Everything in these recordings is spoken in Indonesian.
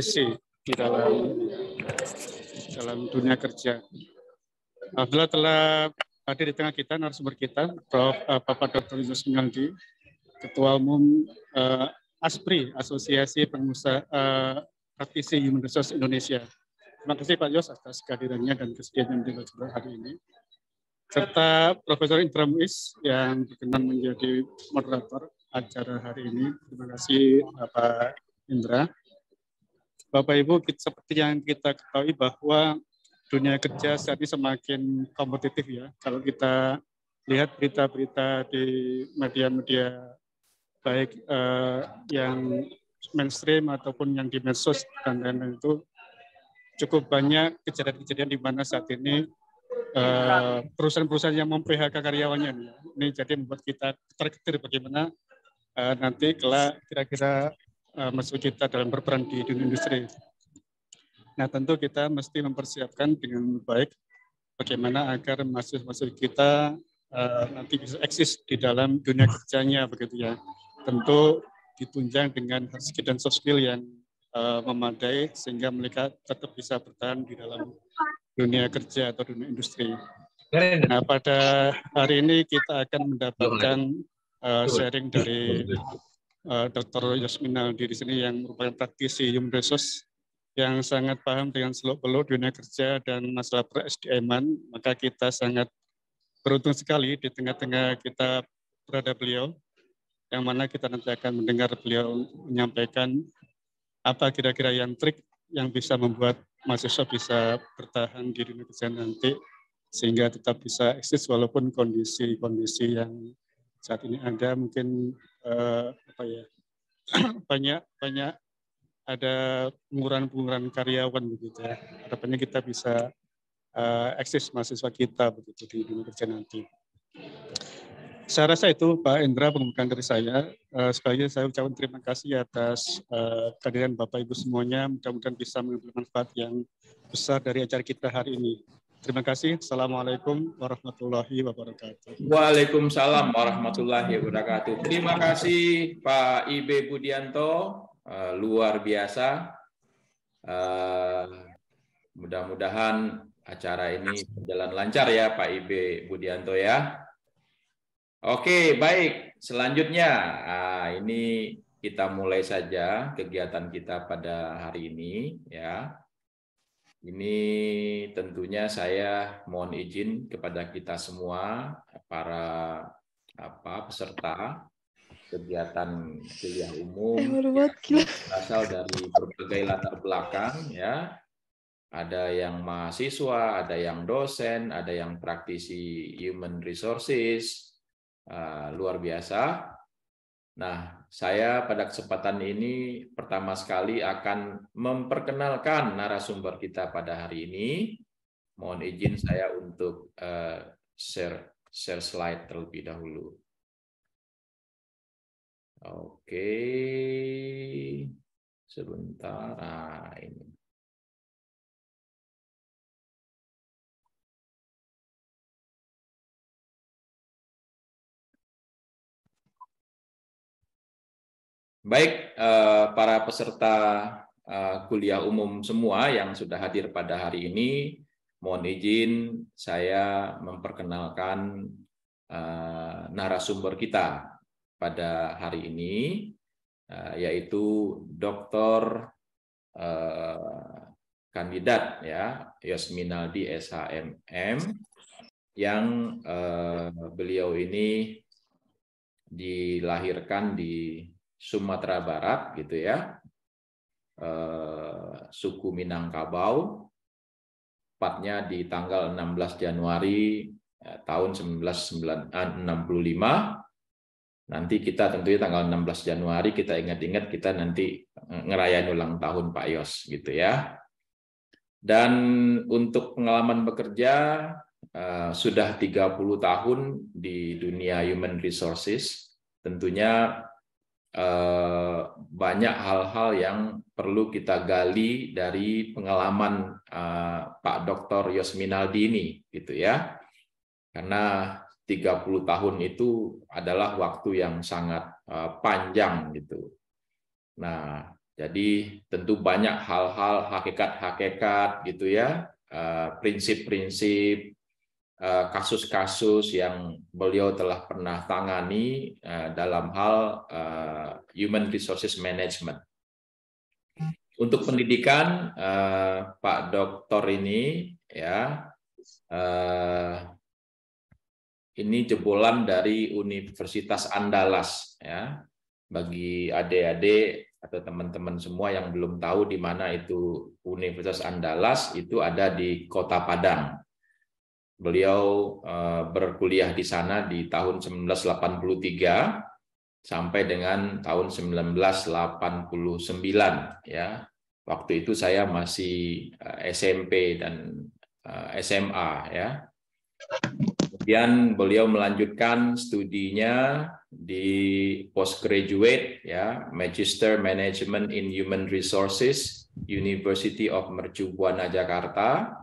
TC di dalam dalam dunia kerja. Alhamdulillah telah hadir di tengah kita narasumber kita Prof. Eh, Bapak Dr. Yunus Minaldi, Ketua Umum uh, ASPRI Asosiasi Pengusaha uh, Praktisi Human Resource Indonesia. Terima kasih Pak Yos atas kehadirannya dan kesediaannya di acara hari ini. Serta Profesor Indra Muiz yang berkenan menjadi moderator acara hari ini. Terima kasih Pak Indra. Bapak Ibu, seperti yang kita ketahui bahwa dunia kerja saat ini semakin kompetitif ya. Kalau kita lihat berita-berita di media-media baik eh, yang mainstream ataupun yang di medsos dan lain-lain itu cukup banyak kejadian-kejadian di mana saat ini eh, perusahaan-perusahaan yang memphk karyawannya ini jadi membuat kita terketir bagaimana uh, nanti kelak kira-kira Eh, Mesu kita dalam berperan di dunia industri. Nah tentu kita mesti mempersiapkan dengan baik bagaimana agar mahasiswa-mahasiswa kita uh, nanti bisa eksis di dalam dunia kerjanya begitu ya. Tentu ditunjang dengan hard skill dan soft skill yang uh, memadai sehingga mereka tetap bisa bertahan di dalam dunia kerja atau dunia industri. Nah, pada hari ini kita akan mendapatkan uh, sharing dari Eh, Dr. Yasmin di sini yang merupakan praktisi human resource yang sangat paham dengan seluk beluk dunia kerja dan masalah per sdm maka kita sangat beruntung sekali di tengah-tengah kita berada beliau, yang mana kita nanti akan mendengar beliau menyampaikan apa kira-kira yang trik yang bisa membuat mahasiswa bisa bertahan di dunia kerja nanti sehingga tetap bisa eksis walaupun kondisi-kondisi yang saat ini ada mungkin uh, apa ya banyak banyak ada pengurangan-pengurangan karyawan begitu ya. Harapannya kita bisa uh, eksis mahasiswa kita begitu di dunia kerja nanti. Saya rasa itu Pak Indra pembukaan dari saya. Uh, sekali saya ucapkan terima kasih atas uh, kehadiran Bapak Ibu semuanya. Mudah-mudahan bisa mengambil manfaat yang besar dari acara kita hari ini. Terima kasih. Assalamualaikum warahmatullahi wabarakatuh. Waalaikumsalam warahmatullahi wabarakatuh. Terima kasih Pak Ibe Budianto, uh, luar biasa. Uh, Mudah-mudahan acara ini berjalan lancar ya Pak Ibe Budianto ya. Oke, baik. Selanjutnya, uh, ini kita mulai saja kegiatan kita pada hari ini ya. Ini tentunya saya mohon izin kepada kita semua para apa peserta kegiatan kuliah umum eh, ya, berasal dari berbagai latar belakang ya. Ada yang mahasiswa, ada yang dosen, ada yang praktisi human resources. Uh, luar biasa. Nah, saya pada kesempatan ini pertama sekali akan memperkenalkan narasumber kita pada hari ini. Mohon izin saya untuk eh, share share slide terlebih dahulu. Oke, sebentar. Nah, ini. Baik, eh, para peserta eh, kuliah umum semua yang sudah hadir pada hari ini, mohon izin saya memperkenalkan eh, narasumber kita pada hari ini, yaitu Dr. Kandidat ya Yosminaldi SHMM yang beliau ini dilahirkan di Sumatera Barat gitu ya, eh, suku Minangkabau, tepatnya di tanggal 16 Januari eh, tahun 1965. Eh, nanti kita tentunya tanggal 16 Januari kita ingat-ingat kita nanti ngerayain ulang tahun Pak Yos gitu ya. Dan untuk pengalaman bekerja sudah 30 tahun di dunia human resources, tentunya Eh, banyak hal-hal yang perlu kita gali dari pengalaman eh, Pak Dr. Yosminaldi ini gitu ya. Karena 30 tahun itu adalah waktu yang sangat eh, panjang gitu. Nah, jadi tentu banyak hal-hal hakikat-hakikat gitu ya, prinsip-prinsip Eh, kasus-kasus yang beliau telah pernah tangani eh, dalam hal eh, human resources management. Untuk pendidikan Pak Doktor ini ya ini jebolan dari Universitas Andalas ya bagi adik-adik atau teman-teman semua yang belum tahu di mana itu Universitas Andalas itu ada di Kota Padang Beliau eh, berkuliah di sana di tahun 1983 sampai dengan tahun 1989 ya. Waktu itu saya masih eh, SMP dan eh, SMA ya. Kemudian beliau melanjutkan studinya di postgraduate ya, Magister Management in Human Resources, University of Mercu Jakarta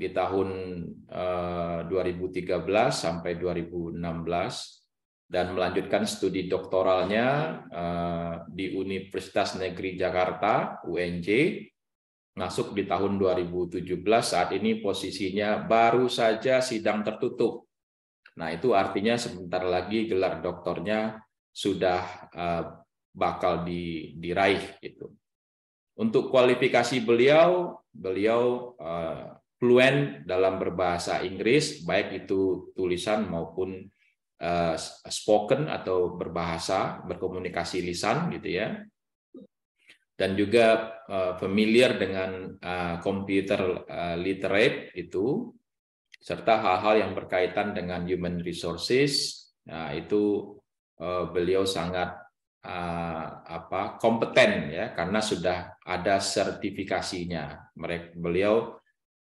di tahun 2013 eh, sampai 2016 dan melanjutkan studi doktoralnya eh, di Universitas Negeri Jakarta UNJ masuk di tahun 2017 saat ini posisinya baru saja sidang tertutup. Nah, itu artinya sebentar lagi gelar doktornya sudah eh, bakal di, diraih gitu. Untuk kualifikasi beliau, beliau fluent dalam berbahasa Inggris, baik itu tulisan maupun uh, spoken atau berbahasa, berkomunikasi lisan gitu ya. Dan juga uh, familiar dengan uh, eh, computer uh, literate itu serta hal-hal yang berkaitan dengan human resources. Nah, itu uh, beliau sangat uh, apa kompeten ya karena sudah ada sertifikasinya. Mereka beliau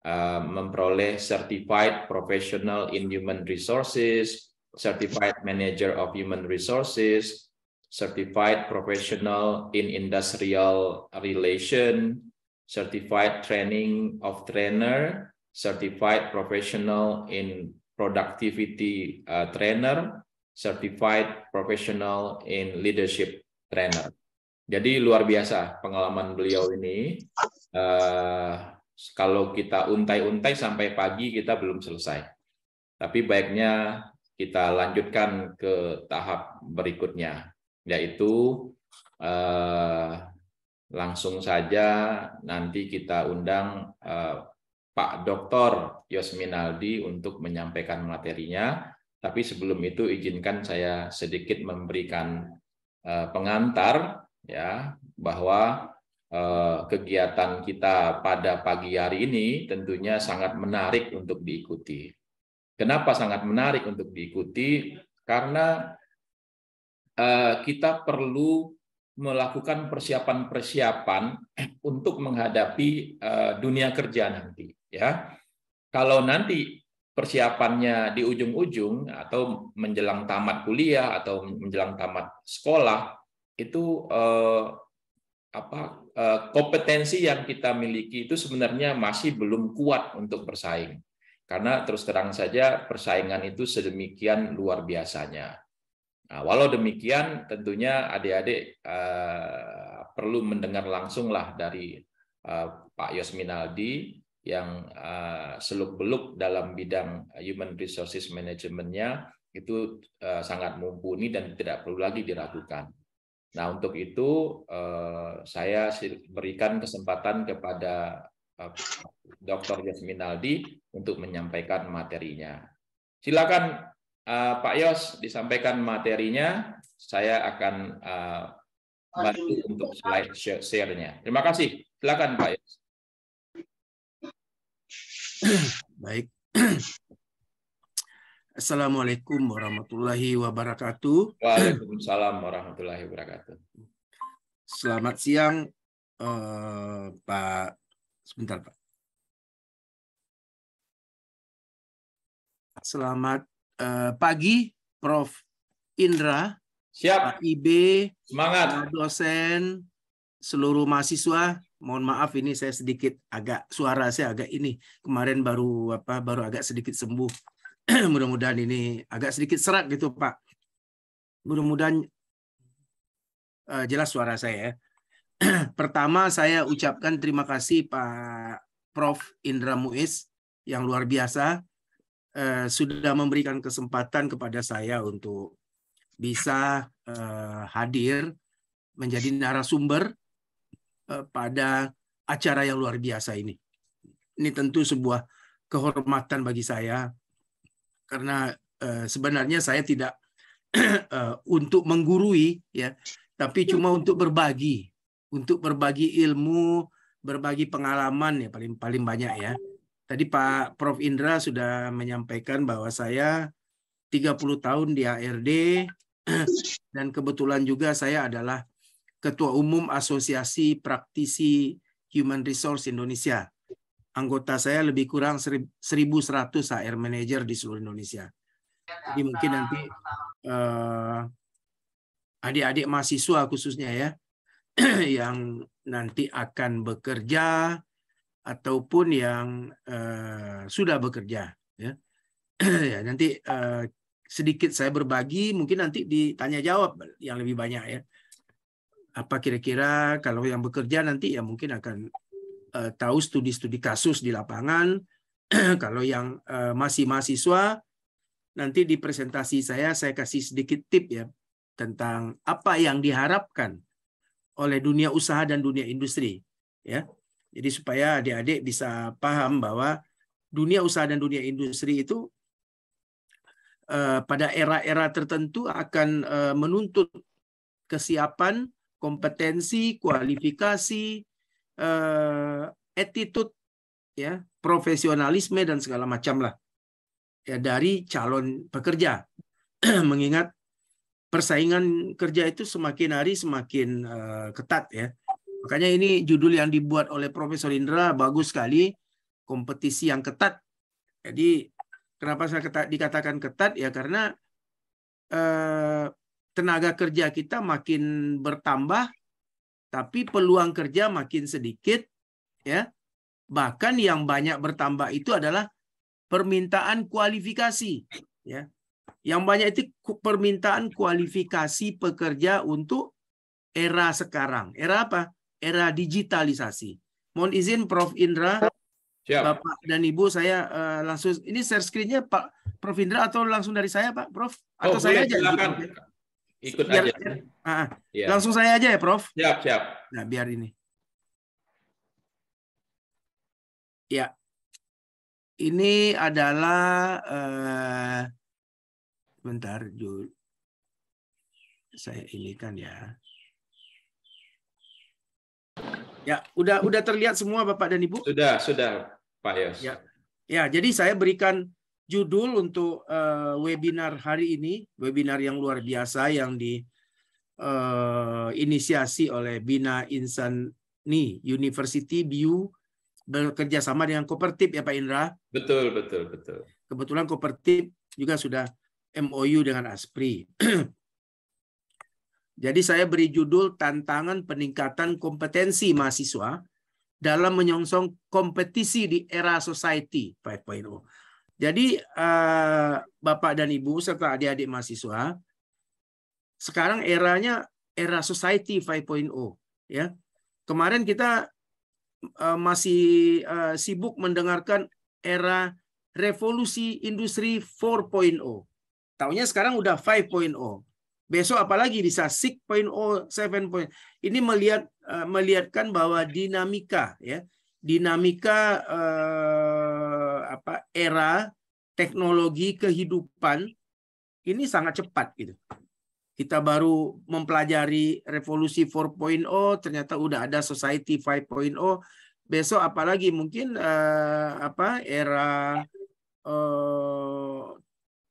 Um, memperoleh Certified Professional in Human Resources, Certified Manager of Human Resources, Certified Professional in Industrial Relation, Certified Training of Trainer, Certified Professional in Productivity uh, Trainer, Certified Professional in Leadership Trainer. Jadi luar biasa pengalaman beliau ini. Uh, kalau kita untai-untai sampai pagi kita belum selesai. Tapi baiknya kita lanjutkan ke tahap berikutnya, yaitu eh, langsung saja nanti kita undang eh, Pak Dr. Yosminaldi untuk menyampaikan materinya. Tapi sebelum itu izinkan saya sedikit memberikan eh, pengantar ya bahwa Eh, kegiatan kita pada pagi hari ini tentunya sangat menarik untuk diikuti. Kenapa sangat menarik untuk diikuti? Karena eh, kita perlu melakukan persiapan-persiapan untuk menghadapi eh, dunia kerja nanti ya. Kalau nanti persiapannya di ujung-ujung atau menjelang tamat kuliah atau menjelang tamat sekolah itu apa Eh, kompetensi yang kita miliki itu sebenarnya masih belum kuat untuk bersaing. Karena terus terang saja persaingan itu sedemikian luar biasanya. Nah, walau demikian tentunya adik-adik eh, perlu mendengar langsung dari eh, Pak Yosminaldi yang eh, seluk-beluk dalam bidang human resources management-nya itu eh, sangat mumpuni dan tidak perlu lagi diragukan. Nah, untuk itu eh, saya berikan kesempatan kepada eh, Dr. Aldi untuk menyampaikan materinya. Silakan eh, Pak Yos disampaikan materinya. Saya akan bantu untuk slide share-nya. Terima kasih. Silakan Pak Yos. Baik. Assalamualaikum warahmatullahi wabarakatuh. Waalaikumsalam warahmatullahi wabarakatuh. Selamat siang, uh, Pak. Sebentar, Pak. Selamat uh, pagi, Prof. Indra. Siap. Pak IB. Semangat. Dosen, seluruh mahasiswa. Mohon maaf ini saya sedikit agak suara saya agak ini kemarin baru apa baru agak sedikit sembuh mudah-mudahan ini agak sedikit serak gitu Pak. Mudah-mudahan uh, jelas suara saya. Ya. Pertama saya ucapkan terima kasih Pak Prof Indra Muiz yang luar biasa uh, sudah memberikan kesempatan kepada saya untuk bisa uh, hadir menjadi narasumber uh, pada acara yang luar biasa ini. Ini tentu sebuah kehormatan bagi saya karena eh, sebenarnya saya tidak eh, untuk menggurui ya, tapi iya. cuma untuk berbagi, untuk berbagi ilmu, berbagi pengalaman ya paling paling banyak ya. Tadi Pak Prof Indra sudah menyampaikan bahwa saya 30 tahun di ARD dan kebetulan juga saya adalah ketua umum Asosiasi Praktisi Human Resource Indonesia anggota saya lebih kurang 1.100 HR manager di seluruh Indonesia. Jadi mungkin nanti eh, adik-adik uh, mahasiswa khususnya ya yang nanti akan bekerja ataupun yang uh, sudah bekerja ya. ya nanti uh, sedikit saya berbagi mungkin nanti ditanya jawab yang lebih banyak ya. Apa kira-kira kalau yang bekerja nanti ya mungkin akan Eh, tahu studi-studi kasus di lapangan. Kalau yang eh, masih mahasiswa, nanti di presentasi saya saya kasih sedikit tip ya tentang apa yang diharapkan oleh dunia usaha dan dunia industri ya. Jadi supaya adik-adik bisa paham bahwa dunia usaha dan dunia industri itu eh, pada era-era tertentu akan menuntut kesiapan, kompetensi, kualifikasi, uh, attitude ya, profesionalisme dan segala macam lah ya dari calon pekerja. Mengingat persaingan kerja itu semakin hari semakin uh, ketat ya. Makanya ini judul yang dibuat oleh Profesor Indra bagus sekali, kompetisi yang ketat. Jadi kenapa saya ketat, dikatakan ketat ya karena uh, tenaga kerja kita makin bertambah tapi peluang kerja makin sedikit ya. Bahkan yang banyak bertambah itu adalah permintaan kualifikasi ya. Yang banyak itu permintaan kualifikasi pekerja untuk era sekarang. Era apa? Era digitalisasi. Mohon izin Prof Indra, Siap. Bapak dan Ibu saya uh, langsung ini share screen-nya Pak Prof Indra atau langsung dari saya Pak Prof atau oh, saya boleh, aja silakan ikut biar, aja. Biar, uh, Yeah. Langsung saya aja ya, Prof. Siap, siap. Nah, biar ini. Ya. Ini adalah uh, bentar Jul. Saya ini kan ya. Ya, udah udah terlihat semua Bapak dan Ibu? Sudah, sudah, Pak Yos. Ya. Ya, jadi saya berikan judul untuk uh, webinar hari ini, webinar yang luar biasa yang diinisiasi eh, uh, oleh Bina Insan Insani University BU bekerja sama dengan Kopertip ya Pak Indra. Betul, betul, betul. Kebetulan Kopertip juga sudah MOU dengan ASPRI. Jadi saya beri judul tantangan peningkatan kompetensi mahasiswa dalam menyongsong kompetisi di era society 5.0 jadi uh, Bapak dan Ibu serta adik-adik mahasiswa, sekarang eranya era society 5.0 ya. Kemarin kita uh, masih uh, sibuk mendengarkan era revolusi industri 4.0. Taunya sekarang udah 5.0. Besok apalagi bisa 6.0, 7.0. Ini melihat uh, melihatkan bahwa dinamika ya, dinamika apa era teknologi kehidupan ini sangat cepat gitu. Kita baru mempelajari revolusi 4.0, ternyata udah ada society 5.0. Besok apalagi mungkin uh, apa era uh,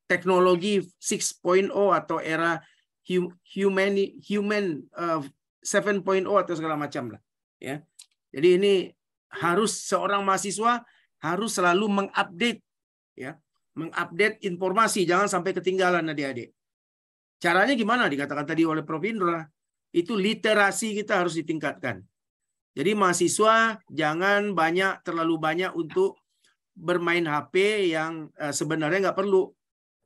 teknologi 6.0 atau era human human uh, eh, 7.0 atau segala macam lah ya. Jadi ini harus seorang mahasiswa harus selalu mengupdate ya, mengupdate informasi jangan sampai ketinggalan adik-adik. Caranya gimana dikatakan tadi oleh Prof Indra? Itu literasi kita harus ditingkatkan. Jadi mahasiswa jangan banyak terlalu banyak untuk bermain HP yang eh, sebenarnya nggak perlu.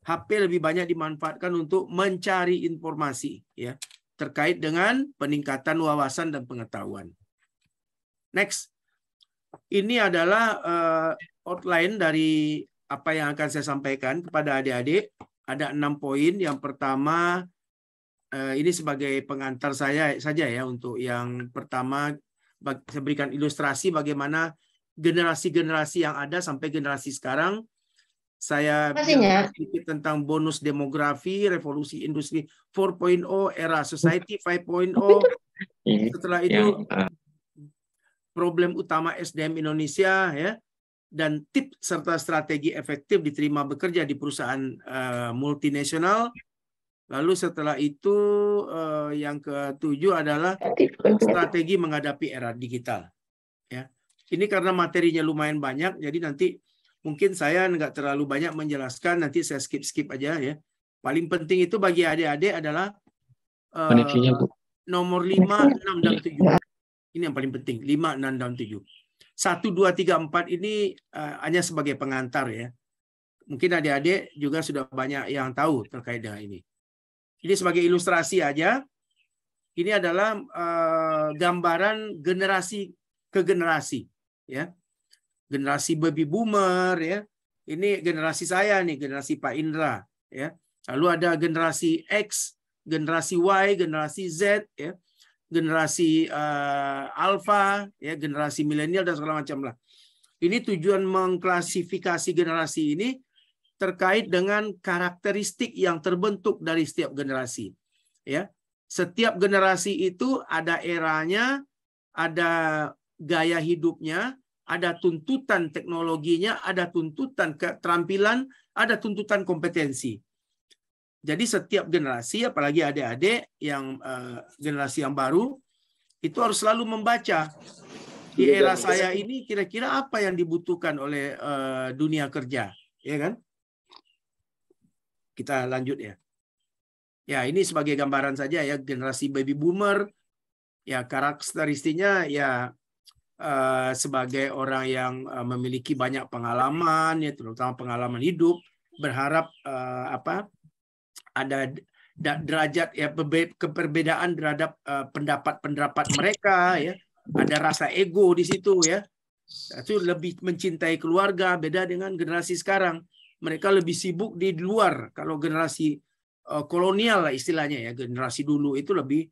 HP lebih banyak dimanfaatkan untuk mencari informasi ya terkait dengan peningkatan wawasan dan pengetahuan. Next ini adalah uh, outline dari apa yang akan saya sampaikan kepada adik-adik. Ada enam poin. Yang pertama, uh, ini sebagai pengantar saya saja ya untuk yang pertama saya berikan ilustrasi bagaimana generasi-generasi yang ada sampai generasi sekarang. Saya sedikit tentang bonus demografi, revolusi industri 4.0, era society 5.0. Setelah itu eh, problem utama SDM Indonesia ya dan tip serta strategi efektif diterima bekerja di perusahaan uh, multinasional. Lalu setelah itu uh, yang ketujuh adalah strategi menghadapi era digital. Ya, ini karena materinya lumayan banyak, jadi nanti mungkin saya nggak terlalu banyak menjelaskan. Nanti saya skip skip aja ya. Paling penting itu bagi adik-adik adalah uh, nomor 5, enam dan tujuh ini yang paling penting. 5, 6, dan 7. 1, 2, 3, 4 ini uh, hanya sebagai pengantar ya. Mungkin adik-adik juga sudah banyak yang tahu terkait dengan ini. Ini sebagai ilustrasi aja. Ini adalah uh, gambaran generasi ke generasi. ya Generasi baby boomer. ya Ini generasi saya nih, generasi Pak Indra. ya Lalu ada generasi X, generasi Y, generasi Z. ya generasi uh, eh, alfa, ya generasi milenial dan segala macam lah. Ini tujuan mengklasifikasi generasi ini terkait dengan karakteristik yang terbentuk dari setiap generasi. Ya, setiap generasi itu ada eranya, ada gaya hidupnya, ada tuntutan teknologinya, ada tuntutan keterampilan, ada tuntutan kompetensi. Jadi setiap generasi, apalagi adik-adik yang uh, generasi yang baru, itu harus selalu membaca di iya, era saya ini kira-kira apa yang dibutuhkan oleh uh, dunia kerja, ya kan? Kita lanjut ya. Ya ini sebagai gambaran saja ya generasi baby boomer, ya karakteristiknya ya uh, sebagai orang yang uh, memiliki banyak pengalaman, ya terutama pengalaman hidup, berharap uh, apa? ada derajat ya keperbedaan terhadap eh, pendapat-pendapat uh, mereka ya ada rasa ego di situ ya itu lebih mencintai keluarga beda dengan generasi sekarang mereka lebih sibuk di luar kalau generasi uh, kolonial lah istilahnya ya generasi dulu itu lebih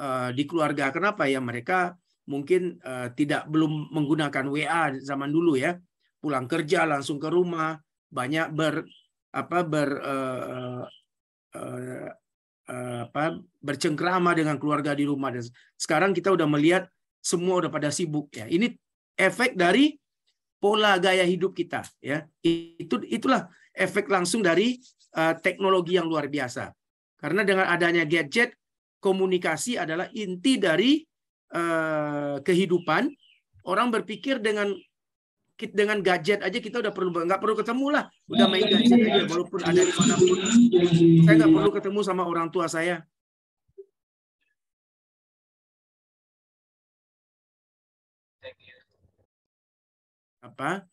uh, di keluarga kenapa ya mereka mungkin uh, tidak belum menggunakan WA zaman dulu ya pulang kerja langsung ke rumah banyak ber apa ber uh, Eh, eh, apa bercengkrama dengan keluarga di rumah dan sekarang kita udah melihat semua udah pada sibuk ya ini efek dari pola gaya hidup kita ya itu itulah efek langsung dari uh, teknologi yang luar biasa karena dengan adanya gadget komunikasi adalah inti dari uh, kehidupan orang berpikir dengan kita dengan gadget aja kita udah perlu nggak perlu ketemu lah udah main iya, gadget iya, aja iya. walaupun ada di mana pun saya nggak perlu ketemu sama orang tua saya apa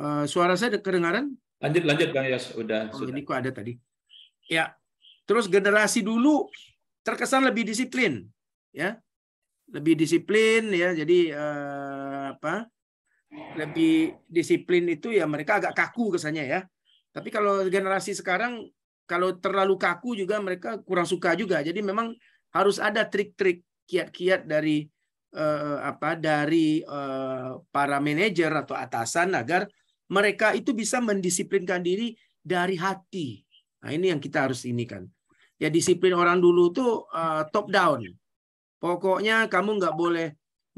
uh, suara saya kedengaran lanjut lanjut bang Yas, udah oh, sudah. ini kok ada tadi ya terus generasi dulu terkesan lebih disiplin ya lebih disiplin ya jadi eh, apa lebih disiplin itu ya mereka agak kaku kesannya ya tapi kalau generasi sekarang kalau terlalu kaku juga mereka kurang suka juga jadi memang harus ada trik-trik kiat-kiat dari eh, apa dari eh, para manajer atau atasan agar mereka itu bisa mendisiplinkan diri dari hati nah ini yang kita harus ini kan ya disiplin orang dulu tuh eh, top down Pokoknya kamu nggak boleh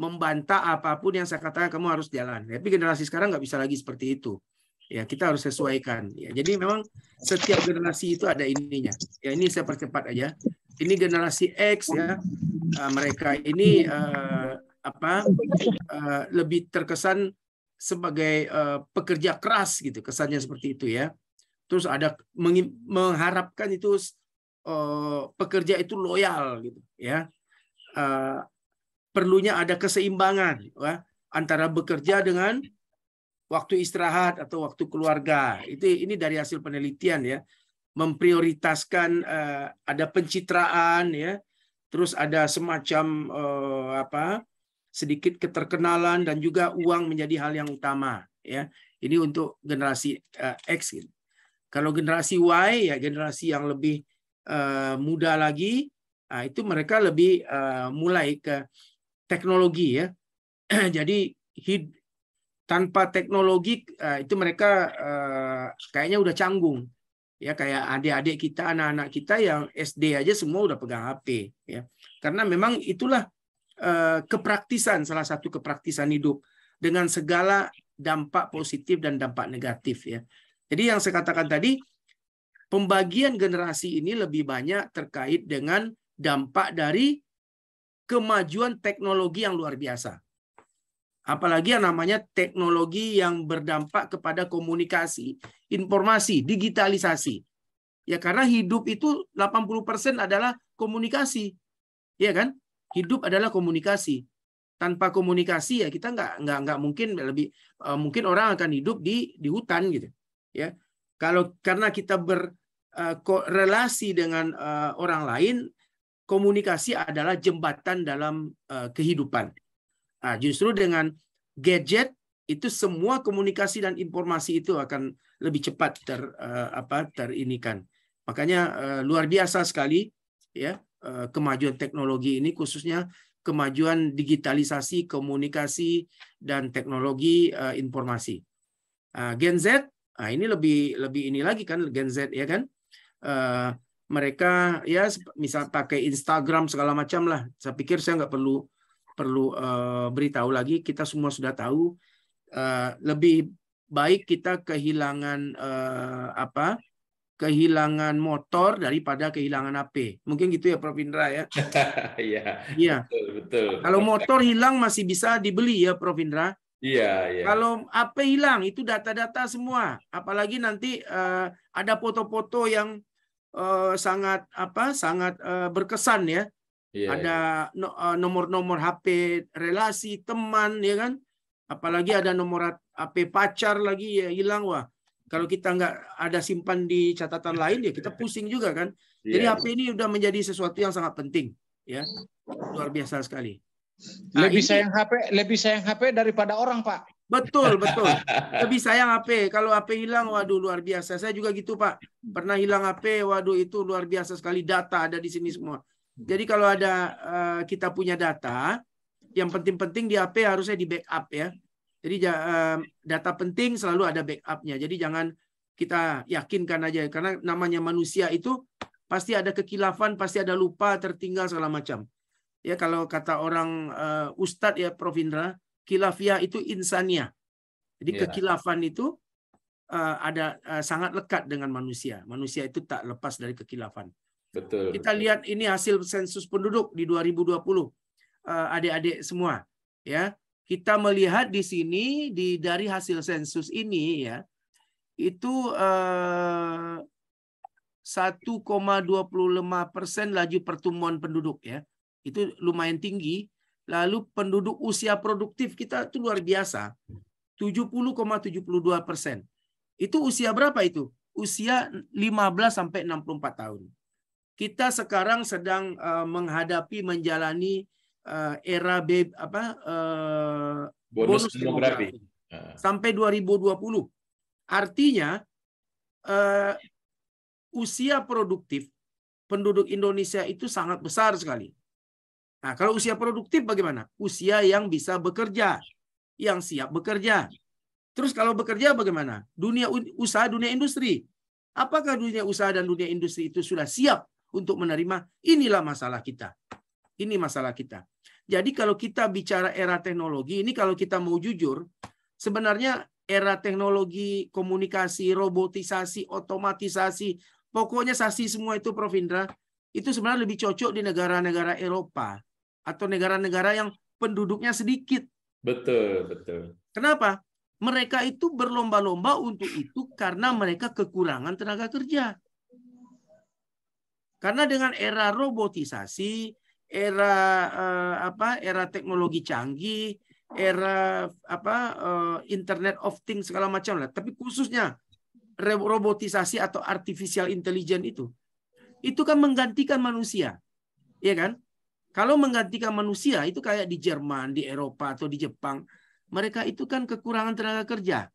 membantah apapun yang saya katakan kamu harus jalan. Tapi generasi sekarang nggak bisa lagi seperti itu. Ya kita harus sesuaikan. Ya, jadi memang setiap generasi itu ada ininya. Ya ini saya percepat aja. Ini generasi X ya. Uh, mereka ini uh, apa uh, lebih terkesan sebagai uh, pekerja keras gitu kesannya seperti itu ya terus ada mengharapkan itu uh, pekerja itu loyal gitu ya Eh, perlunya ada keseimbangan ya, antara bekerja dengan waktu istirahat atau waktu keluarga. Itu ini dari hasil penelitian ya, memprioritaskan uh, ada pencitraan ya, terus ada semacam uh, apa sedikit keterkenalan dan juga uang menjadi hal yang utama ya. Ini untuk generasi uh, X. Gitu. Kalau generasi Y ya generasi yang lebih uh, muda lagi Nah, itu mereka lebih uh, mulai ke teknologi ya. Jadi hid, tanpa teknologi uh, itu mereka uh, kayaknya udah canggung. Ya kayak adik-adik kita, anak-anak kita yang SD aja semua udah pegang HP ya. Karena memang itulah uh, kepraktisan salah satu kepraktisan hidup dengan segala dampak positif dan dampak negatif ya. Jadi yang saya katakan tadi pembagian generasi ini lebih banyak terkait dengan dampak dari kemajuan teknologi yang luar biasa. Apalagi yang namanya teknologi yang berdampak kepada komunikasi, informasi, digitalisasi. Ya karena hidup itu 80% adalah komunikasi. Ya kan? Hidup adalah komunikasi. Tanpa komunikasi ya kita nggak nggak nggak mungkin lebih uh, mungkin orang akan hidup di di hutan gitu. Ya. Kalau karena kita ber uh, dengan eh, orang lain komunikasi adalah jembatan dalam uh, kehidupan. Nah, justru dengan gadget itu semua komunikasi dan informasi itu akan lebih cepat ter uh, apa terinikan. Makanya uh, luar biasa sekali ya uh, kemajuan teknologi ini khususnya kemajuan digitalisasi komunikasi dan teknologi uh, informasi. Uh, Gen Z, nah ini lebih lebih ini lagi kan Gen Z ya kan. Uh, mereka ya misal pakai Instagram segala macam lah. Saya pikir saya nggak perlu perlu uh, beritahu lagi. Kita semua sudah tahu. Uh, lebih baik kita kehilangan uh, apa? kehilangan motor daripada kehilangan HP. Mungkin gitu ya Prof Indra ya. Iya. Iya. Betul, Kalau motor hilang masih bisa dibeli ya Prof Indra. Iya, iya. Kalau HP hilang itu data-data semua, apalagi nanti uh, ada foto-foto yang Eh, sangat apa sangat eh, berkesan ya. Yeah, ada yeah. Iya. nomor-nomor HP relasi teman ya kan. Apalagi ada nomor HP pacar lagi ya hilang wah. Kalau kita nggak ada simpan di catatan lain ya kita pusing juga kan. Iya, Jadi yeah. HP ini sudah menjadi sesuatu yang sangat penting ya. Luar biasa sekali. Nah, lebih ini, sayang HP lebih sayang HP daripada orang, Pak. Betul, betul. Lebih sayang HP. Kalau HP hilang, waduh luar biasa. Saya juga gitu, Pak. Pernah hilang HP, waduh itu luar biasa sekali. Data ada di sini semua. Jadi kalau ada uh, kita punya data, yang penting-penting di HP harusnya di backup ya. Jadi uh, data penting selalu ada backupnya. Jadi jangan kita yakinkan aja. Karena namanya manusia itu pasti ada kekilafan, pasti ada lupa, tertinggal segala macam. Ya kalau kata orang uh, Ustadz ya Prof Indra, Kilafiah itu insaniah. Jadi yeah. kekilafan itu uh, ada uh, sangat lekat dengan manusia. Manusia itu tak lepas dari kekilafan. Betul. Kita lihat ini hasil sensus penduduk di 2020. adik eh, adik-adik semua, ya. Kita melihat di sini di dari hasil sensus ini ya, itu uh, 1,25 persen laju pertumbuhan penduduk ya. Itu lumayan tinggi Lalu penduduk usia produktif kita itu luar biasa. 70,72 persen. Itu usia berapa itu? Usia 15 sampai 64 tahun. Kita sekarang sedang eh, menghadapi menjalani eh, era B, apa uh, bonus, bonus demografi uh. sampai 2020. Artinya uh, usia produktif penduduk Indonesia itu sangat besar sekali. Nah, kalau usia produktif bagaimana? Usia yang bisa bekerja, yang siap bekerja. Terus kalau bekerja bagaimana? Dunia usaha, dunia industri. Apakah dunia usaha dan dunia industri itu sudah siap untuk menerima? Inilah masalah kita. Ini masalah kita. Jadi kalau kita bicara era teknologi, ini kalau kita mau jujur, sebenarnya era teknologi, komunikasi, robotisasi, otomatisasi, pokoknya sasi semua itu Prof Indra, itu sebenarnya lebih cocok di negara-negara Eropa atau negara-negara yang penduduknya sedikit. Betul, betul. Kenapa? Mereka itu berlomba-lomba untuk itu karena mereka kekurangan tenaga kerja. Karena dengan era robotisasi, era eh, apa? era teknologi canggih, era apa? Eh, internet of things segala macam lah, tapi khususnya robotisasi atau artificial intelligence itu itu kan menggantikan manusia. Iya kan? Kalau menggantikan manusia itu kayak di Jerman, di Eropa atau di Jepang, mereka itu kan kekurangan tenaga kerja.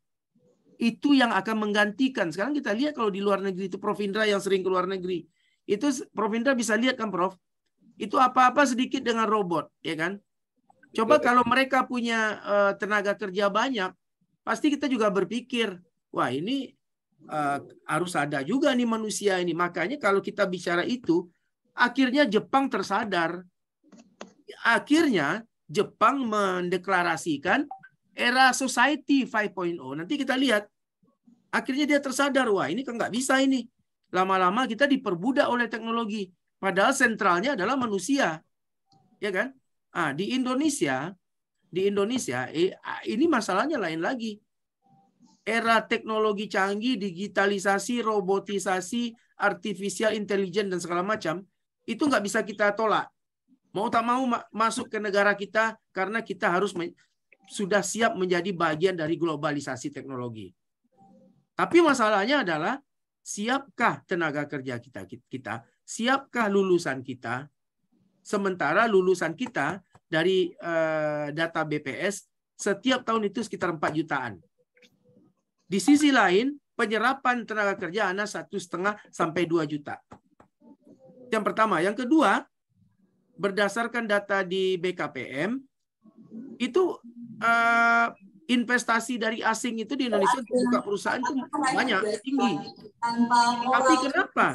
Itu yang akan menggantikan. Sekarang kita lihat kalau di luar negeri itu Prof Indra yang sering ke luar negeri. Itu Prof Indra bisa lihat kan Prof? Itu apa-apa sedikit dengan robot, ya kan? Coba iya. kalau mereka punya uh, tenaga kerja banyak, pasti kita juga berpikir, wah ini uh, harus ada juga nih manusia ini. Makanya kalau kita bicara itu, akhirnya Jepang tersadar akhirnya Jepang mendeklarasikan era society 5.0. Nanti kita lihat. Akhirnya dia tersadar, wah ini kan nggak bisa ini. Lama-lama kita diperbudak oleh teknologi. Padahal sentralnya adalah manusia. Ya kan? Ah, di Indonesia, di Indonesia ini masalahnya lain lagi. Era teknologi canggih, digitalisasi, robotisasi, artificial intelligence dan segala macam itu nggak bisa kita tolak. Mau tak mau masuk ke negara kita karena kita harus sudah siap menjadi bagian dari globalisasi teknologi. Tapi masalahnya adalah siapkah tenaga kerja kita kita? Siapkah lulusan kita? Sementara lulusan kita dari uh, data BPS setiap tahun itu sekitar 4 jutaan. Di sisi lain, penyerapan tenaga kerja anak satu setengah sampai 2 juta. Yang pertama, yang kedua, berdasarkan data di BKPM itu uh, investasi dari asing itu di Indonesia untuk buka perusahaan itu banyak tinggi. Tapi kenapa?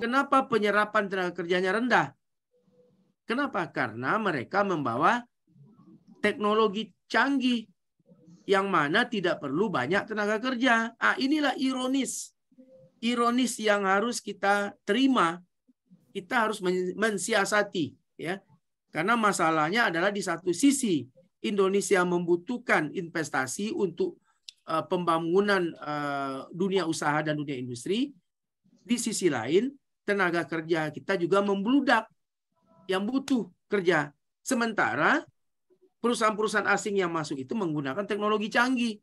Kenapa penyerapan tenaga kerjanya rendah? Kenapa? Karena mereka membawa teknologi canggih yang mana tidak perlu banyak tenaga kerja. Ah, inilah ironis. Ironis yang harus kita terima kita harus mensiasati ya. Karena masalahnya adalah di satu sisi Indonesia membutuhkan investasi untuk uh, pembangunan uh, dunia usaha dan dunia industri. Di sisi lain, tenaga kerja kita juga membludak yang butuh kerja. Sementara perusahaan-perusahaan asing yang masuk itu menggunakan teknologi canggih.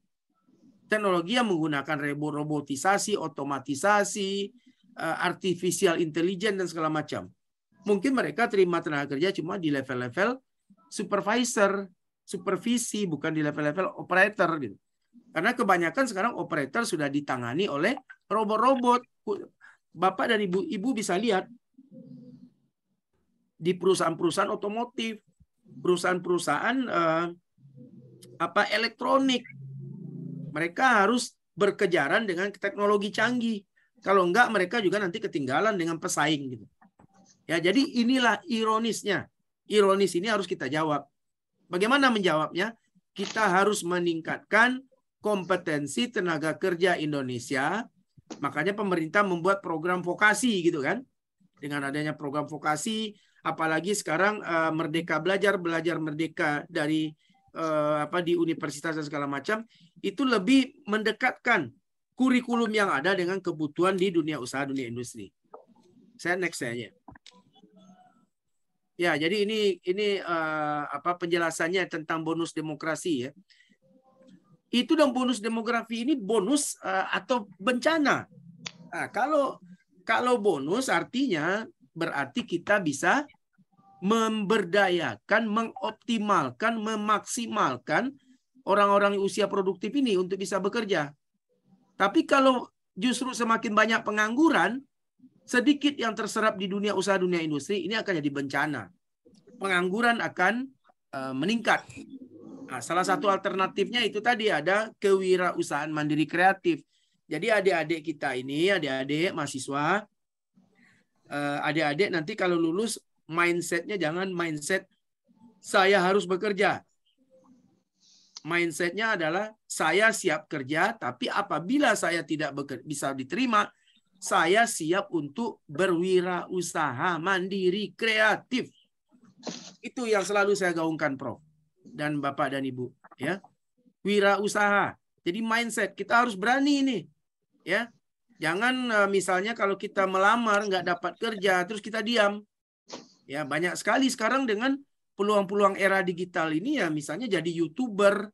Teknologi yang menggunakan robotisasi, otomatisasi, Eh, artificial intelligence dan segala macam. Mungkin mereka terima tenaga kerja cuma di level-level supervisor, supervisi, bukan di level-level operator gitu. Karena kebanyakan sekarang operator sudah ditangani oleh robot-robot. Bapak dan ibu, ibu bisa lihat di perusahaan-perusahaan otomotif, perusahaan-perusahaan eh, apa elektronik, mereka harus berkejaran dengan teknologi canggih kalau enggak mereka juga nanti ketinggalan dengan pesaing gitu. Ya, jadi inilah ironisnya. Ironis ini harus kita jawab. Bagaimana menjawabnya? Kita harus meningkatkan kompetensi tenaga kerja Indonesia. Makanya pemerintah membuat program vokasi gitu kan. Dengan adanya program vokasi, apalagi sekarang uh, merdeka belajar, belajar merdeka dari uh, apa di universitas dan segala macam itu lebih mendekatkan kurikulum yang ada dengan kebutuhan di dunia usaha, dunia industri. Saya next saya Ya, jadi ini ini uh, apa penjelasannya tentang bonus demokrasi ya. Itu dan bonus demografi ini bonus uh, atau bencana. Nah, kalau kalau bonus artinya berarti kita bisa memberdayakan, mengoptimalkan, memaksimalkan orang-orang usia produktif ini untuk bisa bekerja. Tapi kalau justru semakin banyak pengangguran, sedikit yang terserap di dunia usaha dunia industri ini akan jadi bencana. Pengangguran akan eh, meningkat. Nah, salah satu alternatifnya itu tadi ada kewirausahaan mandiri kreatif. Jadi adik-adik kita ini, adik-adik mahasiswa, eh, adik-adik nanti kalau lulus mindsetnya jangan mindset saya harus bekerja mindsetnya adalah saya siap kerja, tapi apabila saya tidak bisa diterima, saya siap untuk berwirausaha mandiri kreatif. Itu yang selalu saya gaungkan, Prof. Dan Bapak dan Ibu, ya. Wirausaha. Jadi mindset kita harus berani ini, ya. Jangan e, misalnya kalau kita melamar nggak dapat kerja terus kita diam. Ya, banyak sekali sekarang dengan peluang-peluang era digital ini ya misalnya jadi youtuber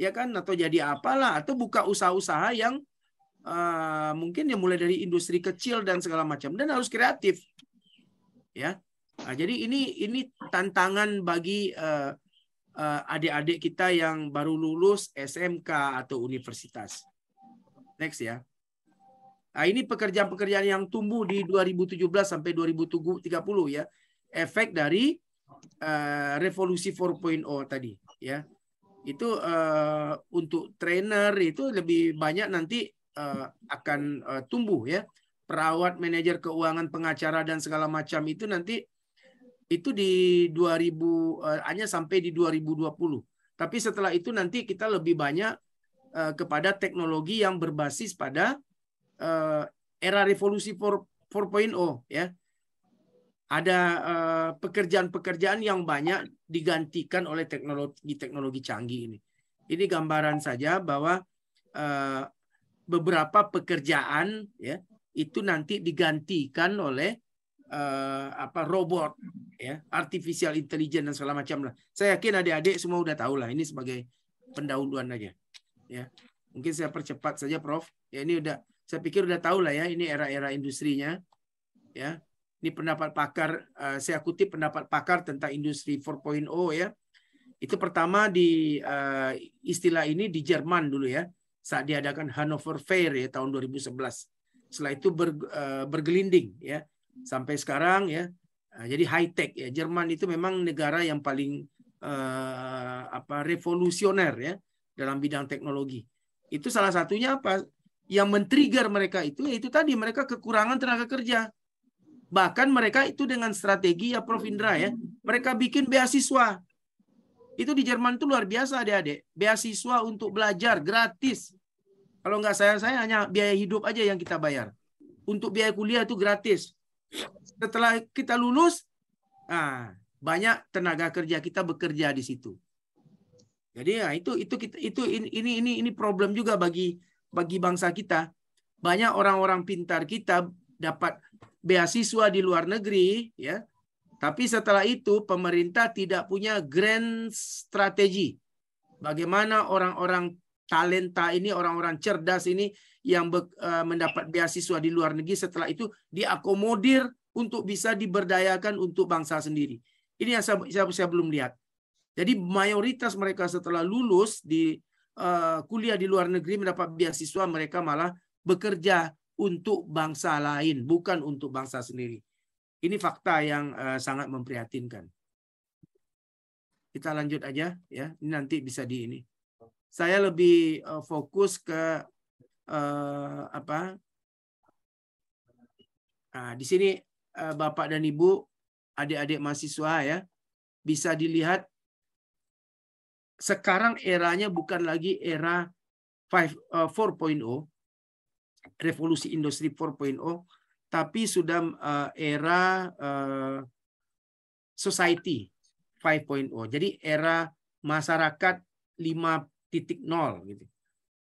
ya kan atau jadi apalah atau buka usaha-usaha yang uh, mungkin ya mulai dari industri kecil dan segala macam dan harus kreatif ya nah, jadi ini ini tantangan bagi uh, uh, adik-adik kita yang baru lulus SMK atau universitas next ya Nah, ini pekerjaan-pekerjaan yang tumbuh di 2017 sampai 2030 ya. Efek dari uh, revolusi 4.0 tadi ya itu uh, untuk trainer itu lebih banyak nanti uh, akan uh, tumbuh ya perawat manajer keuangan pengacara dan segala macam itu nanti itu di 2000 uh, hanya sampai di 2020 tapi setelah itu nanti kita lebih banyak uh, kepada teknologi yang berbasis pada uh, era revolusi 4.0 ya ada eh, pekerjaan-pekerjaan yang banyak digantikan oleh teknologi-teknologi canggih ini. Ini gambaran saja bahwa uh, beberapa pekerjaan ya itu nanti digantikan oleh uh, apa robot ya, artificial intelligence dan segala macam lah. Saya yakin adik-adik semua udah tahu lah ini sebagai pendahuluan aja. Ya. Mungkin saya percepat saja Prof. Ya ini udah saya pikir udah tahu lah ya ini era-era industrinya. Ya, ini pendapat pakar, eh, saya kutip pendapat pakar tentang industri 4.0 ya. Itu pertama di eh, istilah ini di Jerman dulu ya, saat diadakan Hannover Fair ya tahun 2011. Setelah itu eh, bergelinding ya sampai sekarang ya. jadi high tech ya. Jerman itu memang negara yang paling apa revolusioner ya dalam bidang teknologi. Itu salah satunya apa? Yang men-trigger mereka itu yaitu tadi mereka kekurangan tenaga kerja. Bahkan mereka itu dengan strategi ya Prof. Indra ya, mereka bikin beasiswa. Itu di Jerman itu luar biasa adik-adik. Beasiswa untuk belajar gratis. Kalau nggak saya, saya hanya biaya hidup aja yang kita bayar. Untuk biaya kuliah itu gratis. Setelah kita lulus, ah, banyak tenaga kerja kita bekerja di situ. Jadi ya itu itu kita itu ini ini ini problem juga bagi bagi bangsa kita. Banyak orang-orang pintar kita dapat beasiswa di luar negeri ya. Tapi setelah itu pemerintah tidak punya grand strategi. Bagaimana orang-orang talenta ini, orang-orang cerdas ini yang eh, mendapat beasiswa di luar negeri setelah itu diakomodir untuk bisa diberdayakan untuk bangsa sendiri. Ini yang saya, saya, saya belum lihat. Jadi mayoritas mereka setelah lulus di uh, kuliah di luar negeri mendapat beasiswa mereka malah bekerja untuk bangsa lain, bukan untuk bangsa sendiri. Ini fakta yang uh, sangat memprihatinkan. Kita lanjut aja ya, ini nanti bisa di ini. Saya lebih uh, fokus ke uh, apa? Nah, di sini uh, Bapak dan Ibu, adik-adik mahasiswa ya, bisa dilihat sekarang eranya bukan lagi era 4.0 revolusi industri 4.0 tapi sudah uh, era uh, society 5.0. Jadi era masyarakat 5.0 gitu.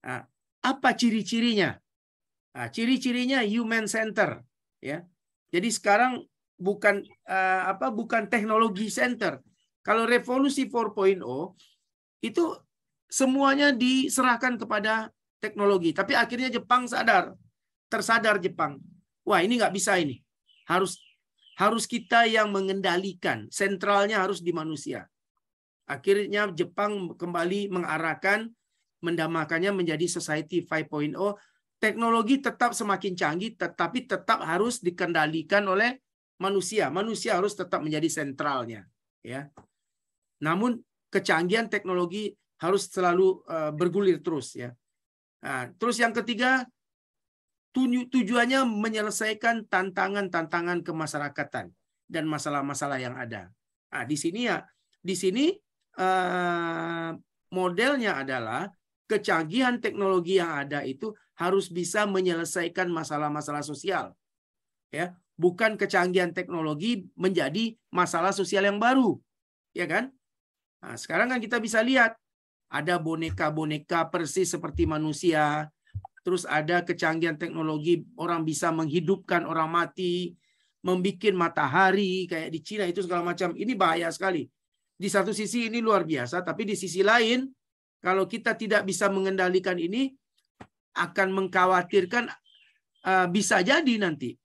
Nah, apa ciri-cirinya? Nah, ciri-cirinya human center ya. Jadi sekarang bukan uh, apa bukan teknologi center. Kalau revolusi 4.0 itu semuanya diserahkan kepada teknologi. Tapi akhirnya Jepang sadar, tersadar Jepang. Wah ini nggak bisa ini. Harus harus kita yang mengendalikan. Sentralnya harus di manusia. Akhirnya Jepang kembali mengarahkan, mendamakannya menjadi Society 5.0. Teknologi tetap semakin canggih, tetapi tetap harus dikendalikan oleh manusia. Manusia harus tetap menjadi sentralnya. Ya. Namun kecanggihan teknologi harus selalu eh, bergulir terus ya. Nah, terus yang ketiga, tujuannya menyelesaikan tantangan-tantangan kemasyarakatan dan masalah-masalah yang ada. Nah, di sini ya, di sini eh, modelnya adalah kecanggihan teknologi yang ada itu harus bisa menyelesaikan masalah-masalah sosial. Ya, bukan kecanggihan teknologi menjadi masalah sosial yang baru. Ya kan? Nah, sekarang kan kita bisa lihat ada boneka-boneka persis seperti manusia. Terus ada kecanggihan teknologi, orang bisa menghidupkan orang mati, membuat matahari kayak di Cina itu segala macam. Ini bahaya sekali. Di satu sisi ini luar biasa, tapi di sisi lain kalau kita tidak bisa mengendalikan ini akan mengkhawatirkan eh, bisa jadi nanti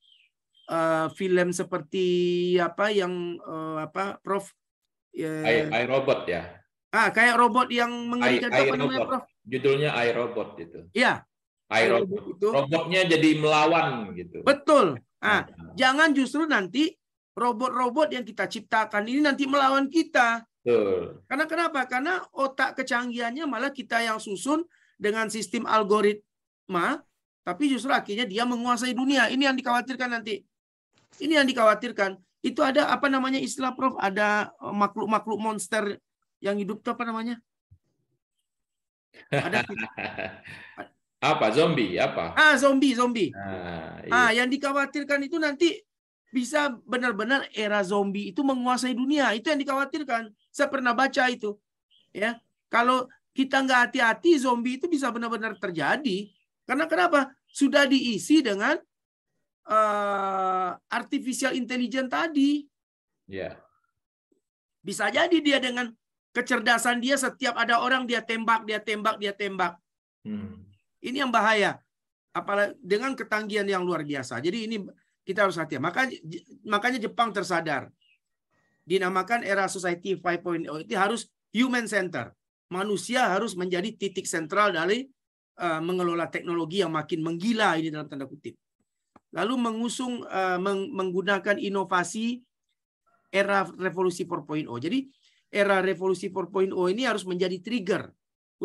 eh, film seperti apa yang eh, apa Prof I, Robot ya Ah, kayak robot yang mengerjakan apa namanya, Prof? Judulnya Air Robot gitu. Iya. Robot Itu. Robotnya jadi melawan gitu. Betul. Ah, nah. jangan justru nanti robot-robot yang kita ciptakan ini nanti melawan kita. Betul. Karena kenapa? Karena otak kecanggihannya malah kita yang susun dengan sistem algoritma, tapi justru akhirnya dia menguasai dunia. Ini yang dikhawatirkan nanti. Ini yang dikhawatirkan. Itu ada apa namanya istilah Prof? Ada eh, makhluk-makhluk monster yang hidup itu apa namanya? Ada apa zombie apa? Ah zombie zombie. Ah, iya. ah yang dikhawatirkan itu nanti bisa benar-benar era zombie itu menguasai dunia itu yang dikhawatirkan. Saya pernah baca itu ya kalau kita nggak hati-hati zombie itu bisa benar-benar terjadi karena kenapa sudah diisi dengan uh, artificial intelligence tadi. Ya. Yeah. Bisa jadi dia dengan Kecerdasan dia setiap ada orang dia tembak, dia tembak, dia tembak. Hmm. Ini yang bahaya. Apalagi dengan ketanggian yang luar biasa. Jadi ini kita harus hati. Makanya makanya Jepang tersadar. Dinamakan era society 5.0 itu harus human center. Manusia harus menjadi titik sentral dari uh, mengelola teknologi yang makin menggila ini dalam tanda kutip. Lalu mengusung uh, meng menggunakan inovasi era revolusi 4.0. Jadi era revolusi 4.0 ini harus menjadi trigger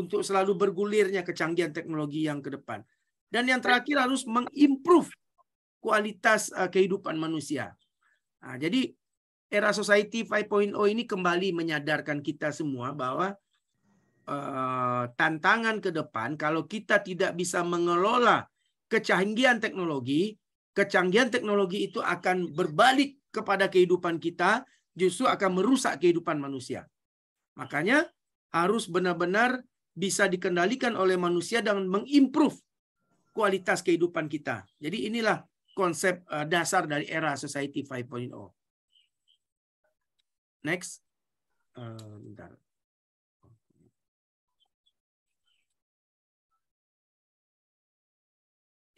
untuk selalu bergulirnya kecanggihan teknologi yang ke depan. Dan yang terakhir harus mengimprove kualitas eh, kehidupan manusia. Nah, jadi era society 5.0 ini kembali menyadarkan kita semua bahwa uh, tantangan ke depan kalau kita tidak bisa mengelola kecanggihan teknologi, kecanggihan teknologi itu akan berbalik kepada kehidupan kita justru akan merusak kehidupan manusia. Makanya harus benar-benar bisa dikendalikan oleh manusia dan mengimprove kualitas kehidupan kita. Jadi inilah konsep eh, dasar dari era society 5.0. Next. Eh, bentar.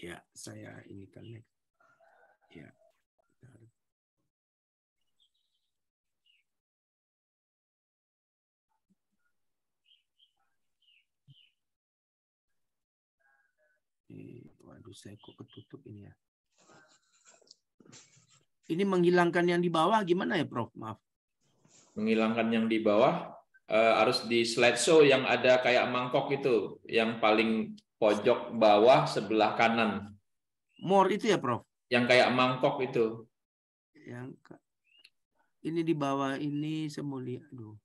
Ya, saya ini kan Aduh, saya kok ketutup ini ya. Ini menghilangkan yang di bawah gimana ya, Prof? Maaf. Menghilangkan yang di bawah uh, harus di slideshow yang ada kayak mangkok itu, yang paling pojok bawah sebelah kanan. More itu ya, Prof? Yang kayak mangkok itu. Yang ini di bawah ini semulia. Aduh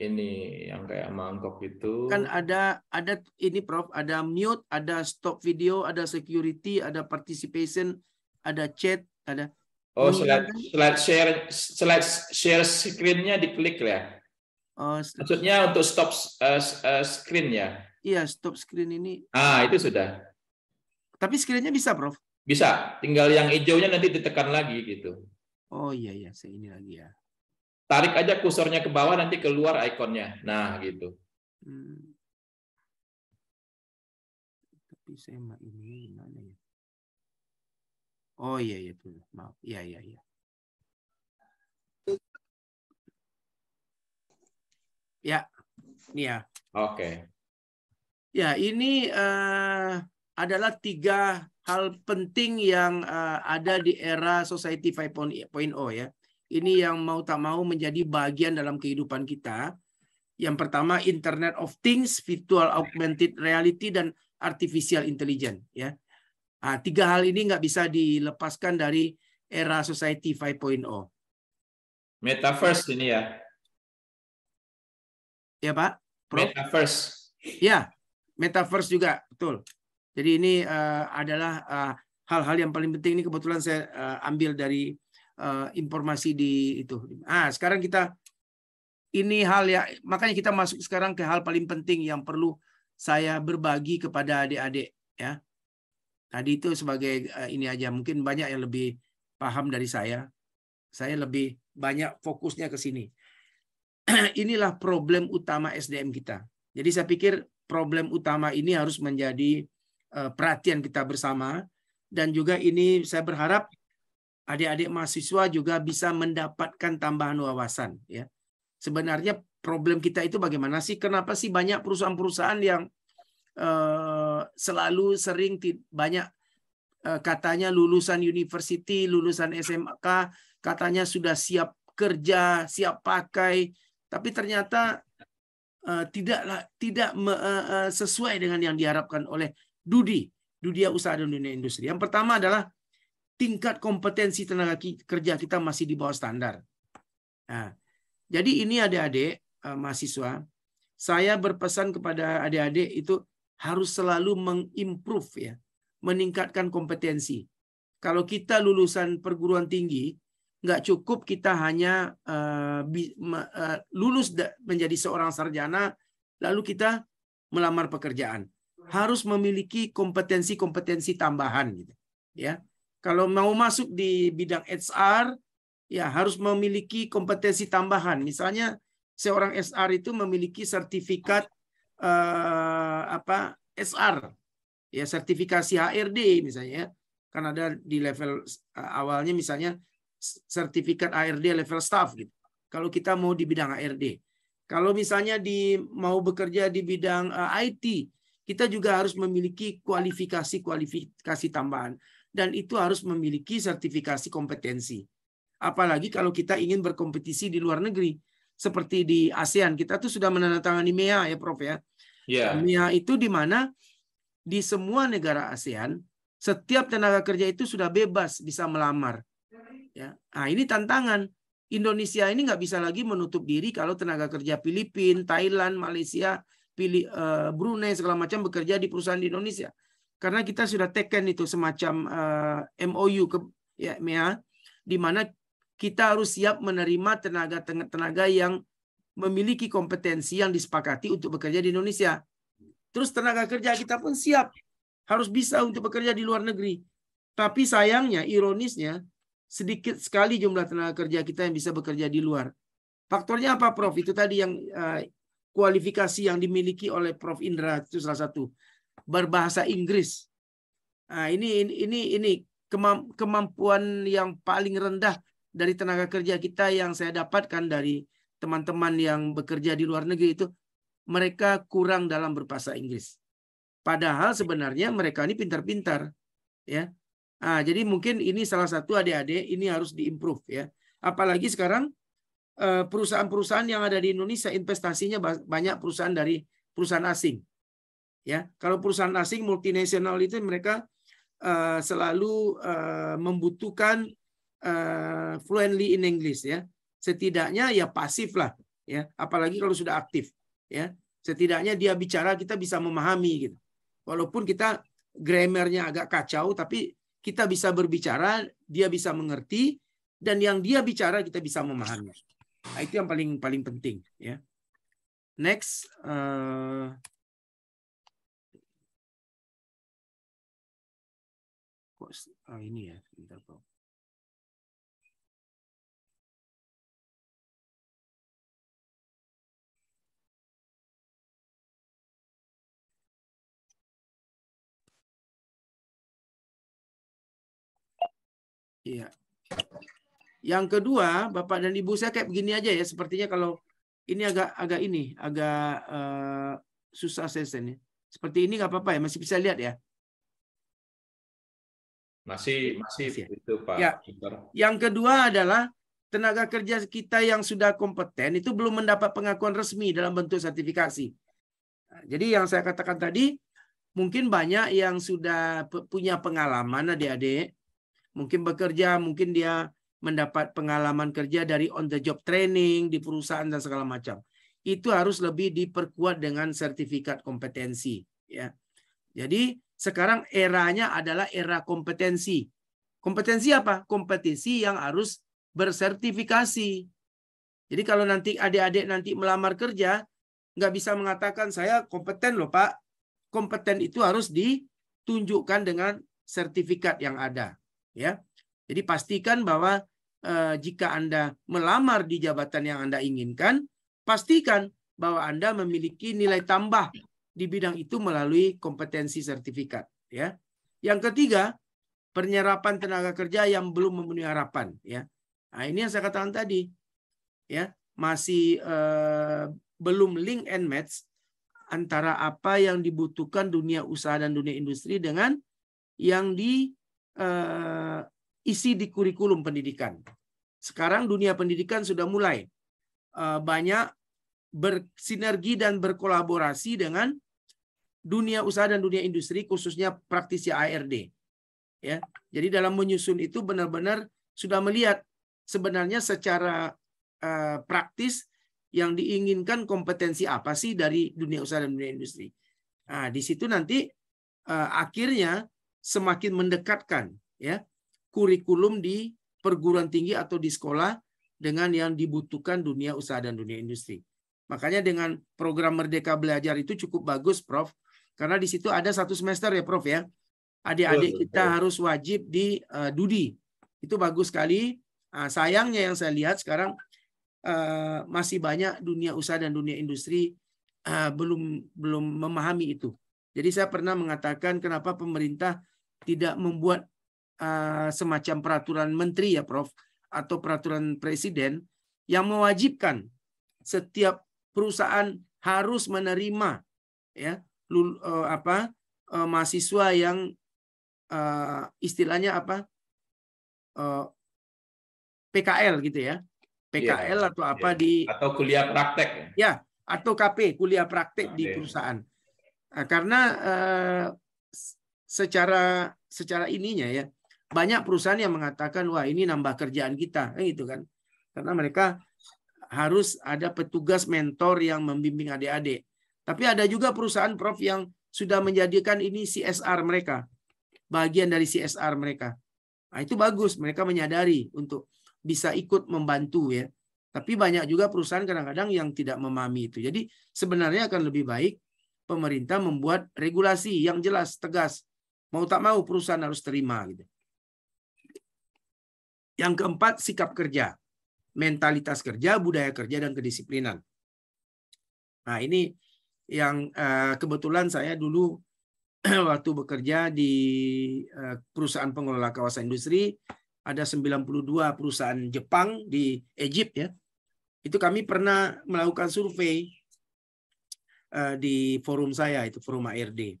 ini yang kayak mangkok itu kan ada ada ini prof ada mute ada stop video ada security ada participation ada chat ada oh slide, kan? slide share slide share screennya diklik ya oh, maksudnya untuk stop uh, eh, uh, eh, screen ya iya stop screen ini ah itu sudah tapi screennya bisa prof bisa tinggal yang hijaunya nanti ditekan lagi gitu oh iya iya saya ini lagi ya Tarik aja kursornya ke bawah nanti keluar ikonnya. Nah, gitu. Hmm. Tapi saya ini ya? Oh iya iya tuh. Maaf. Iya iya iya. Ya. Ini ya. Oke. Okay. Ya, ini uh, adalah tiga hal penting yang uh, ada di era society 5.0 ya ini yang mau tak mau menjadi bagian dalam kehidupan kita. Yang pertama Internet of Things, virtual augmented reality dan artificial intelligence. Ya, nah, tiga hal ini nggak bisa dilepaskan dari era society 5.0. Metaverse ini ya? Ya Pak. Pro? Metaverse. Ya, metaverse juga betul. Jadi ini uh, adalah eh, hal-hal uh, yang paling penting ini kebetulan saya uh, ambil dari Eh, informasi di itu. Ah, sekarang kita ini hal ya makanya kita masuk sekarang ke hal paling penting yang perlu saya berbagi kepada adik-adik ya. Tadi itu sebagai eh, ini aja mungkin banyak yang lebih paham dari saya. Saya lebih banyak fokusnya ke sini. Inilah problem utama SDM kita. Jadi saya pikir problem utama ini harus menjadi eh, perhatian kita bersama dan juga ini saya berharap adik-adik mahasiswa juga bisa mendapatkan tambahan wawasan ya. Sebenarnya problem kita itu bagaimana sih? Kenapa sih banyak perusahaan-perusahaan yang uh, selalu sering banyak uh, katanya lulusan university, lulusan SMK, katanya sudah siap kerja, siap pakai, tapi ternyata uh, tidaklah tidak me, uh, sesuai dengan yang diharapkan oleh Dudi, Dudia Usaha dan Dunia Industri. Yang pertama adalah tingkat kompetensi tenaga kerja kita masih di bawah standar. Nah, jadi ini adik-adik eh, mahasiswa, saya berpesan kepada adik-adik itu harus selalu mengimprove ya, meningkatkan kompetensi. Kalau kita lulusan perguruan tinggi, nggak cukup kita hanya eh, eh, lulus menjadi seorang sarjana, lalu kita melamar pekerjaan. Harus memiliki kompetensi-kompetensi tambahan, gitu, ya. Kalau mau masuk di bidang HR, ya harus memiliki kompetensi tambahan. Misalnya seorang SR itu memiliki sertifikat eh, apa SR, ya sertifikasi HRD misalnya, ya. kan ada di level eh, awalnya misalnya sertifikat HRD level staff gitu. Kalau kita mau di bidang HRD, kalau misalnya di mau bekerja di bidang eh, IT, kita juga harus memiliki kualifikasi-kualifikasi tambahan dan itu harus memiliki sertifikasi kompetensi. Apalagi kalau kita ingin berkompetisi di luar negeri seperti di ASEAN kita tuh sudah menandatangani MEA ya Prof ya. Yeah. Ya. MEA itu di mana di semua negara ASEAN setiap tenaga kerja itu sudah bebas bisa melamar. Ya. Nah, ini tantangan. Indonesia ini nggak bisa lagi menutup diri kalau tenaga kerja Filipina, Thailand, Malaysia, eh, Brunei segala macam bekerja di perusahaan di Indonesia karena kita sudah teken itu semacam uh, eh, MOU ke ya, ya di mana kita harus siap menerima tenaga-tenaga yang memiliki kompetensi yang disepakati untuk bekerja di Indonesia. Terus tenaga kerja kita pun siap harus bisa untuk bekerja di luar negeri. Tapi sayangnya ironisnya sedikit sekali jumlah tenaga kerja kita yang bisa bekerja di luar. Faktornya apa Prof? Itu tadi yang uh, kualifikasi yang dimiliki oleh Prof Indra itu salah satu berbahasa Inggris. Nah, ini ini ini, ini kemampuan yang paling rendah dari tenaga kerja kita yang saya dapatkan dari teman-teman yang bekerja di luar negeri itu mereka kurang dalam berbahasa Inggris. Padahal sebenarnya mereka ini pintar-pintar, ya. Nah, jadi mungkin ini salah satu adik-adik ini harus diimprove ya. Apalagi sekarang eh, perusahaan-perusahaan yang ada di Indonesia investasinya banyak perusahaan dari perusahaan asing. Ya, kalau perusahaan asing multinasional itu mereka uh, selalu uh, membutuhkan uh, fluently in English ya. Setidaknya ya pasif lah ya, apalagi kalau sudah aktif ya. Setidaknya dia bicara kita bisa memahami gitu. Walaupun kita grammarnya agak kacau tapi kita bisa berbicara, dia bisa mengerti dan yang dia bicara kita bisa memahami. Nah, itu yang paling paling penting ya. Next uh, oh, ini ya sebentar bro Iya. Yang kedua, Bapak dan Ibu saya kayak begini aja ya. Sepertinya kalau ini agak agak ini agak uh, susah ya. Seperti ini nggak apa-apa ya, masih bisa lihat ya. Masih masih, masih. Ya? itu Pak. Ya. Yang kedua adalah tenaga kerja kita yang sudah kompeten itu belum mendapat pengakuan resmi dalam bentuk sertifikasi. Nah, jadi yang saya katakan tadi mungkin banyak yang sudah punya pengalaman adik-adik, mungkin bekerja, mungkin dia mendapat pengalaman kerja dari on the job training di perusahaan dan segala macam. Itu harus lebih diperkuat dengan sertifikat kompetensi ya. Jadi sekarang eranya adalah era kompetensi. Kompetensi apa? Kompetisi yang harus bersertifikasi. Jadi kalau nanti adik-adik nanti melamar kerja, nggak bisa mengatakan saya kompeten loh Pak. Kompeten itu harus ditunjukkan dengan sertifikat yang ada. Ya, Jadi pastikan bahwa eh, jika Anda melamar di jabatan yang Anda inginkan, pastikan bahwa Anda memiliki nilai tambah di bidang itu melalui kompetensi sertifikat ya. Yang ketiga, penyerapan tenaga kerja yang belum memenuhi harapan ya. Nah, ini yang saya katakan tadi. Ya, masih eh, belum link and match antara apa yang dibutuhkan dunia usaha dan dunia industri dengan yang diisi eh, di kurikulum pendidikan. Sekarang dunia pendidikan sudah mulai eh, banyak bersinergi dan berkolaborasi dengan dunia usaha dan dunia industri khususnya praktisi ARD. Ya. Jadi dalam menyusun itu benar-benar sudah melihat sebenarnya secara uh, praktis yang diinginkan kompetensi apa sih dari dunia usaha dan dunia industri. Nah, di situ nanti uh, akhirnya semakin mendekatkan ya kurikulum di perguruan tinggi atau di sekolah dengan yang dibutuhkan dunia usaha dan dunia industri. Makanya dengan program Merdeka Belajar itu cukup bagus, Prof. Karena di situ ada satu semester ya, Prof ya. Adik-adik kita harus wajib di uh, dudi. Itu bagus sekali. Nah, sayangnya yang saya lihat sekarang uh, masih banyak dunia usaha dan dunia industri uh, belum belum memahami itu. Jadi saya pernah mengatakan kenapa pemerintah tidak membuat uh, semacam peraturan menteri ya, Prof, atau peraturan presiden yang mewajibkan setiap perusahaan harus menerima ya lul, uh, apa uh, mahasiswa yang uh, istilahnya apa uh, PKL gitu ya PKL ya, atau apa ya. di atau kuliah praktek ya atau KP kuliah praktek nah, di ya. perusahaan nah, karena uh, secara secara ininya ya banyak perusahaan yang mengatakan wah ini nambah kerjaan kita kan gitu kan karena mereka harus ada petugas mentor yang membimbing adik-adik. Tapi ada juga perusahaan Prof yang sudah menjadikan ini CSR mereka. Bagian dari CSR mereka. Nah, itu bagus, mereka menyadari untuk bisa ikut membantu ya. Tapi banyak juga perusahaan kadang-kadang yang tidak memahami itu. Jadi sebenarnya akan lebih baik pemerintah membuat regulasi yang jelas, tegas. Mau tak mau perusahaan harus terima gitu. Yang keempat, sikap kerja mentalitas kerja, budaya kerja, dan kedisiplinan. Nah ini yang eh, kebetulan saya dulu waktu bekerja di eh, perusahaan pengelola kawasan industri ada 92 perusahaan Jepang di Egypt ya. Itu kami pernah melakukan survei eh, di forum saya itu forum ARD.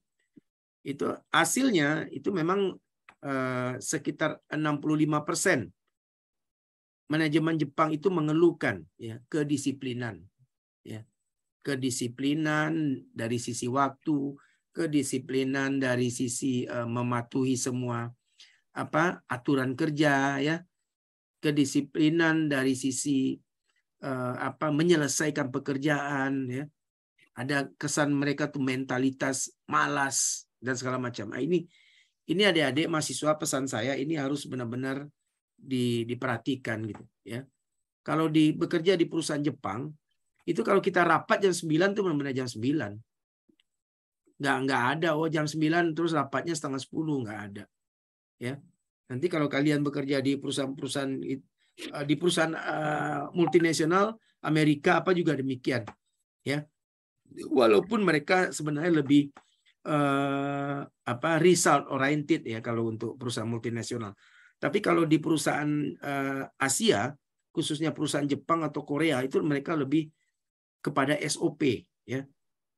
Itu hasilnya itu memang sekitar 65 persen manajemen Jepang itu mengeluhkan ya kedisiplinan ya kedisiplinan dari sisi waktu kedisiplinan dari sisi uh, mematuhi semua apa aturan kerja ya kedisiplinan dari sisi uh, apa menyelesaikan pekerjaan ya ada kesan mereka tuh mentalitas malas dan segala macam nah, ini ini adik-adik mahasiswa pesan saya ini harus benar-benar di, diperhatikan gitu ya. Kalau di bekerja di perusahaan Jepang itu kalau kita rapat jam 9 tuh benar-benar jam 9. Nggak nggak ada oh jam 9 terus rapatnya setengah 10 nggak ada. Ya. Nanti kalau kalian bekerja di perusahaan-perusahaan eh, di perusahaan uh, multinasional Amerika apa juga demikian. Ya. Walaupun mereka sebenarnya lebih uh, apa result oriented ya kalau untuk perusahaan multinasional. Tapi kalau di perusahaan eh, Asia, khususnya perusahaan Jepang atau Korea, itu mereka lebih kepada SOP, ya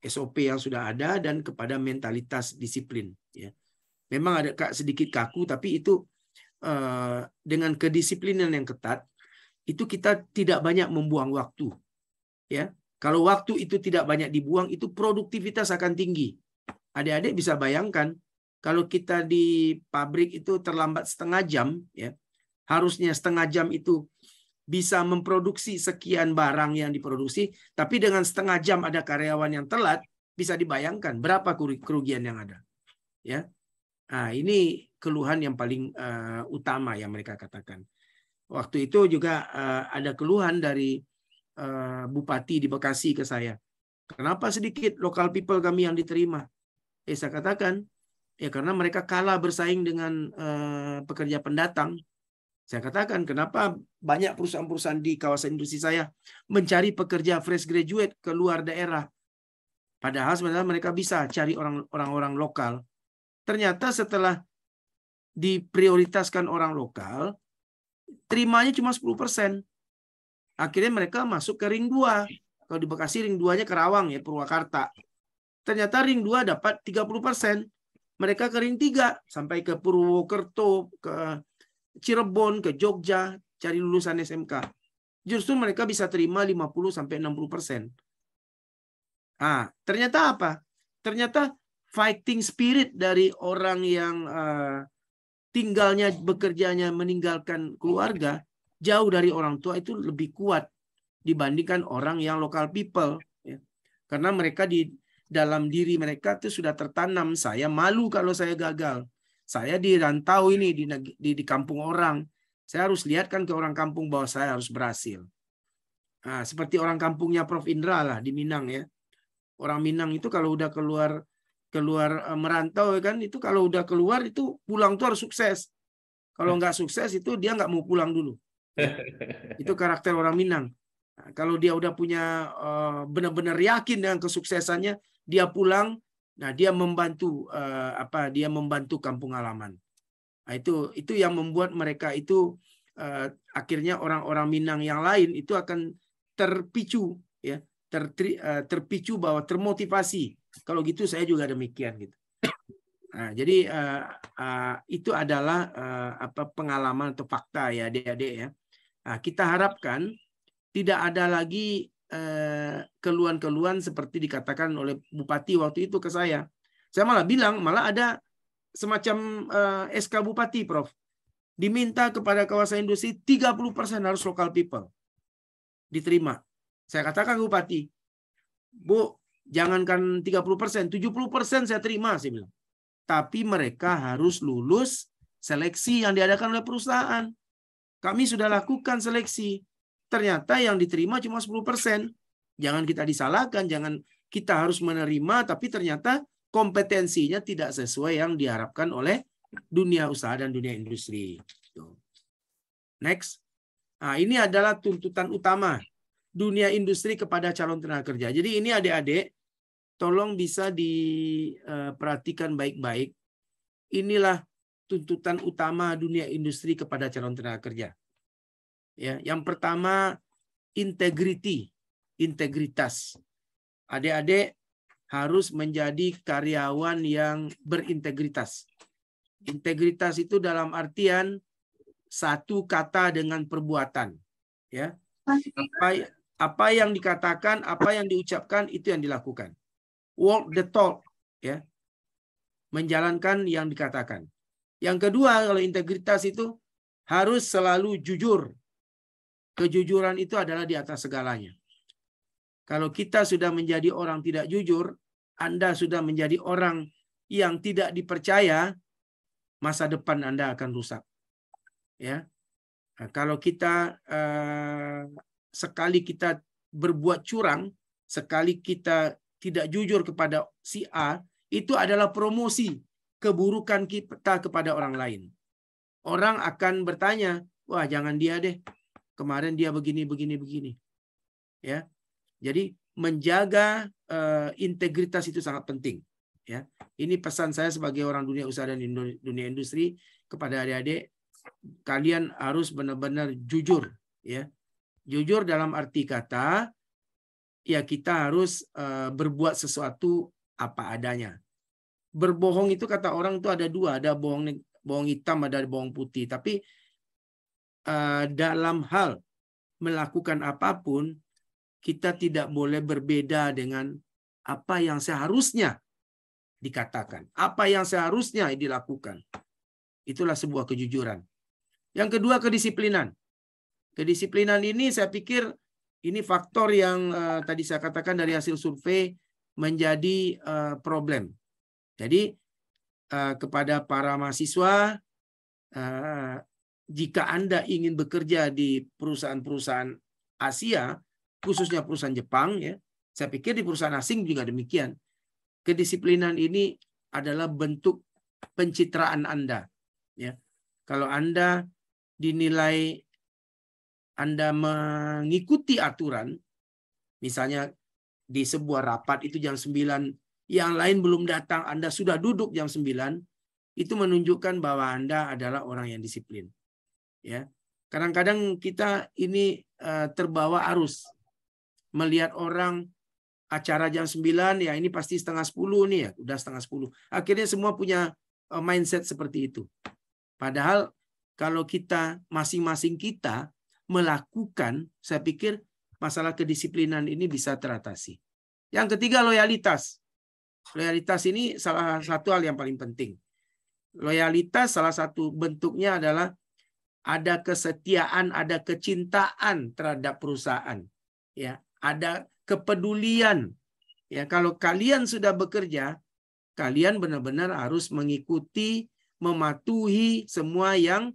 SOP yang sudah ada dan kepada mentalitas disiplin. Ya. Memang ada sedikit kaku, tapi itu eh, dengan kedisiplinan yang ketat, itu kita tidak banyak membuang waktu. Ya, kalau waktu itu tidak banyak dibuang, itu produktivitas akan tinggi. Adik-adik bisa bayangkan kalau kita di pabrik itu terlambat setengah jam, ya harusnya setengah jam itu bisa memproduksi sekian barang yang diproduksi, tapi dengan setengah jam ada karyawan yang telat, bisa dibayangkan berapa kerugian yang ada. Ya, nah, ini keluhan yang paling uh, utama yang mereka katakan. Waktu itu juga uh, ada keluhan dari uh, bupati di Bekasi ke saya. Kenapa sedikit lokal people kami yang diterima? Eh, saya katakan ya karena mereka kalah bersaing dengan uh, pekerja pendatang. Saya katakan kenapa banyak perusahaan-perusahaan di kawasan industri saya mencari pekerja fresh graduate ke luar daerah. Padahal sebenarnya mereka bisa cari orang-orang lokal. Ternyata setelah diprioritaskan orang lokal, terimanya cuma 10%. Akhirnya mereka masuk ke ring 2. Kalau di Bekasi ring 2-nya Kerawang ya Purwakarta. Ternyata ring 2 dapat 30% mereka ke ring tiga sampai ke Purwokerto, ke Cirebon, ke Jogja cari lulusan SMK. Justru mereka bisa terima 50 sampai 60 persen. Ah, ternyata apa? Ternyata fighting spirit dari orang yang uh, tinggalnya bekerjanya meninggalkan keluarga jauh dari orang tua itu lebih kuat dibandingkan orang yang lokal people ya. karena mereka di, dalam diri mereka itu sudah tertanam. Saya malu kalau saya gagal. Saya dirantau ini di, di, di kampung orang. Saya harus lihatkan ke orang kampung bahwa saya harus berhasil. Nah, seperti orang kampungnya Prof. Indra lah di Minang ya. Orang Minang itu kalau udah keluar keluar eh, merantau ya kan itu kalau udah keluar itu pulang tuh harus sukses. Kalau nggak sukses itu dia nggak mau pulang dulu. itu karakter orang Minang. Nah, kalau dia udah punya uh, benar-benar yakin dengan kesuksesannya, dia pulang, nah dia membantu uh, apa? Dia membantu kampung halaman. Nah, itu itu yang membuat mereka itu uh, akhirnya orang-orang Minang yang lain itu akan terpicu ya, ter, uh, eh, terpicu bahwa termotivasi. Kalau gitu saya juga demikian gitu. Nah, jadi uh, uh, itu adalah uh, apa pengalaman atau fakta ya adik-adik ya. Nah, kita harapkan tidak ada lagi Eh, keluhan-keluhan seperti dikatakan oleh bupati waktu itu ke saya. Saya malah bilang, malah ada semacam eh, SK bupati, Prof. Diminta kepada kawasan industri 30% harus lokal people. Diterima. Saya katakan ke bupati, Bu, jangankan 30%, 70% saya terima, saya bilang. Tapi mereka harus lulus seleksi yang diadakan oleh perusahaan. Kami sudah lakukan seleksi ternyata yang diterima cuma 10%. Jangan kita disalahkan, jangan kita harus menerima, tapi ternyata kompetensinya tidak sesuai yang diharapkan oleh dunia usaha dan dunia industri. Next. Nah, ini adalah tuntutan utama dunia industri kepada calon tenaga kerja. Jadi ini adik-adik, tolong bisa diperhatikan eh, baik-baik. Inilah tuntutan utama dunia industri kepada calon tenaga kerja. Ya, yang pertama integrity, integritas. Adik-adik harus menjadi karyawan yang berintegritas. Integritas itu dalam artian satu kata dengan perbuatan, ya. Apa, apa yang dikatakan, apa yang diucapkan itu yang dilakukan. Walk the talk, ya. Menjalankan yang dikatakan. Yang kedua kalau integritas itu harus selalu jujur Kejujuran itu adalah di atas segalanya. Kalau kita sudah menjadi orang tidak jujur, Anda sudah menjadi orang yang tidak dipercaya, masa depan Anda akan rusak. Ya. Nah, kalau kita eh, sekali kita berbuat curang, sekali kita tidak jujur kepada si A, itu adalah promosi keburukan kita kepada orang lain. Orang akan bertanya, "Wah, jangan dia deh kemarin dia begini begini begini ya jadi menjaga uh, integritas itu sangat penting ya ini pesan saya sebagai orang dunia usaha dan dunia industri kepada adik-adik kalian harus benar-benar jujur ya jujur dalam arti kata ya kita harus uh, berbuat sesuatu apa adanya berbohong itu kata orang itu ada dua ada bohong bohong hitam ada bohong putih tapi Eh, dalam hal melakukan apapun kita tidak boleh berbeda dengan apa yang seharusnya dikatakan, apa yang seharusnya dilakukan. Itulah sebuah kejujuran. Yang kedua kedisiplinan. Kedisiplinan ini saya pikir ini faktor yang uh, tadi saya katakan dari hasil survei menjadi uh, problem. Jadi uh, kepada para mahasiswa uh, jika Anda ingin bekerja di perusahaan-perusahaan Asia, khususnya perusahaan Jepang, ya, saya pikir di perusahaan asing juga demikian. Kedisiplinan ini adalah bentuk pencitraan Anda. Ya. Kalau Anda dinilai Anda mengikuti aturan, misalnya di sebuah rapat itu jam 9, yang lain belum datang, Anda sudah duduk jam 9, itu menunjukkan bahwa Anda adalah orang yang disiplin ya kadang-kadang kita ini uh, terbawa arus melihat orang acara jam 9 ya ini pasti setengah 10 nih ya udah setengah 10 akhirnya semua punya uh, mindset seperti itu padahal kalau kita masing-masing kita melakukan saya pikir masalah kedisiplinan ini bisa teratasi yang ketiga loyalitas loyalitas ini salah satu hal yang paling penting loyalitas salah satu bentuknya adalah ada kesetiaan, ada kecintaan terhadap perusahaan, ya, ada kepedulian. Ya, kalau kalian sudah bekerja, kalian benar-benar harus mengikuti, mematuhi semua yang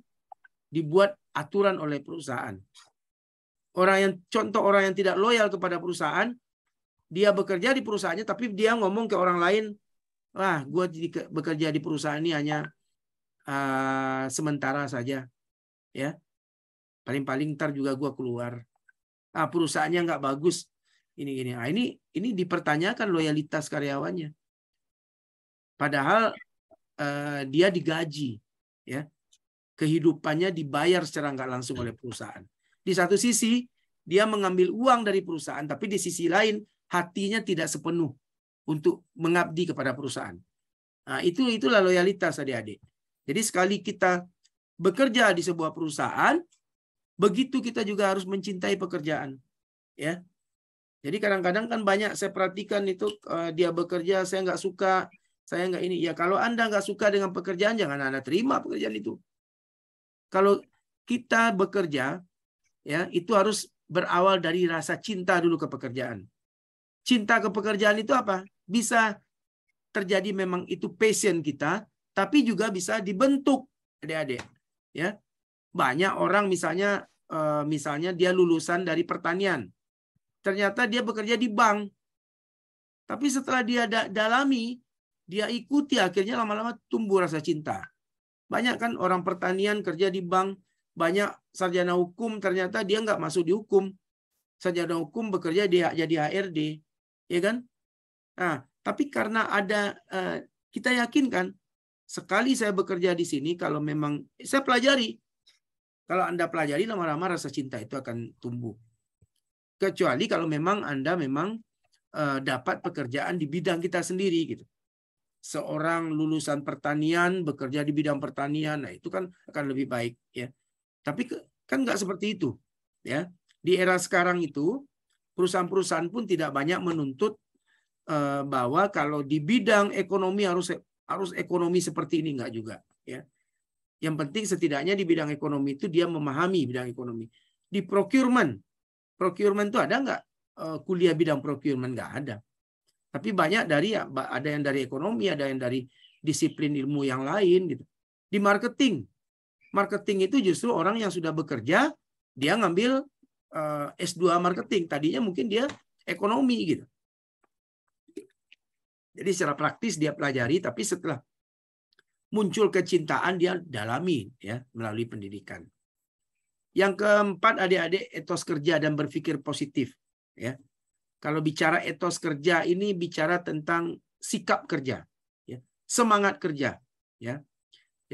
dibuat aturan oleh perusahaan. Orang yang contoh orang yang tidak loyal kepada perusahaan, dia bekerja di perusahaannya tapi dia ngomong ke orang lain, "Wah, gua bekerja di perusahaan ini hanya uh, sementara saja ya paling-paling ntar juga gue keluar ah perusahaannya nggak bagus ini gini ah ini ini dipertanyakan loyalitas karyawannya padahal eh, dia digaji ya kehidupannya dibayar secara nggak langsung oleh perusahaan di satu sisi dia mengambil uang dari perusahaan tapi di sisi lain hatinya tidak sepenuh untuk mengabdi kepada perusahaan nah, itu itulah loyalitas adik-adik jadi sekali kita bekerja di sebuah perusahaan, begitu kita juga harus mencintai pekerjaan. Ya, jadi kadang-kadang kan banyak saya perhatikan itu eh, dia bekerja saya nggak suka, saya nggak ini. Ya kalau anda nggak suka dengan pekerjaan jangan anda terima pekerjaan itu. Kalau kita bekerja ya itu harus berawal dari rasa cinta dulu ke pekerjaan. Cinta ke pekerjaan itu apa? Bisa terjadi memang itu passion kita, tapi juga bisa dibentuk adik-adik ya banyak orang misalnya eh, misalnya dia lulusan dari pertanian ternyata dia bekerja di bank tapi setelah dia dalami dia ikuti akhirnya lama-lama tumbuh rasa cinta banyak kan orang pertanian kerja di bank banyak sarjana hukum ternyata dia nggak masuk di hukum sarjana hukum bekerja dia jadi HRD ya kan nah tapi karena ada eh, kita yakinkan sekali saya bekerja di sini kalau memang saya pelajari kalau Anda pelajari lama-lama rasa cinta itu akan tumbuh. Kecuali kalau memang Anda memang eh, dapat pekerjaan di bidang kita sendiri gitu. Seorang lulusan pertanian bekerja di bidang pertanian, nah itu kan akan lebih baik ya. Tapi kan nggak seperti itu ya. Di era sekarang itu perusahaan-perusahaan pun tidak banyak menuntut eh, bahwa kalau di bidang ekonomi harus harus ekonomi seperti ini enggak juga ya. Yang penting setidaknya di bidang ekonomi itu dia memahami bidang ekonomi. Di procurement, procurement itu ada enggak eh, kuliah bidang procurement? enggak ada. Tapi banyak dari ya ada yang dari ekonomi, ada yang dari disiplin ilmu yang lain gitu. Di marketing, marketing itu justru orang yang sudah bekerja dia ngambil eh, S2 marketing. Tadinya mungkin dia ekonomi gitu. Jadi secara praktis dia pelajari, tapi setelah muncul kecintaan dia dalami ya melalui pendidikan. Yang keempat adik-adik etos kerja dan berpikir positif ya. Kalau bicara etos kerja ini bicara tentang sikap kerja ya, semangat kerja ya.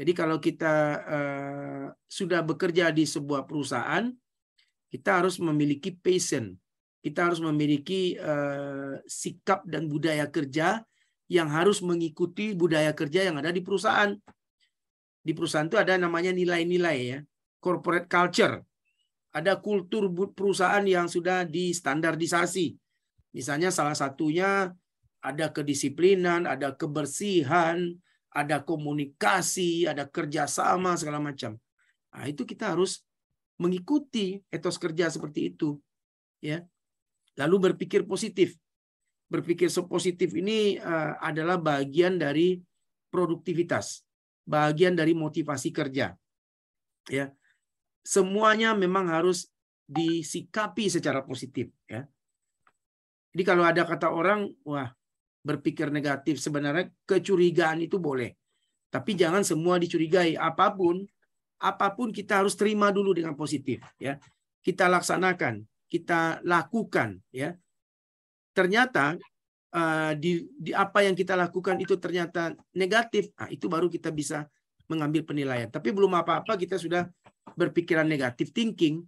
Jadi kalau kita uh, sudah bekerja di sebuah perusahaan kita harus memiliki passion, kita harus memiliki uh, sikap dan budaya kerja yang harus mengikuti budaya kerja yang ada di perusahaan. Di perusahaan itu ada namanya nilai-nilai ya, corporate culture. Ada kultur perusahaan yang sudah distandarisasi. Misalnya salah satunya ada kedisiplinan, ada kebersihan, ada komunikasi, ada kerjasama segala macam. Nah, itu kita harus mengikuti etos kerja seperti itu, ya. Lalu berpikir positif berpikir sepositif ini uh, adalah bagian dari produktivitas, bagian dari motivasi kerja. Ya. Semuanya memang harus disikapi secara positif ya. Jadi kalau ada kata orang, wah, berpikir negatif sebenarnya kecurigaan itu boleh. Tapi jangan semua dicurigai apapun apapun kita harus terima dulu dengan positif ya. Kita laksanakan, kita lakukan ya ternyata uh, di, di apa yang kita lakukan itu ternyata negatif, nah, itu baru kita bisa mengambil penilaian. Tapi belum apa-apa kita sudah berpikiran negatif thinking,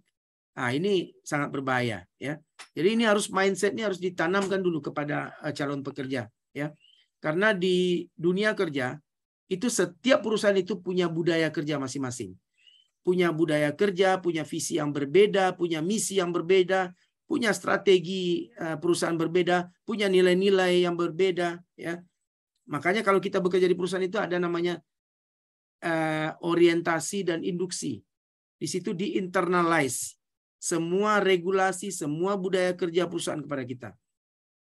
nah, ini sangat berbahaya. Ya, jadi ini harus mindset ini harus ditanamkan dulu kepada eh, calon pekerja. Ya, karena di dunia kerja itu setiap perusahaan itu punya budaya kerja masing-masing, punya budaya kerja, punya visi yang berbeda, punya misi yang berbeda, punya strategi eh, perusahaan berbeda, punya nilai-nilai yang berbeda, ya. Makanya kalau kita bekerja di perusahaan itu ada namanya eh, orientasi dan induksi. Di situ di internalize semua regulasi, semua budaya kerja perusahaan kepada kita.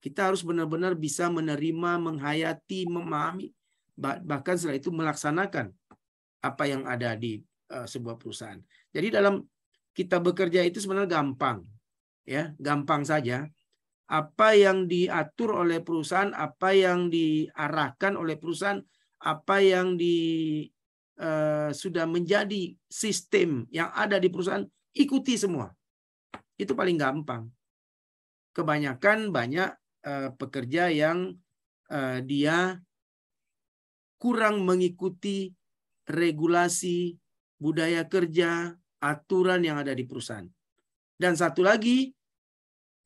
Kita harus benar-benar bisa menerima, menghayati, memahami, bahkan setelah itu melaksanakan apa yang ada di eh, sebuah perusahaan. Jadi dalam kita bekerja itu sebenarnya gampang ya gampang saja apa yang diatur oleh perusahaan apa yang diarahkan oleh perusahaan apa yang di eh, sudah menjadi sistem yang ada di perusahaan ikuti semua itu paling gampang kebanyakan banyak eh, pekerja yang eh, dia kurang mengikuti regulasi budaya kerja aturan yang ada di perusahaan dan satu lagi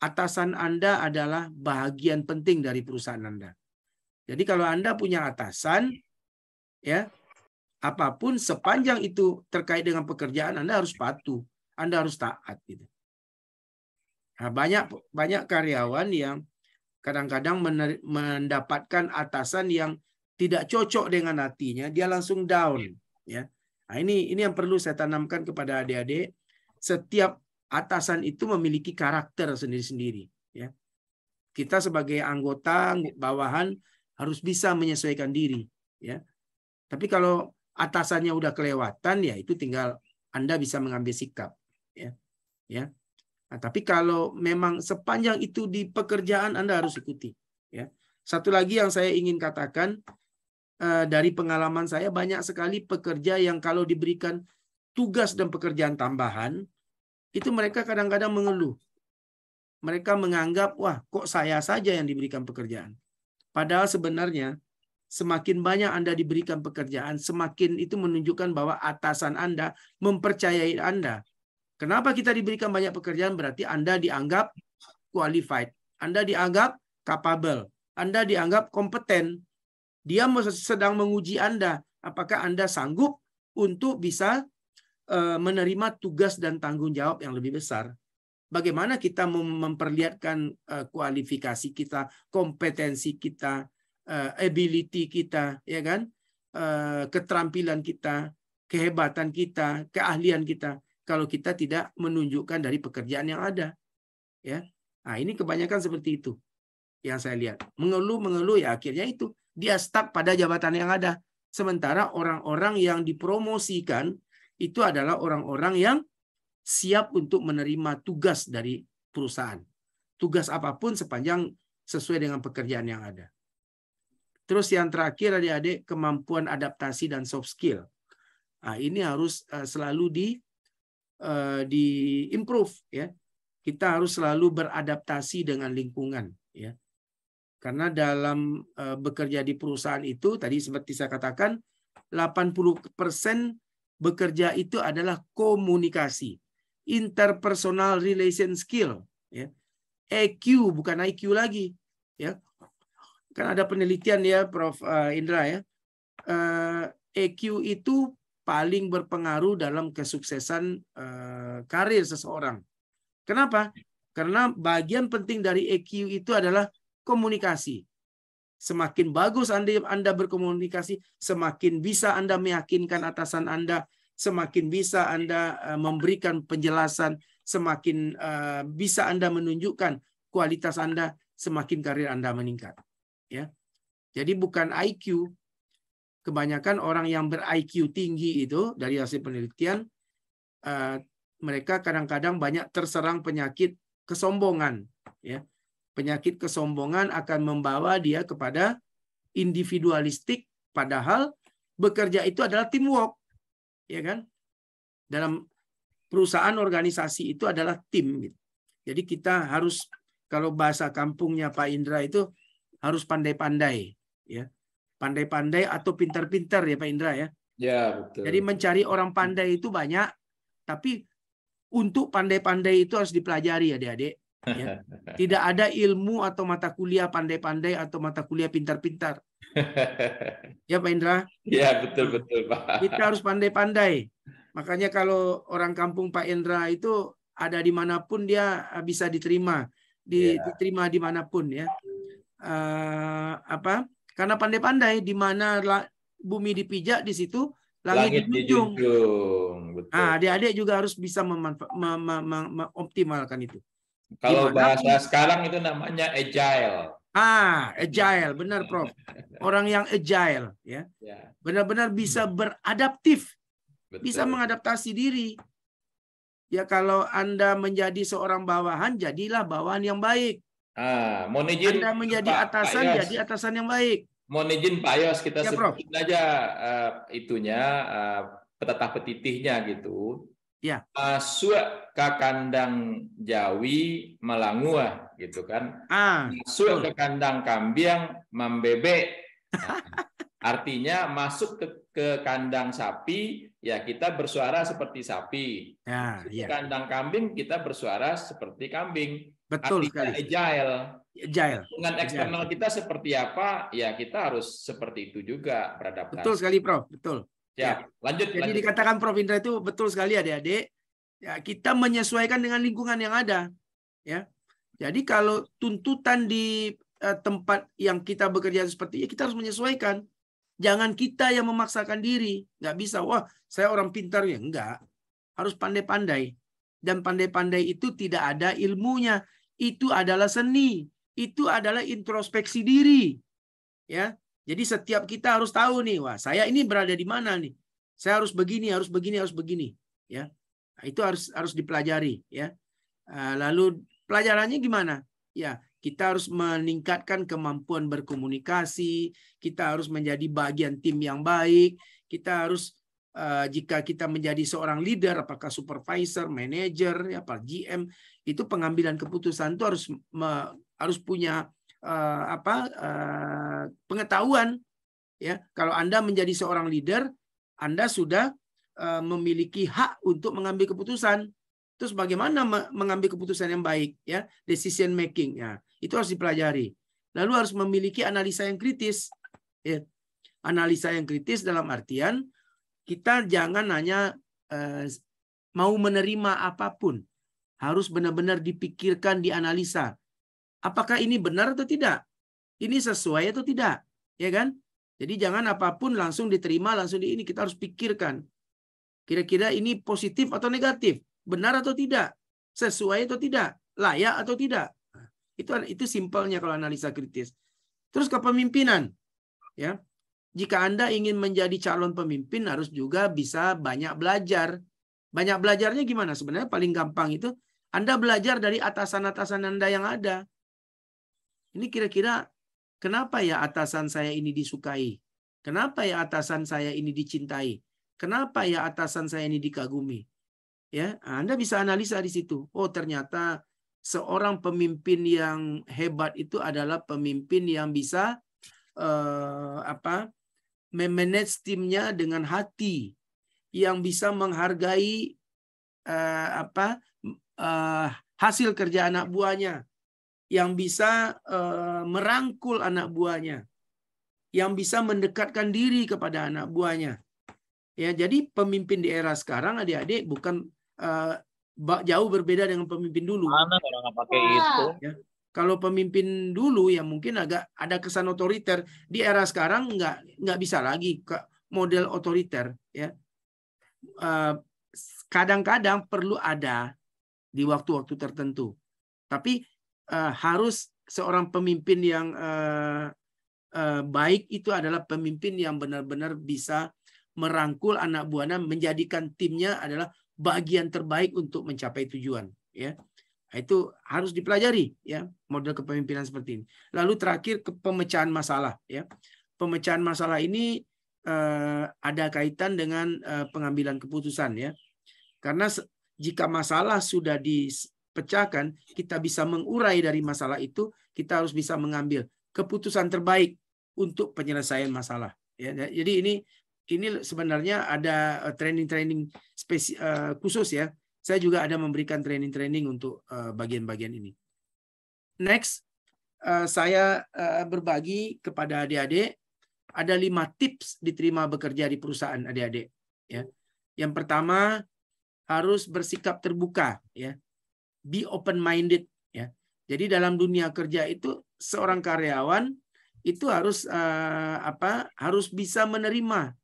atasan Anda adalah bagian penting dari perusahaan Anda. Jadi kalau Anda punya atasan, ya apapun sepanjang itu terkait dengan pekerjaan Anda harus patuh, Anda harus taat gitu. Nah, banyak banyak karyawan yang kadang-kadang mendapatkan atasan yang tidak cocok dengan hatinya, dia langsung down, iya. ya. Nah, ini ini yang perlu saya tanamkan kepada adik-adik. Setiap atasan itu memiliki karakter sendiri-sendiri. Ya. Kita sebagai anggota iya. bawahan harus bisa menyesuaikan diri. Ya. Tapi kalau atasannya udah kelewatan, ya itu tinggal Anda bisa mengambil sikap. Ya. Ya. Nah, tapi kalau memang sepanjang itu di pekerjaan Anda harus ikuti. Ya. Satu lagi yang saya ingin katakan eh, dari pengalaman saya banyak sekali pekerja yang kalau diberikan tugas dan pekerjaan tambahan itu mereka kadang-kadang mengeluh. Mereka menganggap, wah kok saya saja yang diberikan pekerjaan. Padahal sebenarnya semakin banyak Anda diberikan pekerjaan, semakin itu menunjukkan bahwa atasan Anda mempercayai Anda. Kenapa kita diberikan banyak pekerjaan berarti Anda dianggap qualified, Anda dianggap capable, Anda dianggap kompeten. Dia sedang menguji Anda apakah Anda sanggup untuk bisa Eh, menerima tugas dan tanggung jawab yang lebih besar. Bagaimana kita memperlihatkan eh, kualifikasi kita, kompetensi kita, eh, ability kita, ya kan? keterampilan kita, kehebatan kita, keahlian kita kalau kita tidak menunjukkan dari pekerjaan yang ada. Ya. Nah, ini kebanyakan seperti itu yang saya lihat. Mengeluh-mengeluh ya akhirnya itu dia stuck pada jabatan yang ada. Sementara orang-orang yang dipromosikan itu adalah orang-orang yang siap untuk menerima tugas dari perusahaan. Tugas apapun sepanjang sesuai dengan pekerjaan yang ada. Terus yang terakhir adik-adik kemampuan adaptasi dan soft skill. Nah, ini harus eh, selalu di eh, di improve ya. Kita harus selalu beradaptasi dengan lingkungan ya. Karena dalam eh, bekerja di perusahaan itu tadi seperti saya katakan 80% bekerja itu adalah komunikasi, interpersonal relation skill, ya. EQ bukan IQ lagi, ya. Kan ada penelitian ya Prof eh, Indra ya. EQ eh, e itu paling berpengaruh dalam kesuksesan eh, karir seseorang. Kenapa? Karena bagian penting dari EQ itu adalah komunikasi. Semakin bagus Anda, Anda berkomunikasi, semakin bisa Anda meyakinkan atasan Anda, semakin bisa Anda eh, memberikan penjelasan, semakin eh, bisa Anda menunjukkan kualitas Anda, semakin karir Anda meningkat. Ya. Jadi bukan IQ. Kebanyakan orang yang ber-IQ tinggi itu dari hasil penelitian eh, mereka kadang-kadang banyak terserang penyakit kesombongan, ya. Penyakit kesombongan akan membawa dia kepada individualistik padahal bekerja itu adalah teamwork. Ya kan? Dalam perusahaan organisasi itu adalah tim gitu. Jadi kita harus kalau bahasa kampungnya Pak Indra itu harus pandai-pandai ya. Pandai-pandai atau pintar-pintar ya Pak Indra ya. Ya, betul. Jadi mencari orang pandai itu banyak, tapi untuk pandai-pandai itu harus dipelajari ya, adik-adik. Ya. Tidak ada ilmu atau mata kuliah pandai-pandai atau mata kuliah pintar-pintar. Ya Pak Indra? Ya betul-betul Pak. Kita harus pandai-pandai. Makanya kalau orang kampung Pak Indra itu ada di dimanapun dia eh, bisa diterima. Di, ya. Diterima dimanapun ya. Uh, apa? Karena pandai-pandai di mana bumi dipijak di situ langit, langit dijunjung. Di Nah, adik-adik juga harus bisa memanfa- mem- mem- mem- mengoptimalkan itu. Kalau Gimana? bahasa sekarang itu namanya agile. Ah, agile, benar Prof. Orang yang agile ya. ya. Benar-benar bisa beradaptif. Bisa mengadaptasi diri. Ya kalau Anda menjadi seorang bawahan, jadilah bawahan yang baik. Ah, mau izin, Anda menjadi Pak, atasan, Pak jadi atasan yang baik. Mau izin Pak Yos, kita ya, sebutin Prof. aja uh, itunya, uh, eh, petatah petitihnya gitu. Ya. Masuk ke kandang Jawi melangua gitu kan. Ah, masuk ke kandang kambing membebek. Nah, artinya masuk ke, ke kandang sapi ya kita bersuara seperti sapi. Ya, ya. Kandang kambing kita bersuara seperti kambing. Betul artinya sekali. Agile. Agile. Dengan eksternal kita seperti apa ya kita harus seperti itu juga beradaptasi. Betul sekali, Prof. Betul. Ya, lanjut. Jadi lanjut. dikatakan Prof Indra itu betul sekali adik-adik. Ya, kita menyesuaikan dengan lingkungan yang ada. Ya, jadi kalau tuntutan di eh, tempat yang kita bekerja seperti ini, kita harus menyesuaikan. Jangan kita yang memaksakan diri. Nggak bisa, wah saya orang pintar. Ya, enggak. Harus pandai-pandai. Dan pandai-pandai itu tidak ada ilmunya. Itu adalah seni. Itu adalah introspeksi diri. Ya, jadi setiap kita harus tahu nih, wah saya ini berada di mana nih? Saya harus begini, harus begini, harus begini, ya. Nah, itu harus harus dipelajari, ya. Ah, lalu pelajarannya gimana? Ya, kita harus meningkatkan kemampuan berkomunikasi, kita harus menjadi bagian tim yang baik, kita harus ah, jika kita menjadi seorang leader, apakah supervisor, manager, ya, apa GM, itu pengambilan keputusan itu harus harus punya uh, apa uh, pengetahuan ya kalau anda menjadi seorang leader anda sudah uh, memiliki hak untuk mengambil keputusan terus bagaimana mengambil keputusan yang baik ya decision making ya itu harus dipelajari lalu harus memiliki analisa yang kritis ya analisa yang kritis dalam artian kita jangan hanya uh, mau menerima apapun harus benar-benar dipikirkan dianalisa Apakah ini benar atau tidak? Ini sesuai atau tidak? Ya kan? Jadi jangan apapun langsung diterima, langsung di ini. Kita harus pikirkan. Kira-kira ini positif atau negatif? Benar atau tidak? Sesuai atau tidak? Layak atau tidak? Nah, itu itu simpelnya kalau analisa kritis. Terus kepemimpinan. Ya. Jika Anda ingin menjadi calon pemimpin harus juga bisa banyak belajar. Banyak belajarnya gimana? Sebenarnya paling gampang itu Anda belajar dari atasan-atasan Anda yang ada. Ini kira-kira kenapa ya atasan saya ini disukai? Kenapa ya atasan saya ini dicintai? Kenapa ya atasan saya ini dikagumi? Ya, Anda bisa analisa di situ. Oh, ternyata seorang pemimpin yang hebat itu adalah pemimpin yang bisa eh, apa? memanage timnya dengan hati, yang bisa menghargai eh, apa? Eh, hasil kerja anak buahnya, yang bisa eh, merangkul anak buahnya, yang bisa mendekatkan diri kepada anak buahnya. Ya, jadi pemimpin di era sekarang adik-adik bukan uh, jauh berbeda dengan pemimpin dulu. kalau pakai itu? Ya. Kalau pemimpin dulu ya mungkin agak ada kesan otoriter. Di era sekarang nggak nggak bisa lagi ke model otoriter. Ya, kadang eh, kadang-kadang perlu ada di waktu-waktu tertentu. Tapi uh, harus seorang pemimpin yang uh, uh, baik itu adalah pemimpin yang benar-benar bisa merangkul anak buahnya menjadikan timnya adalah bagian terbaik untuk mencapai tujuan ya nah, itu harus dipelajari ya model kepemimpinan seperti ini lalu terakhir ke pemecahan masalah ya pemecahan masalah ini uh, ada kaitan dengan uh, pengambilan keputusan ya karena jika masalah sudah di pecahkan, kita bisa mengurai dari masalah itu, kita harus bisa mengambil keputusan terbaik untuk penyelesaian masalah. Ya, jadi ini ini sebenarnya ada eh, training-training spesi, uh, khusus ya. Saya juga ada memberikan training-training untuk eh, bagian-bagian uh, ini. Next, uh, saya uh, berbagi kepada adik-adik ada lima tips diterima bekerja di perusahaan adik-adik. Ya, yang pertama harus bersikap terbuka. Ya, be open minded ya. Jadi dalam dunia kerja itu seorang karyawan itu harus uh, apa? harus bisa menerima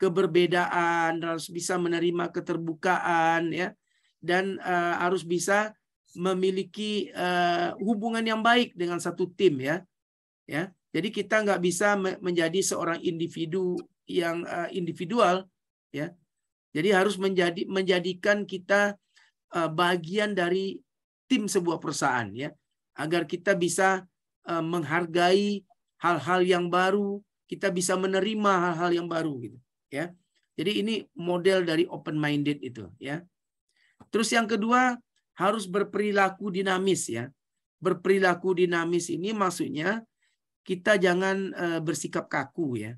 keberbedaan, harus bisa menerima keterbukaan ya dan uh, harus bisa memiliki uh, hubungan yang baik dengan satu tim ya. Ya. Jadi kita nggak bisa menjadi seorang individu yang uh, individual ya. Jadi harus menjadi menjadikan kita Eh, bagian dari tim sebuah perusahaan ya agar kita bisa eh, menghargai hal-hal yang baru kita bisa menerima hal-hal yang baru gitu ya jadi ini model dari open minded itu ya terus yang kedua harus berperilaku dinamis ya berperilaku dinamis ini maksudnya kita jangan eh, bersikap kaku ya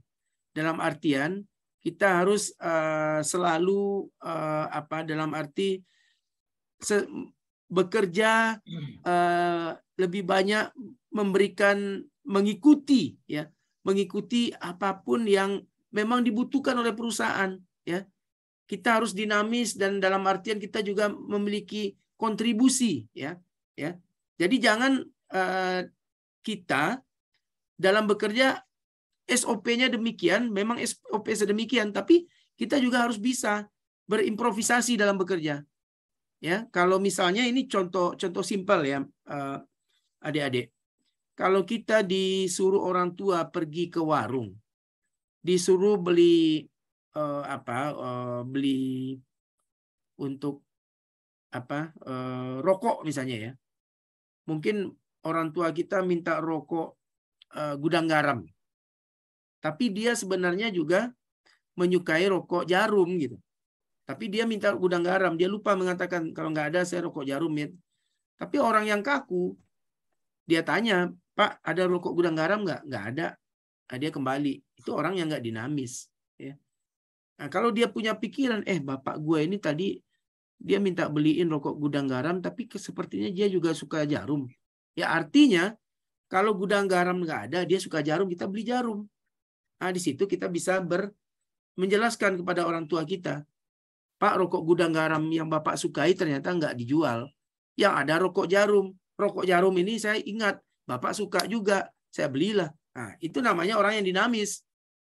dalam artian kita harus selalu apa dalam arti bekerja uh, lebih banyak memberikan mengikuti ya mengikuti apapun yang memang dibutuhkan oleh perusahaan ya kita harus dinamis dan dalam artian kita juga memiliki kontribusi ya ya jadi jangan uh, kita dalam bekerja SOP-nya demikian memang SOP sedemikian tapi kita juga harus bisa berimprovisasi dalam bekerja Ya, kalau misalnya ini contoh contoh simpel ya, eh, adik-adik. Kalau kita disuruh orang tua pergi ke warung, disuruh beli eh, apa eh, beli untuk apa rokok misalnya ya mungkin orang tua kita minta rokok gudang garam tapi dia sebenarnya juga menyukai rokok jarum gitu tapi dia minta gudang garam, dia lupa mengatakan kalau nggak ada saya rokok jarum ya. Tapi orang yang kaku, dia tanya, Pak ada rokok gudang garam nggak? Nggak ada. Nah, dia kembali. Itu orang yang nggak dinamis. Ya. Nah, kalau dia punya pikiran, eh bapak gue ini tadi dia minta beliin rokok gudang garam, tapi sepertinya dia juga suka jarum. Ya artinya kalau gudang garam nggak ada, dia suka jarum, kita beli jarum. Nah, di situ kita bisa ber menjelaskan kepada orang tua kita, Pak, rokok gudang garam yang Bapak sukai ternyata nggak dijual. Yang ada rokok jarum. Rokok jarum ini saya ingat, Bapak suka juga. Saya belilah. Nah, itu namanya orang yang dinamis.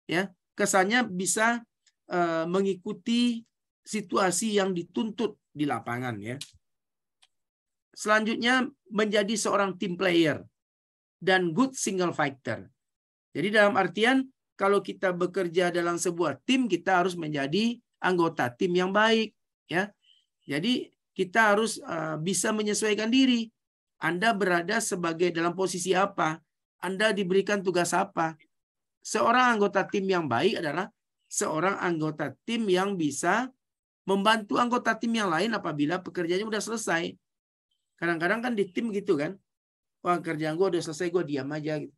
ya Kesannya bisa uh, mengikuti situasi yang dituntut di lapangan. ya Selanjutnya, menjadi seorang team player dan good single fighter. Jadi dalam artian, kalau kita bekerja dalam sebuah tim, kita harus menjadi anggota tim yang baik ya. Jadi kita harus eh, bisa menyesuaikan diri. Anda berada sebagai dalam posisi apa? Anda diberikan tugas apa? Seorang anggota tim yang baik adalah seorang anggota tim yang bisa membantu anggota tim yang lain apabila pekerjaannya sudah selesai. Kadang-kadang kan di tim gitu kan. Wah kerjaan gue udah selesai, gue diam aja. Gitu.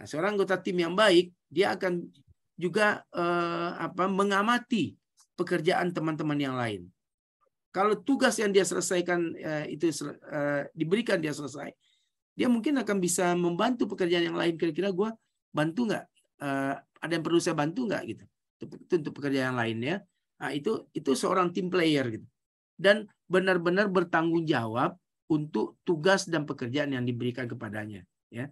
Nah, seorang anggota tim yang baik, dia akan juga eh, apa mengamati pekerjaan teman-teman yang lain. Kalau tugas yang dia selesaikan eh, itu eh, diberikan dia selesai, dia mungkin akan bisa membantu pekerjaan yang lain. Kira-kira gue bantu nggak? Eh, ada yang perlu saya bantu nggak gitu? Itu untuk pekerjaan yang lain ya. Nah, itu itu seorang team player gitu. Dan benar-benar bertanggung jawab untuk tugas dan pekerjaan yang diberikan kepadanya ya.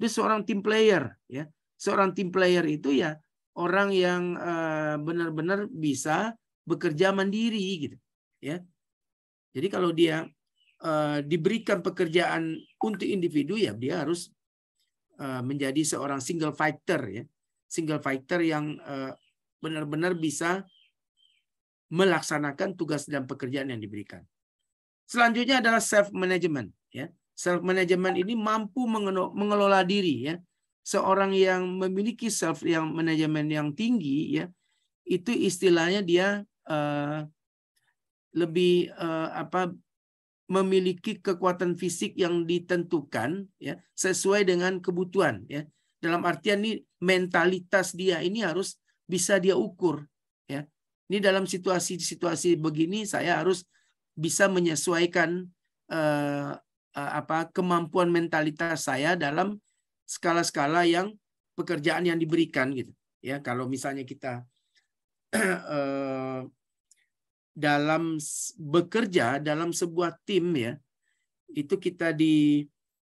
Dia seorang team player ya. Seorang team player itu ya orang yang eh, benar-benar bisa bekerja mandiri gitu ya jadi kalau dia eh, diberikan pekerjaan untuk individu ya dia harus eh, menjadi seorang single fighter ya single fighter yang benar-benar bisa melaksanakan tugas dan pekerjaan yang diberikan selanjutnya adalah self management ya self management ini mampu mengelola diri ya seorang yang memiliki self yang manajemen yang tinggi ya itu istilahnya dia uh, lebih uh, apa memiliki kekuatan fisik yang ditentukan ya sesuai dengan kebutuhan ya dalam artian ini mentalitas dia ini harus bisa dia ukur ya ini dalam situasi-situasi begini saya harus bisa menyesuaikan uh, apa kemampuan mentalitas saya dalam skala-skala yang pekerjaan yang diberikan gitu. Ya, kalau misalnya kita eh, dalam bekerja dalam sebuah tim ya, itu kita di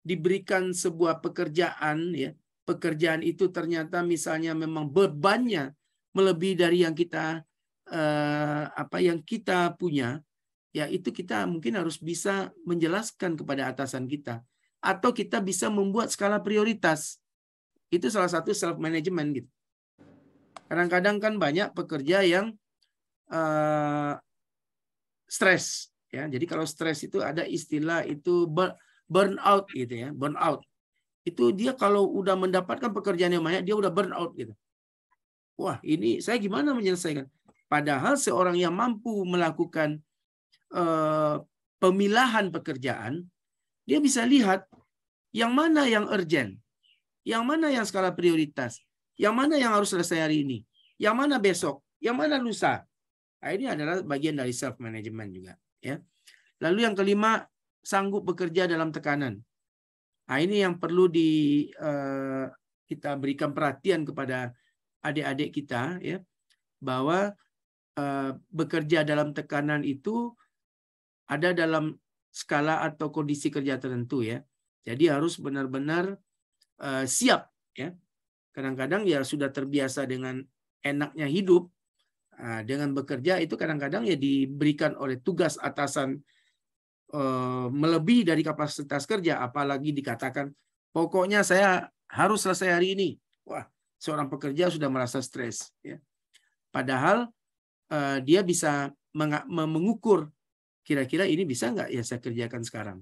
diberikan sebuah pekerjaan ya. Pekerjaan itu ternyata misalnya memang bebannya melebihi dari yang kita eh, apa yang kita punya, ya itu kita mungkin harus bisa menjelaskan kepada atasan kita atau kita bisa membuat skala prioritas. Itu salah satu self management gitu. Kadang-kadang kan banyak pekerja yang uh, stres ya. Jadi kalau stres itu ada istilah itu out gitu ya, burn out Itu dia kalau udah mendapatkan pekerjaan yang banyak dia udah burn out gitu. Wah, ini saya gimana menyelesaikan? Padahal seorang yang mampu melakukan uh, pemilahan pekerjaan dia bisa lihat yang mana yang urgent, yang mana yang skala prioritas, yang mana yang harus selesai hari ini, yang mana besok, yang mana lusa. Nah, ini adalah bagian dari self management juga, ya. Lalu yang kelima, sanggup bekerja dalam tekanan. Nah, ini yang perlu di uh, kita berikan perhatian kepada adik-adik kita ya bahwa uh, bekerja dalam tekanan itu ada dalam skala atau kondisi kerja tertentu ya. Jadi harus benar-benar uh, siap ya. Kadang-kadang ya sudah terbiasa dengan enaknya hidup uh, dengan bekerja itu kadang-kadang ya diberikan oleh tugas atasan uh, melebihi dari kapasitas kerja, apalagi dikatakan pokoknya saya harus selesai hari ini. Wah, seorang pekerja sudah merasa stres. Ya. Padahal uh, dia bisa mengukur kira-kira ini bisa nggak ya saya kerjakan sekarang?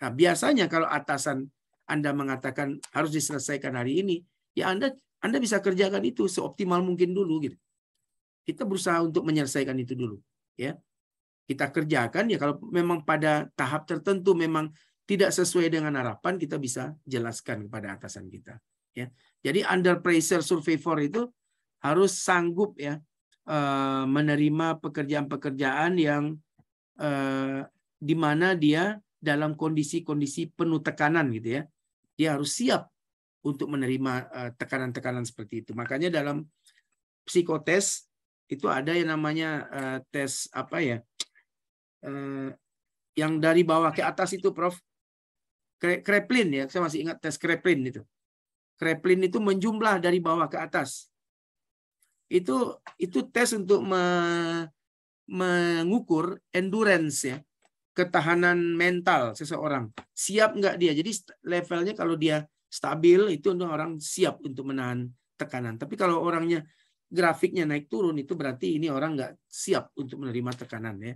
Nah, biasanya kalau atasan Anda mengatakan harus diselesaikan hari ini, ya Anda Anda bisa kerjakan itu seoptimal mungkin dulu gitu. Kita berusaha untuk menyelesaikan itu dulu, ya. Kita kerjakan ya kalau memang pada tahap tertentu memang tidak sesuai dengan harapan kita bisa jelaskan kepada atasan kita, ya. Jadi under pressure for itu harus sanggup ya eh, menerima pekerjaan-pekerjaan yang eh, di mana dia dalam kondisi-kondisi penuh tekanan gitu ya. Dia harus siap untuk menerima eh, tekanan-tekanan seperti itu. Makanya dalam psikotes itu ada yang namanya eh, tes apa ya? Eh, yang dari bawah ke atas itu Prof Kreplin ya, saya masih ingat tes Kreplin itu. Kreplin itu menjumlah dari bawah ke atas. Itu itu tes untuk me, mengukur endurance ya ketahanan mental seseorang siap nggak dia jadi levelnya kalau dia stabil itu untuk orang siap untuk menahan tekanan tapi kalau orangnya grafiknya naik turun itu berarti ini orang nggak siap untuk menerima tekanan ya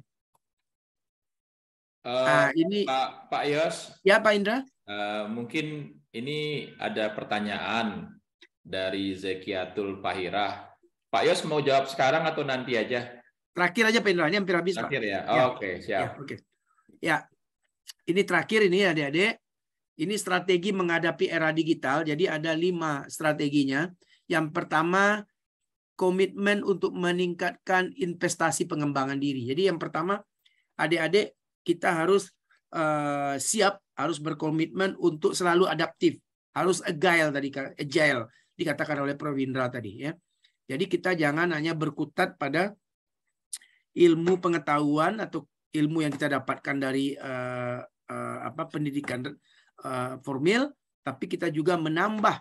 uh, nah, ini Pak Pak Yos ya Pak Indra uh, mungkin ini ada pertanyaan dari Zekiatul pahirah Pak Yos mau jawab sekarang atau nanti aja? Terakhir aja Pak Indra, ini hampir habis terakhir, Pak. Ya? ya. Oh, ya. Oke, okay, siap. Ya, okay. ya. Ini terakhir ini Adik-adik. Ini strategi menghadapi era digital. Jadi ada lima strateginya. Yang pertama komitmen untuk meningkatkan investasi pengembangan diri. Jadi yang pertama adik-adik kita harus uh, siap harus berkomitmen untuk selalu adaptif, harus agile tadi agile dikatakan oleh Prof tadi ya. Jadi kita jangan hanya berkutat pada ilmu pengetahuan atau ilmu yang kita dapatkan dari uh, uh, apa pendidikan uh, eh, formal, tapi kita juga menambah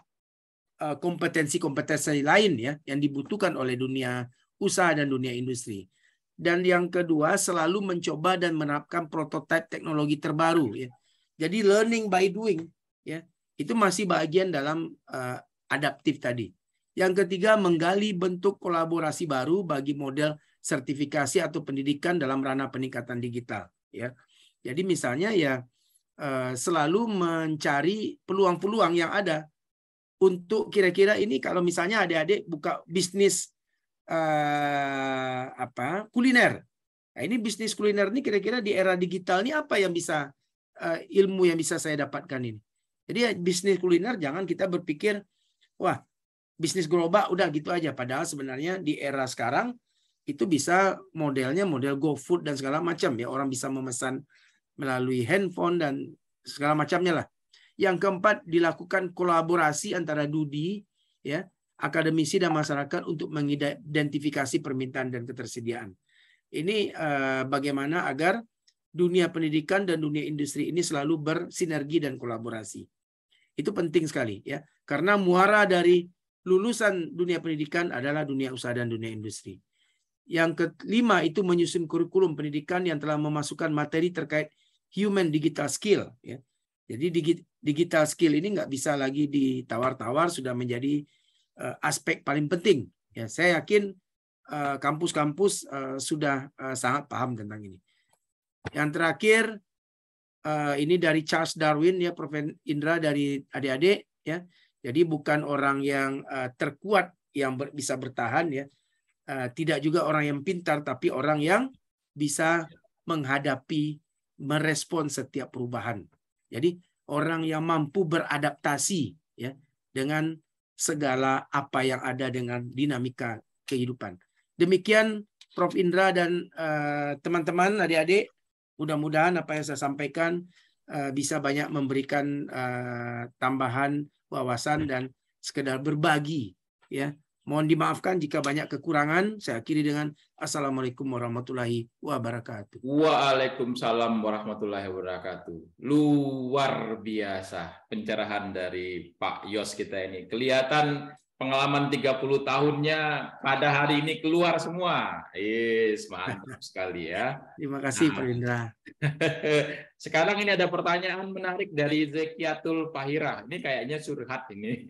kompetensi-kompetensi lain ya yang dibutuhkan oleh dunia usaha dan dunia industri. Dan yang kedua selalu mencoba dan menerapkan prototipe teknologi terbaru ya. Jadi learning by doing ya. Itu masih bagian dalam uh, adaptif tadi. Yang ketiga menggali bentuk kolaborasi baru bagi model sertifikasi atau pendidikan dalam ranah peningkatan digital ya. Jadi misalnya ya eh, selalu mencari peluang-peluang yang ada untuk kira-kira ini kalau misalnya adik-adik buka bisnis eh, apa kuliner. Nah, ini bisnis kuliner ini kira-kira di era digital ini apa yang bisa eh, ilmu yang bisa saya dapatkan ini. Jadi ya, bisnis kuliner jangan kita berpikir wah bisnis gerobak udah gitu aja padahal sebenarnya di era sekarang itu bisa modelnya model GoFood dan segala macam ya orang bisa memesan melalui handphone dan segala macamnya lah. Yang keempat dilakukan kolaborasi antara Dudi ya akademisi dan masyarakat untuk mengidentifikasi permintaan dan ketersediaan. Ini eh, bagaimana agar dunia pendidikan dan dunia industri ini selalu bersinergi dan kolaborasi. Itu penting sekali ya karena muara dari lulusan dunia pendidikan adalah dunia usaha dan dunia industri. Yang kelima itu menyusun kurikulum pendidikan yang telah memasukkan materi terkait human digital skill. Ya. Jadi digital skill ini nggak bisa lagi ditawar-tawar, sudah menjadi eh, aspek paling penting. Ya, saya yakin eh, kampus-kampus eh, sudah sangat paham tentang ini. Yang terakhir ini dari Charles Darwin ya Prof Indra dari adik-adik ya. Jadi bukan orang yang terkuat yang bisa bertahan ya, Eh, tidak juga orang yang pintar, tapi orang yang bisa menghadapi, merespon setiap perubahan. Jadi orang yang mampu beradaptasi ya dengan segala apa yang ada dengan dinamika kehidupan. Demikian Prof Indra dan teman eh, teman-teman adik-adik, mudah-mudahan apa yang saya sampaikan uh, bisa banyak memberikan uh, tambahan wawasan dan sekedar berbagi ya Mohon dimaafkan jika banyak kekurangan. Saya akhiri dengan Assalamualaikum warahmatullahi wabarakatuh. Waalaikumsalam warahmatullahi wabarakatuh. Luar biasa pencerahan dari Pak Yos kita ini. Kelihatan pengalaman 30 tahunnya pada hari ini keluar semua. Yes, mantap sekali ya. Terima kasih nah. Pak Indra. Sekarang ini ada pertanyaan menarik dari Zekiatul Fahira. Ini kayaknya surhat ini.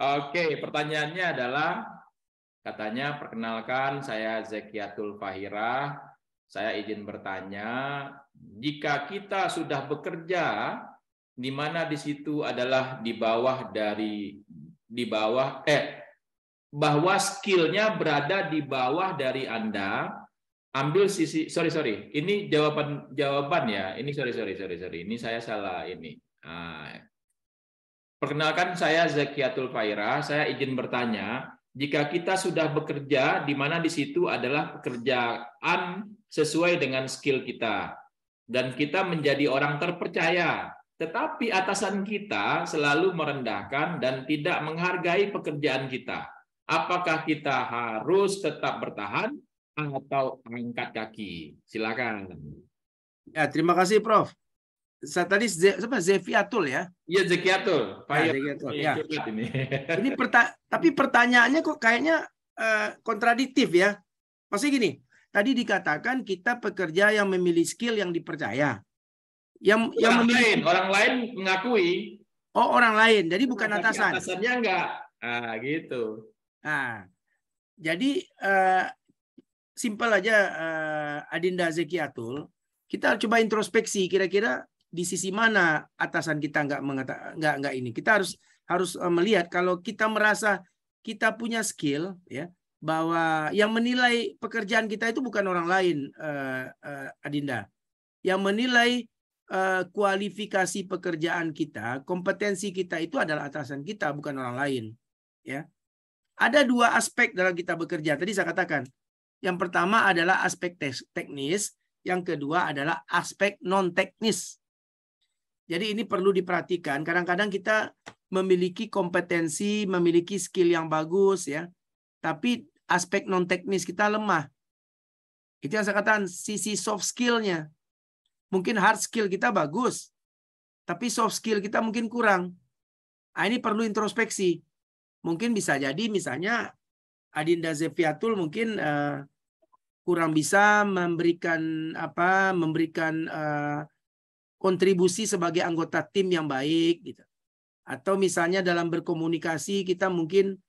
Oke, pertanyaannya adalah katanya perkenalkan saya Zekiatul Fahira. Saya izin bertanya, jika kita sudah bekerja di mana di situ adalah di bawah dari di bawah eh bahwa skillnya berada di bawah dari Anda, ambil sisi sorry sorry ini jawaban jawaban ya ini sorry sorry sorry sorry ini saya salah ini nah, Perkenalkan saya Zakiatul Faira, saya izin bertanya, jika kita sudah bekerja di mana di situ adalah pekerjaan sesuai dengan skill kita dan kita menjadi orang terpercaya, tetapi atasan kita selalu merendahkan dan tidak menghargai pekerjaan kita. Apakah kita harus tetap bertahan atau mengangkat kaki? Silakan. Ya, terima kasih Prof saya tadi apa Zefiatul ya? Iya Zekiatul. Pak nah, iya, ya, Ya. Ini. ini perta tapi pertanyaannya kok kayaknya uh, kontradiktif ya. Pasti gini, tadi dikatakan kita pekerja yang memilih skill yang dipercaya. Yang orang yang memilih lain, orang lain mengakui. Oh, orang lain. Jadi bukan tapi atasan. Atasannya enggak. Ah, gitu. ah jadi uh, simpel aja uh, Adinda Zekiatul kita coba introspeksi kira-kira di sisi mana atasan kita nggak mengata nggak nggak ini kita harus harus eh, melihat kalau kita merasa kita punya skill ya bahwa yang menilai pekerjaan kita itu bukan orang lain eh, eh, Adinda yang menilai kualifikasi pekerjaan kita kompetensi kita itu adalah atasan kita bukan orang lain ya ada dua aspek dalam kita bekerja tadi saya katakan yang pertama adalah aspek teknis yang kedua adalah aspek non teknis jadi ini perlu diperhatikan. Kadang-kadang kita memiliki kompetensi, memiliki skill yang bagus ya, tapi aspek non teknis kita lemah. Itu yang saya katakan sisi soft skillnya. Mungkin hard skill kita bagus, tapi soft skill kita mungkin kurang. Nah, ini perlu introspeksi. Mungkin bisa jadi misalnya Adinda Zefiatul mungkin uh, kurang bisa memberikan apa memberikan uh, kontribusi sebagai anggota tim yang baik gitu. Atau misalnya dalam berkomunikasi kita mungkin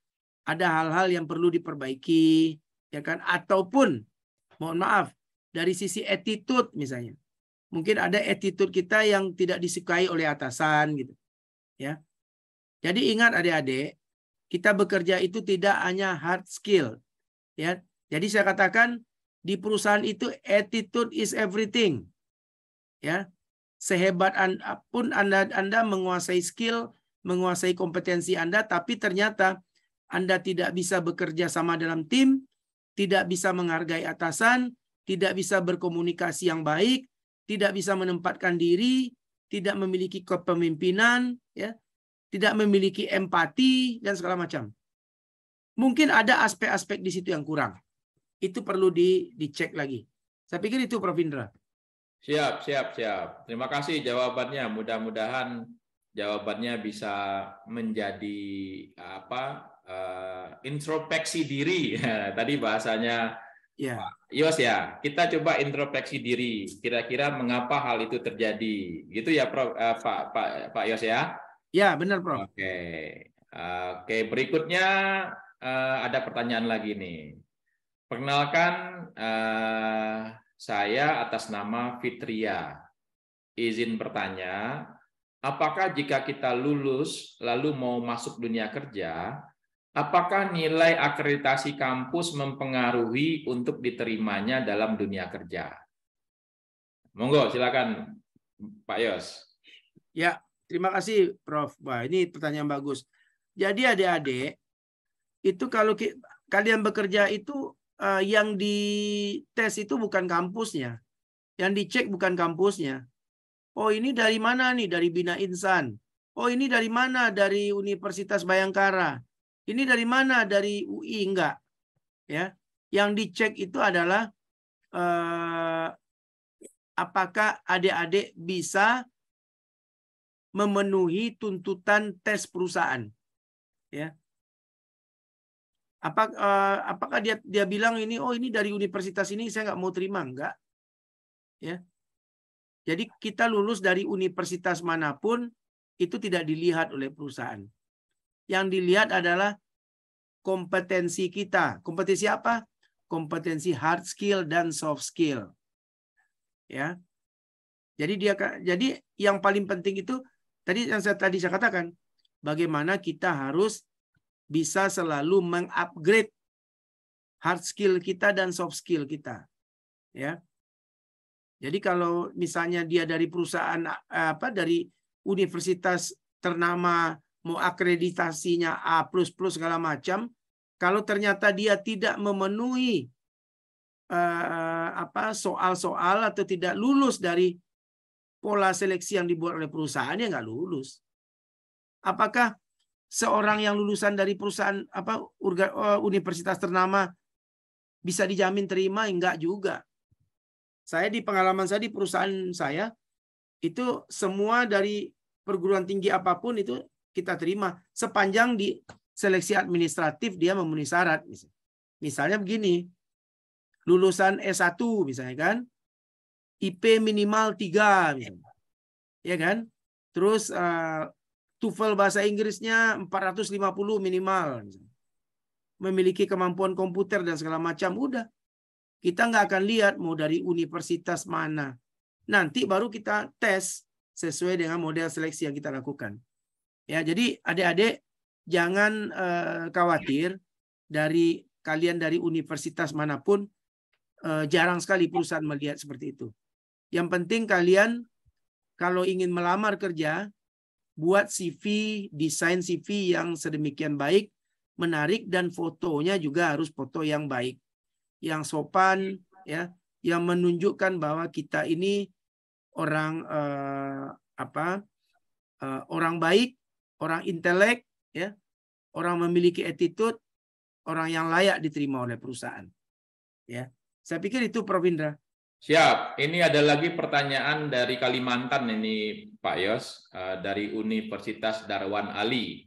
ada hal-hal yang perlu diperbaiki ya kan ataupun mohon maaf dari sisi attitude misalnya. Mungkin ada attitude kita yang tidak disukai oleh atasan gitu. Ya. Jadi ingat adik-adik, kita bekerja itu tidak hanya hard skill. Ya. Jadi saya katakan di perusahaan itu attitude is everything. Ya, sehebat anda, pun anda anda menguasai skill, menguasai kompetensi anda, tapi ternyata anda tidak bisa bekerja sama dalam tim, tidak bisa menghargai atasan, tidak bisa berkomunikasi yang baik, tidak bisa menempatkan diri, tidak memiliki kepemimpinan, ya, tidak memiliki empati dan segala macam. Mungkin ada aspek-aspek di situ yang kurang. Itu perlu di dicek lagi. Saya pikir itu Prof Indra. Siap, siap, siap. Terima kasih jawabannya. Mudah-mudahan jawabannya bisa menjadi apa? Uh, introspeksi diri. Tadi bahasanya ya. Pak Yos ya. Kita coba introspeksi diri. Kira-kira mengapa hal itu terjadi? Gitu ya, Prof, uh, Pak Pak Pak Yos ya. Ya, benar, Prof. Oke. Okay. Oke, okay. berikutnya uh, ada pertanyaan lagi nih. Perkenalkan uh, saya atas nama Fitria. Izin bertanya, apakah jika kita lulus lalu mau masuk dunia kerja, apakah nilai akreditasi kampus mempengaruhi untuk diterimanya dalam dunia kerja? Monggo, silakan Pak Yos. Ya, terima kasih Prof. Wah, ini pertanyaan bagus. Jadi adik-adik, itu kalau kalian bekerja itu uh, yang tes itu bukan kampusnya. Yang dicek bukan kampusnya. Oh ini dari mana nih? Dari Bina Insan. Oh ini dari mana? Dari Universitas Bayangkara. Ini dari mana? Dari UI enggak. Ya. Yang dicek itu adalah eh, apakah adik-adik bisa memenuhi tuntutan tes perusahaan. Ya. Apa, uh, apakah dia dia bilang ini oh ini dari universitas ini saya nggak mau terima enggak? Ya. Jadi kita lulus dari universitas manapun itu tidak dilihat oleh perusahaan. Yang dilihat adalah kompetensi kita. Kompetensi apa? Kompetensi hard skill dan soft skill. Ya. Jadi dia jadi yang paling penting itu tadi yang saya tadi saya katakan, bagaimana kita harus bisa selalu mengupgrade hard skill kita dan soft skill kita. Ya. Jadi kalau misalnya dia dari perusahaan eh, apa dari universitas ternama mau akreditasinya A++ segala macam, kalau ternyata dia tidak memenuhi eh, apa soal-soal atau tidak lulus dari pola seleksi yang dibuat oleh perusahaan ya nggak lulus. Apakah seorang yang lulusan dari perusahaan apa eh, universitas ternama bisa dijamin terima enggak juga. Saya di pengalaman saya di perusahaan saya itu semua dari perguruan tinggi apapun itu kita terima sepanjang di seleksi administratif dia memenuhi syarat. Misalnya begini, lulusan S1 misalnya kan, IP minimal 3 misalnya. Ya kan? Terus eh, TOEFL bahasa Inggrisnya 450 minimal. Memiliki kemampuan komputer dan segala macam. Udah. Kita nggak akan lihat mau dari universitas mana. Nanti baru kita tes sesuai dengan model seleksi yang kita lakukan. Ya, jadi adik-adik jangan eh, khawatir dari kalian dari universitas manapun uh, jarang sekali perusahaan melihat seperti itu. Yang penting kalian kalau ingin melamar kerja buat CV, desain CV yang sedemikian baik, menarik dan fotonya juga harus foto yang baik, yang sopan hmm. ya, yang menunjukkan bahwa kita ini orang eh, apa? Eh, orang baik, orang intelek ya, orang memiliki attitude, orang yang layak diterima oleh perusahaan. Ya. Saya pikir itu Prof Indra. Siap. Ini ada lagi pertanyaan dari Kalimantan ini Pak Yos eh, dari Universitas Darwan Ali.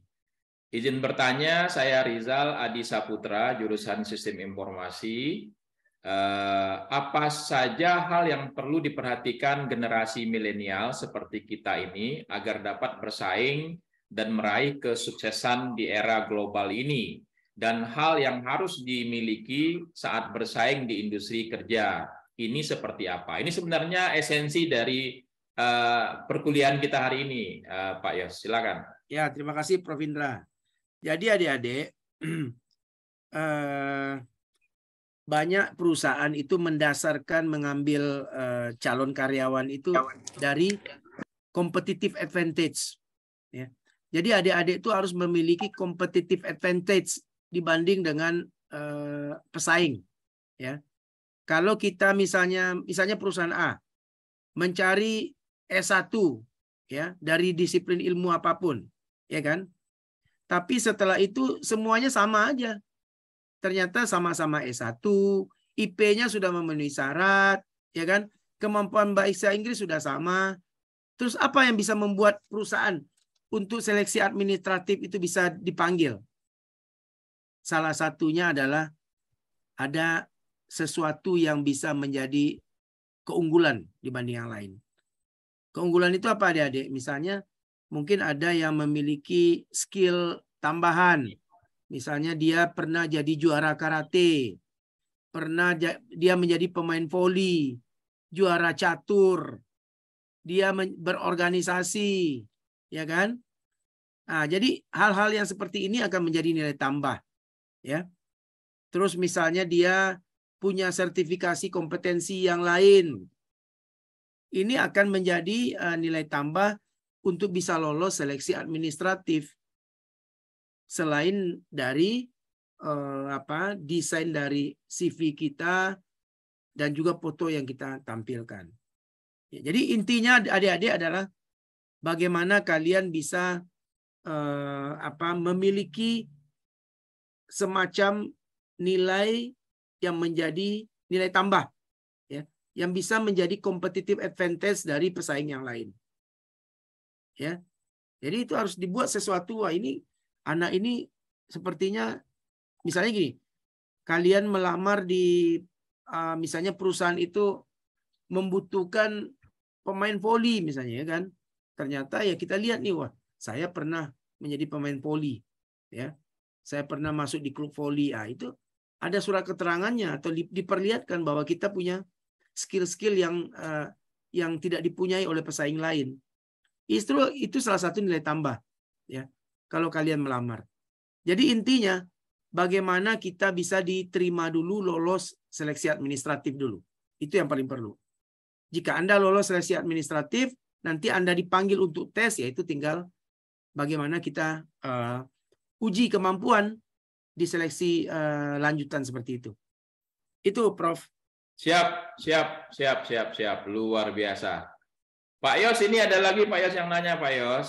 Izin bertanya, saya Rizal Adi Saputra, jurusan Sistem Informasi. Eh, apa saja hal yang perlu diperhatikan generasi milenial seperti kita ini agar dapat bersaing dan meraih kesuksesan di era global ini? Dan hal yang harus dimiliki saat bersaing di industri kerja ini seperti apa. Ini sebenarnya esensi dari eh, perkuliahan kita hari ini, eh, Pak Yos. Silakan. Ya, terima kasih Prof. Indra. Jadi adik-adik, eh, banyak perusahaan itu mendasarkan mengambil calon karyawan itu dari competitive advantage. Ya. Jadi adik-adik itu harus memiliki competitive advantage dibanding dengan pesaing. Ya. Kalau kita misalnya misalnya perusahaan A mencari S1 ya dari disiplin ilmu apapun, ya kan? Tapi setelah itu semuanya sama aja. Ternyata sama-sama S1, IP-nya sudah memenuhi syarat, ya kan? Kemampuan bahasa Inggris sudah sama. Terus apa yang bisa membuat perusahaan untuk seleksi administratif itu bisa dipanggil? Salah satunya adalah ada sesuatu yang bisa menjadi keunggulan dibanding yang lain. Keunggulan itu apa adik-adik? Misalnya mungkin ada yang memiliki skill tambahan. Misalnya dia pernah jadi juara karate, pernah dia menjadi pemain voli, juara catur, dia berorganisasi, ya kan? Nah, jadi hal-hal yang seperti ini akan menjadi nilai tambah, ya. Terus misalnya dia punya sertifikasi kompetensi yang lain. Ini akan menjadi eh, nilai tambah untuk bisa lolos seleksi administratif. Selain dari eh, apa desain dari CV kita dan juga foto yang kita tampilkan. Ya, jadi intinya adik-adik adalah bagaimana kalian bisa eh, apa memiliki semacam nilai yang menjadi nilai tambah ya yang bisa menjadi competitive advantage dari pesaing yang lain ya jadi itu harus dibuat sesuatu wah ini anak ini sepertinya misalnya gini kalian melamar di misalnya perusahaan itu membutuhkan pemain voli misalnya ya kan ternyata ya kita lihat nih wah saya pernah menjadi pemain voli ya saya pernah masuk di klub voli ah itu ada surat keterangannya atau diperlihatkan bahwa kita punya skill-skill yang uh, yang tidak dipunyai oleh pesaing lain. Justru itu salah satu nilai tambah ya kalau kalian melamar. Jadi intinya bagaimana kita bisa diterima dulu lolos seleksi administratif dulu. Itu yang paling perlu. Jika Anda lolos seleksi administratif, nanti Anda dipanggil untuk tes yaitu tinggal bagaimana kita uh, uji kemampuan di seleksi uh, eh, lanjutan seperti itu. Itu Prof. Siap, siap, siap, siap, siap. Luar biasa. Pak Yos, ini ada lagi Pak Yos yang nanya Pak Yos.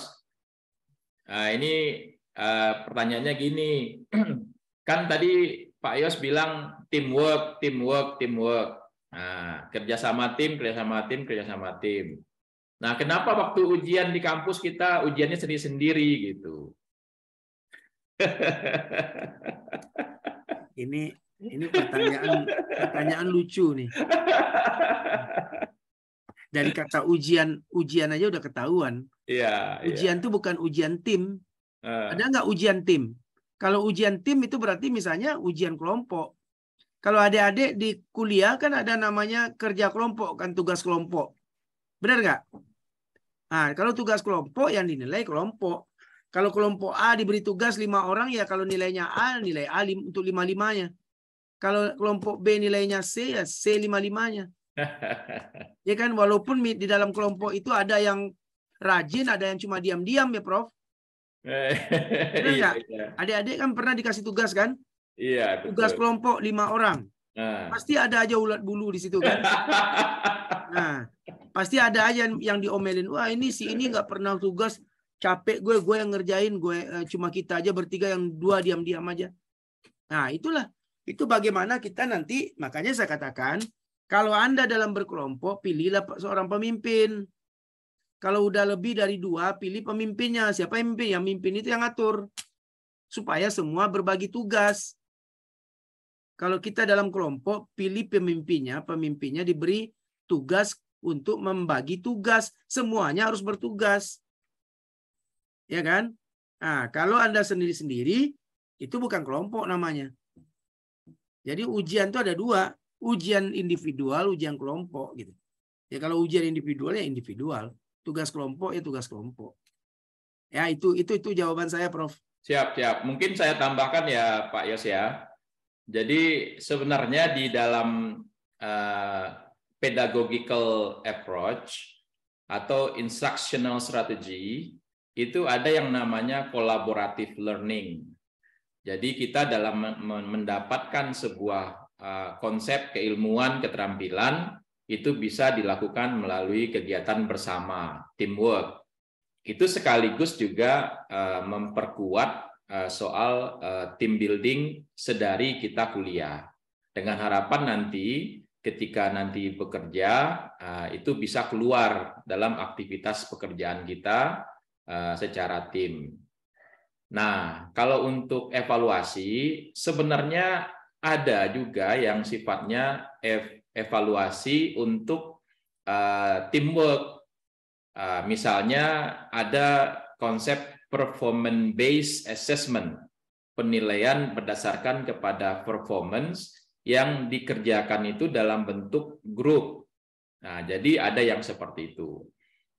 Nah, ini uh, pertanyaannya gini. kan tadi Pak Yos bilang teamwork, teamwork, teamwork. Nah, kerjasama tim, kerjasama tim, kerjasama tim. Nah, kenapa waktu ujian di kampus kita ujiannya sendiri-sendiri gitu? ini ini pertanyaan pertanyaan lucu nih. Dari kata ujian ujian aja udah ketahuan. Iya. iya. Ujian itu bukan ujian tim. Uh. Ada nggak ujian tim? Kalau ujian tim itu berarti misalnya ujian kelompok. Kalau adik-adik di kuliah kan ada namanya kerja kelompok kan tugas kelompok. Benar nggak? Nah, kalau tugas kelompok yang dinilai kelompok. Kalau kelompok A diberi tugas lima orang ya kalau nilainya A nilai A untuk lima limanya. Kalau kelompok B nilainya C ya C lima limanya. ya kan walaupun di dalam kelompok itu ada yang rajin, ada yang cuma diam-diam ya Prof. Iya, iya. Adik-adik kan pernah dikasih tugas kan? Iya. Tugas kelompok lima orang. Nah. Pasti ada aja ulat bulu di situ kan. nah, pasti ada aja yang diomelin. Wah ini si ini nggak pernah tugas capek gue gue yang ngerjain gue uh, cuma kita aja bertiga yang dua diam-diam aja nah itulah itu bagaimana kita nanti makanya saya katakan kalau anda dalam berkelompok pilihlah seorang pemimpin kalau udah lebih dari dua pilih pemimpinnya siapa yang mimpin yang mimpin itu yang atur supaya semua berbagi tugas kalau kita dalam kelompok pilih pemimpinnya pemimpinnya diberi tugas untuk membagi tugas semuanya harus bertugas Ya kan? Nah, kalau Anda sendiri-sendiri, itu bukan kelompok namanya. Jadi ujian itu ada dua. Ujian individual, ujian kelompok. gitu. Ya kalau ujian individual ya individual. Tugas kelompok ya tugas kelompok. Ya itu itu itu jawaban saya Prof. Siap, siap. Mungkin saya tambahkan ya Pak Yos ya. Jadi sebenarnya di dalam uh, pedagogical approach atau instructional strategy itu ada yang namanya collaborative learning. Jadi kita dalam mendapatkan sebuah eh, konsep keilmuan, keterampilan itu bisa dilakukan melalui kegiatan bersama, teamwork. Itu sekaligus juga eh, memperkuat eh, soal team building sedari kita kuliah. Dengan harapan nanti ketika nanti bekerja itu bisa keluar dalam aktivitas pekerjaan kita Eh, secara tim. Nah, kalau untuk evaluasi sebenarnya ada juga yang sifatnya evaluasi untuk eh, teamwork. Eh, misalnya ada konsep performance based assessment, penilaian berdasarkan kepada performance yang dikerjakan itu dalam bentuk grup. Nah, jadi ada yang seperti itu.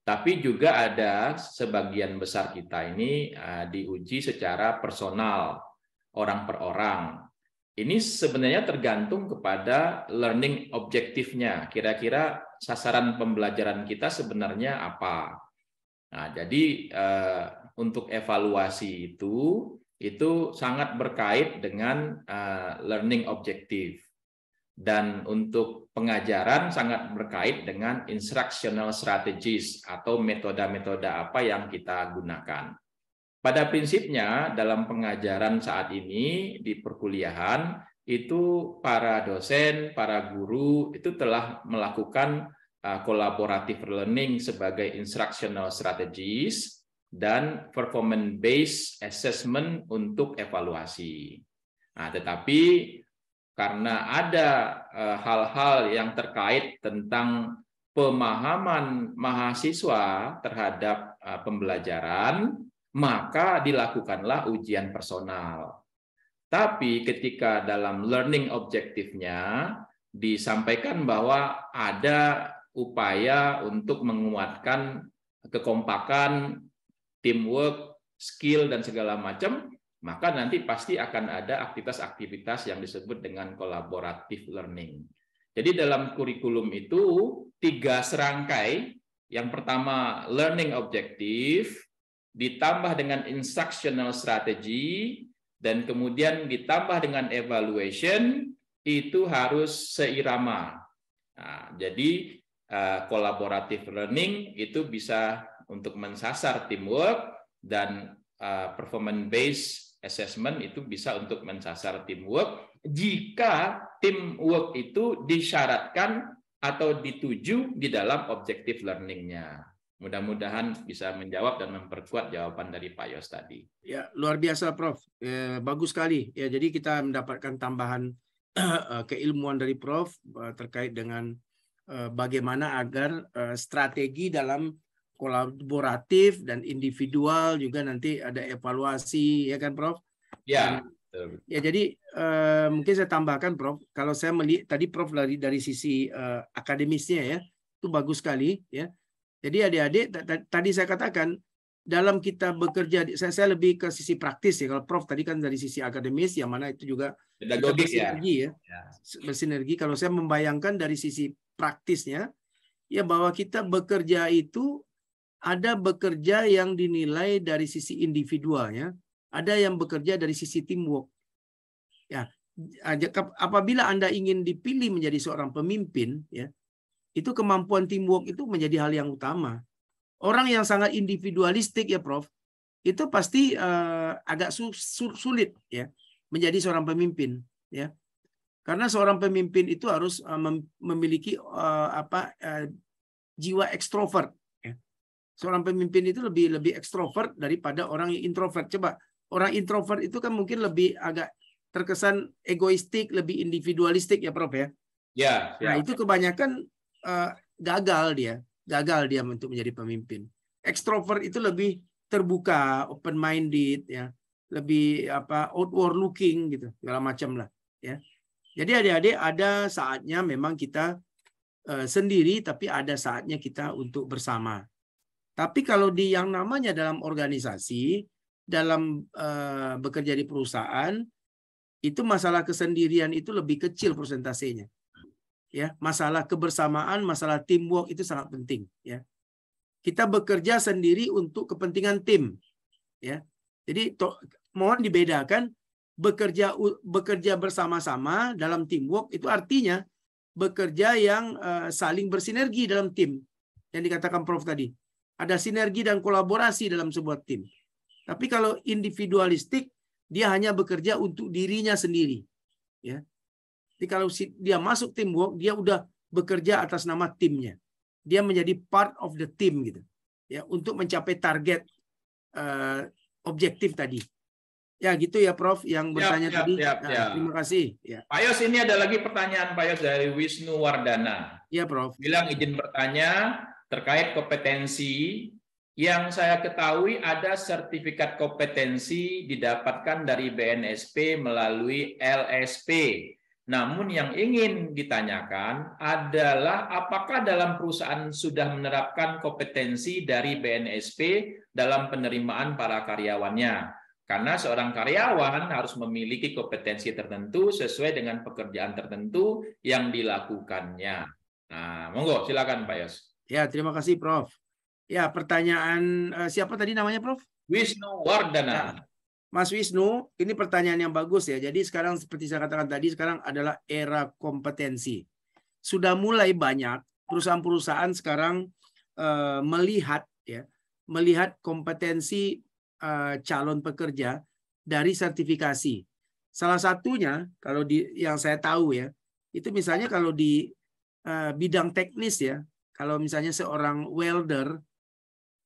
Tapi juga ada sebagian besar kita ini uh, diuji secara personal, orang per orang. Ini sebenarnya tergantung kepada learning objektifnya. Kira-kira sasaran pembelajaran kita sebenarnya apa? Nah, jadi uh, untuk evaluasi itu itu sangat berkait dengan uh, learning objektif dan untuk pengajaran sangat berkait dengan instructional strategies atau metode-metode apa yang kita gunakan. Pada prinsipnya dalam pengajaran saat ini di perkuliahan itu para dosen, para guru itu telah melakukan uh, collaborative learning sebagai instructional strategies dan performance based assessment untuk evaluasi. Nah, tetapi karena ada eh, hal-hal yang terkait tentang pemahaman mahasiswa terhadap eh, pembelajaran, maka dilakukanlah ujian personal. Tapi ketika dalam learning objektifnya disampaikan bahwa ada upaya untuk menguatkan kekompakan, teamwork, skill dan segala macam, maka nanti pasti akan ada aktivitas-aktivitas yang disebut dengan collaborative learning. Jadi dalam kurikulum itu tiga serangkai. Yang pertama learning objective ditambah dengan instructional strategy, dan kemudian ditambah dengan evaluation itu harus seirama. Nah, jadi eh, collaborative learning itu bisa untuk mensasar teamwork dan eh, performance based assessment itu bisa untuk mencasar teamwork jika teamwork itu disyaratkan atau dituju di dalam objektif learningnya. Mudah-mudahan bisa menjawab dan memperkuat jawaban dari Pak Yos tadi. Ya, luar biasa Prof. Eh, bagus sekali. Ya, jadi kita mendapatkan tambahan eh, keilmuan dari Prof eh, terkait dengan eh, bagaimana agar strategi dalam kolaboratif dan individual juga nanti ada evaluasi ya kan Prof? Ya. Dan, ya jadi uh, mungkin saya tambahkan Prof, kalau saya melihat tadi Prof dari dari sisi uh, akademisnya ya, itu bagus sekali ya. Jadi adik-adik tadi saya katakan dalam kita bekerja saya, saya lebih ke sisi praktis ya kalau Prof tadi kan dari sisi akademis yang mana itu juga pedagogis ya. bersinergi ya. ya bersinergi kalau saya membayangkan dari sisi praktisnya ya bahwa kita bekerja itu ada bekerja yang dinilai dari sisi individualnya, ada yang bekerja dari sisi teamwork. Ya, ah, apabila Anda ingin dipilih menjadi seorang pemimpin, ya, itu kemampuan teamwork itu menjadi hal yang utama. Orang yang sangat individualistik ya, Prof, itu pasti uh, agak su su sulit ya menjadi seorang pemimpin, ya. Karena seorang pemimpin itu harus uh, memiliki uh, apa uh, jiwa ekstrovert seorang pemimpin itu lebih lebih ekstrovert daripada orang yang introvert. Coba orang introvert itu kan mungkin lebih agak terkesan egoistik, lebih individualistik ya, Prof ya. Ya. ya. Nah itu kebanyakan uh, gagal dia, gagal dia untuk menjadi pemimpin. Ekstrovert itu lebih terbuka, open minded ya, lebih apa outward looking gitu, segala macam lah ya. Jadi adik-adik ada saatnya memang kita eh, sendiri, tapi ada saatnya kita untuk bersama tapi kalau di yang namanya dalam organisasi, dalam uh, bekerja di perusahaan, itu masalah kesendirian itu lebih kecil persentasenya. Ya, masalah kebersamaan, masalah teamwork itu sangat penting, ya. Kita bekerja sendiri untuk kepentingan tim, ya. Jadi to, mohon dibedakan bekerja bekerja bersama-sama dalam teamwork itu artinya bekerja yang uh, saling bersinergi dalam tim yang dikatakan Prof tadi ada sinergi dan kolaborasi dalam sebuah tim. Tapi kalau individualistik, dia hanya bekerja untuk dirinya sendiri. Ya. Jadi kalau dia masuk tim work, dia udah bekerja atas nama timnya. Dia menjadi part of the team gitu. Ya, untuk mencapai target uh, objektif tadi. Ya gitu ya Prof yang bertanya ya, ya, tadi. Ya, nah, Terima kasih. Ya. Pak Yos ini ada lagi pertanyaan Pak Yos dari Wisnu Wardana. Ya Prof. Bilang izin bertanya, terkait kompetensi yang saya ketahui ada sertifikat kompetensi didapatkan dari BNSP melalui LSP. Namun yang ingin ditanyakan adalah apakah dalam perusahaan sudah menerapkan kompetensi dari BNSP dalam penerimaan para karyawannya. Karena seorang karyawan harus memiliki kompetensi tertentu sesuai dengan pekerjaan tertentu yang dilakukannya. Nah, monggo silakan Pak Yos. Ya, terima kasih Prof. Ya, pertanyaan uh, siapa tadi namanya Prof? Wisnu Wardana. Ya. Mas Wisnu, ini pertanyaan yang bagus ya. Jadi sekarang seperti saya katakan tadi, sekarang adalah era kompetensi. Sudah mulai banyak perusahaan-perusahaan sekarang uh, melihat ya, melihat kompetensi uh, calon pekerja dari sertifikasi. Salah satunya kalau di yang saya tahu ya, itu misalnya kalau di uh, bidang teknis ya, kalau misalnya seorang welder,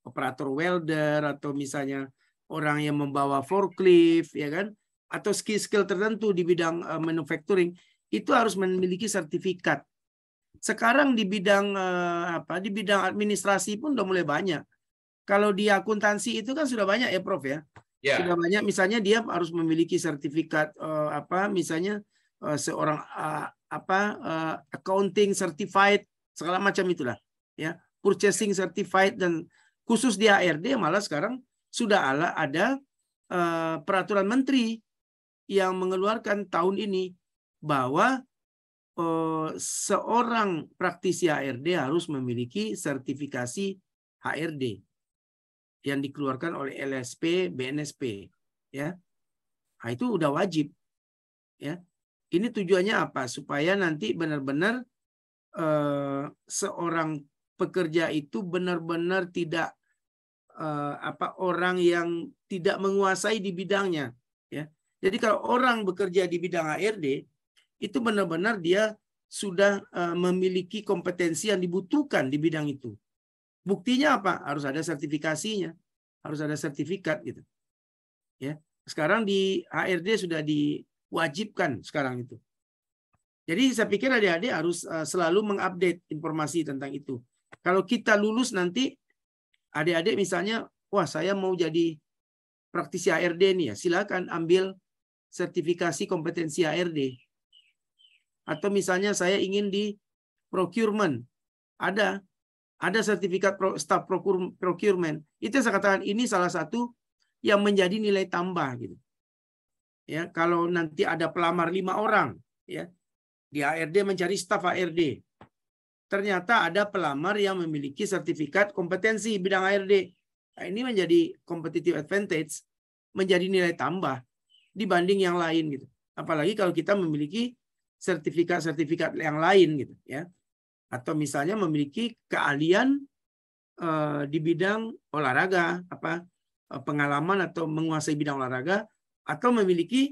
operator welder atau misalnya orang yang membawa forklift ya kan atau skill-skill tertentu di bidang uh, manufacturing itu harus memiliki sertifikat. Sekarang di bidang uh, apa di bidang administrasi pun udah mulai banyak. Kalau di akuntansi itu kan sudah banyak ya Prof ya. Yeah. Sudah banyak misalnya dia harus memiliki sertifikat uh, apa misalnya uh, seorang uh, apa uh, accounting certified segala macam itulah ya purchasing certified dan khusus di HRD malah sekarang sudah ala ada uh, peraturan menteri yang mengeluarkan tahun ini bahwa uh, seorang praktisi HRD harus memiliki sertifikasi HRD yang dikeluarkan oleh LSP, BNSP, ya. Nah, itu udah wajib. Ya. Ini tujuannya apa? Supaya nanti benar-benar Eh, seorang pekerja itu benar-benar tidak eh, apa orang yang tidak menguasai di bidangnya ya jadi kalau orang bekerja di bidang A.R.D itu benar-benar dia sudah eh, memiliki kompetensi yang dibutuhkan di bidang itu buktinya apa harus ada sertifikasinya harus ada sertifikat gitu ya sekarang di A.R.D sudah diwajibkan sekarang itu jadi saya pikir adik-adik harus eh, selalu mengupdate informasi tentang itu. Kalau kita lulus nanti adik-adik misalnya, wah saya mau jadi praktisi A.R.D. nih ya, silakan ambil sertifikasi kompetensi A.R.D. Atau misalnya saya ingin di procurement, ada ada sertifikat staff procurement. Itu yang saya katakan ini salah satu yang menjadi nilai tambah gitu. Ya, kalau nanti ada pelamar lima orang, ya di HRD mencari staf HRD. Ternyata ada pelamar yang memiliki sertifikat kompetensi bidang HRD. Nah, ini menjadi competitive advantage, menjadi nilai tambah dibanding yang lain gitu. Apalagi kalau kita memiliki sertifikat-sertifikat yang lain gitu ya. Atau misalnya memiliki keahlian uh, di bidang olahraga apa eh, pengalaman atau menguasai bidang olahraga atau memiliki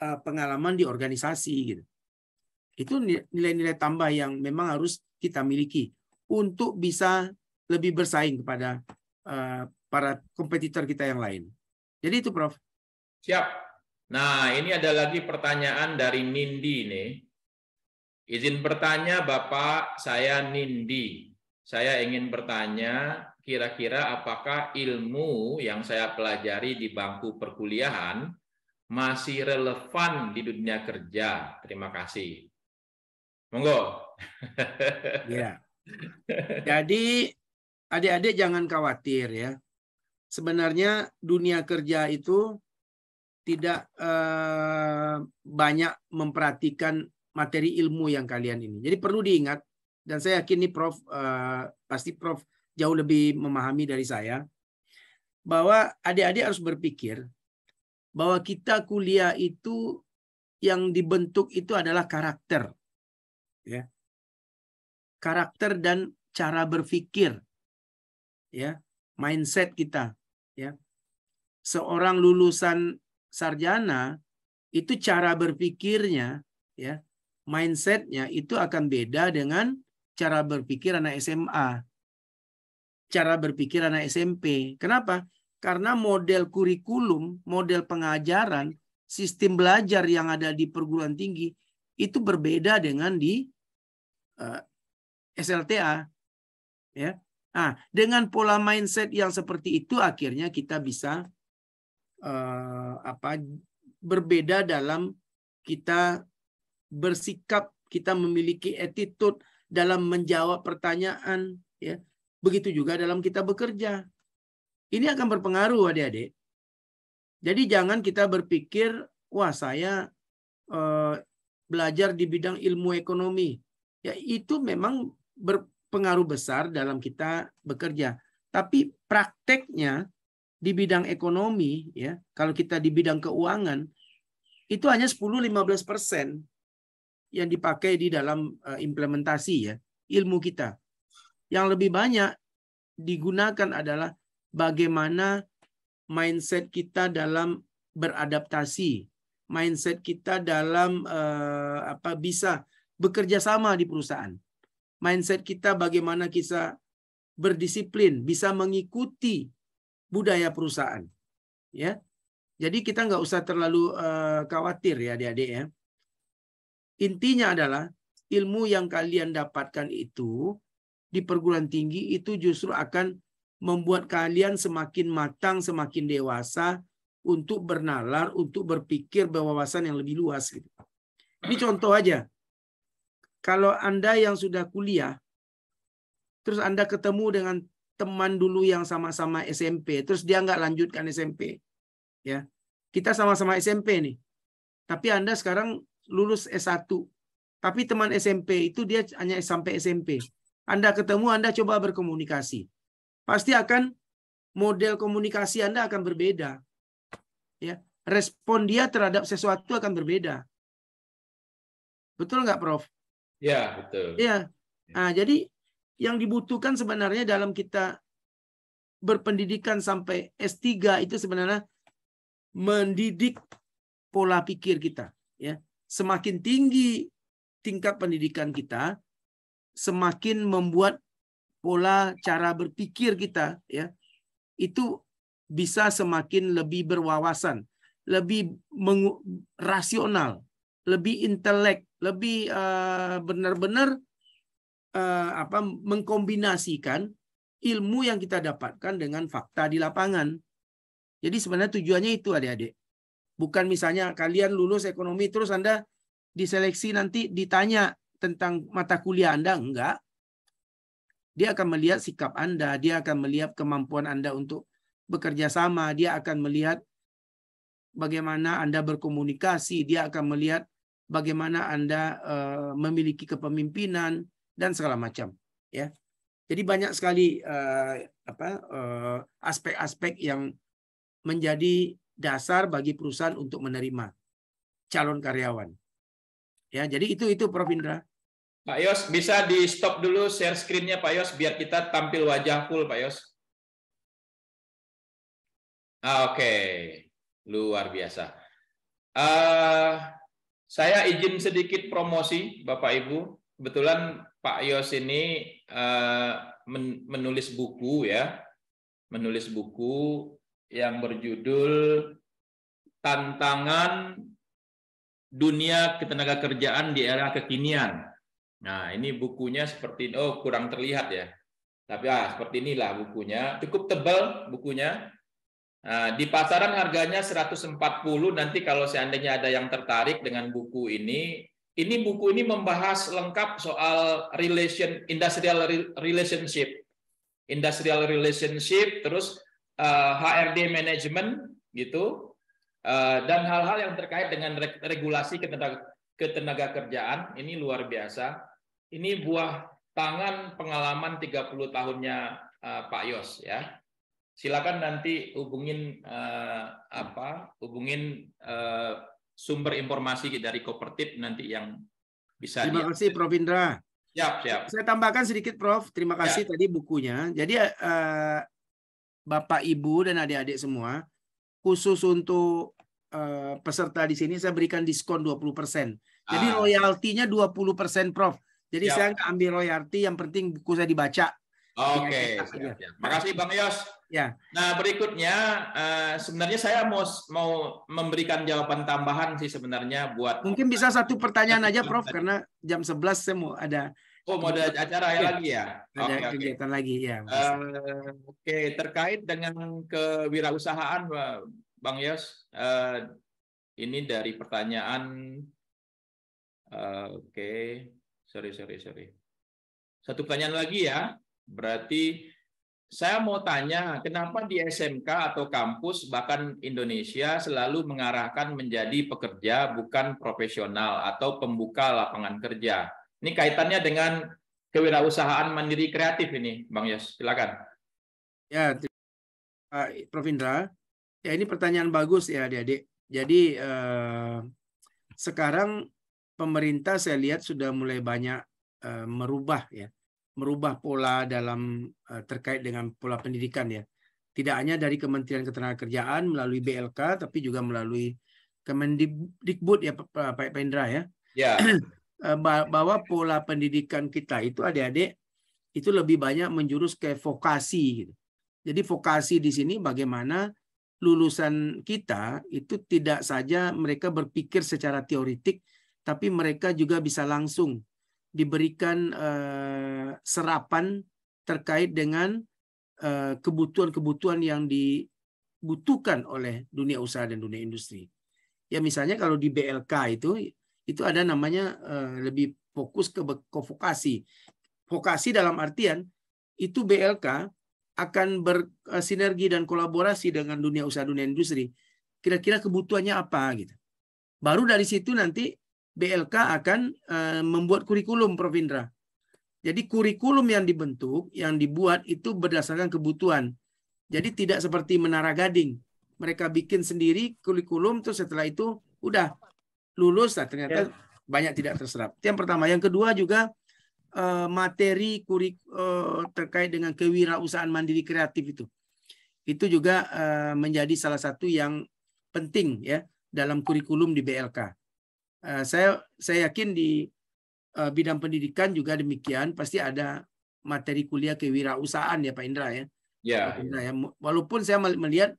eh, pengalaman di organisasi gitu. Itu nilai-nilai tambah yang memang harus kita miliki untuk bisa lebih bersaing kepada eh, para kompetitor kita yang lain. Jadi itu Prof. Siap. Nah, ini ada lagi pertanyaan dari Nindi nih. Izin bertanya Bapak, saya Nindi. Saya ingin bertanya kira-kira apakah ilmu yang saya pelajari di bangku perkuliahan masih relevan di dunia kerja? Terima kasih. Monggo. ya. Jadi adik-adik jangan khawatir ya. Sebenarnya dunia kerja itu tidak eh, banyak memperhatikan materi ilmu yang kalian ini. Jadi perlu diingat dan saya yakin nih Prof eh, pasti Prof jauh lebih memahami dari saya bahwa adik-adik harus berpikir bahwa kita kuliah itu yang dibentuk itu adalah karakter ya karakter dan cara berpikir ya mindset kita ya seorang lulusan sarjana itu cara berpikirnya ya mindsetnya itu akan beda dengan cara berpikir anak SMA cara berpikir anak SMP kenapa karena model kurikulum model pengajaran sistem belajar yang ada di perguruan tinggi itu berbeda dengan di uh, eh, SLTA ya nah dengan pola mindset yang seperti itu akhirnya kita bisa uh, apa berbeda dalam kita bersikap kita memiliki attitude dalam menjawab pertanyaan ya begitu juga dalam kita bekerja ini akan berpengaruh adik-adik jadi jangan kita berpikir wah saya eh, belajar di bidang ilmu ekonomi, ya itu memang berpengaruh besar dalam kita bekerja. Tapi prakteknya di bidang ekonomi, ya kalau kita di bidang keuangan, itu hanya 10-15 persen yang dipakai di dalam eh, implementasi ya ilmu kita. Yang lebih banyak digunakan adalah bagaimana mindset kita dalam beradaptasi mindset kita dalam uh, apa bisa bekerja sama di perusahaan. Mindset kita bagaimana kita berdisiplin, bisa mengikuti budaya perusahaan. Ya, jadi kita nggak usah terlalu uh, khawatir ya adik-adik ya. Intinya adalah ilmu yang kalian dapatkan itu di perguruan tinggi itu justru akan membuat kalian semakin matang, semakin dewasa, untuk bernalar, untuk berpikir berwawasan yang lebih luas. Gitu. Ini contoh aja. Kalau Anda yang sudah kuliah, terus Anda ketemu dengan teman dulu yang sama-sama SMP, terus dia nggak lanjutkan SMP. ya Kita sama-sama SMP nih. Tapi Anda sekarang lulus S1. Tapi teman SMP itu dia hanya sampai SMP. Anda ketemu, Anda coba berkomunikasi. Pasti akan model komunikasi Anda akan berbeda ya respon dia terhadap sesuatu akan berbeda. Betul nggak, Prof? Ya, betul. Ya, ya. Nah, jadi yang dibutuhkan sebenarnya dalam kita berpendidikan sampai S3 itu sebenarnya mendidik pola pikir kita, ya. Semakin tinggi tingkat pendidikan kita, semakin membuat pola cara berpikir kita, ya. Itu bisa semakin lebih berwawasan, lebih rasional, lebih intelek, lebih eh, benar-benar uh, uh, apa mengkombinasikan ilmu yang kita dapatkan dengan fakta di lapangan. Jadi sebenarnya tujuannya itu adik-adik. Bukan misalnya kalian lulus ekonomi terus Anda diseleksi nanti ditanya tentang mata kuliah Anda enggak. Dia akan melihat sikap Anda, dia akan melihat kemampuan Anda untuk bekerja sama, dia akan melihat bagaimana Anda berkomunikasi, dia akan melihat bagaimana Anda eh, memiliki kepemimpinan dan segala macam, ya. Jadi banyak sekali eh, apa eh, aspek-aspek yang menjadi dasar bagi perusahaan untuk menerima calon karyawan. Ya, jadi itu itu Prof Indra. Pak Yos, bisa di stop dulu share screen-nya Pak Yos biar kita tampil wajah full Pak Yos. Ah, oke, okay. luar biasa. Uh, saya izin sedikit promosi, Bapak Ibu. Kebetulan Pak Yos ini uh, menulis buku ya, menulis buku yang berjudul Tantangan Dunia Ketenaga Kerjaan di Era Kekinian. Nah, ini bukunya seperti oh kurang terlihat ya. Tapi ah seperti inilah bukunya, cukup tebal bukunya Nah, di pasaran harganya 140, nanti kalau seandainya ada yang tertarik dengan buku ini, ini buku ini membahas lengkap soal relation industrial relationship, industrial relationship, terus HRD eh, management gitu, eh, dan hal-hal yang terkait dengan regulasi ketenaga, ketenaga kerjaan. Ini luar biasa. Ini buah tangan pengalaman 30 tahunnya eh, Pak Yos ya silakan nanti hubungin eh, apa hubungin eh, sumber informasi dari Kopertip nanti yang bisa terima kasih Prof Indra siap siap saya tambahkan sedikit Prof terima ya. kasih ya. tadi bukunya jadi eh, Bapak Ibu dan adik-adik semua khusus untuk eh, peserta di sini saya berikan diskon 20% persen. jadi ah. royaltinya 20% Prof jadi ya. saya ambil royalti yang penting buku saya dibaca Oke, terima iya, iya, iya. kasih Bang Yos. Ya. Nah berikutnya eh, sebenarnya saya mau mau memberikan jawaban tambahan sih sebenarnya buat. Mungkin bisa satu pertanyaan aja, Prof, karena jam 11 saya mau ada Oh, mau ada acara ya, lagi ya? Ada okay, kegiatan okay. lagi ya. Uh, Oke, okay. terkait dengan kewirausahaan, Bang Yos, uh, ini dari pertanyaan. Uh, Oke, okay. sorry, sorry, sorry. Satu pertanyaan lagi ya. Berarti saya mau tanya, kenapa di SMK atau kampus bahkan Indonesia selalu mengarahkan menjadi pekerja bukan profesional atau pembuka lapangan kerja? Ini kaitannya dengan kewirausahaan mandiri kreatif ini, Bang Yos. Silakan. Ya, Pak Prof. Indra. Ya, ini pertanyaan bagus ya, adik-adik. Jadi eh, sekarang pemerintah saya lihat sudah mulai banyak eh, merubah ya merubah pola dalam eh, terkait dengan pola pendidikan ya. Tidak hanya dari Kementerian Ketenagakerjaan melalui BLK tapi juga melalui Kemendikbud ya Pak Pendra ya. Ya. Eh, bahwa pola pendidikan kita itu adik-adik itu lebih banyak menjurus ke vokasi gitu. Jadi vokasi di sini bagaimana lulusan kita itu tidak saja mereka berpikir secara teoritik tapi mereka juga bisa langsung diberikan uh, serapan terkait dengan eh, kebutuhan-kebutuhan yang dibutuhkan oleh dunia usaha dan dunia industri. Ya misalnya kalau di BLK itu itu ada namanya eh, lebih fokus ke, ke vokasi. Vokasi dalam artian itu BLK akan bersinergi dan kolaborasi dengan dunia usaha dunia industri. Kira-kira kebutuhannya apa gitu. Baru dari situ nanti BLK akan uh, membuat kurikulum Prof Indra. Jadi kurikulum yang dibentuk, yang dibuat itu berdasarkan kebutuhan. Jadi tidak seperti Menara Gading. Mereka bikin sendiri kurikulum terus setelah itu udah lulus lah ternyata yeah. banyak tidak terserap. yang pertama, yang kedua juga uh, materi kurik uh, eh, terkait dengan kewirausahaan mandiri kreatif itu. Itu juga uh, menjadi salah satu yang penting ya dalam kurikulum di BLK. Eh, saya saya yakin di eh, bidang pendidikan juga demikian pasti ada materi kuliah kewirausahaan ya Pak Indra ya. Ya. Pak ya. Walaupun saya melihat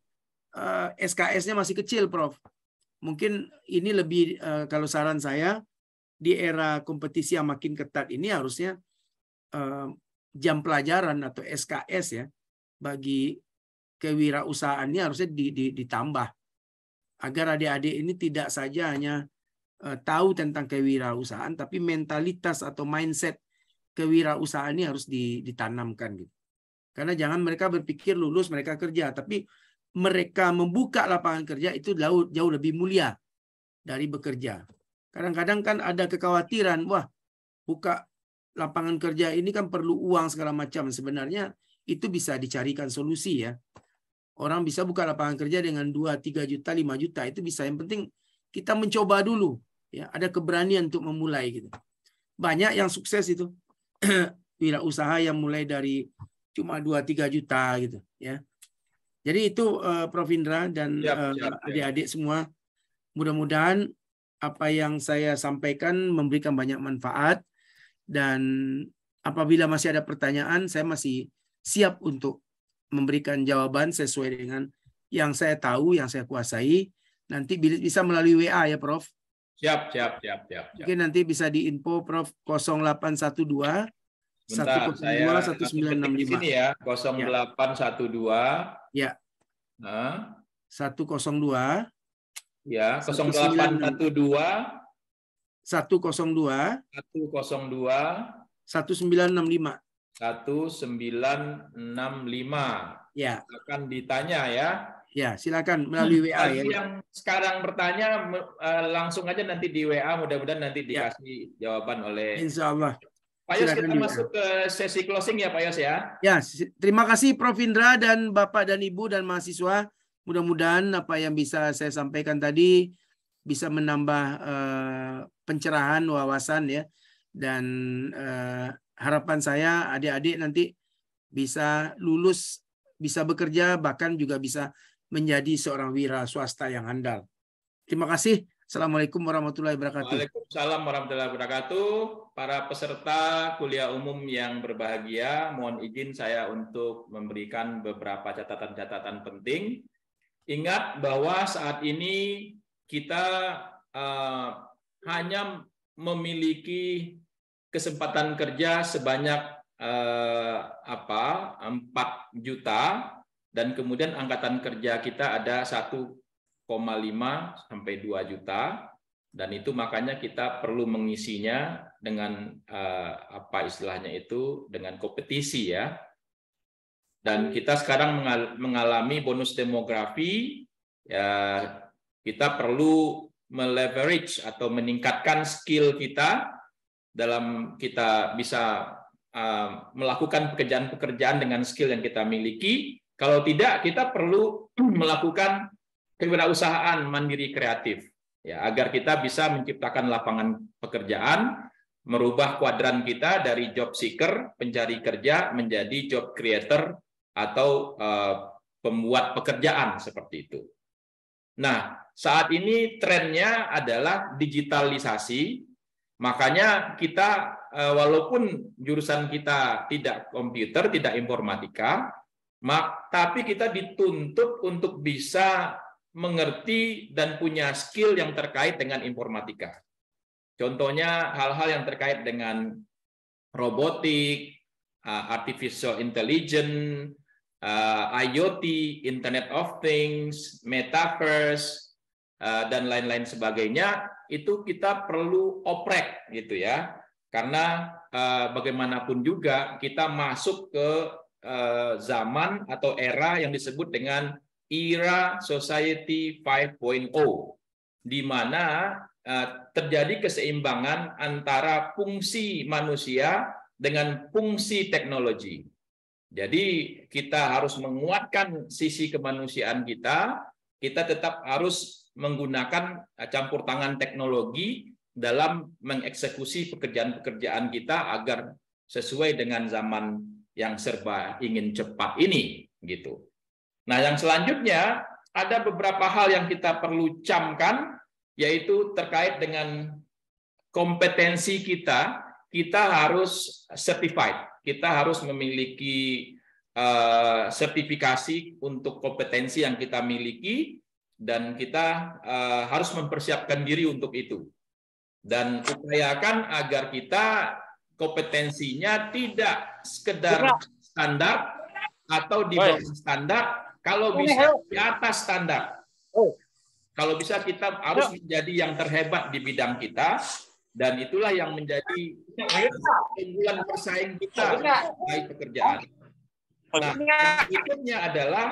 uh, eh, SKS-nya masih kecil, Prof. Mungkin ini lebih kalau saran saya di era kompetisi yang makin ketat ini harusnya jam pelajaran atau SKS ya bagi kewirausahaan ini harusnya ditambah agar adik-adik ini tidak saja hanya Eh, tahu tentang kewirausahaan tapi mentalitas atau mindset kewirausahaan ini harus ditanamkan gitu. Karena jangan mereka berpikir lulus mereka kerja tapi mereka membuka lapangan kerja itu jauh jauh lebih mulia dari bekerja. Kadang-kadang kan ada kekhawatiran, wah buka lapangan kerja ini kan perlu uang segala macam. Sebenarnya itu bisa dicarikan solusi ya. Orang bisa buka lapangan kerja dengan 2, 3 juta, 5 juta. Itu bisa. Yang penting kita mencoba dulu ya ada keberanian untuk memulai gitu banyak yang sukses itu wira usaha yang mulai dari cuma 2-3 juta gitu ya jadi itu uh, Prof Indra dan eh, adik-adik uh, adik -adik semua mudah-mudahan apa yang saya sampaikan memberikan banyak manfaat dan apabila masih ada pertanyaan saya masih siap untuk memberikan jawaban sesuai dengan yang saya tahu yang saya kuasai nanti bisa melalui WA ya Prof Siap, siap, siap, siap. siap. Mungkin nanti bisa diinfo Prof 0812 102 1965. Di sini ya, 0812. Ya. Nah. 102. Ya, 0812 102 102 102 1965. 1965. Ya. Akan ditanya ya ya silakan melalui hmm, WA ya. Yang sekarang bertanya eh, langsung aja nanti di WA mudah-mudahan nanti ya. dikasih ya. jawaban oleh Insya Allah. Pak Yos silakan kita juga. masuk ke sesi closing ya Pak Yos ya. Ya, terima kasih Prof Indra dan Bapak dan Ibu dan mahasiswa. Mudah-mudahan apa yang bisa saya sampaikan tadi bisa menambah uh, pencerahan wawasan ya dan uh, harapan saya adik-adik nanti bisa lulus bisa bekerja bahkan juga bisa menjadi seorang wira swasta yang handal. Terima kasih. Assalamualaikum warahmatullahi wabarakatuh. Waalaikumsalam warahmatullahi wabarakatuh. Para peserta kuliah umum yang berbahagia, mohon izin saya untuk memberikan beberapa catatan-catatan penting. Ingat bahwa saat ini kita uh, hanya memiliki kesempatan kerja sebanyak uh, apa 4 juta dan kemudian angkatan kerja kita ada 1,5 sampai 2 juta dan itu makanya kita perlu mengisinya dengan eh, apa istilahnya itu dengan kompetisi ya. Dan hmm. kita sekarang mengalami bonus demografi ya kita perlu meleverage atau meningkatkan skill kita dalam kita bisa eh, melakukan pekerjaan-pekerjaan dengan skill yang kita miliki kalau tidak, kita perlu melakukan kewirausahaan mandiri kreatif ya agar kita bisa menciptakan lapangan pekerjaan, merubah kuadran kita dari job seeker pencari kerja menjadi job creator atau uh, pembuat pekerjaan seperti itu. Nah, saat ini trennya adalah digitalisasi. Makanya kita eh, walaupun jurusan kita tidak komputer, tidak informatika, tapi kita dituntut untuk bisa mengerti dan punya skill yang terkait dengan informatika. Contohnya hal-hal yang terkait dengan robotik, uh, artificial intelligence, uh, IoT, Internet of Things, metaverse, uh, dan lain-lain sebagainya, itu kita perlu oprek gitu ya. Karena bagaimanapun juga kita masuk ke Eh, zaman atau era yang disebut dengan era society 5.0 di mana eh, terjadi keseimbangan antara fungsi manusia dengan fungsi teknologi. Jadi kita harus menguatkan sisi kemanusiaan kita, kita tetap harus menggunakan eh, campur tangan teknologi dalam mengeksekusi pekerjaan-pekerjaan kita agar sesuai dengan zaman yang serba ingin cepat ini gitu. Nah, yang selanjutnya ada beberapa hal yang kita perlu camkan yaitu terkait dengan kompetensi kita, kita harus certified. Kita harus memiliki uh, sertifikasi untuk kompetensi yang kita miliki dan kita uh, harus mempersiapkan diri untuk itu. Dan upayakan agar kita kompetensinya tidak sekedar standar atau di bawah standar, kalau bisa di atas standar. Oh. Kalau bisa kita harus menjadi yang terhebat di bidang kita dan itulah yang menjadi keunggulan bersaing kita baik pekerjaan. Nah, berikutnya adalah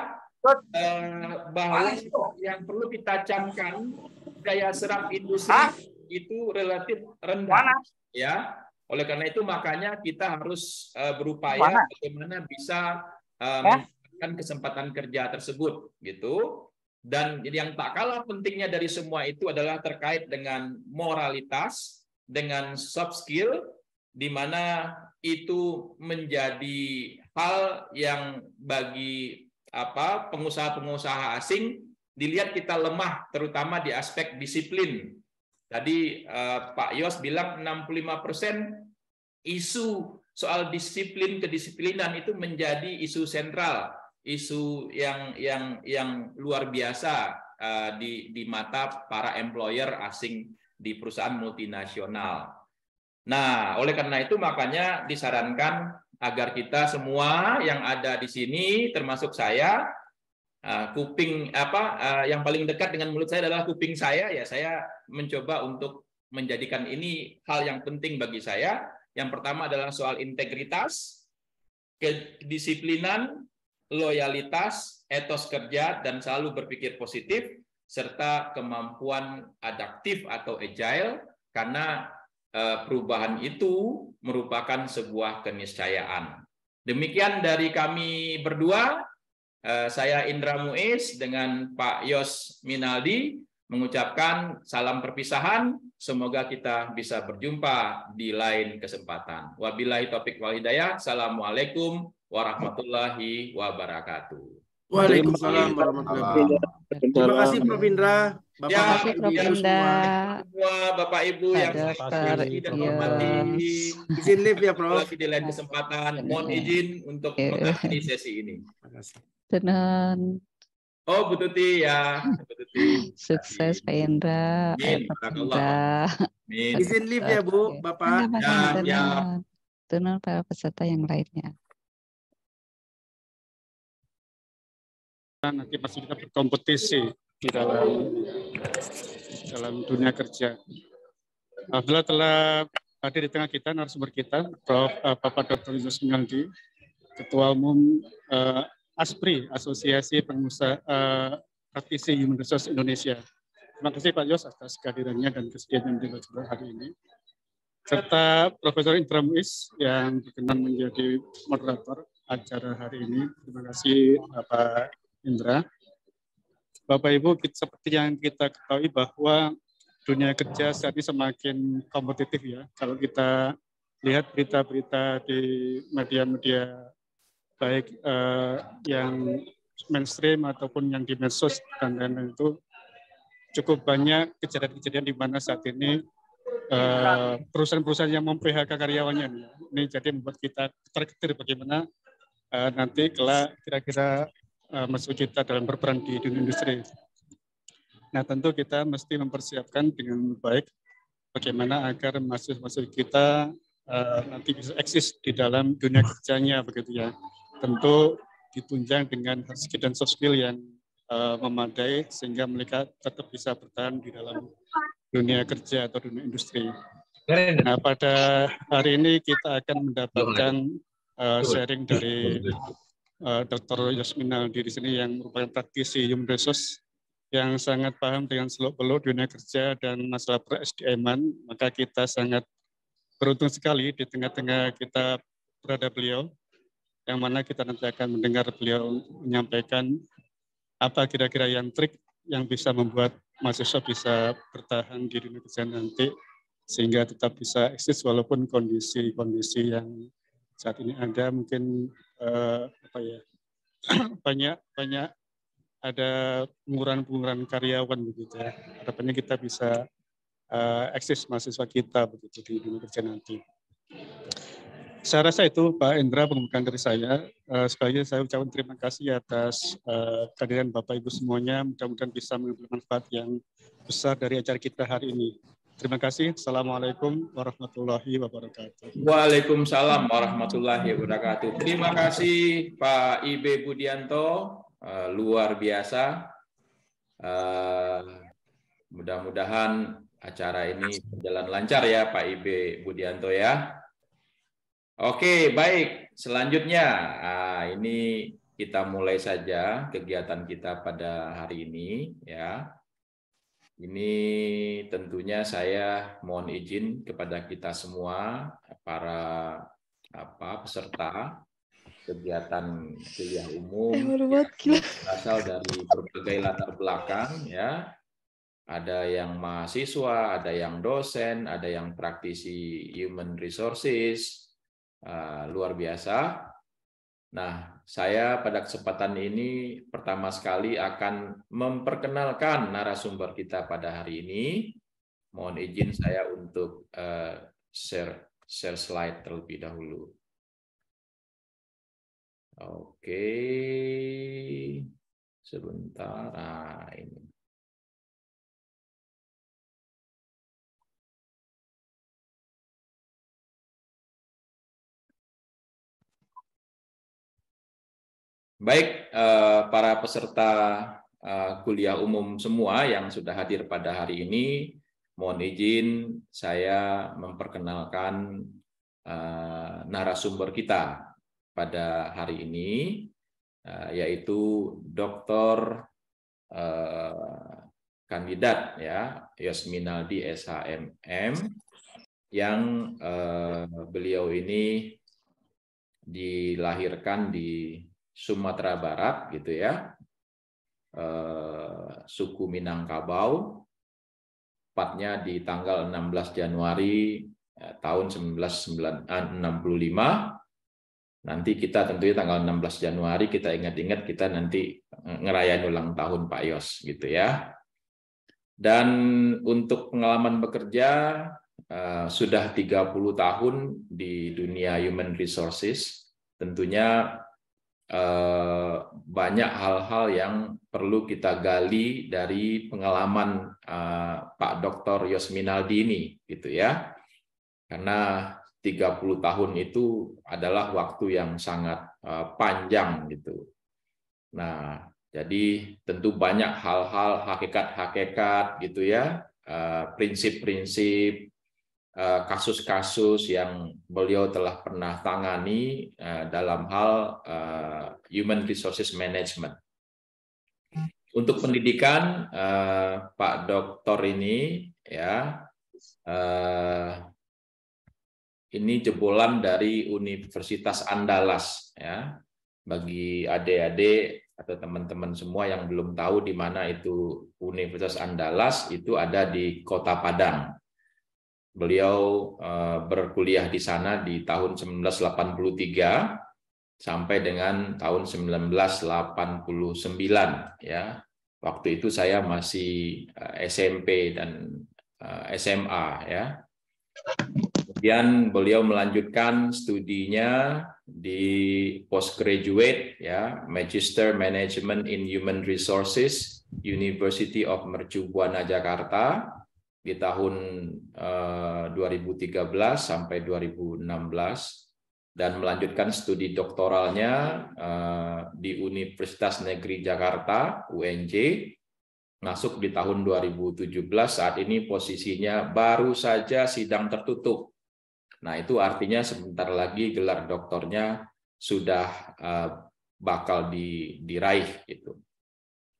eh, bahwa yang perlu kita camkan daya serap industri itu relatif rendah ya oleh karena itu makanya kita harus uh, berupaya Mana? bagaimana bisa um, eh? Ya. kesempatan kerja tersebut gitu. Dan yang tak kalah pentingnya dari semua itu adalah terkait dengan moralitas, dengan soft skill, di mana itu menjadi hal yang bagi apa pengusaha-pengusaha asing dilihat kita lemah, terutama di aspek disiplin. Tadi eh, Pak Yos bilang 65 persen isu soal disiplin kedisiplinan itu menjadi isu sentral, isu yang yang yang luar biasa uh, di di mata para employer asing di perusahaan multinasional. Nah, oleh karena itu makanya disarankan agar kita semua yang ada di sini termasuk saya Uh, kuping apa uh, yang paling dekat dengan mulut saya adalah kuping saya ya saya mencoba untuk menjadikan ini hal yang penting bagi saya yang pertama adalah soal integritas, kedisiplinan, loyalitas, etos kerja, dan selalu berpikir positif, serta kemampuan adaptif atau agile, karena eh, perubahan itu merupakan sebuah keniscayaan. Demikian dari kami berdua, eh, saya Indra Muiz dengan Pak Yos Minaldi, mengucapkan salam perpisahan. Semoga kita bisa berjumpa di lain kesempatan. Wabillahi topik wal hidayah. Assalamualaikum warahmatullahi wabarakatuh. Waalaikumsalam warahmatullahi wabarakatuh. Terima kasih Prof. Indra. Bapak, ya, kasih, Prof. Indra. Bapak Ibu yang saya dan hormati. Izin live ya Prof. lagi Di lain kesempatan. Mohon izin untuk mengakhiri sesi ini. Terima kasih. Oh, Bu Tuti ya. Sukses Pak Indra. Izin live ya Bu, Bapak. Ya, ya. Tunur para peserta yang lainnya. Nanti pasti kita berkompetisi di dalam dalam dunia kerja. Alhamdulillah telah hadir di tengah kita narasumber kita Prof eh, Bapak Dr. Yusuf Minaldi, Ketua Umum uh, ASPRI Asosiasi Pengusaha uh, praktisi Human Resource Indonesia. Terima kasih Pak Yos atas kehadirannya dan kesediaannya di Bachelor hari ini. Serta Profesor Muiz yang berkenan menjadi moderator acara hari ini. Terima kasih Bapak Indra. Bapak Ibu, seperti yang kita ketahui bahwa dunia kerja saat ini semakin kompetitif ya. Kalau kita lihat berita-berita di media-media baik eh, yang mainstream ataupun yang di medsos dan lain-lain itu cukup banyak kejadian-kejadian di mana saat ini eh, perusahaan-perusahaan yang memphk karyawannya ini jadi membuat kita terketir bagaimana eh, nanti kelak kira-kira uh, eh, masuk kita dalam berperan di dunia industri. Nah tentu kita mesti mempersiapkan dengan baik bagaimana agar masuk-masuk kita nanti bisa eksis di dalam dunia kerjanya begitu ya. Tentu ditunjang dengan hard skill dan soft skill yang uh, memadai sehingga mereka tetap bisa bertahan di dalam dunia kerja atau dunia industri. Nah, pada hari ini kita akan mendapatkan uh, sharing dari uh, eh, Dr. Yasminal di sini yang merupakan praktisi human resource yang sangat paham dengan seluk beluk dunia kerja dan masalah per SDM-an, maka kita sangat beruntung sekali di tengah-tengah kita berada beliau yang mana kita nanti akan mendengar beliau menyampaikan apa kira-kira yang trik yang bisa membuat mahasiswa bisa bertahan di dunia kerja nanti sehingga tetap bisa eksis walaupun kondisi-kondisi yang saat ini ada mungkin eh, apa ya banyak banyak ada pengurangan-pengurangan karyawan begitu ya. Harapannya kita bisa uh, eksis mahasiswa kita begitu di dunia kerja nanti. Saya rasa itu Pak Indra pengemukan dari saya. Eh, Sekali lagi saya ucapkan terima kasih atas eh, kehadiran Bapak Ibu semuanya. Mudah-mudahan bisa mengambil manfaat yang besar dari acara kita hari ini. Terima kasih. Assalamualaikum warahmatullahi wabarakatuh. Waalaikumsalam warahmatullahi wabarakatuh. Terima kasih Pak IB Budianto. Eh, luar biasa. Mudah-mudahan acara ini berjalan lancar ya Pak IB Budianto ya. Oke, baik. Selanjutnya, nah, ini kita mulai saja kegiatan kita pada hari ini. Ya, ini tentunya saya mohon izin kepada kita semua para apa peserta kegiatan kuliah umum yang berasal dari berbagai latar belakang ya ada yang mahasiswa ada yang dosen ada yang praktisi human resources Ah, luar biasa. Nah, saya pada kesempatan ini pertama sekali akan memperkenalkan narasumber kita pada hari ini. Mohon izin saya untuk eh, share share slide terlebih dahulu. Oke, sebentar. Nah, ini. Baik eh, para peserta eh, kuliah umum semua yang sudah hadir pada hari ini, mohon izin saya memperkenalkan eh, narasumber kita pada hari ini, yaitu Dr. kandidat ya Yosminaldi SHMM yang beliau ini dilahirkan di Sumatera Barat gitu ya, eh, suku Minangkabau, tepatnya di tanggal 16 Januari eh, tahun 1965. Eh, nanti kita tentunya tanggal 16 Januari kita ingat-ingat kita nanti ngerayain ulang tahun Pak Yos gitu ya. Dan untuk pengalaman bekerja sudah 30 tahun di dunia human resources, tentunya Eh, banyak hal-hal yang perlu kita gali dari pengalaman eh, Pak Dr. ini gitu ya. Karena 30 tahun itu adalah waktu yang sangat eh, panjang gitu. Nah, jadi tentu banyak hal-hal hakikat-hakikat gitu ya, prinsip-prinsip Eh, kasus-kasus yang beliau telah pernah tangani eh, dalam hal eh, human resources management. Untuk pendidikan, Pak Doktor ini ya ini jebolan dari Universitas Andalas ya bagi adik-adik atau teman-teman semua yang belum tahu di mana itu Universitas Andalas itu ada di Kota Padang Beliau eh, berkuliah di sana di tahun 1983 sampai dengan tahun 1989 ya. Waktu itu saya masih eh, SMP dan eh, SMA ya. Kemudian beliau melanjutkan studinya di postgraduate ya, Magister Management in Human Resources, University of Mercu Jakarta di tahun 2013 eh, sampai 2016 dan melanjutkan studi doktoralnya eh, di Universitas Negeri Jakarta UNJ masuk di tahun 2017 saat ini posisinya baru saja sidang tertutup. Nah, itu artinya sebentar lagi gelar doktornya sudah eh, bakal diraih gitu.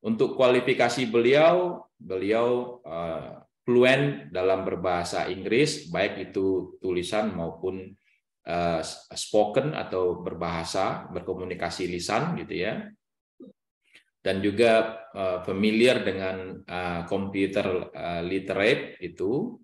Untuk kualifikasi beliau, beliau fluent dalam berbahasa Inggris, baik itu tulisan maupun uh, spoken atau berbahasa, berkomunikasi lisan gitu ya. Dan juga uh, familiar dengan uh, uh, literate itu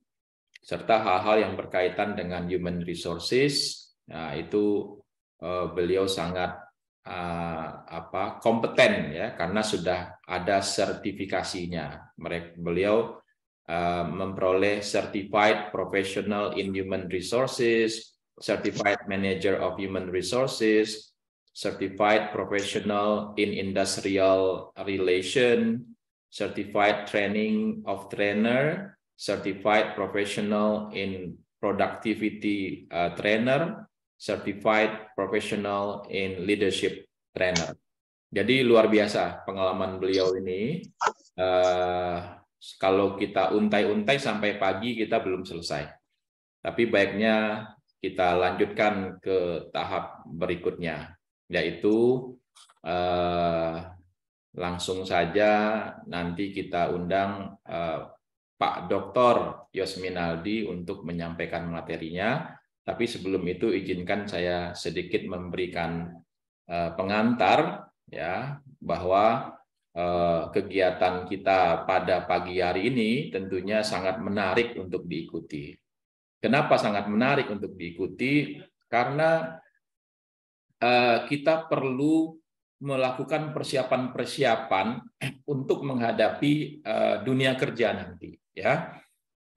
serta hal-hal yang berkaitan dengan human resources. Nah, itu uh, beliau sangat uh, apa kompeten ya karena sudah ada sertifikasinya. Mereka beliau Uh, memperoleh Certified Professional in Human Resources, Certified Manager of Human Resources, Certified Professional in Industrial Relation, Certified Training of Trainer, Certified Professional in Productivity uh, Trainer, Certified Professional in Leadership Trainer. Jadi luar biasa pengalaman beliau ini. Uh, kalau kita untai-untai sampai pagi kita belum selesai. Tapi baiknya kita lanjutkan ke tahap berikutnya, yaitu eh, langsung saja nanti kita undang eh, Pak Dr. Yosminaldi untuk menyampaikan materinya. Tapi sebelum itu izinkan saya sedikit memberikan eh, pengantar ya bahwa Eh, kegiatan kita pada pagi hari ini tentunya sangat menarik untuk diikuti. Kenapa sangat menarik untuk diikuti? Karena eh, kita perlu melakukan persiapan-persiapan untuk menghadapi eh, dunia kerja nanti, ya.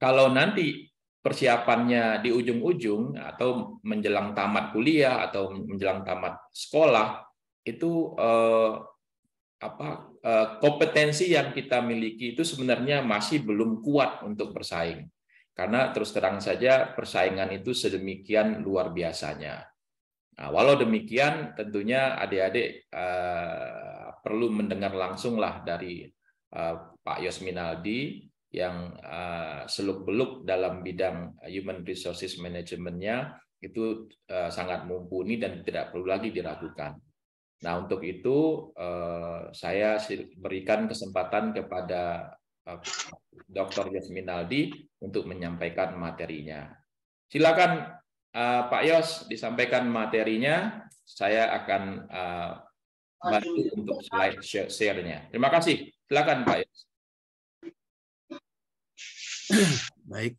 Kalau nanti persiapannya di ujung-ujung atau menjelang tamat kuliah atau menjelang tamat sekolah itu apa eh, kompetensi yang kita miliki itu sebenarnya masih belum kuat untuk bersaing. Karena terus terang saja persaingan itu sedemikian luar biasanya. Nah, walau demikian tentunya adik-adik eh, perlu mendengar langsung dari eh, Pak Yosminaldi yang eh, seluk-beluk dalam bidang human resources managementnya itu eh, sangat mumpuni dan tidak perlu lagi diragukan. Nah, untuk itu eh, saya berikan kesempatan kepada eh, Dr. Yasmin Aldi untuk menyampaikan materinya. Silakan eh, Pak Yos disampaikan materinya, saya akan bantu untuk slide share-nya. Terima kasih. Silakan Pak Yos. Baik.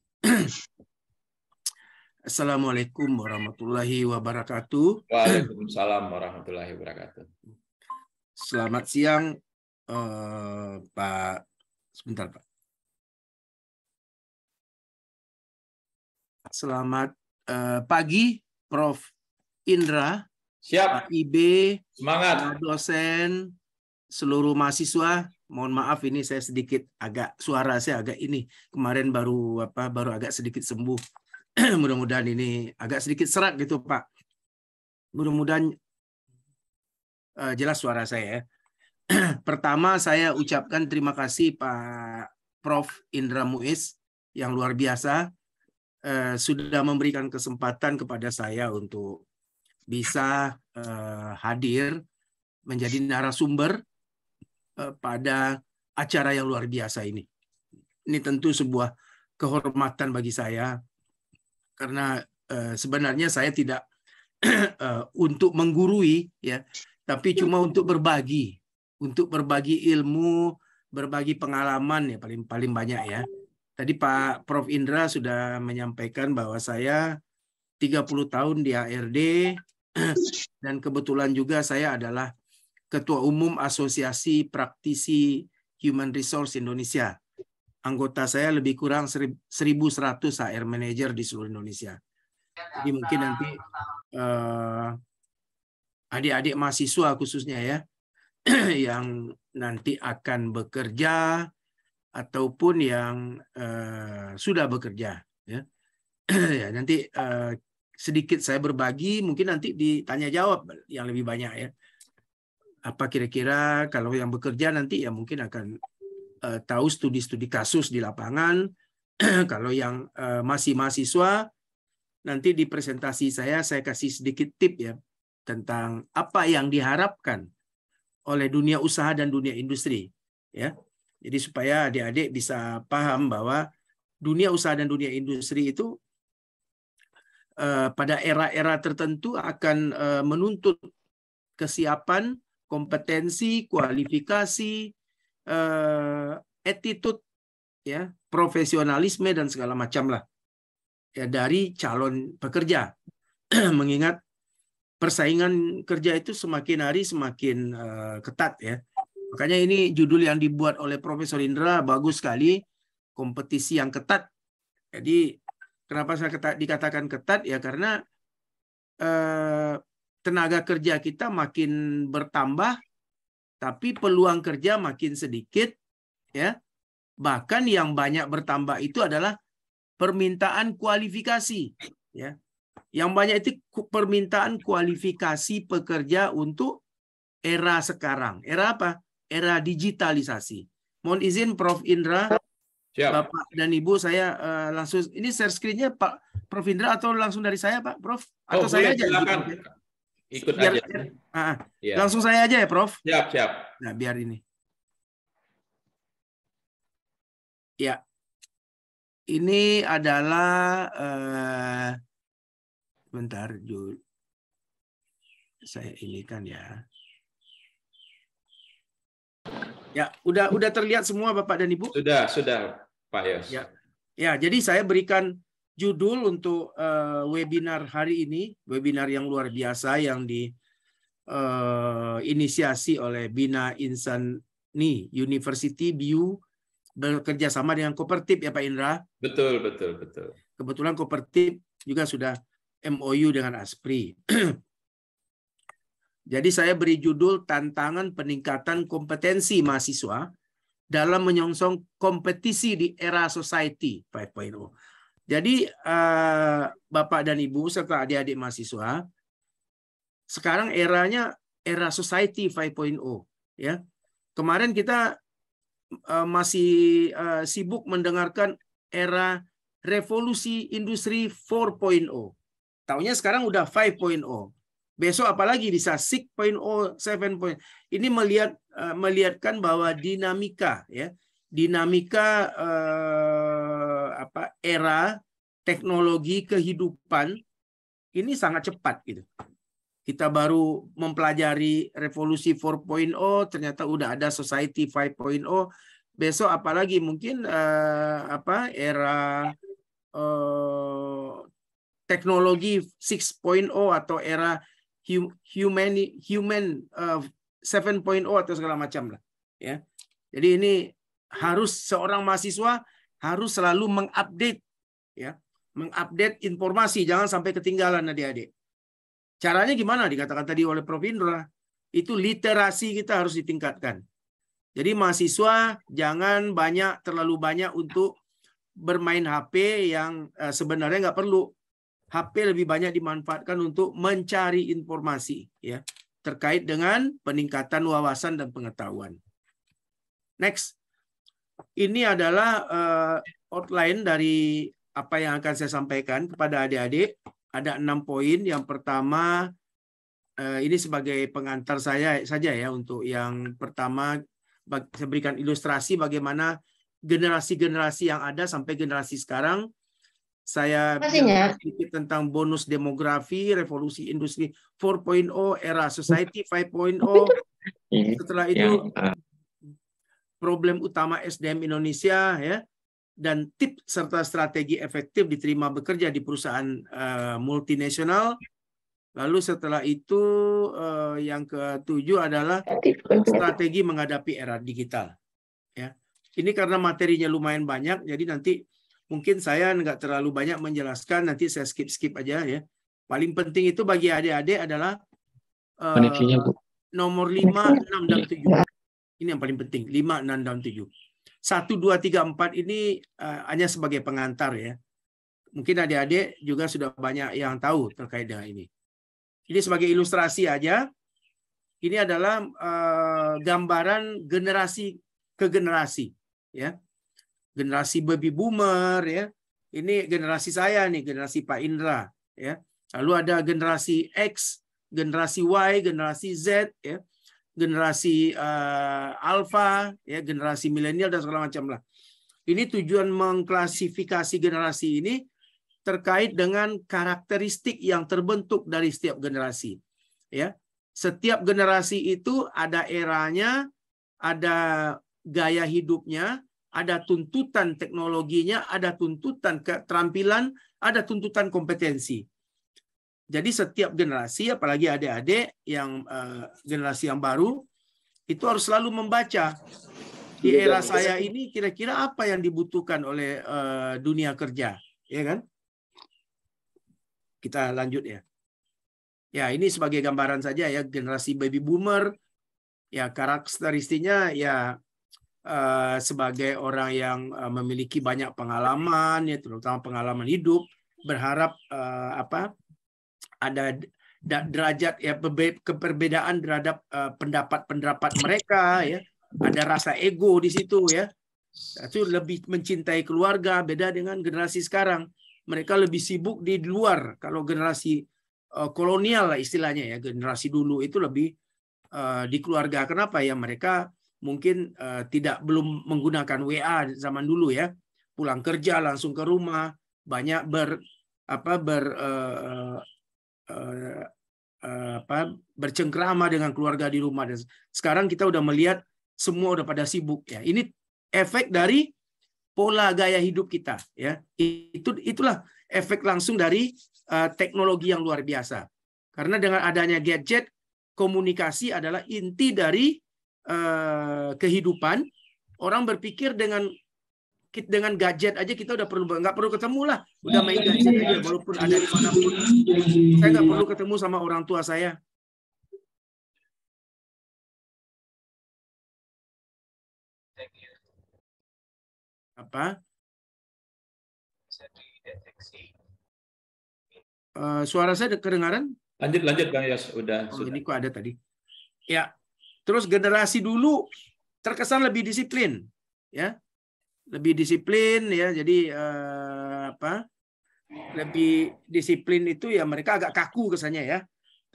Assalamualaikum warahmatullahi wabarakatuh. Waalaikumsalam warahmatullahi wabarakatuh. Selamat siang, uh, Pak. Sebentar, Pak. Selamat uh, pagi, Prof. Indra. Siap. Pak IB. Semangat. Dosen, seluruh mahasiswa. Mohon maaf ini saya sedikit agak suara saya agak ini kemarin baru apa baru agak sedikit sembuh Mudah-mudahan ini agak sedikit serak gitu Pak. Mudah-mudahan uh, jelas suara saya. Ya. Pertama saya ucapkan terima kasih Pak Prof. Indra Muiz yang luar biasa uh, sudah memberikan kesempatan kepada saya untuk bisa uh, hadir menjadi narasumber uh, pada acara yang luar biasa ini. Ini tentu sebuah kehormatan bagi saya karena eh, sebenarnya saya tidak eh, untuk menggurui ya, tapi iya. cuma untuk berbagi, untuk berbagi ilmu, berbagi pengalaman ya paling paling banyak ya. Tadi Pak Prof Indra sudah menyampaikan bahwa saya 30 tahun di ARD dan kebetulan juga saya adalah ketua umum Asosiasi Praktisi Human Resource Indonesia anggota saya lebih kurang 1.100 HR manager di seluruh Indonesia. Jadi mungkin nanti eh, adik-adik uh, mahasiswa khususnya ya yang nanti akan bekerja ataupun yang uh, sudah bekerja ya. ya nanti uh, sedikit saya berbagi mungkin nanti ditanya jawab yang lebih banyak ya. Apa kira-kira kalau yang bekerja nanti ya mungkin akan Eh, tahu studi-studi kasus di lapangan. Kalau yang eh, masih mahasiswa, nanti di presentasi saya saya kasih sedikit tip ya tentang apa yang diharapkan oleh dunia usaha dan dunia industri ya. Jadi supaya adik-adik bisa paham bahwa dunia usaha dan dunia industri itu eh, pada era-era tertentu akan menuntut kesiapan, kompetensi, kualifikasi, uh, attitude ya, profesionalisme dan segala macam lah ya dari calon pekerja. Mengingat persaingan kerja itu semakin hari semakin uh, ketat ya. Makanya ini judul yang dibuat oleh Profesor Indra bagus sekali, kompetisi yang ketat. Jadi kenapa saya ketat, dikatakan ketat ya karena uh, tenaga kerja kita makin bertambah tapi peluang kerja makin sedikit ya. Bahkan yang banyak bertambah itu adalah permintaan kualifikasi ya. Yang banyak itu permintaan kualifikasi pekerja untuk era sekarang. Era apa? Era digitalisasi. Mohon izin Prof Indra Siap. Bapak dan Ibu saya uh, langsung ini share screen Pak Prof Indra atau langsung dari saya Pak Prof atau oh, saya boleh, aja silakan. Ikut biar, aja. Biar, ah, ya. Langsung saya aja ya, Prof. Siap, siap. Nah, biar ini. Ya. Ini adalah uh, bentar, Jul. Saya ini kan ya. Ya, udah udah terlihat semua Bapak dan Ibu? Sudah, sudah, Pak Yos. Ya. Ya, jadi saya berikan judul untuk uh, webinar hari ini, webinar yang luar biasa yang diinisiasi eh, uh, oleh Bina Insani University BU bekerja sama dengan Kopertip ya Pak Indra. Betul, betul, betul. Kebetulan Kopertip juga sudah MOU dengan ASPRI. Jadi saya beri judul tantangan peningkatan kompetensi mahasiswa dalam menyongsong kompetisi di era society 5.0. Jadi uh, Bapak dan Ibu serta adik-adik mahasiswa, sekarang eranya era society 5.0 ya. Kemarin kita uh, masih uh, sibuk mendengarkan era revolusi industri 4.0. Tahunya sekarang udah 5.0. Besok apalagi bisa 6.0, 7.0. Ini melihat melihatkan bahwa dinamika ya, dinamika apa era teknologi kehidupan ini sangat cepat gitu. Kita baru mempelajari revolusi 4.0, ternyata udah ada society 5.0. Besok apalagi mungkin uh, apa era uh, teknologi 6.0 atau era human human uh, eh, 7.0 atau segala macam lah ya. Jadi ini harus seorang mahasiswa harus selalu mengupdate ya, mengupdate informasi jangan sampai ketinggalan adik-adik. Caranya gimana dikatakan tadi oleh Prof Indra, itu literasi kita harus ditingkatkan. Jadi mahasiswa jangan banyak terlalu banyak untuk bermain HP yang eh, sebenarnya nggak perlu. HP lebih banyak dimanfaatkan untuk mencari informasi ya terkait dengan peningkatan wawasan dan pengetahuan. Next ini adalah uh, outline dari apa yang akan saya sampaikan kepada adik-adik. Ada enam poin. Yang pertama, uh, ini sebagai pengantar saya saja ya untuk yang pertama saya berikan ilustrasi bagaimana generasi-generasi yang ada sampai generasi sekarang. Saya bicara sedikit tentang bonus demografi, revolusi industri 4.0, era society 5.0. Setelah ya, itu eh, problem utama SDM Indonesia ya dan tip serta strategi efektif diterima bekerja di perusahaan uh, multinasional. Lalu setelah itu uh, yang ketujuh adalah strategi menghadapi era digital. Ya. Ini karena materinya lumayan banyak, jadi nanti mungkin saya nggak terlalu banyak menjelaskan, nanti saya skip-skip aja ya. Paling penting itu bagi adik-adik adalah uh, nomor 5, 6, dan 7. Ini yang paling penting, 5, 6, dan 7. 1, 2, 3, 4 ini uh, hanya sebagai pengantar ya. Mungkin adik-adik juga sudah banyak yang tahu terkait dengan ini. Ini sebagai ilustrasi aja. Ini adalah uh, gambaran generasi ke generasi. ya Generasi baby boomer. ya Ini generasi saya nih, generasi Pak Indra. ya Lalu ada generasi X, generasi Y, generasi Z. ya generasi uh, eh, alfa, ya generasi milenial dan segala macam lah. Ini tujuan mengklasifikasi generasi ini terkait dengan karakteristik yang terbentuk dari setiap generasi. Ya, setiap generasi itu ada eranya, ada gaya hidupnya, ada tuntutan teknologinya, ada tuntutan keterampilan, ada tuntutan kompetensi. Jadi setiap generasi, apalagi adik-adik yang uh, generasi yang baru, itu harus selalu membaca di iya, era saya ini kira-kira apa yang dibutuhkan oleh uh, dunia kerja, ya kan? Kita lanjut ya. Ya ini sebagai gambaran saja ya generasi baby boomer, ya karakteristiknya ya uh, sebagai orang yang uh, memiliki banyak pengalaman, ya terutama pengalaman hidup, berharap uh, apa? ada derajat ya keperbedaan terhadap eh, pendapat-pendapat mereka ya ada rasa ego di situ ya itu lebih mencintai keluarga beda dengan generasi sekarang mereka lebih sibuk di luar kalau generasi eh, kolonial lah istilahnya ya generasi dulu itu lebih eh, di keluarga kenapa ya mereka mungkin tidak belum menggunakan WA zaman dulu ya pulang kerja langsung ke rumah banyak ber apa ber Eh, eh, apa, bercengkrama dengan keluarga di rumah. Dan sekarang kita udah melihat semua udah pada sibuk ya. Ini efek dari pola gaya hidup kita ya. Itu itulah efek langsung dari uh, teknologi yang luar biasa. Karena dengan adanya gadget, komunikasi adalah inti dari uh, kehidupan. Orang berpikir dengan dengan gadget aja kita udah perlu nggak perlu ketemu lah udah iya, main iya, gadget iya. aja walaupun ada di mana pun saya nggak perlu ketemu sama orang tua saya apa Uh, suara saya kedengaran? Lanjut, lanjut Bang Yos. Udah. Oh, sudah. ini kok ada tadi. Ya. Terus generasi dulu terkesan lebih disiplin. ya lebih disiplin ya jadi eh, apa lebih disiplin itu ya mereka agak kaku kesannya ya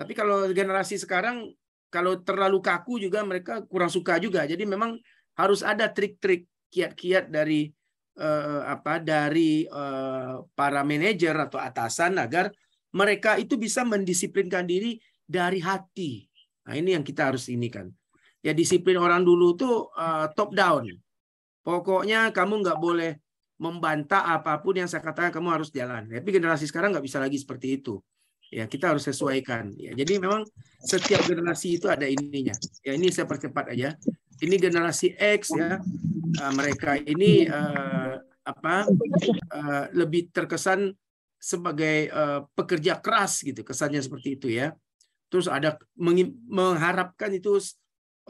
tapi kalau generasi sekarang kalau terlalu kaku juga mereka kurang suka juga jadi memang harus ada trik-trik kiat-kiat dari eh, apa dari eh, para manajer atau atasan agar mereka itu bisa mendisiplinkan diri dari hati nah ini yang kita harus ini kan ya disiplin orang dulu tuh eh, top down Pokoknya kamu nggak boleh membantah apapun yang saya katakan kamu harus jalan. Tapi generasi sekarang nggak bisa lagi seperti itu. Ya kita harus sesuaikan. Ya, jadi memang setiap generasi itu ada ininya. Ya ini saya percepat aja. Ini generasi X ya. Uh, mereka ini uh, apa uh, lebih terkesan sebagai uh, pekerja keras gitu kesannya seperti itu ya. Terus ada mengharapkan itu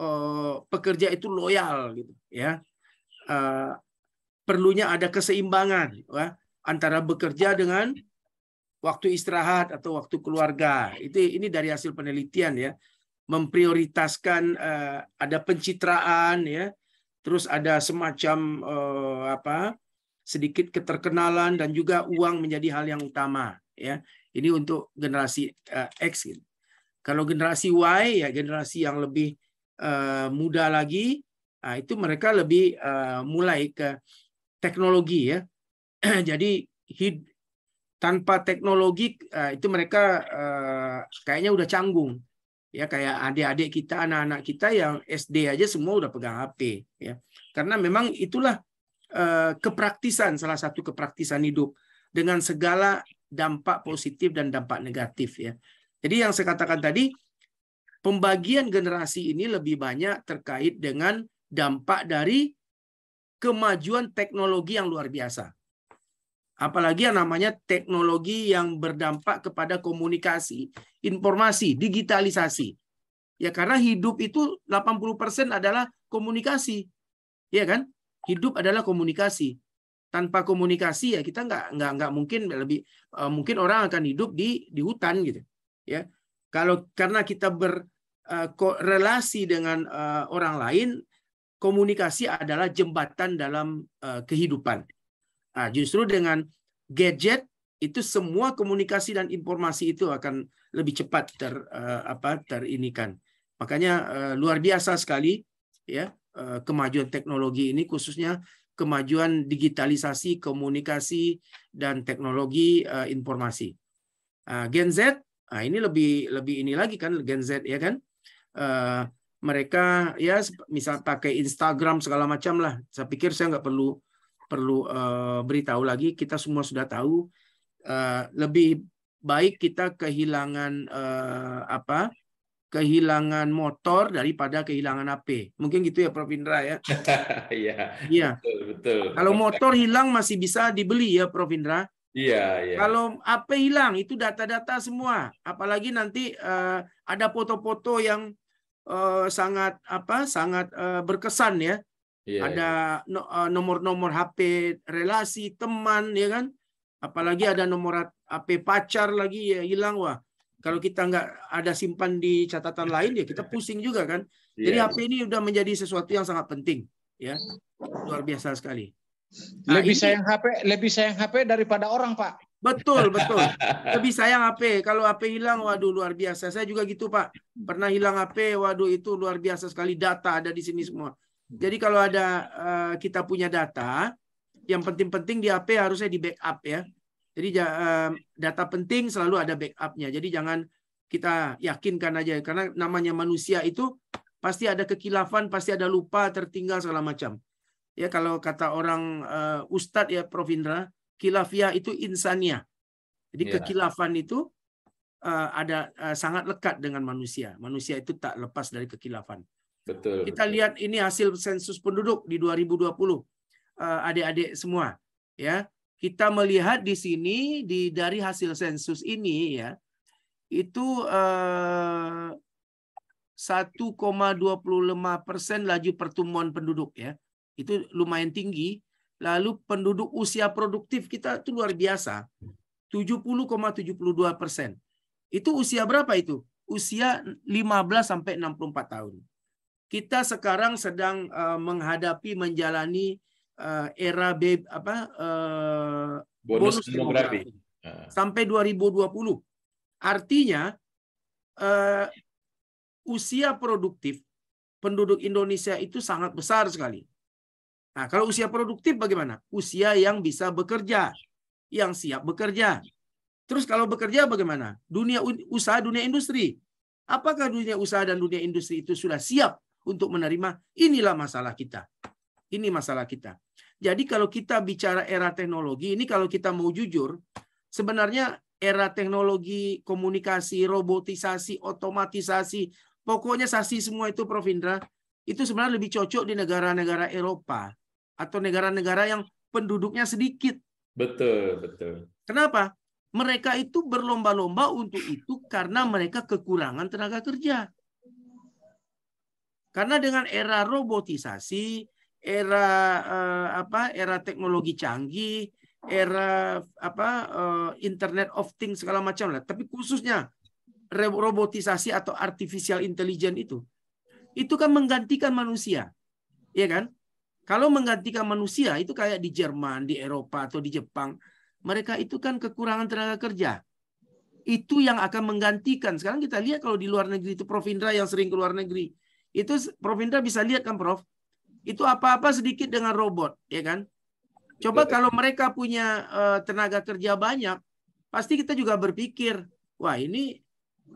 uh, pekerja itu loyal gitu ya uh, perlunya ada keseimbangan ya, antara bekerja dengan waktu istirahat atau waktu keluarga. Itu ini dari hasil penelitian ya, memprioritaskan uh, ada pencitraan ya, terus ada semacam uh, apa? sedikit keterkenalan dan juga uang menjadi hal yang utama ya. Ini untuk generasi uh, X gitu. Kalau generasi Y ya generasi yang lebih uh, muda lagi Nah, itu mereka lebih uh, mulai ke teknologi ya. Jadi hid, tanpa teknologi uh, itu mereka uh, kayaknya udah canggung ya kayak adik-adik kita, anak-anak kita yang SD aja semua udah pegang HP ya. Karena memang itulah uh, kepraktisan salah satu kepraktisan hidup dengan segala dampak positif dan dampak negatif ya. Jadi yang saya katakan tadi pembagian generasi ini lebih banyak terkait dengan dampak dari kemajuan teknologi yang luar biasa. Apalagi yang namanya teknologi yang berdampak kepada komunikasi, informasi, digitalisasi. Ya karena hidup itu 80% adalah komunikasi. Ya kan? Hidup adalah komunikasi. Tanpa komunikasi ya kita nggak nggak nggak mungkin lebih eh, mungkin orang akan hidup di di hutan gitu. Ya. Kalau karena kita ber uh, dengan eh, orang lain komunikasi adalah jembatan dalam eh, kehidupan. Nah, justru dengan gadget itu semua komunikasi dan informasi itu akan lebih cepat ter eh, apa terinikan. Makanya eh, luar biasa sekali ya kemajuan teknologi ini khususnya kemajuan digitalisasi komunikasi dan teknologi informasi. Uh, Gen Z, nah, ini lebih lebih ini lagi kan Gen Z ya kan mereka ya misal pakai Instagram segala macam lah. Saya pikir saya nggak perlu perlu uh, beritahu lagi. Kita semua sudah tahu. Uh, lebih baik kita kehilangan uh, apa? Kehilangan motor daripada kehilangan HP. Mungkin gitu ya, Prof Indra ya. Iya. Iya. Betul, Kalau motor hilang masih bisa dibeli ya, Prof Indra. Iya, iya. Kalau HP hilang itu data-data semua, apalagi nanti uh, ada foto-foto yang Eh, sangat apa sangat uh, berkesan ya. Yeah, ada iya. Eh, nomor-nomor HP relasi teman ya kan. Apalagi ada nomor HP pacar lagi ya hilang wah. Kalau kita nggak ada simpan di catatan lain ya kita pusing juga kan. Iya, Jadi yeah. HP iya. ini sudah menjadi sesuatu yang sangat penting ya. Luar biasa sekali. Nah, lebih ini, sayang HP lebih sayang HP daripada orang, Pak. Betul, betul. Lebih sayang HP. Kalau HP hilang, waduh luar biasa. Saya juga gitu, Pak. Pernah hilang HP, waduh itu luar biasa sekali data ada di sini semua. Jadi kalau ada uh, kita punya data, yang penting-penting di HP harusnya di backup ya. Jadi uh, data penting selalu ada backupnya. Jadi jangan kita yakinkan aja karena namanya manusia itu pasti ada kekilafan, pasti ada lupa, tertinggal segala macam. Ya kalau kata orang uh, Ustadz ya Prof Indra, kilafiah itu insania. Jadi yeah. kekilafan itu uh, ada uh, sangat lekat dengan manusia. Manusia itu tak lepas dari kekilafan. Betul. Kita lihat ini hasil sensus penduduk di 2020. adik eh, adik-adik semua, ya. Kita melihat di sini di dari hasil sensus ini ya, itu uh, 1,25 persen laju pertumbuhan penduduk ya. Itu lumayan tinggi Lalu penduduk usia produktif kita itu luar biasa. 70,72 persen. Itu usia berapa itu? Usia 15 sampai 64 tahun. Kita sekarang sedang eh, menghadapi menjalani eh, era B, apa uh, bonus, bonus demografi. demografi ah. sampai 2020. Artinya uh, usia produktif penduduk Indonesia itu sangat besar sekali. Nah, kalau usia produktif bagaimana? Usia yang bisa bekerja, yang siap bekerja. Terus kalau bekerja bagaimana? Dunia usaha, dunia industri. Apakah dunia usaha dan dunia industri itu sudah siap untuk menerima? Inilah masalah kita. Ini masalah kita. Jadi kalau kita bicara era teknologi, ini kalau kita mau jujur, sebenarnya era teknologi, komunikasi, robotisasi, otomatisasi, pokoknya sasi semua itu Prof Indra, itu sebenarnya lebih cocok di negara-negara Eropa atau negara-negara yang penduduknya sedikit. Betul, betul. Kenapa? Mereka itu berlomba-lomba untuk itu karena mereka kekurangan tenaga kerja. Karena dengan era robotisasi, era eh, apa? era teknologi canggih, era apa? Eh, internet of things segala macam lah, tapi khususnya robotisasi atau artificial intelligence itu itu kan menggantikan manusia. Iya kan? Kalau menggantikan manusia itu kayak di Jerman, di Eropa atau di Jepang, mereka itu kan kekurangan tenaga kerja. Itu yang akan menggantikan. Sekarang kita lihat kalau di luar negeri itu Prof Indra yang sering ke luar negeri. Itu Prof Indra bisa lihat kan Prof? Itu apa-apa sedikit dengan robot, ya kan? Coba kalau mereka punya eh, tenaga kerja banyak, pasti kita juga berpikir, wah ini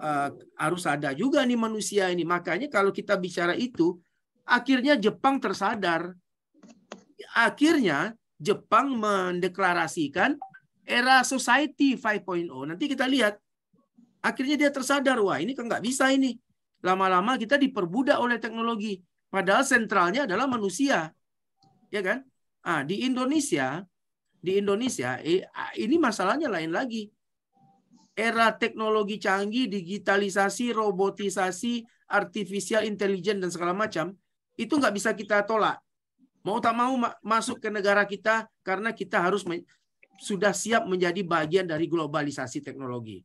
eh, harus ada juga nih manusia ini. Makanya kalau kita bicara itu, akhirnya Jepang tersadar akhirnya Jepang mendeklarasikan era society 5.0. Nanti kita lihat. Akhirnya dia tersadar, wah ini kan nggak bisa ini. Lama-lama kita diperbudak oleh teknologi. Padahal sentralnya adalah manusia. Ya kan? Ah, di Indonesia, di Indonesia eh, ah, ini masalahnya lain lagi. Era teknologi canggih, digitalisasi, robotisasi, artificial intelligence dan segala macam itu nggak bisa kita tolak. Mau tak mau masuk ke negara kita karena kita harus sudah siap menjadi bagian dari globalisasi teknologi.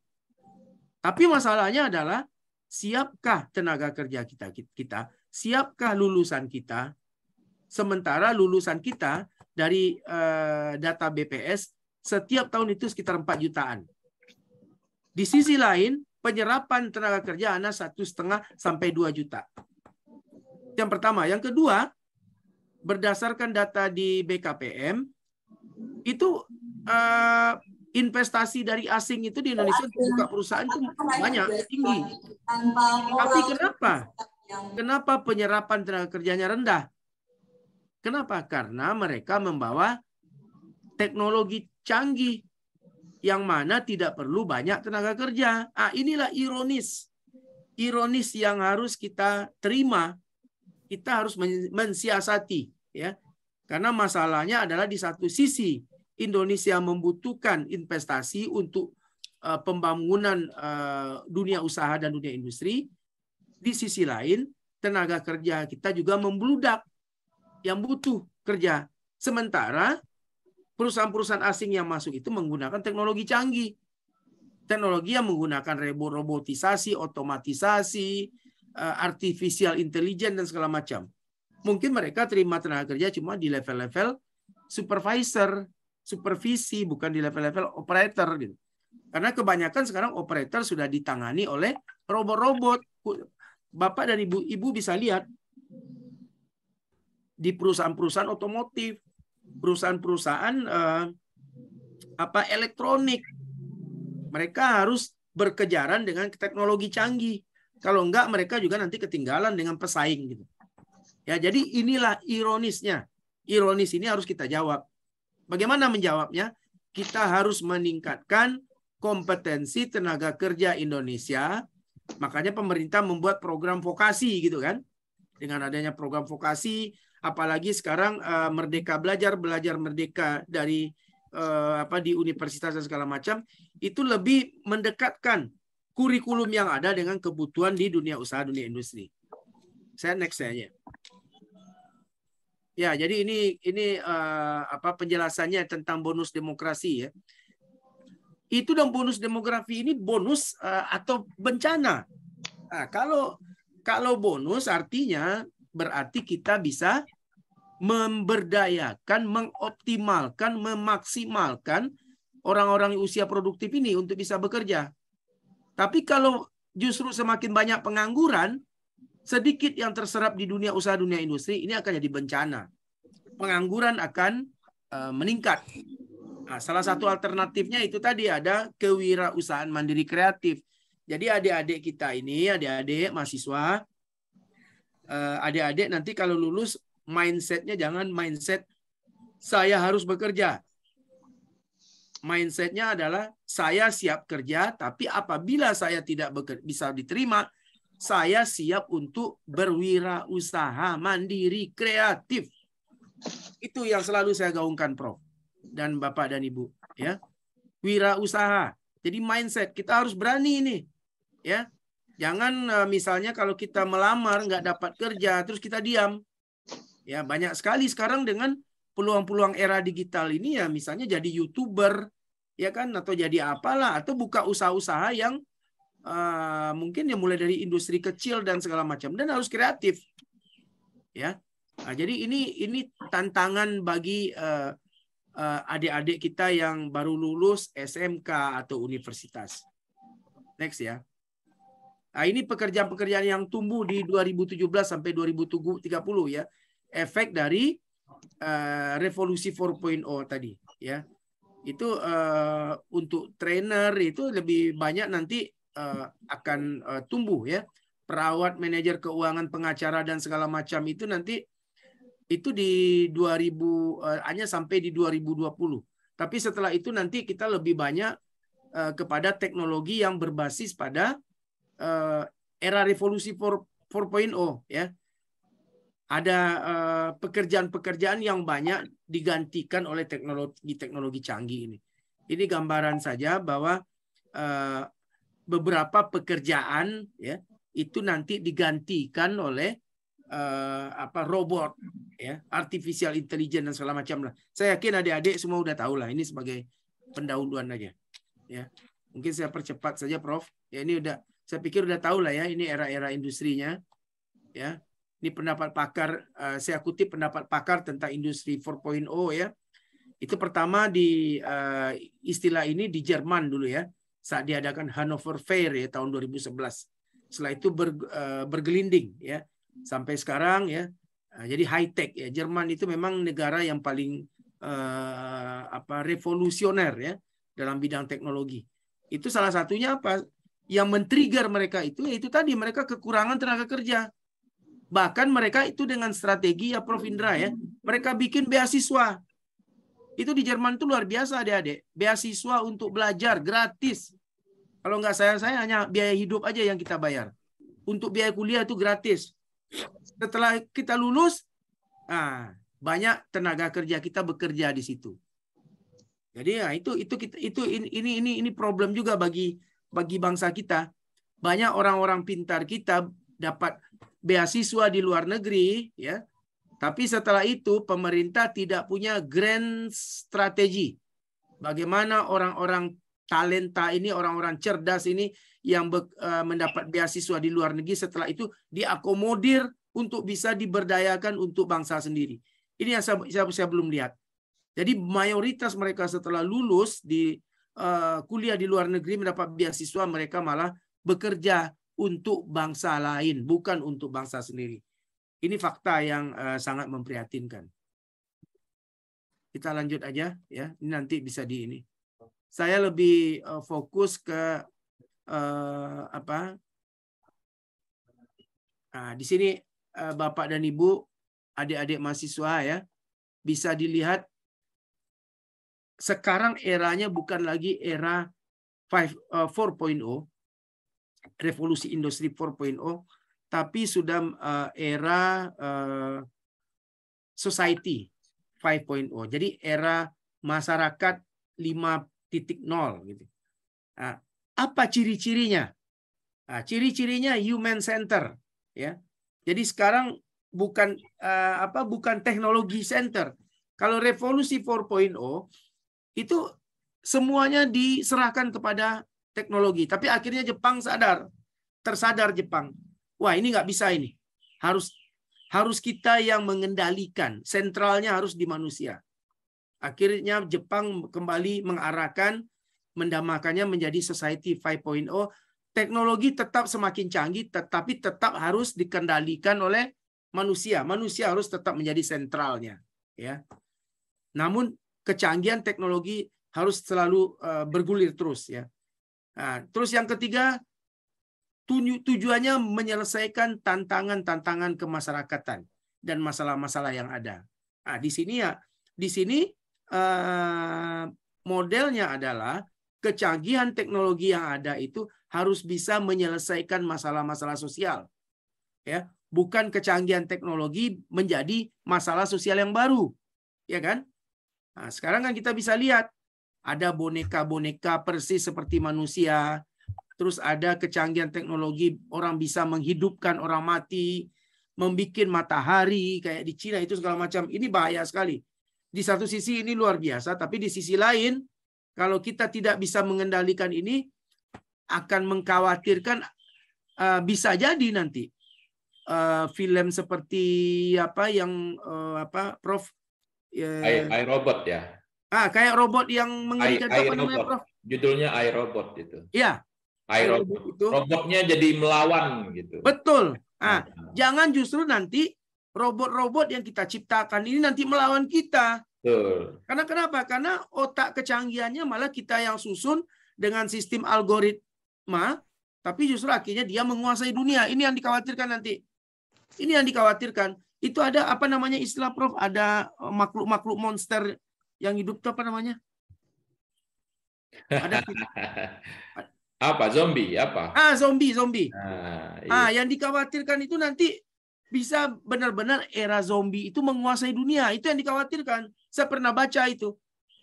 Tapi masalahnya adalah siapkah tenaga kerja kita kita? Siapkah lulusan kita? Sementara lulusan kita dari uh, data BPS setiap tahun itu sekitar 4 jutaan. Di sisi lain, penyerapan tenaga kerja anak satu setengah sampai 2 juta. Yang pertama, yang kedua, berdasarkan data di BKPM itu uh, investasi dari asing itu di Indonesia untuk buka perusahaan itu banyak tinggi. Tapi kenapa? Kenapa penyerapan tenaga kerjanya rendah? Kenapa? Karena mereka membawa teknologi canggih yang mana tidak perlu banyak tenaga kerja. Ah, inilah ironis. Ironis yang harus kita terima. Kita harus mensiasati ya. Karena masalahnya adalah di satu sisi Indonesia membutuhkan investasi untuk uh, pembangunan uh, dunia usaha dan dunia industri. Di sisi lain, tenaga kerja kita juga membludak yang butuh kerja. Sementara perusahaan-perusahaan asing yang masuk itu menggunakan teknologi canggih. Teknologi yang menggunakan robotisasi, otomatisasi, eh, artificial intelligence dan segala macam mungkin mereka terima tenaga kerja cuma di level-level supervisor, supervisi, bukan di level-level operator gitu. Karena kebanyakan sekarang operator sudah ditangani oleh robot-robot. Bapak dan ibu-ibu bisa lihat di perusahaan-perusahaan otomotif, perusahaan-perusahaan eh, apa elektronik. Mereka harus berkejaran dengan teknologi canggih. Kalau enggak mereka juga nanti ketinggalan dengan pesaing gitu. Ya, jadi inilah ironisnya. Ironis ini harus kita jawab. Bagaimana menjawabnya? Kita harus meningkatkan kompetensi tenaga kerja Indonesia. Makanya pemerintah membuat program vokasi gitu kan. Dengan adanya program vokasi, apalagi sekarang uh, merdeka belajar, belajar merdeka dari uh, apa di universitas dan segala macam, itu lebih mendekatkan kurikulum yang ada dengan kebutuhan di dunia usaha, dunia industri. Saya next saya. Ya, jadi ini ini uh, apa penjelasannya tentang bonus demokrasi ya. Itu dan bonus demografi ini bonus uh, atau bencana. Nah, kalau kalau bonus artinya berarti kita bisa memberdayakan, mengoptimalkan, memaksimalkan orang-orang usia produktif ini untuk bisa bekerja. Tapi kalau justru semakin banyak pengangguran, sedikit yang terserap di dunia usaha dunia industri ini akan jadi bencana. Pengangguran akan eh, meningkat. Nah, salah satu alternatifnya itu tadi ada kewirausahaan mandiri kreatif. Jadi adik-adik kita ini, adik-adik mahasiswa, eh, adik-adik nanti kalau lulus mindsetnya jangan mindset saya harus bekerja. Mindsetnya adalah saya siap kerja, tapi apabila saya tidak bisa diterima, saya siap untuk berwirausaha mandiri kreatif. Itu yang selalu saya gaungkan, Prof. Dan Bapak dan Ibu, ya. Wirausaha. Jadi mindset kita harus berani ini, ya. Jangan eh, misalnya kalau kita melamar nggak dapat kerja terus kita diam. Ya, banyak sekali sekarang dengan peluang-peluang era digital ini ya misalnya jadi YouTuber, ya kan atau jadi apalah atau buka usaha-usaha yang uh, mungkin ya mulai dari industri kecil dan segala macam dan harus kreatif ya nah, jadi ini ini tantangan bagi uh, uh, adik-adik kita yang baru lulus SMK atau universitas next ya nah, ini pekerjaan-pekerjaan yang tumbuh di 2017 sampai 2030 ya efek dari uh, revolusi 4.0 tadi ya itu uh, untuk trainer itu lebih banyak nanti uh, akan uh, tumbuh ya perawat manajer keuangan pengacara dan segala macam itu nanti itu di 2000 uh, eh, hanya sampai di 2020 tapi setelah itu nanti kita lebih banyak uh, kepada teknologi yang berbasis pada uh, era revolusi 4.0 ya ada pekerjaan-pekerjaan yang banyak digantikan oleh teknologi teknologi canggih ini ini gambaran saja bahwa uh, beberapa pekerjaan ya itu nanti digantikan oleh uh, apa robot ya artificial intelligence dan segala macam lah saya yakin adik-adik semua udah tahu lah ini sebagai pendahuluan aja ya mungkin saya percepat saja prof ya ini udah saya pikir udah tahu lah ya ini era-era industrinya ya ini pendapat pakar uh, saya kutip pendapat pakar tentang industri 4.0 ya itu pertama di uh, istilah ini di Jerman dulu ya saat diadakan Hannover Fair ya tahun 2011. Setelah itu ber, eh, bergelinding ya sampai sekarang ya. Eh, jadi high tech ya. Jerman itu memang negara yang paling uh, apa revolusioner ya dalam bidang teknologi. Itu salah satunya apa? Yang men-trigger mereka itu yaitu tadi mereka kekurangan tenaga kerja. Bahkan mereka itu dengan strategi ya Prof Indra ya, mereka bikin beasiswa. Itu di Jerman itu luar biasa adik-adik. Beasiswa untuk belajar gratis. Kalau nggak saya saya hanya biaya hidup aja yang kita bayar. Untuk biaya kuliah itu gratis. Setelah kita lulus, ah, banyak tenaga kerja kita bekerja di situ. Jadi ya itu itu kita itu ini ini ini problem juga bagi bagi bangsa kita. Banyak orang-orang pintar kita dapat beasiswa di luar negeri ya. Tapi setelah itu pemerintah tidak punya grand strategi bagaimana orang-orang talenta ini, orang-orang cerdas ini yang eh, mendapat beasiswa di luar negeri setelah itu diakomodir untuk bisa diberdayakan untuk bangsa sendiri. Ini yang saya, saya, saya belum lihat. Jadi mayoritas mereka setelah lulus di uh, kuliah di luar negeri mendapat beasiswa mereka malah bekerja untuk bangsa lain, bukan untuk bangsa sendiri. Ini fakta yang uh, sangat memprihatinkan. Kita lanjut aja ya. Ini nanti bisa di ini saya lebih uh, fokus ke uh, apa? Nah, di sini uh, Bapak dan Ibu, adik-adik mahasiswa ya, bisa dilihat sekarang eranya bukan lagi era 5 uh, 4.0 revolusi industri 4.0 tapi sudah uh, era uh, society 5.0. Jadi era masyarakat 5.0 titik nol gitu. Nah, apa ciri-cirinya? Nah, ciri-cirinya human center ya. Jadi sekarang bukan uh, apa bukan teknologi center. Kalau revolusi 4.0 itu semuanya diserahkan kepada teknologi. Tapi akhirnya Jepang sadar, tersadar Jepang. Wah ini nggak bisa ini. Harus harus kita yang mengendalikan. Sentralnya harus di manusia. Akhirnya Jepang kembali mengarahkan mendamakannya menjadi Society 5.0. Teknologi tetap semakin canggih, tetapi tetap harus dikendalikan oleh manusia. Manusia harus tetap menjadi sentralnya. Ya. Namun kecanggihan teknologi harus selalu eh, bergulir terus ya. Nah, terus yang ketiga tujuannya menyelesaikan tantangan-tantangan kemasyarakatan dan masalah-masalah yang ada. Nah, di sini ya, di sini Eh, modelnya adalah kecanggihan teknologi yang ada itu harus bisa menyelesaikan masalah-masalah sosial. Ya, bukan kecanggihan teknologi menjadi masalah sosial yang baru. Ya kan? Nah, sekarang kan kita bisa lihat ada boneka-boneka persis seperti manusia, terus ada kecanggihan teknologi orang bisa menghidupkan orang mati, membuat matahari kayak di Cina itu segala macam. Ini bahaya sekali di satu sisi ini luar biasa, tapi di sisi lain kalau kita tidak bisa mengendalikan ini akan mengkhawatirkan uh, bisa jadi nanti uh, film seperti apa yang uh, apa Prof uh, robot ya. Ah, kayak robot yang mengerikan apa robot. namanya Prof? Judulnya Air robot itu. Ya. Air robot. robot itu. Robotnya jadi melawan gitu. Betul. Ah, nah. jangan justru nanti robot-robot yang kita ciptakan ini nanti melawan kita. Betul. Karena kenapa? Karena otak kecanggihannya malah kita yang susun dengan sistem algoritma, tapi justru akhirnya dia menguasai dunia. Ini yang dikhawatirkan nanti. Ini yang dikhawatirkan. Itu ada apa namanya istilah Prof? Ada eh, makhluk-makhluk monster yang hidup itu apa namanya? Ada apa zombie apa? Ah zombie zombie. Ah, ah iya. ah yang dikhawatirkan itu nanti bisa benar-benar era zombie itu menguasai dunia. Itu yang dikhawatirkan. Saya pernah baca itu.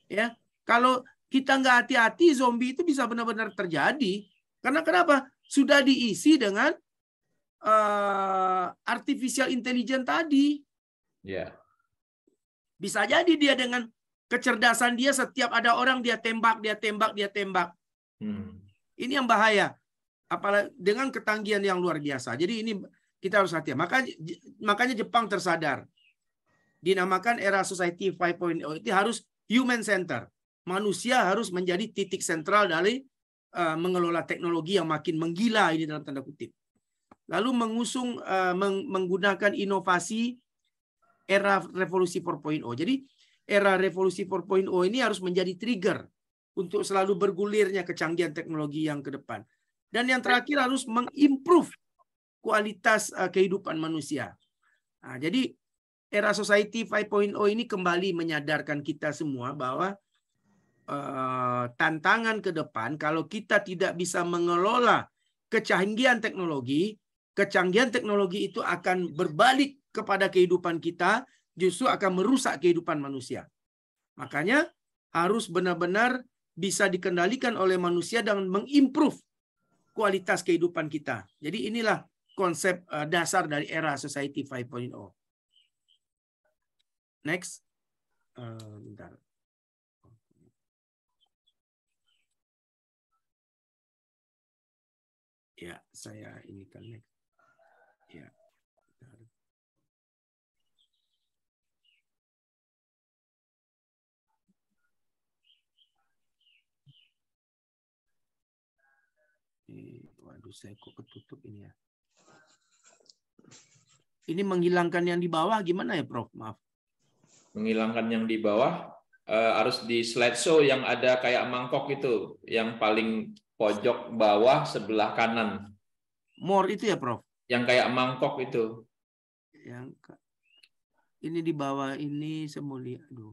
Ya, kalau kita nggak hati-hati, zombie itu bisa benar-benar terjadi. Karena kenapa? Sudah diisi dengan uh, artificial intelligence tadi. Ya. Yeah. Bisa jadi dia dengan kecerdasan dia setiap ada orang dia tembak, dia tembak, dia tembak. Hmm. Ini yang bahaya. Apalagi dengan ketanggian yang luar biasa. Jadi ini kita harus hati. hati Maka makanya Jepang tersadar. Dinamakan era society 5.0 itu harus human center. Manusia harus menjadi titik sentral dari uh, mengelola teknologi yang makin menggila ini dalam tanda kutip. Lalu mengusung uh, meng menggunakan inovasi era revolusi 4.0. Jadi era revolusi 4.0 ini harus menjadi trigger untuk selalu bergulirnya kecanggihan teknologi yang ke depan. Dan yang terakhir harus mengimprove kualitas uh, kehidupan manusia. Nah, jadi era society 5.0 ini kembali menyadarkan kita semua bahwa uh, tantangan ke depan kalau kita tidak bisa mengelola kecanggihan teknologi, kecanggihan teknologi itu akan berbalik kepada kehidupan kita, justru akan merusak kehidupan manusia. Makanya harus benar-benar bisa dikendalikan oleh manusia dengan mengimprove kualitas kehidupan kita. Jadi inilah konsep eh, dasar dari era Society 5.0. Next. Uh, bentar. Ya, saya ini kan next. Ya. Bentar. Eh, waduh, saya kok ketutup ini ya ini menghilangkan yang di bawah gimana ya Prof? Maaf. Menghilangkan yang di bawah uh, harus di slide show yang ada kayak mangkok itu, yang paling pojok bawah sebelah kanan. More itu ya Prof? Yang kayak mangkok itu. Yang ini di bawah ini semulia aduh.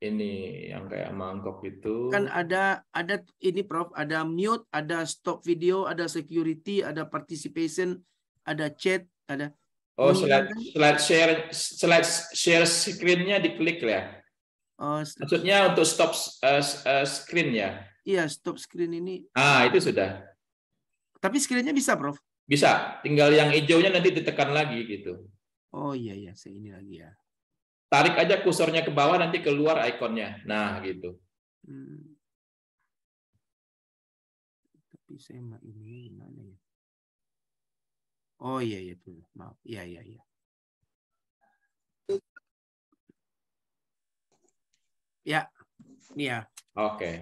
Ini yang kayak mangkok itu. Kan ada ada ini Prof, ada mute, ada stop video, ada security, ada participation, ada chat, ada Oh, iya, slide, kan? slide share slide share screen-nya diklik ya. Oh, Maksudnya untuk stop uh, eh, uh, eh, screen ya. Iya, stop screen ini. Ah, itu sudah. Tapi screen-nya bisa, Prof. Bisa, tinggal yang hijaunya nanti ditekan lagi gitu. Oh iya iya, saya ini lagi ya. Tarik aja kursornya ke bawah nanti keluar ikonnya. Nah, gitu. Hmm. Tapi saya ini gimana ya? Oh iya iya benar. Maaf. Iya iya iya. Ya. Iya. Oke. Okay.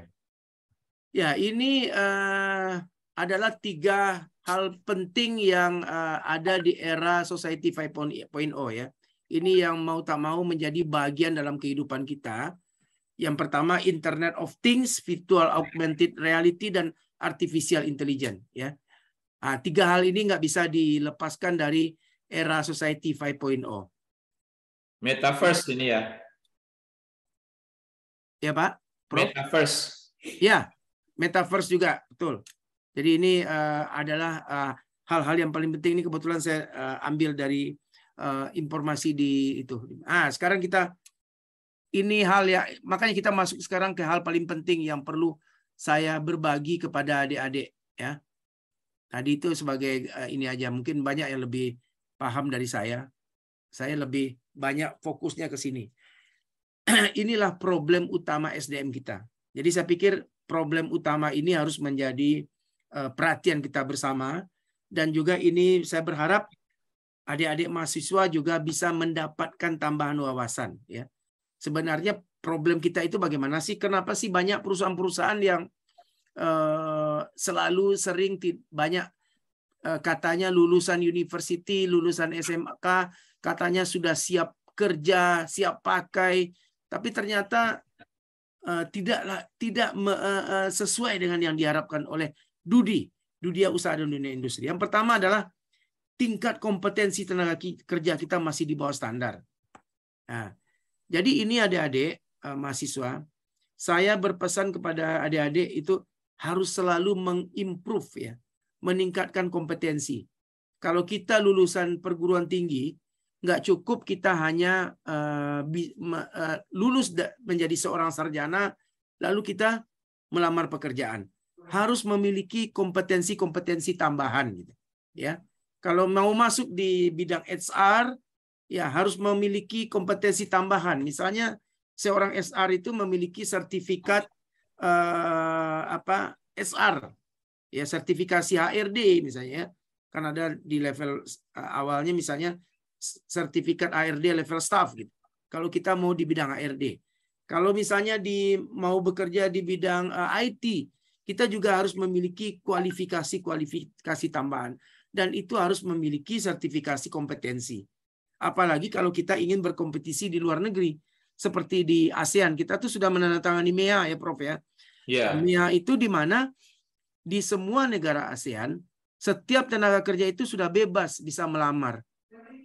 Ya, ini uh, adalah tiga hal penting yang uh, ada di era society 5.0 ya. Ini yang mau tak mau menjadi bagian dalam kehidupan kita. Yang pertama Internet of Things, virtual augmented reality dan artificial intelligence ya. Nah, tiga hal ini nggak bisa dilepaskan dari era society 5.0. Metaverse ini ya. Ya Pak. Pro? Metaverse. Ya, metaverse juga betul. Jadi ini uh, adalah eh, hal-hal uh, yang paling penting ini kebetulan saya uh, ambil dari uh, informasi di itu. Ah, sekarang kita ini hal ya makanya kita masuk sekarang ke hal paling penting yang perlu saya berbagi kepada adik-adik ya. Tadi itu sebagai eh, ini aja mungkin banyak yang lebih paham dari saya. Saya lebih banyak fokusnya ke sini. Inilah problem utama SDM kita. Jadi saya pikir problem utama ini harus menjadi eh, perhatian kita bersama dan juga ini saya berharap adik-adik mahasiswa juga bisa mendapatkan tambahan wawasan ya. Sebenarnya problem kita itu bagaimana sih? Kenapa sih banyak perusahaan-perusahaan yang Eh, selalu sering banyak eh, katanya lulusan university, lulusan SMK, katanya sudah siap kerja, siap pakai, tapi ternyata eh, tidaklah tidak sesuai dengan yang diharapkan oleh Dudi, dunia usaha dan dunia industri. Yang pertama adalah tingkat kompetensi tenaga kerja kita masih di bawah standar. Nah, jadi ini adik-adik mahasiswa, saya berpesan kepada adik-adik itu harus selalu mengimprove ya, meningkatkan kompetensi. Kalau kita lulusan perguruan tinggi, nggak cukup kita hanya uh, lulus menjadi seorang sarjana, lalu kita melamar pekerjaan. Harus memiliki kompetensi-kompetensi tambahan, gitu. ya. Kalau mau masuk di bidang HR, ya harus memiliki kompetensi tambahan. Misalnya seorang HR itu memiliki sertifikat eh, apa SR ya sertifikasi HRD misalnya ya. kan ada di level eh, awalnya misalnya sertifikat HRD level staff gitu kalau kita mau di bidang HRD kalau misalnya di mau bekerja di bidang uh, eh, IT kita juga harus memiliki kualifikasi kualifikasi tambahan dan itu harus memiliki sertifikasi kompetensi apalagi kalau kita ingin berkompetisi di luar negeri seperti di ASEAN. Kita tuh sudah menandatangani MEA ya Prof ya. Yeah. Ya. MEA itu di mana di semua negara ASEAN setiap tenaga kerja itu sudah bebas bisa melamar.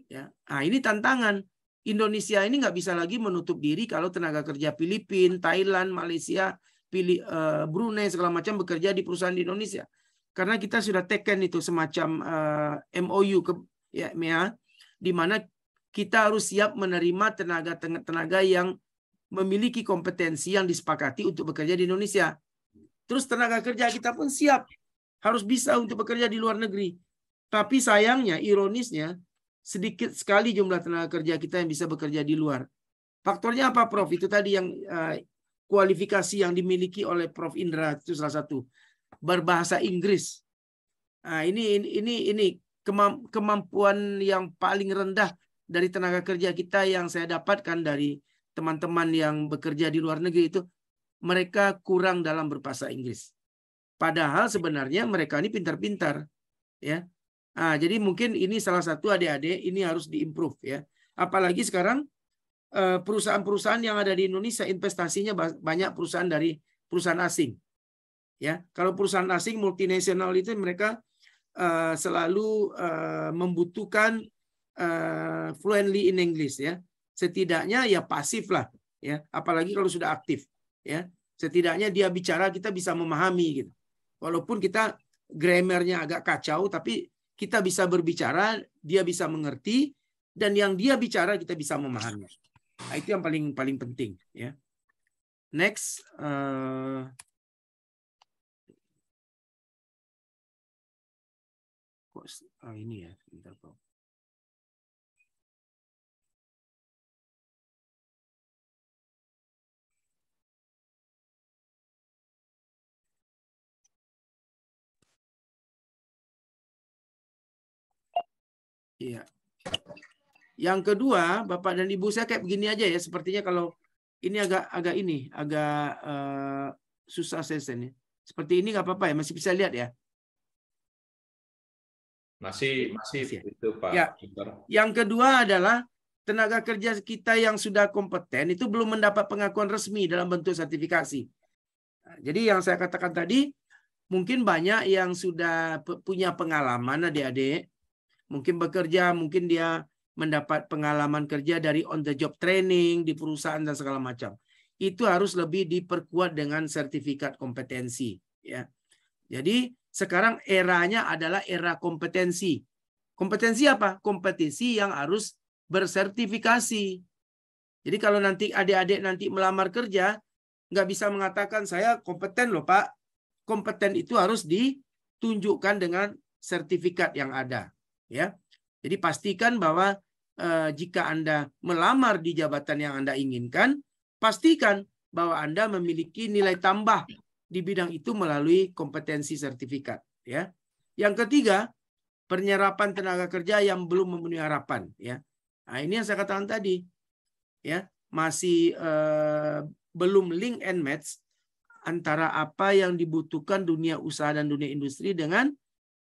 Ya. Nah, ini tantangan. Indonesia ini nggak bisa lagi menutup diri kalau tenaga kerja Filipin Thailand, Malaysia, eh, Brunei segala macam bekerja di perusahaan di Indonesia. Karena kita sudah teken itu semacam eh, MOU ke ya, MEA di mana kita harus siap menerima tenaga-tenaga yang memiliki kompetensi yang disepakati untuk bekerja di Indonesia. Terus tenaga kerja kita pun siap. Harus bisa untuk bekerja di luar negeri. Tapi sayangnya, ironisnya, sedikit sekali jumlah tenaga kerja kita yang bisa bekerja di luar. Faktornya apa Prof? Itu tadi yang uh, kualifikasi yang dimiliki oleh Prof. Indra itu salah satu. Berbahasa Inggris. Nah, ini ini ini kemampuan yang paling rendah dari tenaga kerja kita yang saya dapatkan dari teman-teman yang bekerja di luar negeri itu mereka kurang dalam berbahasa Inggris. Padahal sebenarnya mereka ini pintar-pintar, ya. Nah, jadi mungkin ini salah satu adik-adik ini harus diimprove ya. Apalagi sekarang eh, perusahaan-perusahaan yang ada di Indonesia investasinya banyak perusahaan dari perusahaan asing. Ya, kalau perusahaan asing multinasional itu mereka eh, selalu eh, membutuhkan Eh, fluently in English ya. Setidaknya ya pasif lah ya, apalagi kalau sudah aktif ya. Setidaknya dia bicara kita bisa memahami gitu. Walaupun kita grammarnya agak kacau tapi kita bisa berbicara, dia bisa mengerti dan yang dia bicara kita bisa memahami. Nah, itu yang paling paling penting ya. Next uh, oh, ini ya Iya. Yang kedua, Bapak dan Ibu saya kayak begini aja ya. Sepertinya kalau ini agak agak ini agak uh, susah saya ya. Seperti ini nggak apa-apa ya, masih bisa lihat ya. Masih masih, masih ya? itu Pak. Ya. Yang kedua adalah tenaga kerja kita yang sudah kompeten itu belum mendapat pengakuan resmi dalam bentuk sertifikasi. Jadi yang saya katakan tadi, mungkin banyak yang sudah punya pengalaman adik-adik mungkin bekerja, mungkin dia mendapat pengalaman kerja dari on the job training di perusahaan dan segala macam. Itu harus lebih diperkuat dengan sertifikat kompetensi, ya. Jadi sekarang eranya adalah era kompetensi. Kompetensi apa? Kompetisi yang harus bersertifikasi. Jadi kalau nanti adik-adik nanti melamar kerja, nggak bisa mengatakan saya kompeten loh Pak. Kompeten itu harus ditunjukkan dengan sertifikat yang ada ya. Jadi pastikan bahwa eh, jika Anda melamar di jabatan yang Anda inginkan, pastikan bahwa Anda memiliki nilai tambah di bidang itu melalui kompetensi sertifikat, ya. Yang ketiga, penyerapan tenaga kerja yang belum memenuhi harapan, ya. Nah, ini yang saya katakan tadi. Ya, masih eh, belum link and match antara apa yang dibutuhkan dunia usaha dan dunia industri dengan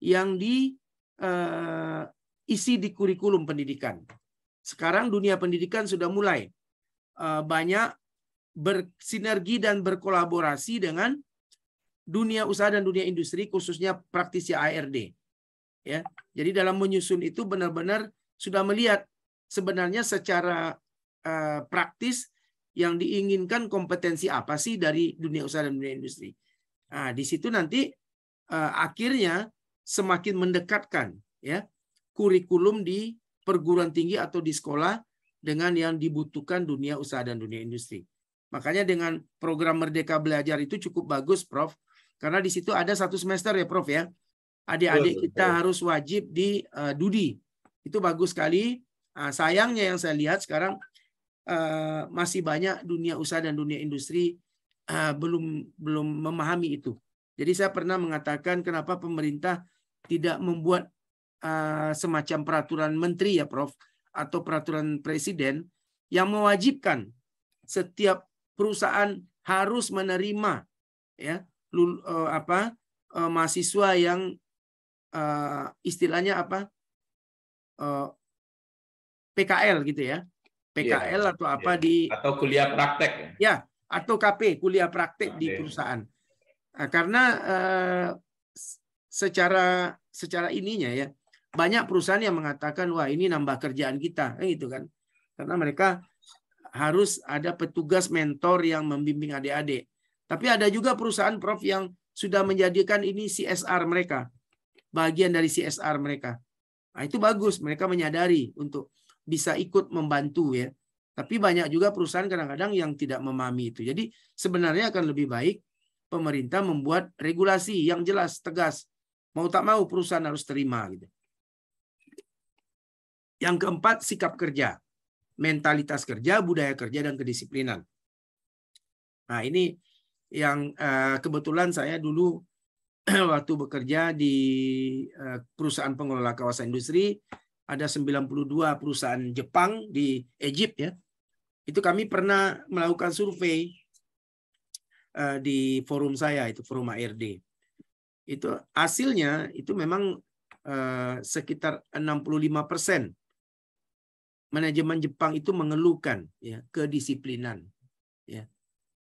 yang di uh, isi di kurikulum pendidikan. Sekarang dunia pendidikan sudah mulai uh, banyak bersinergi dan berkolaborasi dengan dunia usaha dan dunia industri khususnya praktisi ARD. Ya. Jadi dalam menyusun itu benar-benar sudah melihat sebenarnya secara uh, praktis yang diinginkan kompetensi apa sih dari dunia usaha dan dunia industri. Nah, di situ nanti uh, akhirnya semakin mendekatkan ya kurikulum di perguruan tinggi atau di sekolah dengan yang dibutuhkan dunia usaha dan dunia industri. Makanya dengan program Merdeka Belajar itu cukup bagus, Prof. Karena di situ ada satu semester ya, Prof ya. Adik-adik kita harus wajib di uh, dudi. Itu bagus sekali. Nah, sayangnya yang saya lihat sekarang uh, masih banyak dunia usaha dan dunia industri uh, belum belum memahami itu. Jadi saya pernah mengatakan kenapa pemerintah tidak membuat uh, semacam peraturan menteri ya Prof atau peraturan presiden yang mewajibkan setiap perusahaan harus menerima ya lul, uh, apa uh, mahasiswa yang uh, istilahnya apa uh, PKL gitu ya PKL ya, atau iya. apa ya. di atau kuliah praktek ya, ya atau KP kuliah praktek nah, di perusahaan nah, karena uh, secara secara ininya ya banyak perusahaan yang mengatakan wah ini nambah kerjaan kita eh, gitu kan karena mereka harus ada petugas mentor yang membimbing adik-adik tapi ada juga perusahaan prof yang sudah menjadikan ini CSR mereka bagian dari CSR mereka nah, itu bagus mereka menyadari untuk bisa ikut membantu ya tapi banyak juga perusahaan kadang-kadang yang tidak memahami itu jadi sebenarnya akan lebih baik pemerintah membuat regulasi yang jelas tegas Mau tak mau perusahaan harus terima gitu. Yang keempat, sikap kerja. Mentalitas kerja, budaya kerja, dan kedisiplinan. Nah ini yang eh, kebetulan saya dulu waktu bekerja di eh, perusahaan pengelola kawasan industri, ada 92 perusahaan Jepang di Egypt ya. Itu kami pernah melakukan survei eh, di forum saya, itu forum ARD itu hasilnya itu memang eh, enam sekitar 65 persen manajemen Jepang itu mengeluhkan ya kedisiplinan ya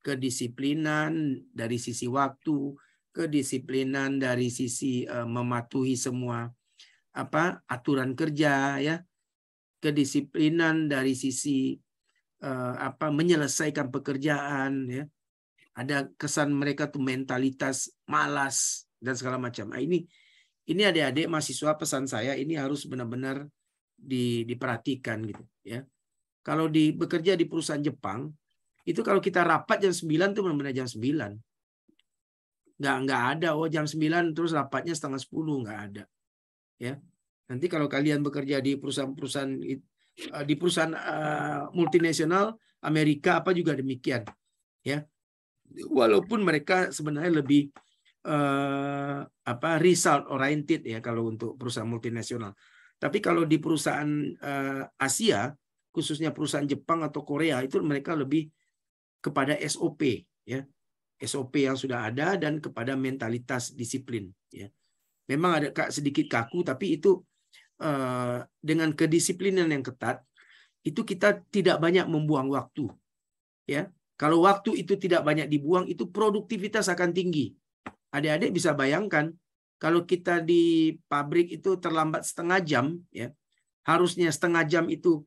kedisiplinan dari sisi waktu kedisiplinan dari sisi eh, mematuhi semua apa aturan kerja ya kedisiplinan dari sisi eh, apa menyelesaikan pekerjaan ya ada kesan mereka tuh mentalitas malas dan segala macam. Nah, ini ini adik-adik mahasiswa pesan saya ini harus benar-benar di, diperhatikan gitu ya. Kalau di bekerja di perusahaan Jepang itu kalau kita rapat jam 9 itu benar-benar jam 9. Nggak nggak ada oh jam 9 terus rapatnya setengah 10 nggak ada. Ya. Nanti kalau kalian bekerja di perusahaan-perusahaan eh, di perusahaan uh, multinasional Amerika apa juga demikian ya walaupun mereka sebenarnya lebih eh, apa result oriented ya kalau untuk perusahaan multinasional. Tapi kalau di perusahaan eh, Asia khususnya perusahaan Jepang atau Korea itu mereka lebih kepada SOP ya. SOP yang sudah ada dan kepada mentalitas disiplin ya. Memang ada sedikit kaku tapi itu eh, dengan kedisiplinan yang ketat itu kita tidak banyak membuang waktu. Ya, kalau waktu itu tidak banyak dibuang itu produktivitas akan tinggi adik-adik bisa bayangkan kalau kita di pabrik itu terlambat setengah jam ya harusnya setengah jam itu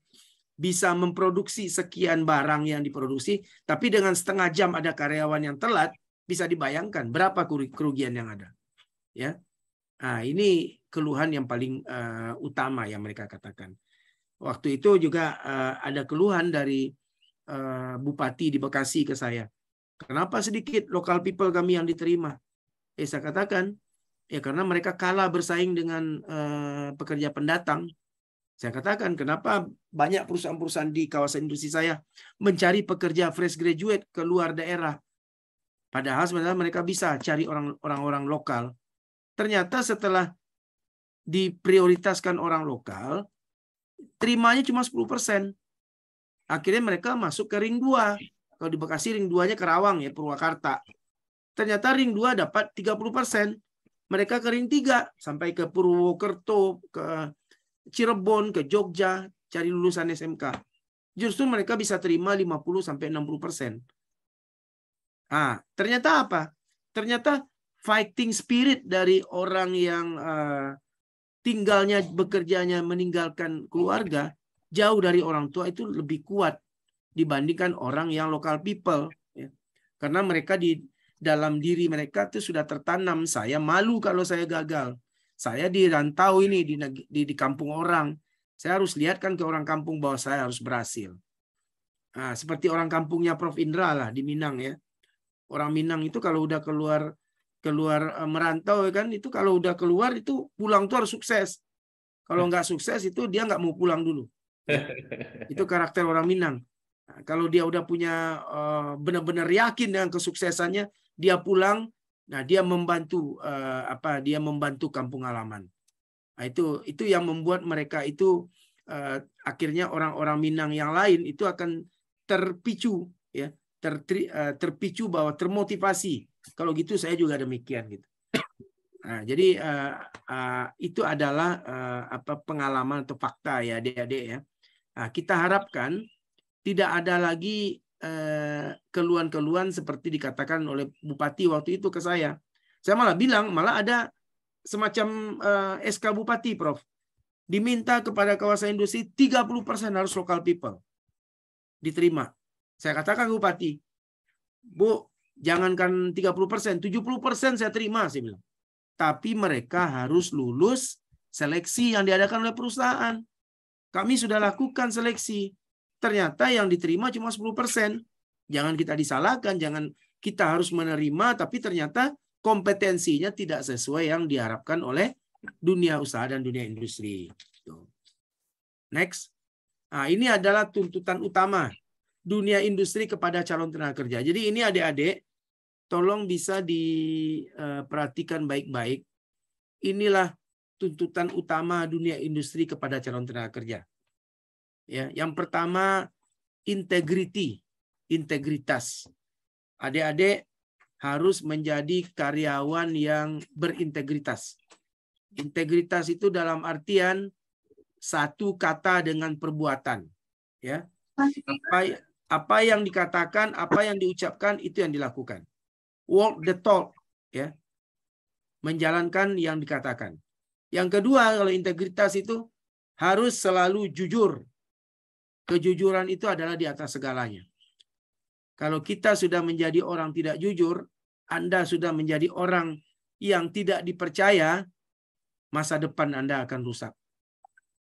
bisa memproduksi sekian barang yang diproduksi tapi dengan setengah jam ada karyawan yang telat bisa dibayangkan berapa kerugian yang ada ya nah, ini keluhan yang paling uh, utama yang mereka katakan waktu itu juga uh, ada keluhan dari uh, bupati di Bekasi ke saya kenapa sedikit lokal people kami yang diterima Eh, saya katakan, ya karena mereka kalah bersaing dengan uh, pekerja pendatang. Saya katakan, kenapa banyak perusahaan-perusahaan di kawasan industri saya mencari pekerja fresh graduate ke luar daerah. Padahal sebenarnya mereka bisa cari orang-orang lokal. Ternyata setelah diprioritaskan orang lokal, terimanya cuma 10%. Akhirnya mereka masuk ke ring 2. Kalau di Bekasi ring 2-nya Kerawang ya Purwakarta. Ternyata ring 2 dapat 30%. Mereka ke ring 3 sampai ke Purwokerto, ke Cirebon, ke Jogja cari lulusan SMK. Justru mereka bisa terima 50 sampai 60%. Ah, ternyata apa? Ternyata fighting spirit dari orang yang uh, tinggalnya bekerjanya meninggalkan keluarga jauh dari orang tua itu lebih kuat dibandingkan orang yang lokal people ya. karena mereka di dalam diri mereka itu sudah tertanam saya malu kalau saya gagal saya di rantau ini di, di di kampung orang saya harus lihatkan ke orang kampung bahwa saya harus berhasil nah, seperti orang kampungnya Prof Indra lah di Minang ya orang Minang itu kalau udah keluar keluar eh, merantau ya kan itu kalau udah keluar itu pulang tuh harus sukses kalau nggak sukses itu dia nggak mau pulang dulu itu karakter orang Minang Nah, kalau dia udah punya uh, benar-benar yakin dengan kesuksesannya, dia pulang, nah dia membantu uh, apa? Dia membantu kampung halaman. Nah, itu itu yang membuat mereka itu uh, akhirnya orang-orang Minang yang lain itu akan terpicu ya, ter, uh, eh, terpicu bahwa termotivasi. Kalau gitu saya juga demikian gitu. Nah, jadi uh, uh, itu adalah uh, apa pengalaman atau fakta ya adik-adik ya. Nah, kita harapkan tidak ada lagi Eh, keluhan-keluhan seperti dikatakan oleh bupati waktu itu ke saya. Saya malah bilang, malah ada semacam eh, SK bupati, Prof. Diminta kepada kawasan industri 30% harus lokal people. Diterima. Saya katakan bupati, Bu, jangankan 30%, 70% saya terima, saya bilang. Tapi mereka harus lulus seleksi yang diadakan oleh perusahaan. Kami sudah lakukan seleksi ternyata yang diterima cuma 10%. Jangan kita disalahkan, jangan kita harus menerima, tapi ternyata kompetensinya tidak sesuai yang diharapkan oleh dunia usaha dan dunia industri. Next. Nah, ini adalah tuntutan utama dunia industri kepada calon tenaga kerja. Jadi ini adik-adik, tolong bisa diperhatikan eh, baik-baik. Inilah tuntutan utama dunia industri kepada calon tenaga kerja. Ya, yang pertama integrity, integritas. Adik-adik harus menjadi karyawan yang berintegritas. Integritas itu dalam artian satu kata dengan perbuatan, ya. Apa, apa yang dikatakan, apa yang diucapkan itu yang dilakukan. Walk the talk, ya. Menjalankan yang dikatakan. Yang kedua, kalau integritas itu harus selalu jujur Kejujuran itu adalah di atas segalanya. Kalau kita sudah menjadi orang tidak jujur, Anda sudah menjadi orang yang tidak dipercaya, masa depan Anda akan rusak.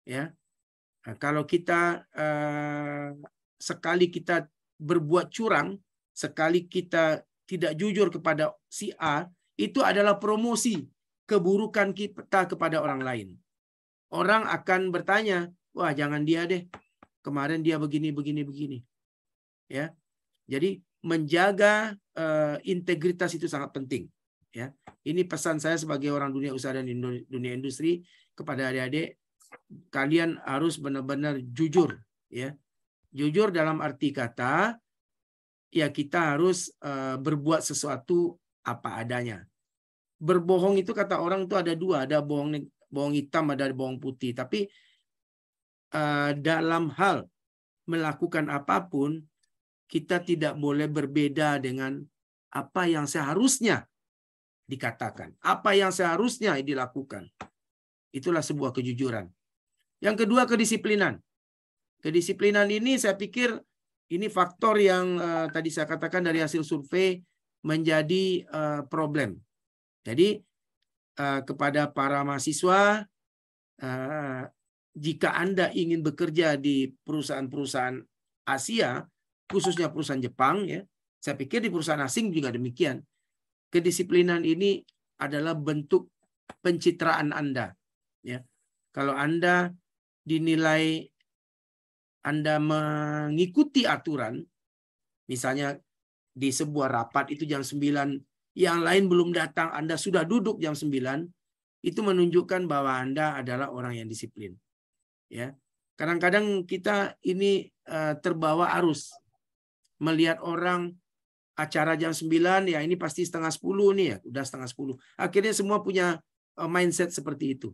Ya. Nah, kalau kita eh, sekali kita berbuat curang, sekali kita tidak jujur kepada si A, itu adalah promosi keburukan kita kepada orang lain. Orang akan bertanya, "Wah, jangan dia deh kemarin dia begini begini begini ya jadi menjaga uh, integritas itu sangat penting ya ini pesan saya sebagai orang dunia usaha dan dunia industri kepada adik-adik kalian harus benar-benar jujur ya jujur dalam arti kata ya kita harus uh, berbuat sesuatu apa adanya berbohong itu kata orang itu ada dua ada bohong bohong hitam ada bohong putih tapi Eh, dalam hal melakukan apapun, kita tidak boleh berbeda dengan apa yang seharusnya dikatakan, apa yang seharusnya dilakukan. Itulah sebuah kejujuran. Yang kedua, kedisiplinan. Kedisiplinan ini saya pikir ini faktor yang uh, tadi saya katakan dari hasil survei menjadi uh, problem. Jadi uh, kepada para mahasiswa uh, jika Anda ingin bekerja di perusahaan-perusahaan Asia, khususnya perusahaan Jepang, ya, saya pikir di perusahaan asing juga demikian. Kedisiplinan ini adalah bentuk pencitraan Anda. Ya. Kalau Anda dinilai Anda mengikuti aturan, misalnya di sebuah rapat itu jam 9, yang lain belum datang, Anda sudah duduk jam 9, itu menunjukkan bahwa Anda adalah orang yang disiplin ya kadang-kadang kita ini eh, terbawa arus melihat orang acara jam 9 ya ini pasti setengah 10 nih ya udah setengah 10 akhirnya semua punya eh, mindset seperti itu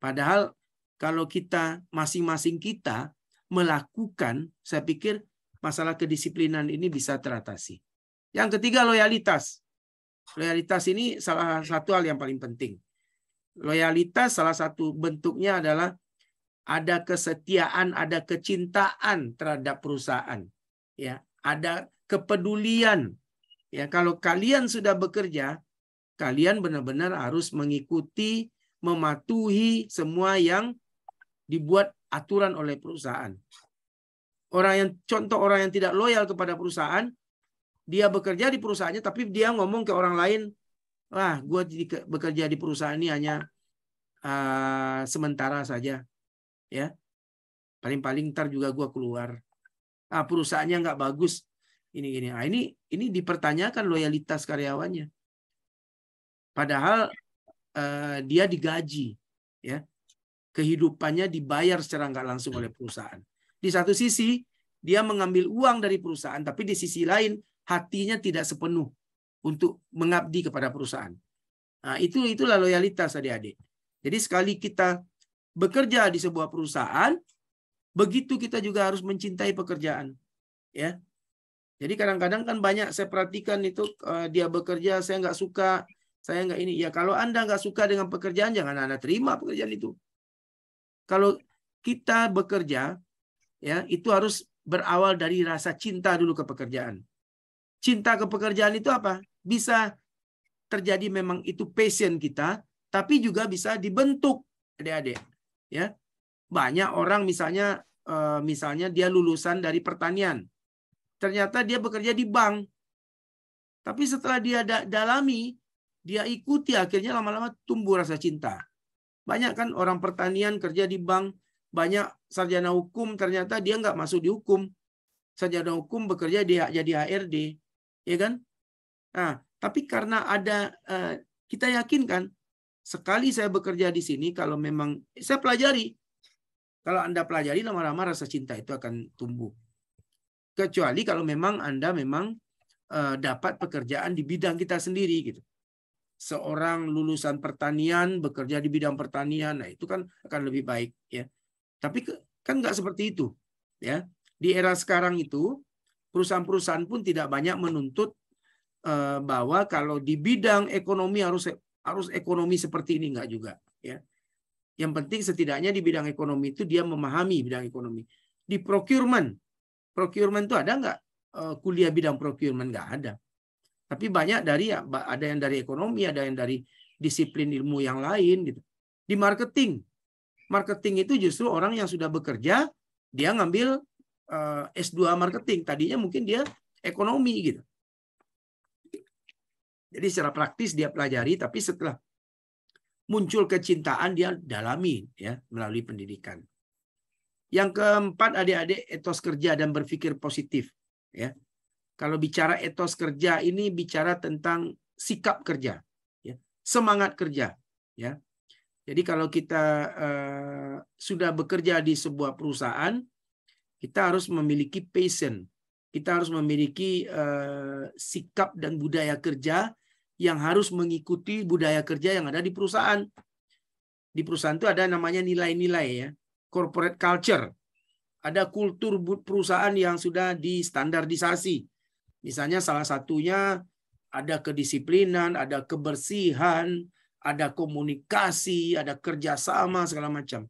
padahal kalau kita masing-masing kita melakukan saya pikir masalah kedisiplinan ini bisa teratasi yang ketiga loyalitas loyalitas ini salah satu hal yang paling penting loyalitas salah satu bentuknya adalah ada kesetiaan, ada kecintaan terhadap perusahaan, ya, ada kepedulian. Ya, kalau kalian sudah bekerja, kalian benar-benar harus mengikuti, mematuhi semua yang dibuat aturan oleh perusahaan. Orang yang contoh orang yang tidak loyal kepada perusahaan, dia bekerja di perusahaannya tapi dia ngomong ke orang lain, "Wah, gua bekerja di perusahaan ini hanya uh, sementara saja ya paling-paling ntar juga gue keluar ah perusahaannya nggak bagus ini ini. ah ini ini dipertanyakan loyalitas karyawannya padahal eh, dia digaji ya kehidupannya dibayar secara nggak langsung oleh perusahaan di satu sisi dia mengambil uang dari perusahaan tapi di sisi lain hatinya tidak sepenuh untuk mengabdi kepada perusahaan nah, itu itulah loyalitas adik-adik jadi sekali kita bekerja di sebuah perusahaan, begitu kita juga harus mencintai pekerjaan. Ya. Jadi kadang-kadang kan banyak saya perhatikan itu eh, dia bekerja saya nggak suka, saya nggak ini. Ya kalau anda nggak suka dengan pekerjaan jangan anda terima pekerjaan itu. Kalau kita bekerja ya itu harus berawal dari rasa cinta dulu ke pekerjaan. Cinta ke pekerjaan itu apa? Bisa terjadi memang itu passion kita, tapi juga bisa dibentuk adik-adik ya banyak orang misalnya eh, misalnya dia lulusan dari pertanian ternyata dia bekerja di bank tapi setelah dia dalami dia ikuti akhirnya lama-lama tumbuh rasa cinta banyak kan orang pertanian kerja di bank banyak sarjana hukum ternyata dia nggak masuk di hukum sarjana hukum bekerja dia jadi HRD ya kan nah tapi karena ada eh, kita yakinkan sekali saya bekerja di sini kalau memang saya pelajari kalau anda pelajari lama-lama rasa cinta itu akan tumbuh kecuali kalau memang anda memang eh, dapat pekerjaan di bidang kita sendiri gitu seorang lulusan pertanian bekerja di bidang pertanian nah itu kan akan lebih baik ya tapi kan nggak seperti itu ya di era sekarang itu perusahaan-perusahaan pun tidak banyak menuntut eh, bahwa kalau di bidang ekonomi harus harus ekonomi seperti ini enggak juga ya. Yang penting setidaknya di bidang ekonomi itu dia memahami bidang ekonomi. Di procurement, procurement itu ada enggak eh, kuliah bidang procurement? enggak ada. Tapi banyak dari ya, ada yang dari ekonomi, ada yang dari disiplin ilmu yang lain gitu. Di marketing, marketing itu justru orang yang sudah bekerja dia ngambil eh, S2 marketing. Tadinya mungkin dia ekonomi gitu. Jadi secara praktis dia pelajari, tapi setelah muncul kecintaan dia dalami ya melalui pendidikan. Yang keempat adik-adik etos kerja dan berpikir positif ya. Kalau bicara etos kerja ini bicara tentang sikap kerja ya, semangat kerja ya. Jadi kalau kita uh, sudah bekerja di sebuah perusahaan kita harus memiliki passion kita harus memiliki uh, sikap dan budaya kerja yang harus mengikuti budaya kerja yang ada di perusahaan. Di perusahaan itu ada namanya nilai-nilai ya, corporate culture. Ada kultur perusahaan yang sudah distandardisasi. Misalnya salah satunya ada kedisiplinan, ada kebersihan, ada komunikasi, ada kerjasama segala macam.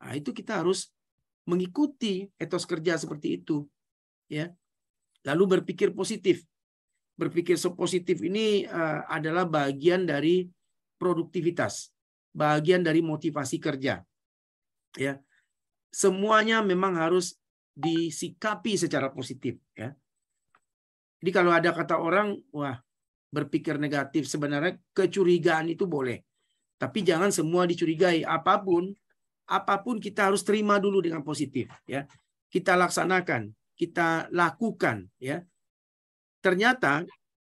Nah, itu kita harus mengikuti etos kerja seperti itu, ya Lalu berpikir positif. Berpikir positif ini eh, adalah bagian dari produktivitas, bagian dari motivasi kerja. Ya. Semuanya memang harus disikapi secara positif, ya. Jadi kalau ada kata orang, wah, berpikir negatif sebenarnya kecurigaan itu boleh. Tapi jangan semua dicurigai, apapun apapun kita harus terima dulu dengan positif, ya. Kita laksanakan kita lakukan ya ternyata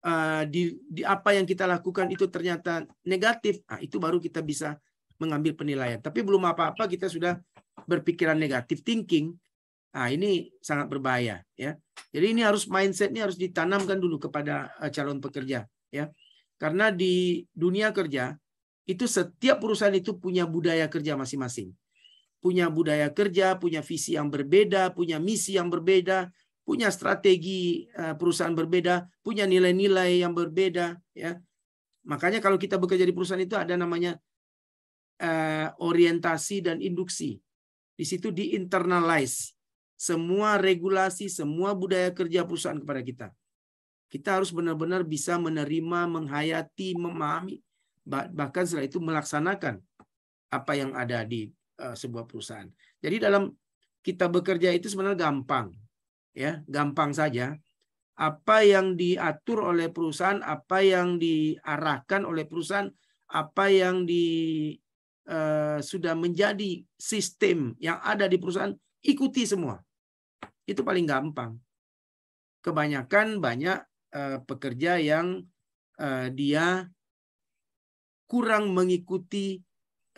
uh, di, di apa yang kita lakukan itu ternyata negatif nah, itu baru kita bisa mengambil penilaian tapi belum apa-apa kita sudah berpikiran negatif thinking nah ini sangat berbahaya ya jadi ini harus mindset ini harus ditanamkan dulu kepada eh, calon pekerja ya karena di dunia kerja itu setiap perusahaan itu punya budaya kerja masing-masing punya budaya kerja, punya visi yang berbeda, punya misi yang berbeda, punya strategi eh, perusahaan berbeda, punya nilai-nilai yang berbeda, ya. Makanya kalau kita bekerja di perusahaan itu ada namanya uh, orientasi dan induksi. Di situ di internalize semua regulasi, semua budaya kerja perusahaan kepada kita. Kita harus benar-benar bisa menerima, menghayati, memahami, bahkan setelah itu melaksanakan apa yang ada di Eh, sebuah perusahaan. Jadi dalam kita bekerja itu sebenarnya gampang. Ya, gampang saja. Apa yang diatur oleh perusahaan, apa yang diarahkan oleh perusahaan, apa yang di uh, sudah menjadi sistem yang ada di perusahaan, ikuti semua. Itu paling gampang. Kebanyakan banyak uh, pekerja yang uh, dia kurang mengikuti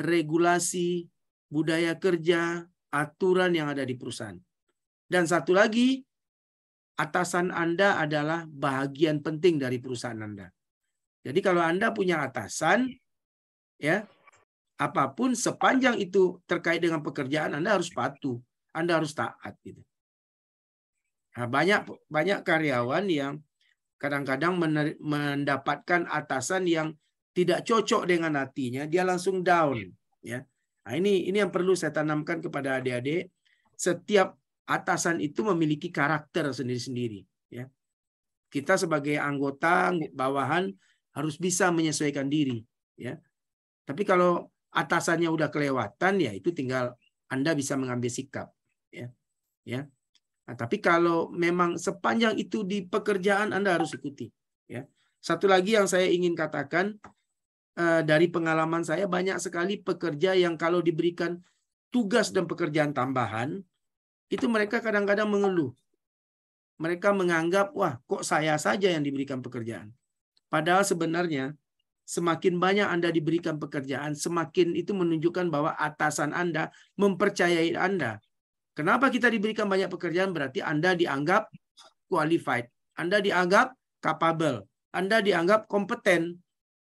regulasi budaya kerja, aturan yang ada di perusahaan. Dan satu lagi, atasan Anda adalah bagian penting dari perusahaan Anda. Jadi kalau Anda punya atasan, ya apapun sepanjang itu terkait dengan pekerjaan Anda harus patuh, Anda harus taat gitu. Nah, banyak banyak karyawan yang kadang-kadang mendapatkan atasan yang tidak cocok dengan hatinya, dia langsung down, ya. Nah, ini ini yang perlu saya tanamkan kepada adik-adik. Setiap atasan itu memiliki karakter sendiri-sendiri. Ya, kita sebagai anggota bawahan harus bisa menyesuaikan diri. Ya, tapi kalau atasannya udah kelewatan ya itu tinggal anda bisa mengambil sikap. Ya, ya. Nah, tapi kalau memang sepanjang itu di pekerjaan Anda harus ikuti. Ya. Satu lagi yang saya ingin katakan, Eh, dari pengalaman saya banyak sekali pekerja yang kalau diberikan tugas dan pekerjaan tambahan itu mereka kadang-kadang mengeluh. Mereka menganggap wah kok saya saja yang diberikan pekerjaan. Padahal sebenarnya semakin banyak Anda diberikan pekerjaan, semakin itu menunjukkan bahwa atasan Anda mempercayai Anda. Kenapa kita diberikan banyak pekerjaan berarti Anda dianggap qualified, Anda dianggap capable, Anda dianggap kompeten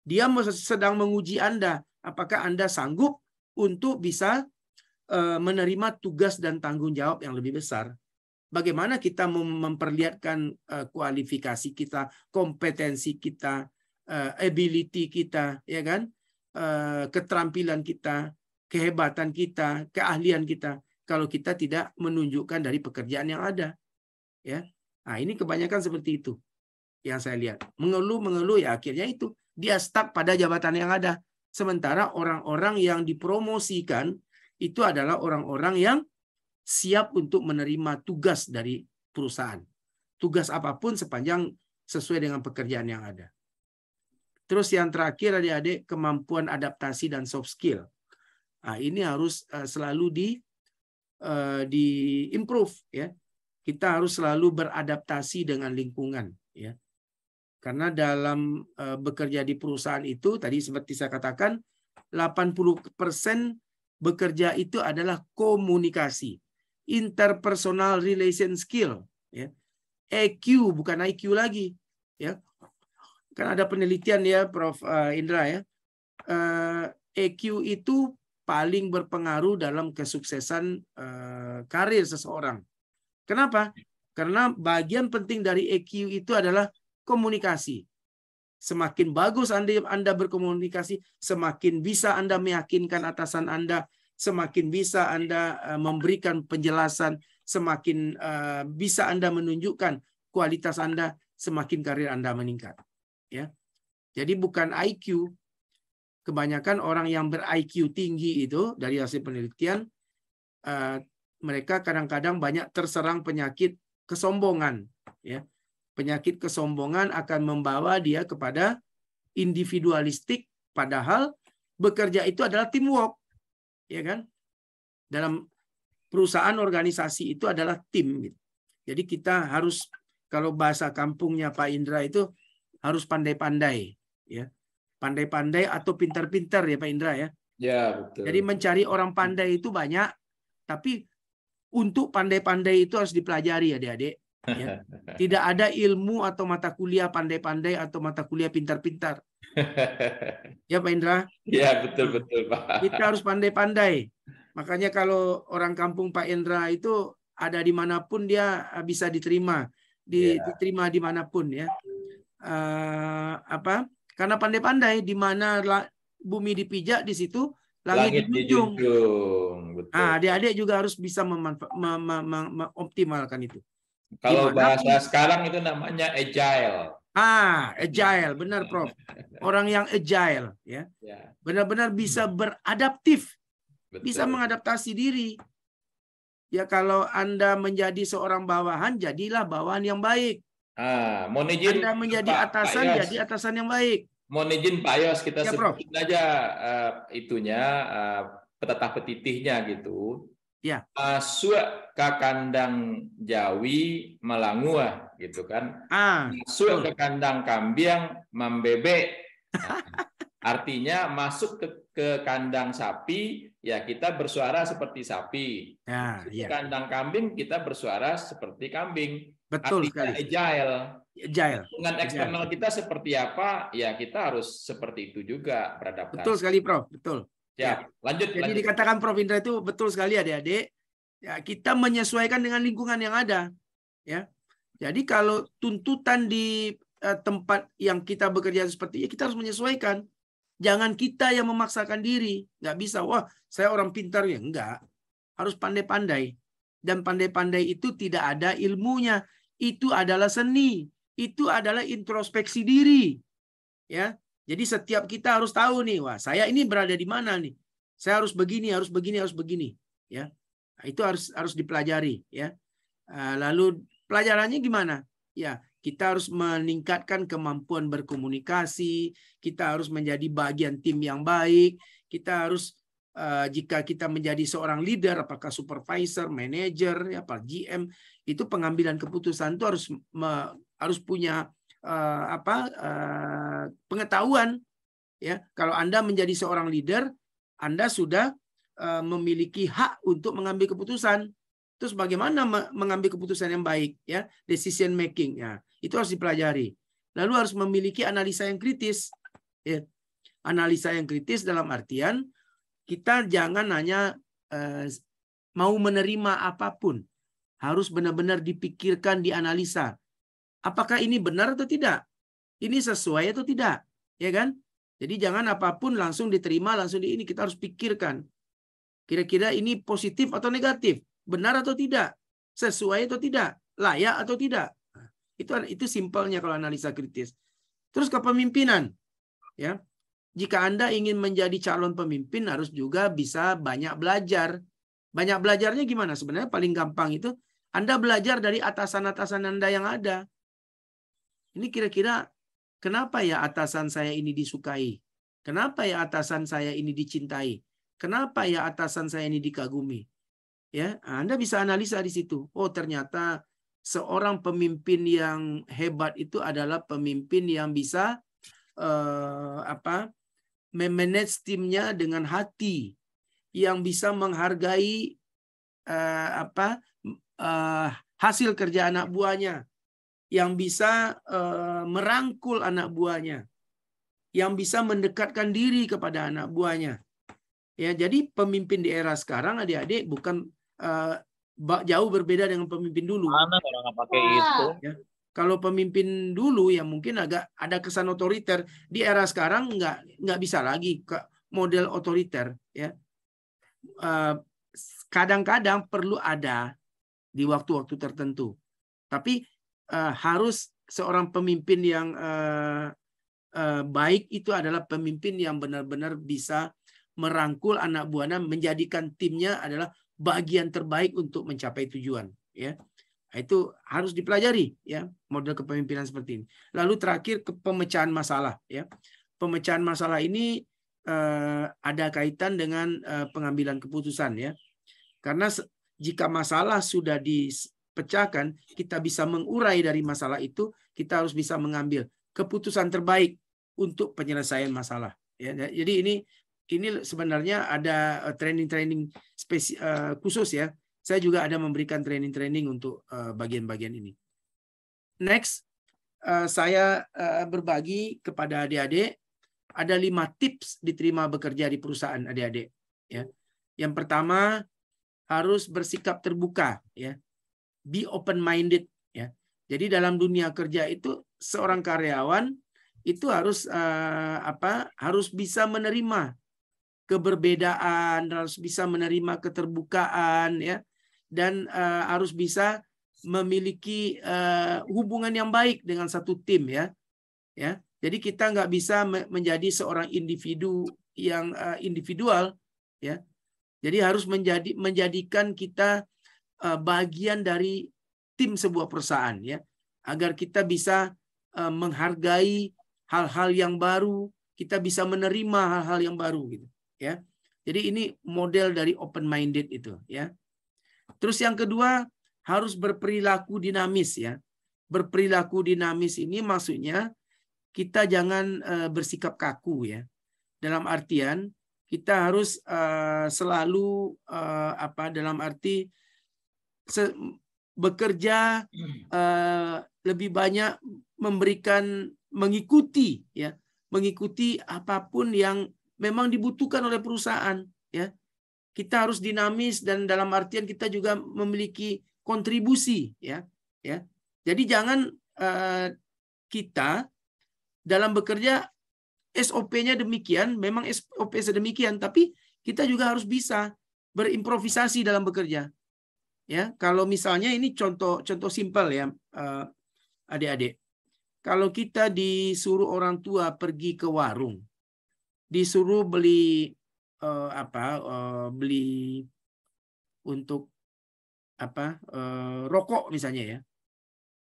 dia sedang menguji Anda apakah Anda sanggup untuk bisa eh, menerima tugas dan tanggung jawab yang lebih besar. Bagaimana kita memperlihatkan eh, kualifikasi kita, kompetensi kita, eh, ability kita, ya kan? keterampilan kita, kehebatan kita, keahlian kita kalau kita tidak menunjukkan dari pekerjaan yang ada. Ya. Nah, ini kebanyakan seperti itu yang saya lihat. Mengeluh-mengeluh ya akhirnya itu dia stuck pada jabatan yang ada. Sementara orang-orang yang dipromosikan itu adalah orang-orang yang siap untuk menerima tugas dari perusahaan. Tugas apapun sepanjang sesuai dengan pekerjaan yang ada. Terus yang terakhir adik-adik kemampuan adaptasi dan soft skill. Nah, ini harus eh, selalu di eh, di improve ya. Kita harus selalu beradaptasi dengan lingkungan ya. Karena dalam eh, bekerja di perusahaan itu tadi seperti saya katakan 80% bekerja itu adalah komunikasi, interpersonal relation skill, ya. EQ bukan IQ lagi, ya. Kan ada penelitian ya Prof eh, Indra ya. EQ eh, e itu paling berpengaruh dalam kesuksesan karir seseorang. Kenapa? Karena bagian penting dari EQ itu adalah komunikasi. Semakin bagus Anda, Anda berkomunikasi, semakin bisa Anda meyakinkan atasan Anda, semakin bisa Anda eh, memberikan penjelasan, semakin eh, bisa Anda menunjukkan kualitas Anda, semakin karir Anda meningkat. Ya. Jadi bukan IQ. Kebanyakan orang yang ber-IQ tinggi itu dari hasil penelitian eh, mereka kadang-kadang banyak terserang penyakit kesombongan, ya. Penyakit kesombongan akan membawa dia kepada individualistik padahal bekerja itu adalah teamwork. Ya kan? Dalam perusahaan organisasi itu adalah tim gitu. Jadi kita harus kalau bahasa kampungnya Pak Indra itu harus pandai-pandai ya. Pandai-pandai atau pintar-pintar ya Pak Indra ya. Ya, betul. Jadi mencari orang pandai itu banyak tapi untuk pandai-pandai itu harus dipelajari ya Adik-adik. Ya. Tidak ada ilmu atau mata kuliah pandai-pandai atau mata kuliah pintar-pintar. Ya Pak Indra? Ya betul-betul Pak. Kita harus pandai-pandai. Makanya kalau orang kampung Pak Indra itu ada di dimanapun dia eh, bisa diterima. Di, ya. Diterima dimanapun ya. Uh, apa? Karena pandai-pandai di mana bumi dipijak di situ langit, langit dijunjung. Di ah, adik-adik juga harus bisa memanfa- mem- mem- mem- mengoptimalkan itu. Kalau Gimana? bahasa sekarang itu namanya agile. Ah, agile, benar Prof. Orang yang agile ya. ya. Benar-benar bisa beradaptif. Bisa mengadaptasi diri. Ya kalau Anda menjadi seorang bawahan, jadilah bawahan yang baik. Ah, mau izin, Anda menjadi Pak, atasan, Pak jadi atasan yang baik. Mau izin Pak Yos, kita ya, sebutin Prof. aja uh, itunya, uh, petata petitihnya gitu. Ya. Masuk ke kandang Jawi melangua gitu kan. Ah, masuk ke kandang kambing membebek. Nah, artinya masuk ke, ke kandang sapi ya kita bersuara seperti sapi. Ah, ya. Kandang kambing kita bersuara seperti kambing. Betul Artinya sekali. agile. Ya, agile. Dengan eksternal kita seperti apa ya kita harus seperti itu juga beradaptasi. Betul sekali Prof, betul. Ya, lanjut. Jadi lanjut. dikatakan Prof Indra itu betul sekali adik-adik. Ya, kita menyesuaikan dengan lingkungan yang ada. Ya, jadi kalau tuntutan di uh, tempat yang kita bekerja seperti ini, kita harus menyesuaikan. Jangan kita yang memaksakan diri. Nggak bisa, wah saya orang pintar. Ya enggak. Harus pandai-pandai. Dan pandai-pandai itu tidak ada ilmunya. Itu adalah seni. Itu adalah introspeksi diri. Ya, jadi setiap kita harus tahu nih, wah saya ini berada di mana nih? Saya harus begini, harus begini, harus begini, ya. Nah, itu harus harus dipelajari, ya. Ah, lalu pelajarannya gimana? Ya, kita harus meningkatkan kemampuan berkomunikasi, kita harus menjadi bagian tim yang baik, kita harus ah, jika kita menjadi seorang leader, apakah supervisor, manager, ya, apa GM, itu pengambilan keputusan itu harus harus punya uh, apa uh, pengetahuan ya kalau Anda menjadi seorang leader Anda sudah uh, memiliki hak untuk mengambil keputusan terus bagaimana mengambil keputusan yang baik ya decision making ya itu harus dipelajari lalu harus memiliki analisa yang kritis ya analisa yang kritis dalam artian kita jangan hanya uh, mau menerima apapun harus benar-benar dipikirkan dianalisa Apakah ini benar atau tidak? Ini sesuai atau tidak? Ya kan? Jadi jangan apapun langsung diterima, langsung di ini kita harus pikirkan. Kira-kira ini positif atau negatif, benar atau tidak, sesuai atau tidak, layak atau tidak. Nah, itu itu simpelnya kalau analisa kritis. Terus kepemimpinan. Ya. Jika Anda ingin menjadi calon pemimpin harus juga bisa banyak belajar. Banyak belajarnya gimana? Sebenarnya paling gampang itu Anda belajar dari atasan-atasan Anda yang ada. Ini kira-kira kenapa ya atasan saya ini disukai? Kenapa ya atasan saya ini dicintai? Kenapa ya atasan saya ini dikagumi? Ya, Anda bisa analisa di situ. Oh, ternyata seorang pemimpin yang hebat itu adalah pemimpin yang bisa eh, apa? memanage timnya dengan hati, yang bisa menghargai eh, apa? Eh, hasil kerja anak buahnya, yang bisa eh, merangkul anak buahnya, yang bisa mendekatkan diri kepada anak buahnya. Ya, jadi pemimpin di era sekarang adik-adik bukan uh, jauh berbeda dengan pemimpin dulu. Mana orang pakai iya. itu? Ya. Kalau pemimpin dulu ya mungkin agak ada kesan otoriter. Di era sekarang nggak nggak bisa lagi ke model otoriter. Ya, eh, kadang-kadang uh, perlu ada di waktu-waktu tertentu. Tapi uh, harus seorang pemimpin yang uh, uh, baik itu adalah pemimpin yang benar-benar bisa merangkul anak buahnya menjadikan timnya adalah bagian terbaik untuk mencapai tujuan ya nah, itu harus dipelajari ya model kepemimpinan seperti ini lalu terakhir ke pemecahan masalah ya pemecahan masalah ini eh, ada kaitan dengan eh, pengambilan keputusan ya karena jika masalah sudah di pecahkan, kita bisa mengurai dari masalah itu, kita harus bisa mengambil keputusan terbaik untuk penyelesaian masalah. Ya, jadi ini ini sebenarnya ada eh, training-training spesi, uh, khusus ya. Saya juga ada memberikan training-training untuk eh, bagian-bagian uh, ini. Next, uh, saya uh, berbagi kepada adik-adik ada lima tips diterima bekerja di perusahaan adik-adik. Ya. Yang pertama harus bersikap terbuka. Ya be open minded ya. Jadi dalam dunia kerja itu seorang karyawan itu harus uh, apa? harus bisa menerima keberbedaan, harus bisa menerima keterbukaan ya dan uh, harus bisa memiliki uh, hubungan yang baik dengan satu tim ya. Ya. Jadi kita nggak bisa menjadi seorang individu yang uh, individual ya. Jadi harus menjadi menjadikan kita Eh, bagian dari tim sebuah perusahaan ya agar kita bisa eh, menghargai hal-hal yang baru kita bisa menerima hal-hal yang baru gitu ya jadi ini model dari open minded itu ya terus yang kedua harus berperilaku dinamis ya berperilaku dinamis ini maksudnya kita jangan eh, bersikap kaku ya dalam artian kita harus selalu apa dalam arti bekerja uh, lebih banyak memberikan mengikuti ya mengikuti apapun yang memang dibutuhkan oleh perusahaan ya kita harus dinamis dan dalam artian kita juga memiliki kontribusi ya ya jadi jangan uh, kita dalam bekerja SOP-nya demikian memang SOP sedemikian tapi kita juga harus bisa berimprovisasi dalam bekerja ya kalau misalnya ini contoh contoh simpel ya eh, adik-adik kalau kita disuruh orang tua pergi ke warung disuruh beli uh, apa uh, beli untuk apa uh, rokok misalnya ya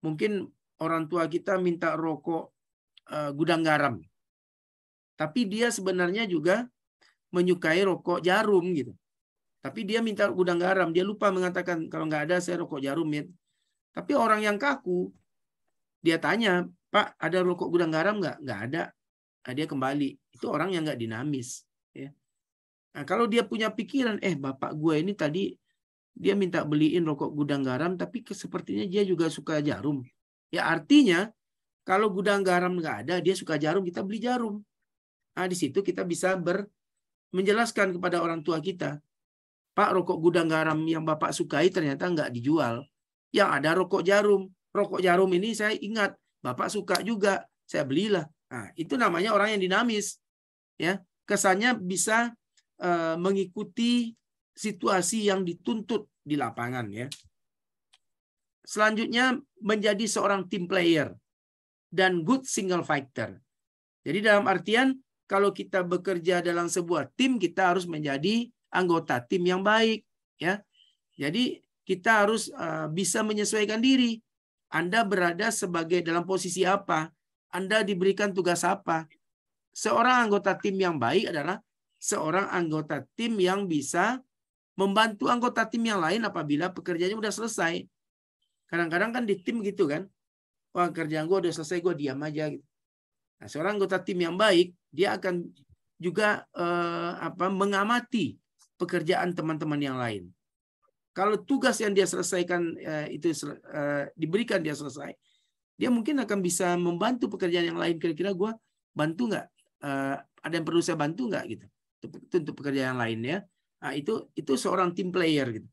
mungkin orang tua kita minta rokok uh, gudang garam tapi dia sebenarnya juga menyukai rokok jarum gitu tapi dia minta gudang garam, dia lupa mengatakan kalau nggak ada saya rokok jarum ya. Tapi orang yang kaku, dia tanya, Pak ada rokok gudang garam nggak? Nggak ada. Nah, dia kembali. Itu orang yang nggak dinamis. Ya. Nah, kalau dia punya pikiran, eh bapak gue ini tadi dia minta beliin rokok gudang garam, tapi sepertinya dia juga suka jarum. Ya artinya kalau gudang garam nggak ada, dia suka jarum, kita beli jarum. Nah, di situ kita bisa ber menjelaskan kepada orang tua kita, Pak, rokok gudang garam yang Bapak sukai ternyata nggak dijual. Yang ada rokok jarum. Rokok jarum ini saya ingat, Bapak suka juga. Saya belilah. Nah, itu namanya orang yang dinamis. ya Kesannya bisa uh, mengikuti situasi yang dituntut di lapangan. ya Selanjutnya, menjadi seorang team player dan good single fighter. Jadi dalam artian, kalau kita bekerja dalam sebuah tim, kita harus menjadi anggota tim yang baik ya. Jadi kita harus eh, bisa menyesuaikan diri. Anda berada sebagai dalam posisi apa? Anda diberikan tugas apa? Seorang anggota tim yang baik adalah seorang anggota tim yang bisa membantu anggota tim yang lain apabila pekerjaannya sudah selesai. Kadang-kadang kan di tim gitu kan. Wah kerjaan gue udah selesai, gue diam aja. Gitu. Nah, seorang anggota tim yang baik, dia akan juga eh, apa mengamati pekerjaan teman-teman yang lain. Kalau tugas yang dia selesaikan eh, itu eh, diberikan dia selesai, dia mungkin akan bisa membantu pekerjaan yang lain. Kira-kira gue bantu nggak? Eh, ada yang perlu saya bantu nggak gitu? Itu untuk pekerjaan yang lain ya. Nah, itu itu seorang team player gitu.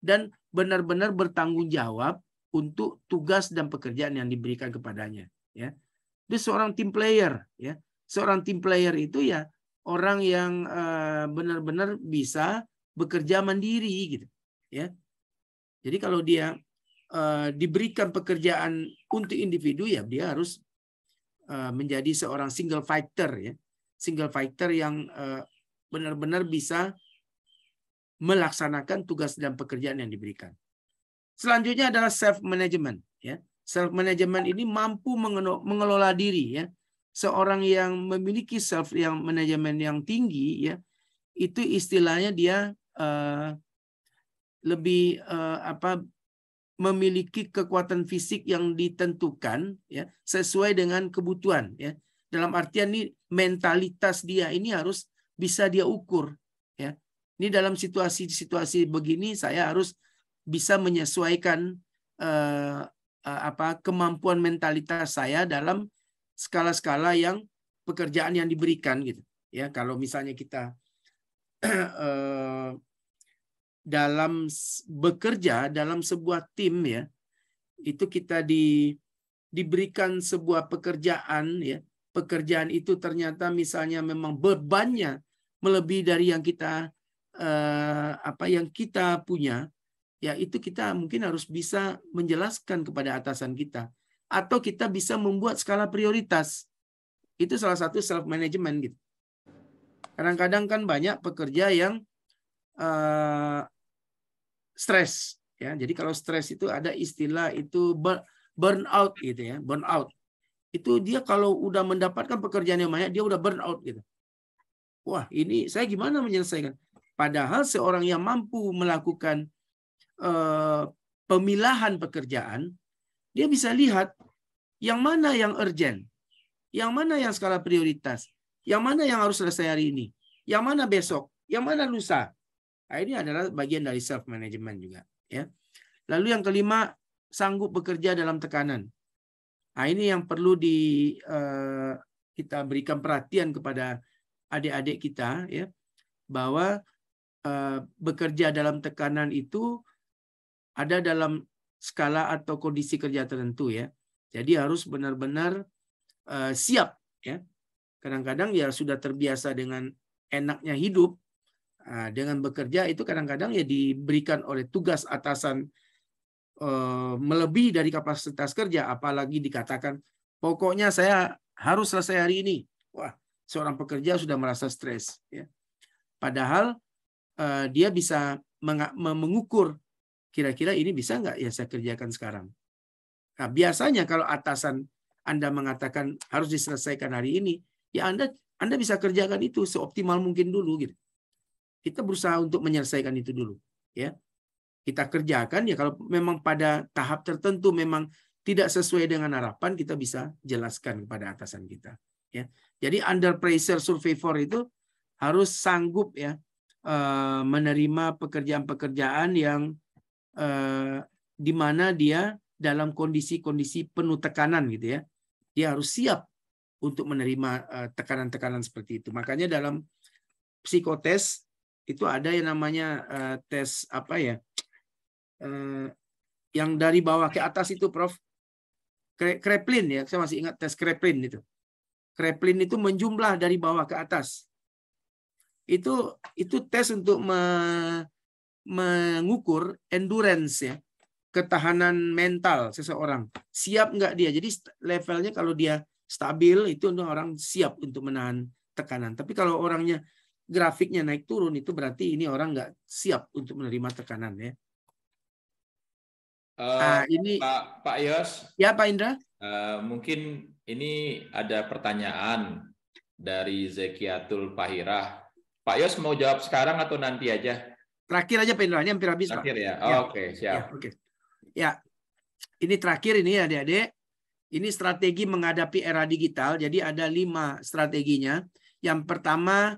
Dan benar-benar bertanggung jawab untuk tugas dan pekerjaan yang diberikan kepadanya. Ya, itu seorang team player. Ya, seorang team player itu ya orang yang eh, benar-benar bisa bekerja mandiri gitu ya jadi kalau dia eh, diberikan pekerjaan untuk individu ya dia harus eh, menjadi seorang single fighter ya single fighter yang benar-benar bisa melaksanakan tugas dan pekerjaan yang diberikan selanjutnya adalah self management ya self management ini mampu mengelola diri ya seorang yang memiliki self yang manajemen yang tinggi ya itu istilahnya dia uh, lebih uh, apa memiliki kekuatan fisik yang ditentukan ya sesuai dengan kebutuhan ya dalam artian ini mentalitas dia ini harus bisa dia ukur ya ini dalam situasi-situasi begini saya harus bisa menyesuaikan uh, uh, apa kemampuan mentalitas saya dalam skala-skala yang pekerjaan yang diberikan gitu. Ya, kalau misalnya kita eh, dalam bekerja dalam sebuah tim ya, itu kita di diberikan sebuah pekerjaan ya, pekerjaan itu ternyata misalnya memang bebannya melebihi dari yang kita eh, apa yang kita punya, ya itu kita mungkin harus bisa menjelaskan kepada atasan kita atau kita bisa membuat skala prioritas. Itu salah satu self management gitu. Kadang-kadang kan banyak pekerja yang uh, stres ya. Jadi kalau stres itu ada istilah itu out gitu ya, burnout. Itu dia kalau udah mendapatkan pekerjaan yang banyak dia udah burn out gitu. Wah, ini saya gimana menyelesaikan? Padahal seorang yang mampu melakukan uh, pemilahan pekerjaan dia bisa lihat yang mana yang urgent, yang mana yang skala prioritas, yang mana yang harus selesai hari ini, yang mana besok, yang mana lusa. Nah, ini adalah bagian dari self management juga, ya. Lalu yang kelima, sanggup bekerja dalam tekanan. Nah, ini yang perlu di uh, kita berikan perhatian kepada adik-adik kita ya bahwa uh, bekerja dalam tekanan itu ada dalam skala atau kondisi kerja tertentu ya. Jadi harus benar-benar uh, siap ya. Kadang-kadang ya sudah terbiasa dengan enaknya hidup uh, dengan bekerja itu kadang-kadang ya diberikan oleh tugas atasan uh, melebihi dari kapasitas kerja apalagi dikatakan pokoknya saya harus selesai hari ini. Wah, seorang pekerja sudah merasa stres ya. Padahal uh, dia bisa mengukur Kira-kira ini bisa nggak ya saya kerjakan sekarang? Nah, biasanya kalau atasan Anda mengatakan harus diselesaikan hari ini, ya Anda Anda bisa kerjakan itu seoptimal mungkin dulu gitu. Kita berusaha untuk menyelesaikan itu dulu, ya. Kita kerjakan ya kalau memang pada tahap tertentu memang tidak sesuai dengan harapan kita bisa jelaskan kepada atasan kita, ya. Jadi under pressure survivor itu harus sanggup ya eh, menerima pekerjaan-pekerjaan yang Eh, di mana dia dalam kondisi-kondisi penuh tekanan gitu ya. Dia harus siap untuk menerima eh, tekanan-tekanan seperti itu. Makanya dalam psikotes itu ada yang namanya eh, tes apa ya? yang dari bawah ke atas itu Prof. Kreplin ya, saya masih ingat tes Kreplin itu. Kreplin itu menjumlah dari bawah ke atas. Itu itu tes untuk mengukur endurance ya ketahanan mental seseorang siap nggak dia jadi levelnya kalau dia stabil itu untuk orang siap untuk menahan tekanan tapi kalau orangnya grafiknya naik turun itu berarti ini orang nggak siap untuk menerima tekanan ya uh, nah, ini Pak Pak Yos ya Pak Indra uh, mungkin ini ada pertanyaan dari Zekiatul Pahirah Pak Yos mau jawab sekarang atau nanti aja Terakhir aja Pak ini hampir habis terakhir, ya. ya. Oh, ya. Oke, okay, siap. Ya, okay. ya, ini terakhir ini adik-adik. Ini strategi menghadapi era digital. Jadi ada lima strateginya. Yang pertama,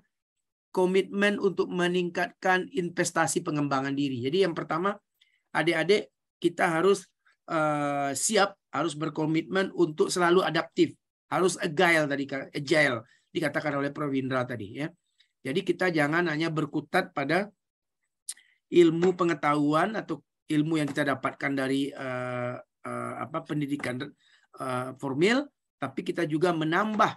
komitmen untuk meningkatkan investasi pengembangan diri. Jadi yang pertama, adik-adik kita harus uh, siap, harus berkomitmen untuk selalu adaptif. Harus agile tadi, agile dikatakan oleh Prof. Indra tadi. ya. Jadi kita jangan hanya berkutat pada ilmu pengetahuan atau ilmu yang kita dapatkan dari uh, uh, apa pendidikan uh, eh, formal tapi kita juga menambah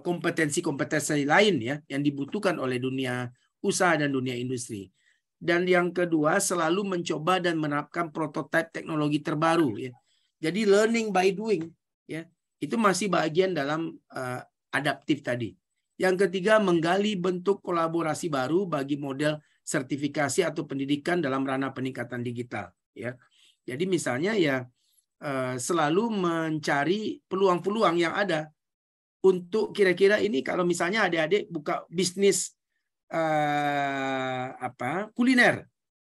kompetensi-kompetensi lain ya yang dibutuhkan oleh dunia usaha dan dunia industri. Dan yang kedua selalu mencoba dan menerapkan prototipe teknologi terbaru ya. Jadi learning by doing ya itu masih bagian dalam uh, adaptif tadi. Yang ketiga menggali bentuk kolaborasi baru bagi model sertifikasi atau pendidikan dalam ranah peningkatan digital ya. Jadi misalnya ya eh, selalu mencari peluang-peluang yang ada untuk kira-kira ini kalau misalnya adik-adik buka bisnis eh, apa kuliner.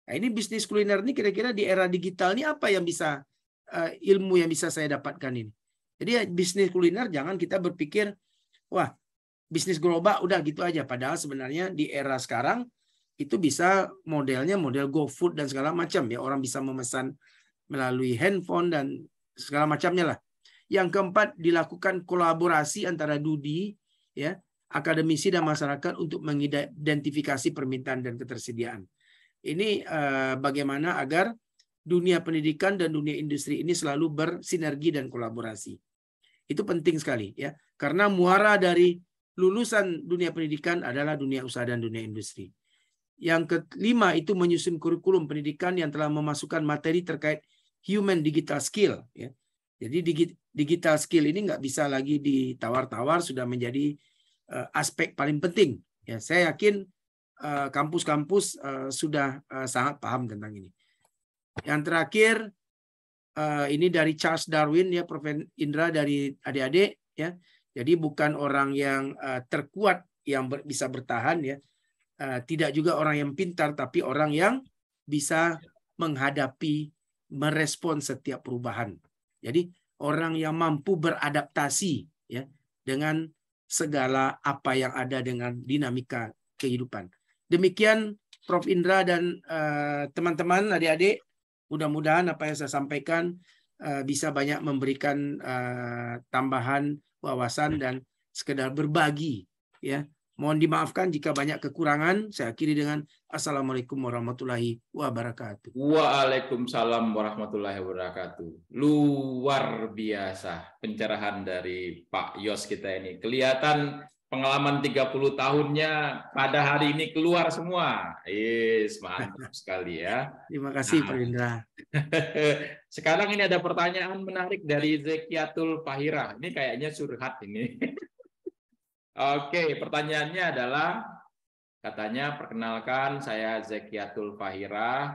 Nah, ini bisnis kuliner ini kira-kira di era digital ini apa yang bisa eh, ilmu yang bisa saya dapatkan ini. Jadi ya, bisnis kuliner jangan kita berpikir wah bisnis gerobak udah gitu aja padahal sebenarnya di era sekarang itu bisa modelnya model GoFood dan segala macam ya orang bisa memesan melalui handphone dan segala macamnya lah. Yang keempat dilakukan kolaborasi antara Dudi ya akademisi dan masyarakat untuk mengidentifikasi permintaan dan ketersediaan. Ini eh, bagaimana agar dunia pendidikan dan dunia industri ini selalu bersinergi dan kolaborasi. Itu penting sekali ya, karena muara dari lulusan dunia pendidikan adalah dunia usaha dan dunia industri. Yang kelima itu menyusun kurikulum pendidikan yang telah memasukkan materi terkait human digital skill. Ya. Jadi digital skill ini nggak bisa lagi ditawar-tawar, sudah menjadi eh, aspek paling penting. Ya, saya yakin eh, kampus-kampus eh, sudah sangat paham tentang ini. Yang terakhir ini dari Charles Darwin ya Prof Indra dari adik-adik ya. Jadi bukan orang yang terkuat yang bisa bertahan ya, Eh, tidak juga orang yang pintar, tapi orang yang bisa menghadapi, merespon setiap perubahan. Jadi orang yang mampu beradaptasi ya dengan segala apa yang ada dengan dinamika kehidupan. Demikian Prof Indra dan teman eh, teman-teman adik-adik, mudah-mudahan apa yang saya sampaikan uh, bisa banyak memberikan uh, tambahan wawasan dan sekedar berbagi ya Mohon dimaafkan jika banyak kekurangan. Saya akhiri dengan Assalamualaikum warahmatullahi wabarakatuh. Waalaikumsalam warahmatullahi wabarakatuh. Luar biasa pencerahan dari Pak Yos kita ini. Kelihatan pengalaman 30 tahunnya pada hari ini keluar semua. Yes, mantap sekali ya. Terima kasih nah. Pak Indra. Sekarang ini ada pertanyaan menarik dari Zekiatul Fahira. Ini kayaknya surhat ini. Oke, pertanyaannya adalah katanya perkenalkan saya Zekiatul Fahira.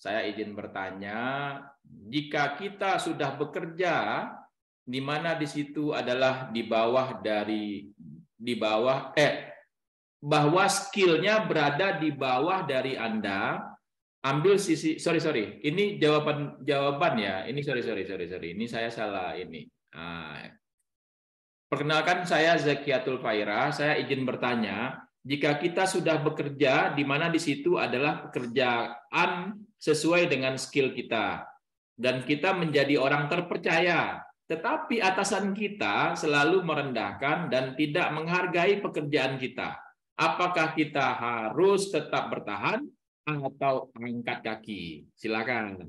Saya izin bertanya, jika kita sudah bekerja di mana di situ adalah di bawah dari di bawah eh bahwa skillnya berada di bawah dari Anda, ambil sisi sorry sorry ini jawaban jawaban ya ini sorry sorry sorry sorry ini saya salah ini nah, Perkenalkan saya Zakiatul Faira, saya izin bertanya, jika kita sudah bekerja di mana di situ adalah pekerjaan sesuai dengan skill kita dan kita menjadi orang terpercaya, tetapi atasan kita selalu merendahkan dan tidak menghargai pekerjaan kita. Apakah kita harus tetap bertahan atau angkat kaki? Silakan.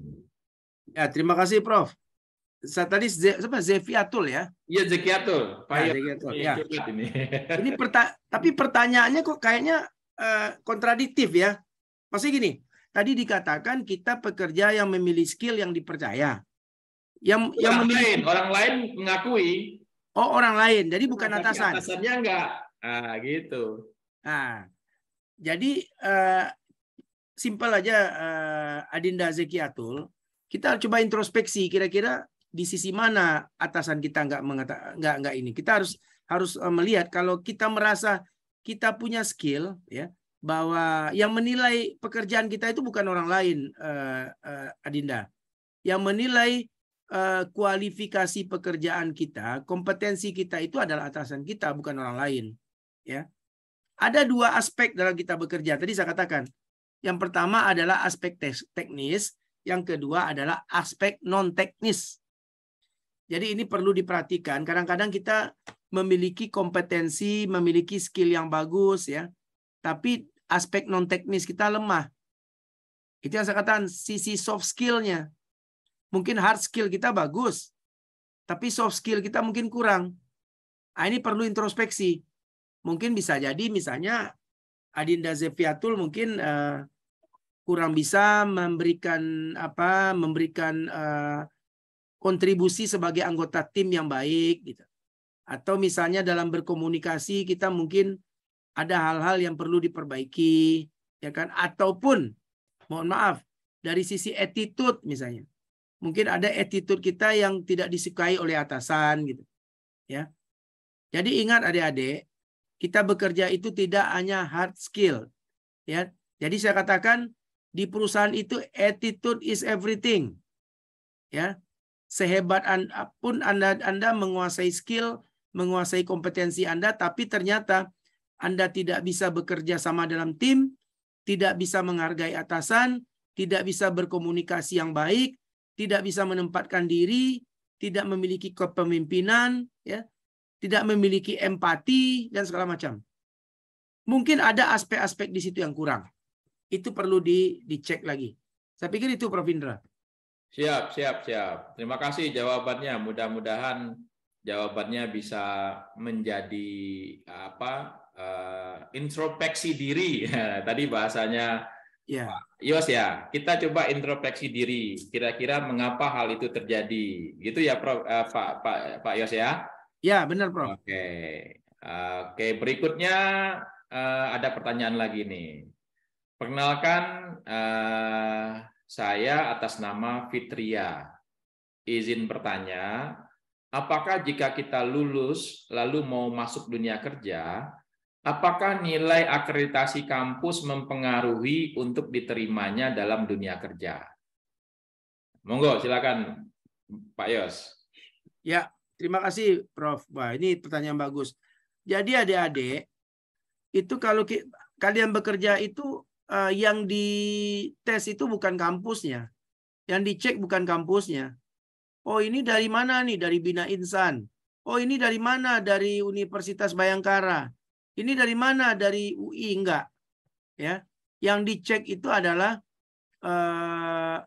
Ya, terima kasih Prof saya tadi siapa Zefiatul ya? Iya Zekiatul. Pak nah, Zekiatul. Iya, ya. Ini. ini perta tapi pertanyaannya kok kayaknya uh, kontradiktif ya. Pasti gini, tadi dikatakan kita pekerja yang memilih skill yang dipercaya. Yang orang yang memilih... lain, orang lain mengakui. Oh, orang lain. Jadi bukan Tapi atasan. Atasannya enggak. Ah, gitu. Nah, jadi uh, simpel aja uh, Adinda Zekiatul, kita coba introspeksi kira-kira di sisi mana atasan kita nggak mengata nggak nggak ini kita harus harus eh, melihat kalau kita merasa kita punya skill ya bahwa yang menilai pekerjaan kita itu bukan orang lain eh, eh, Adinda yang menilai kualifikasi pekerjaan kita kompetensi kita itu adalah atasan kita bukan orang lain ya ada dua aspek dalam kita bekerja tadi saya katakan yang pertama adalah aspek teknis yang kedua adalah aspek non teknis jadi ini perlu diperhatikan. Kadang-kadang kita memiliki kompetensi, memiliki skill yang bagus ya, tapi aspek non teknis kita lemah. Itu yang saya katakan sisi soft skillnya. Mungkin hard skill kita bagus, tapi soft skill kita mungkin kurang. Nah, ini perlu introspeksi. Mungkin bisa jadi misalnya Adinda Zefiatul mungkin uh, kurang bisa memberikan apa memberikan uh, kontribusi sebagai anggota tim yang baik gitu. Atau misalnya dalam berkomunikasi kita mungkin ada hal-hal yang perlu diperbaiki ya kan ataupun mohon maaf dari sisi attitude misalnya. Mungkin ada attitude kita yang tidak disukai oleh atasan gitu. Ya. Jadi ingat adik-adik, kita bekerja itu tidak hanya hard skill. Ya. Jadi saya katakan di perusahaan itu attitude is everything. Ya sehebat anda, pun Anda Anda menguasai skill, menguasai kompetensi Anda tapi ternyata Anda tidak bisa bekerja sama dalam tim, tidak bisa menghargai atasan, tidak bisa berkomunikasi yang baik, tidak bisa menempatkan diri, tidak memiliki kepemimpinan, ya, tidak memiliki empati dan segala macam. Mungkin ada aspek-aspek di situ yang kurang. Itu perlu di dicek lagi. Saya pikir itu Prof Indra. Siap, siap, siap. Terima kasih jawabannya. Mudah-mudahan jawabannya bisa menjadi apa? Uh, introspeksi diri. Tadi bahasanya ya. Yos ya. Kita coba introspeksi diri. Kira-kira mengapa hal itu terjadi? Gitu ya, Prof, uh, Pak Pak Pak Yos ya. Ya, benar, Prof. Oke. Okay. Uh, Oke, okay. berikutnya uh, ada pertanyaan lagi nih. Perkenalkan uh, saya atas nama Fitria. Izin bertanya, apakah jika kita lulus lalu mau masuk dunia kerja, apakah nilai akreditasi kampus mempengaruhi untuk diterimanya dalam dunia kerja? Monggo, silakan Pak Yos. Ya, terima kasih Prof. Wah, ini pertanyaan bagus. Jadi adik-adik, itu kalau kalian bekerja itu Eh, yang di tes itu bukan kampusnya. Yang dicek bukan kampusnya. Oh ini dari mana nih? Dari Bina Insan. Oh ini dari mana? Dari Universitas Bayangkara. Ini dari mana? Dari UI enggak. Ya. Yang dicek itu adalah eh,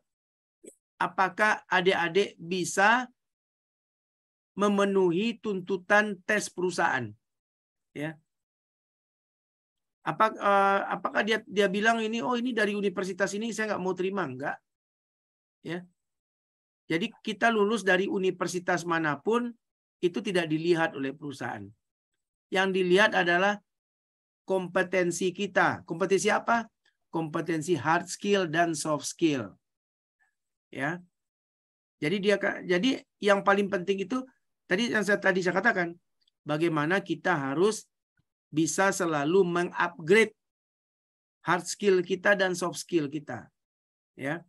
apakah adik-adik bisa memenuhi tuntutan tes perusahaan. Ya. Apa, uh, apakah dia dia bilang ini oh ini dari universitas ini saya nggak mau terima nggak Ya. Jadi kita lulus dari universitas manapun itu tidak dilihat oleh perusahaan. Yang dilihat adalah kompetensi kita. Kompetensi apa? Kompetensi hard skill dan soft skill. Ya. Jadi dia jadi yang paling penting itu tadi yang saya tadi saya katakan, bagaimana kita harus bisa selalu mengupgrade hard skill kita dan soft skill kita. Ya.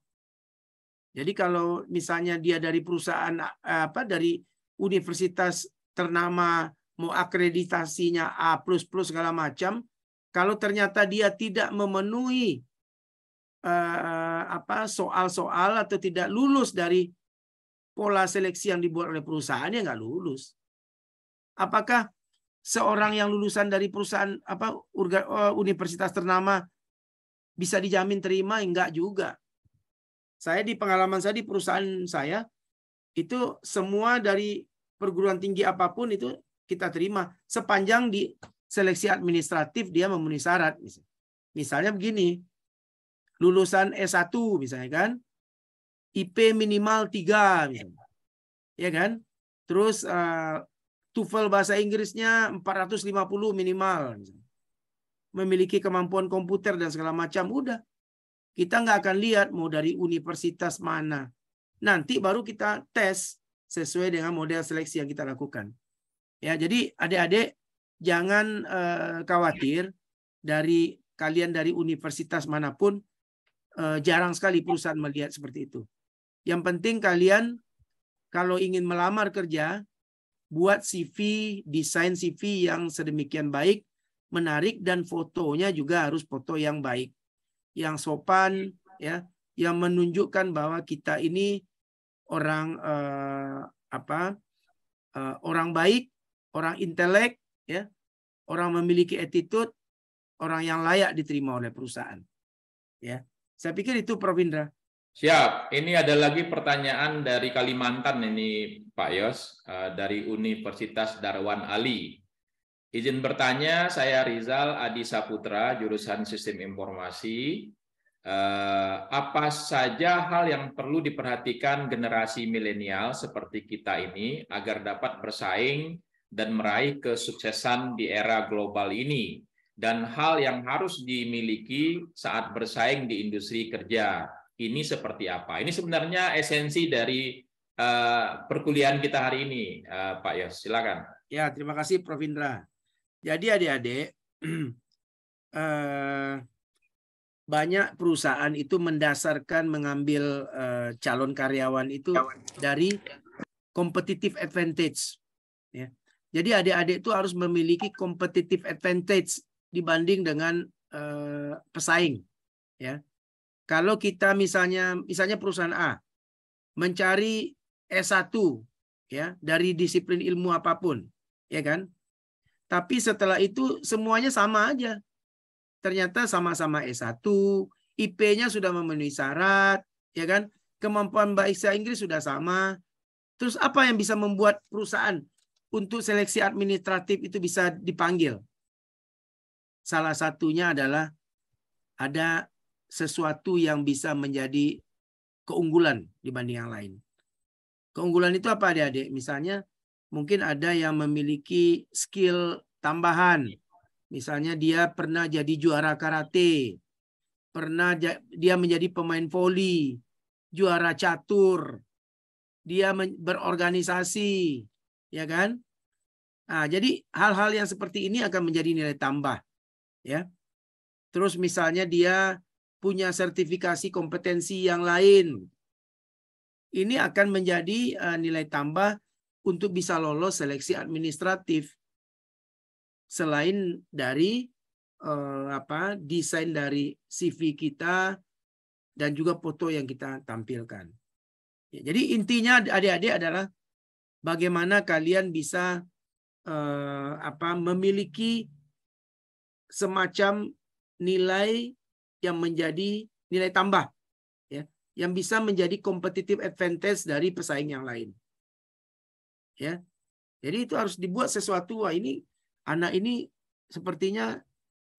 Jadi kalau misalnya dia dari perusahaan eh, apa dari universitas ternama mau akreditasinya A++ segala macam, kalau ternyata dia tidak memenuhi eh, apa soal-soal atau tidak lulus dari pola seleksi yang dibuat oleh perusahaan ya nggak lulus. Apakah seorang yang lulusan dari perusahaan apa eh, universitas ternama bisa dijamin terima enggak juga. Saya di pengalaman saya di perusahaan saya itu semua dari perguruan tinggi apapun itu kita terima sepanjang di seleksi administratif dia memenuhi syarat misalnya. begini, lulusan S1 misalnya kan, IP minimal 3 misalnya. Ya kan? Terus eh, TOEFL bahasa Inggrisnya 450 minimal. Memiliki kemampuan komputer dan segala macam. Udah. Kita nggak akan lihat mau dari universitas mana. Nanti baru kita tes sesuai dengan model seleksi yang kita lakukan. Ya, jadi adik-adik jangan uh, khawatir dari kalian dari universitas manapun uh, jarang sekali perusahaan melihat seperti itu. Yang penting kalian kalau ingin melamar kerja buat CV, desain CV yang sedemikian baik, menarik dan fotonya juga harus foto yang baik, yang sopan ya, yang menunjukkan bahwa kita ini orang eh, apa? Eh, orang baik, orang intelek ya, orang memiliki attitude, orang yang layak diterima oleh perusahaan. Ya. Saya pikir itu Prof Indra. Siap, ini ada lagi pertanyaan dari Kalimantan ini Pak Yos, eh, dari Universitas Darwan Ali. Izin bertanya, saya Rizal Adi Saputra, jurusan Sistem Informasi. Eh, apa saja hal yang perlu diperhatikan generasi milenial seperti kita ini agar dapat bersaing dan meraih kesuksesan di era global ini? Dan hal yang harus dimiliki saat bersaing di industri kerja ini seperti apa. Ini sebenarnya esensi dari uh, perkuliahan kita hari ini, uh, Pak Yos. Silakan. Ya, terima kasih Prof. Indra. Jadi adik-adik, uh, banyak perusahaan itu mendasarkan mengambil uh, calon karyawan itu dari competitive advantage. Ya. Jadi adik-adik itu harus memiliki competitive advantage dibanding dengan uh, pesaing. Ya. Kalau kita misalnya misalnya perusahaan A mencari S1 ya dari disiplin ilmu apapun, ya kan? Tapi setelah itu semuanya sama aja. Ternyata sama-sama S1, IP-nya sudah memenuhi syarat, ya kan? Kemampuan bahasa Inggris sudah sama. Terus apa yang bisa membuat perusahaan untuk seleksi administratif itu bisa dipanggil? Salah satunya adalah ada sesuatu yang bisa menjadi keunggulan dibanding yang lain. Keunggulan itu apa adik-adik? Misalnya mungkin ada yang memiliki skill tambahan. Misalnya dia pernah jadi juara karate, pernah dia menjadi pemain voli, juara catur, dia berorganisasi, ya kan? Nah, jadi hal-hal yang seperti ini akan menjadi nilai tambah, ya. Terus misalnya dia punya sertifikasi kompetensi yang lain. Ini akan menjadi eh, nilai tambah untuk bisa lolos seleksi administratif. Selain dari eh, apa desain dari CV kita dan juga foto yang kita tampilkan. Ya, jadi intinya adik-adik adalah bagaimana kalian bisa eh, apa memiliki semacam nilai yang menjadi nilai tambah ya yang bisa menjadi competitive advantage dari pesaing yang lain ya jadi itu harus dibuat sesuatu wah ini anak ini sepertinya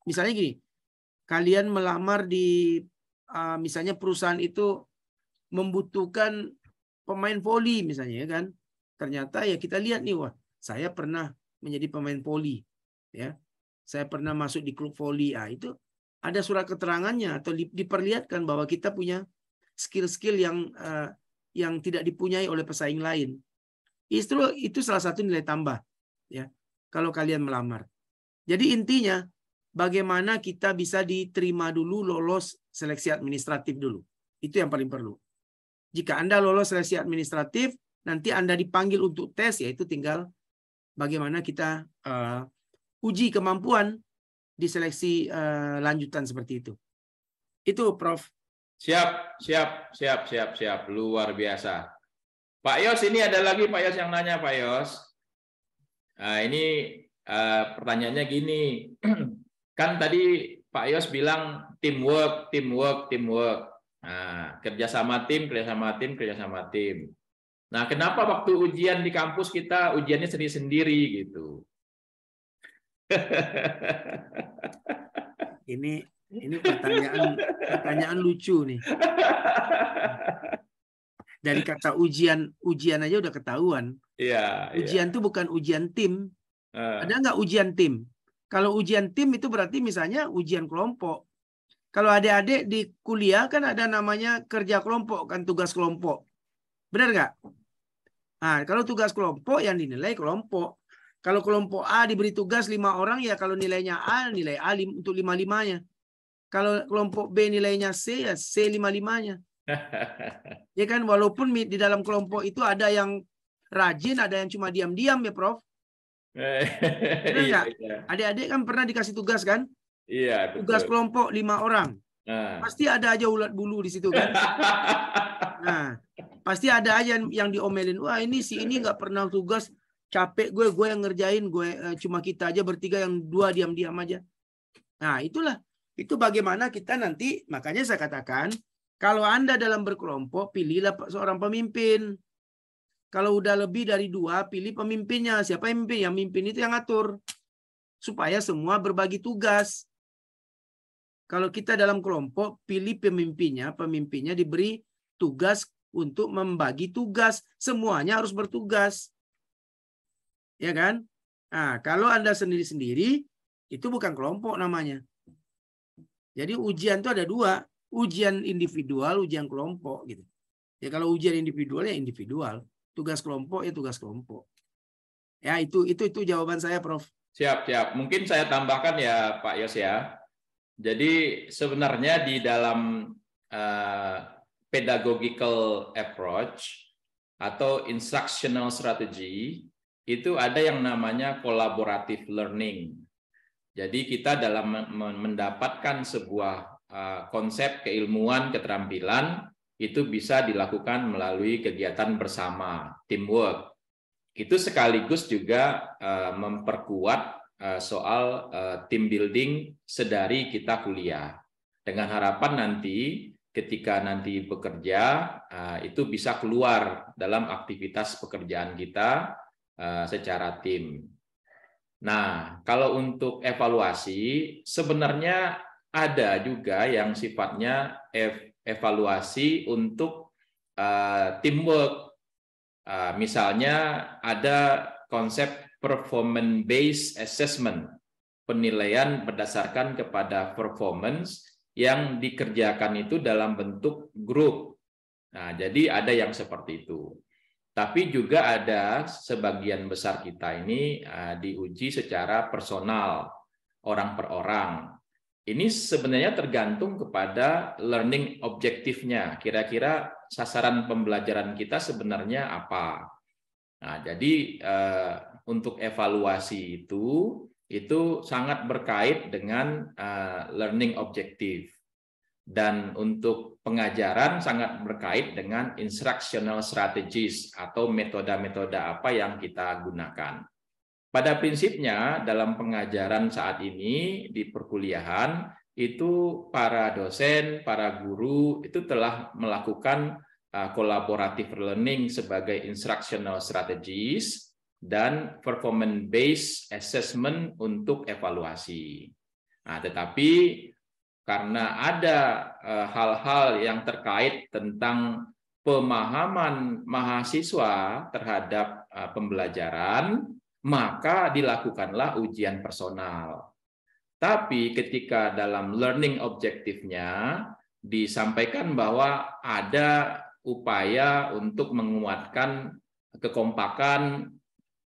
misalnya gini kalian melamar di ah, misalnya perusahaan itu membutuhkan pemain voli misalnya ya kan ternyata ya kita lihat nih wah saya pernah menjadi pemain voli ya saya pernah masuk di klub voli ah itu ada surat keterangannya atau diperlihatkan bahwa kita punya skill-skill yang uh, yang tidak dipunyai oleh pesaing lain. Itu itu salah satu nilai tambah ya kalau kalian melamar. Jadi intinya bagaimana kita bisa diterima dulu lolos seleksi administratif dulu. Itu yang paling perlu. Jika Anda lolos seleksi administratif, nanti Anda dipanggil untuk tes yaitu tinggal bagaimana kita uh, uji kemampuan diseleksi uh, lanjutan seperti itu. Itu Prof. Siap, siap, siap, siap, siap. Luar biasa. Pak Yos, ini ada lagi Pak Yos yang nanya Pak Yos. Nah, ini uh, pertanyaannya gini. kan tadi Pak Yos bilang teamwork, teamwork, teamwork. Nah, kerjasama tim, kerjasama tim, kerjasama tim. Nah, kenapa waktu ujian di kampus kita ujiannya sendiri-sendiri gitu? ini ini pertanyaan pertanyaan lucu nih. Dari kata ujian ujian aja udah ketahuan. Iya. iya. Ujian itu tuh bukan ujian tim. Uh. Ada nggak ujian tim? Kalau ujian tim itu berarti misalnya ujian kelompok. Kalau adik-adik di kuliah kan ada namanya kerja kelompok kan tugas kelompok. Benar nggak? Nah, kalau tugas kelompok yang dinilai kelompok. Kalau kelompok A diberi tugas lima orang ya kalau nilainya A nilai A untuk lima limanya. Kalau kelompok B nilainya C ya C lima limanya. ya kan walaupun di dalam kelompok itu ada yang rajin, ada yang cuma diam-diam ya Prof. Iya, iya, Adik-adik kan pernah dikasih tugas kan? Iya. Betul. Tugas kelompok lima orang. Nah. Pasti ada aja ulat bulu di situ kan? nah, pasti ada aja yang diomelin. Wah ini si ini nggak pernah tugas capek gue gue yang ngerjain gue uh, cuma kita aja bertiga yang dua diam-diam aja nah itulah itu bagaimana kita nanti makanya saya katakan kalau anda dalam berkelompok pilihlah seorang pemimpin kalau udah lebih dari dua pilih pemimpinnya siapa yang mimpin yang mimpin itu yang atur supaya semua berbagi tugas kalau kita dalam kelompok, pilih pemimpinnya. Pemimpinnya diberi tugas untuk membagi tugas. Semuanya harus bertugas. Ya kan? Nah, kalau Anda sendiri-sendiri, itu bukan kelompok namanya. Jadi ujian itu ada dua. Ujian individual, ujian kelompok. gitu. Ya kalau ujian individual ya individual. Tugas kelompok ya tugas kelompok. Ya itu itu itu jawaban saya Prof. Siap, siap. Mungkin saya tambahkan ya Pak Yos ya. Jadi sebenarnya di dalam uh, pedagogical approach atau instructional strategy itu ada yang namanya collaborative learning. Jadi kita dalam mendapatkan sebuah eh, konsep keilmuan, keterampilan itu bisa dilakukan melalui kegiatan bersama, teamwork. Itu sekaligus juga eh, memperkuat eh, soal team building sedari kita kuliah. Dengan harapan nanti ketika nanti bekerja itu bisa keluar dalam aktivitas pekerjaan kita Eh, secara tim. Nah, kalau untuk evaluasi sebenarnya ada juga yang sifatnya evaluasi untuk eh, teamwork. Eh, misalnya ada konsep performance based assessment, penilaian berdasarkan kepada performance yang dikerjakan itu dalam bentuk grup. Nah, jadi ada yang seperti itu. Tapi juga ada sebagian besar kita ini uh, diuji secara personal, orang per orang. Ini sebenarnya tergantung kepada learning objektifnya. Kira-kira sasaran pembelajaran kita sebenarnya apa? Nah, jadi uh, untuk evaluasi itu itu sangat berkait dengan uh, learning objective dan untuk pengajaran sangat berkait dengan instructional strategies atau metode-metode apa yang kita gunakan. Pada prinsipnya dalam pengajaran saat ini di perkuliahan itu para dosen, para guru itu telah melakukan uh, collaborative learning sebagai instructional strategies dan performance based assessment untuk evaluasi. Nah, tetapi karena ada e, hal-hal yang terkait tentang pemahaman mahasiswa terhadap e, pembelajaran, maka dilakukanlah ujian personal. Tapi ketika dalam learning objektifnya disampaikan bahwa ada upaya untuk menguatkan kekompakan,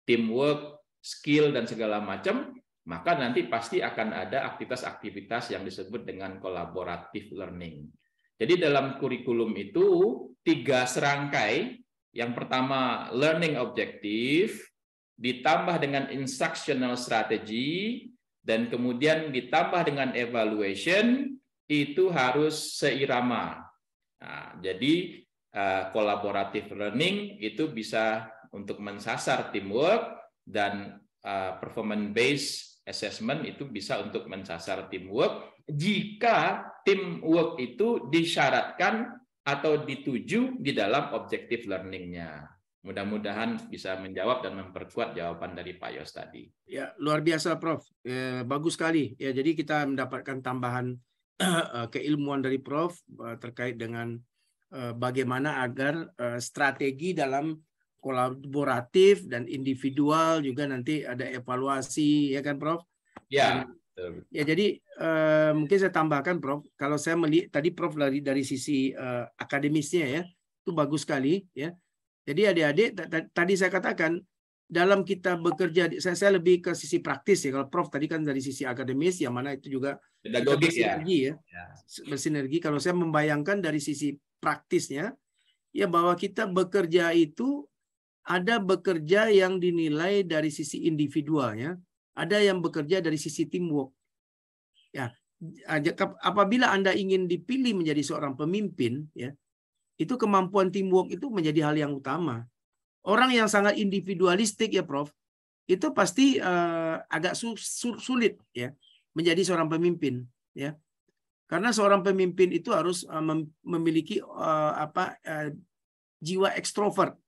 teamwork, skill dan segala macam, maka nanti pasti akan ada aktivitas-aktivitas yang disebut dengan collaborative learning. Jadi dalam kurikulum itu tiga serangkai. Yang pertama learning objective ditambah dengan instructional strategy, dan kemudian ditambah dengan evaluation, itu harus seirama. Nah, jadi eh, collaborative learning itu bisa untuk mensasar teamwork dan eh, performance based assessment itu bisa untuk mensasar teamwork jika teamwork itu disyaratkan atau dituju di dalam objektif learningnya. Mudah-mudahan bisa menjawab dan memperkuat jawaban dari Pak Yos tadi. Ya, luar biasa Prof. Eh, bagus sekali. Ya, jadi kita mendapatkan tambahan eh, keilmuan dari Prof eh, terkait dengan eh, bagaimana agar strategi dalam kolaboratif dan individual juga nanti ada evaluasi ya kan Prof? Ya. ya jadi eh, mungkin saya tambahkan Prof, kalau saya melihat tadi Prof dari dari sisi eh, akademisnya ya itu bagus sekali ya. Jadi adik-adik tadi saya katakan dalam kita bekerja saya, saya lebih ke sisi praktis ya kalau Prof tadi kan dari sisi akademis yang mana itu juga pedagogis ya. ya. ya. ya bersinergi kalau saya membayangkan dari sisi praktisnya ya bahwa kita bekerja itu ada bekerja yang dinilai dari sisi individualnya, ada yang bekerja dari sisi teamwork. Ya, apabila Anda ingin dipilih menjadi seorang pemimpin, ya, itu kemampuan teamwork itu menjadi hal yang utama. Orang yang sangat individualistik ya, Prof, itu pasti uh, agak su su sulit ya menjadi seorang pemimpin, ya. Karena seorang pemimpin itu harus uh, memiliki uh, apa uh, jiwa ekstrovert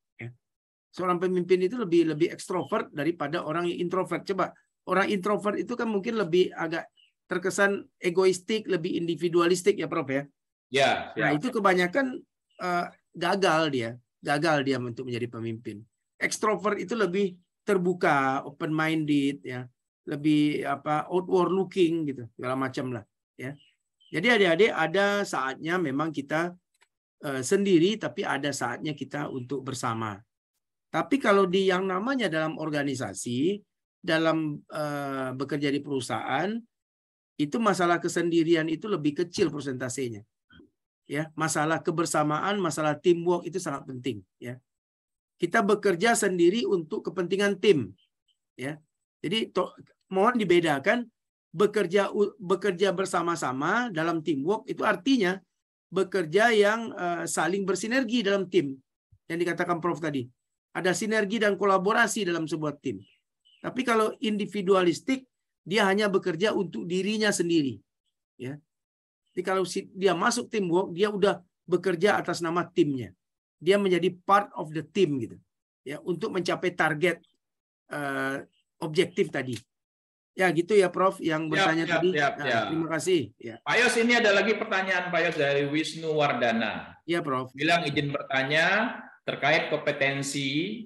seorang pemimpin itu lebih lebih ekstrovert daripada orang yang introvert. Coba orang introvert itu kan mungkin lebih agak terkesan egoistik, lebih individualistik ya Prof ya. Ya. ya. Nah itu kebanyakan uh, gagal dia, gagal dia untuk menjadi pemimpin. Ekstrovert itu lebih terbuka, open minded ya, lebih apa outward looking gitu, segala macam lah ya. Jadi adik-adik ada saatnya memang kita eh, sendiri, tapi ada saatnya kita untuk bersama. Tapi kalau di yang namanya dalam organisasi, dalam uh, bekerja di perusahaan, itu masalah kesendirian itu lebih kecil persentasenya. Ya, masalah kebersamaan, masalah teamwork itu sangat penting, ya. Kita bekerja sendiri untuk kepentingan tim, ya. Jadi to, mohon dibedakan bekerja bekerja bersama-sama dalam teamwork itu artinya bekerja yang uh, saling bersinergi dalam tim yang dikatakan Prof tadi ada sinergi dan kolaborasi dalam sebuah tim. Tapi kalau individualistik, dia hanya bekerja untuk dirinya sendiri. Ya. Jadi kalau dia masuk teamwork, dia udah bekerja atas nama timnya. Dia menjadi part of the team gitu. Ya, untuk mencapai target uh, objektif tadi. Ya gitu ya Prof yang bertanya tadi. nah, Terima kasih. Ya. Pak ini ada lagi pertanyaan Pak dari Wisnu Wardana. Iya Prof. Bilang izin bertanya, terkait kompetensi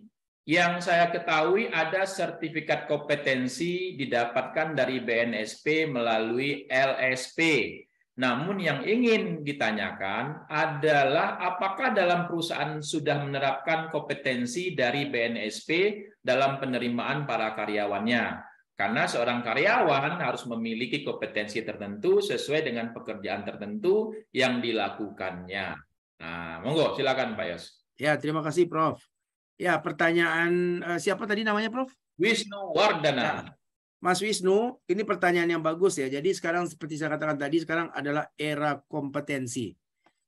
yang saya ketahui ada sertifikat kompetensi didapatkan dari BNSP melalui LSP. Namun yang ingin ditanyakan adalah apakah dalam perusahaan sudah menerapkan kompetensi dari BNSP dalam penerimaan para karyawannya. Karena seorang karyawan harus memiliki kompetensi tertentu sesuai dengan pekerjaan tertentu yang dilakukannya. Nah, monggo silakan Pak Yos. Ya, terima kasih Prof. Ya, pertanyaan uh, siapa tadi namanya Prof? Wisnu Wardana. Ya. Mas Wisnu, ini pertanyaan yang bagus ya. Jadi sekarang seperti saya katakan tadi, sekarang adalah era kompetensi.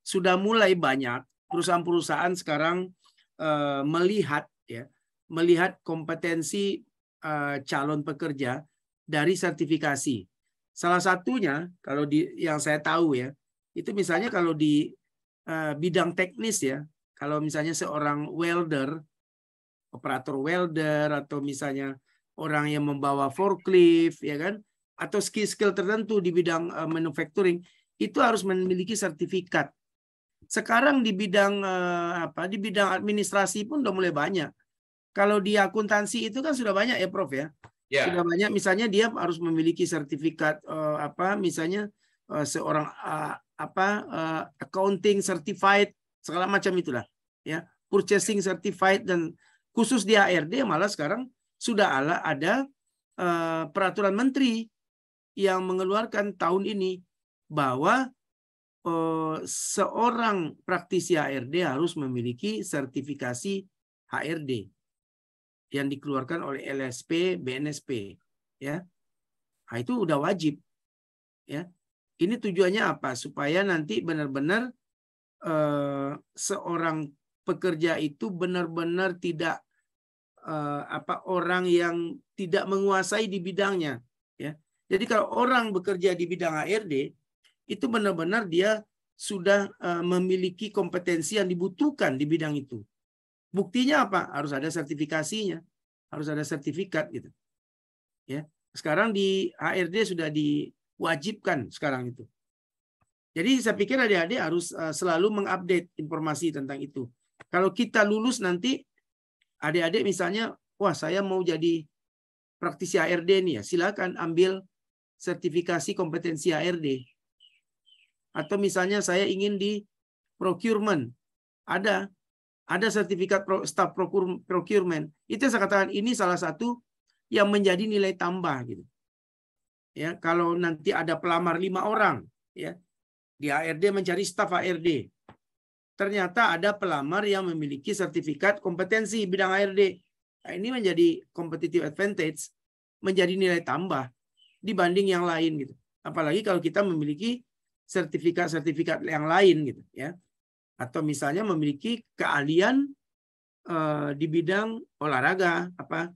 Sudah mulai banyak perusahaan-perusahaan sekarang uh, melihat ya, melihat kompetensi uh, calon pekerja dari sertifikasi. Salah satunya kalau di yang saya tahu ya, itu misalnya kalau di uh, bidang teknis ya, kalau misalnya seorang welder, operator welder atau misalnya orang yang membawa forklift ya kan atau skill-skill tertentu di bidang uh, manufacturing itu harus memiliki sertifikat. Sekarang di bidang uh, apa di bidang administrasi pun sudah mulai banyak. Kalau di akuntansi itu kan sudah banyak ya Prof ya. Yeah. Sudah banyak misalnya dia harus memiliki sertifikat uh, apa misalnya uh, seorang uh, apa uh, accounting certified segala macam itulah ya purchasing certified dan khusus di ARD malah sekarang sudah ala ada uh, peraturan menteri yang mengeluarkan tahun ini bahwa uh, seorang praktisi ARD harus memiliki sertifikasi HRD yang dikeluarkan oleh LSP, BNSP, ya. Nah, itu udah wajib, ya. Ini tujuannya apa? Supaya nanti benar-benar Eh, seorang pekerja itu benar-benar tidak eh, apa orang yang tidak menguasai di bidangnya ya jadi kalau orang bekerja di bidang A.R.D itu benar-benar dia sudah eh, memiliki kompetensi yang dibutuhkan di bidang itu buktinya apa harus ada sertifikasinya harus ada sertifikat gitu ya sekarang di A.R.D sudah diwajibkan sekarang itu jadi saya pikir adik-adik harus eh, selalu mengupdate informasi tentang itu. Kalau kita lulus nanti adik-adik misalnya, wah saya mau jadi praktisi ARD nih ya, silakan ambil sertifikasi kompetensi ARD. Atau misalnya saya ingin di procurement, ada ada sertifikat staff procurement. Itu yang saya katakan ini salah satu yang menjadi nilai tambah gitu. Ya, kalau nanti ada pelamar lima orang, ya di HRD mencari staf HRD. Ternyata ada pelamar yang memiliki sertifikat kompetensi bidang HRD. Nah, ini menjadi competitive advantage, menjadi nilai tambah dibanding yang lain gitu. Apalagi kalau kita memiliki sertifikat-sertifikat yang lain gitu ya. Atau misalnya memiliki keahlian uh, di bidang olahraga apa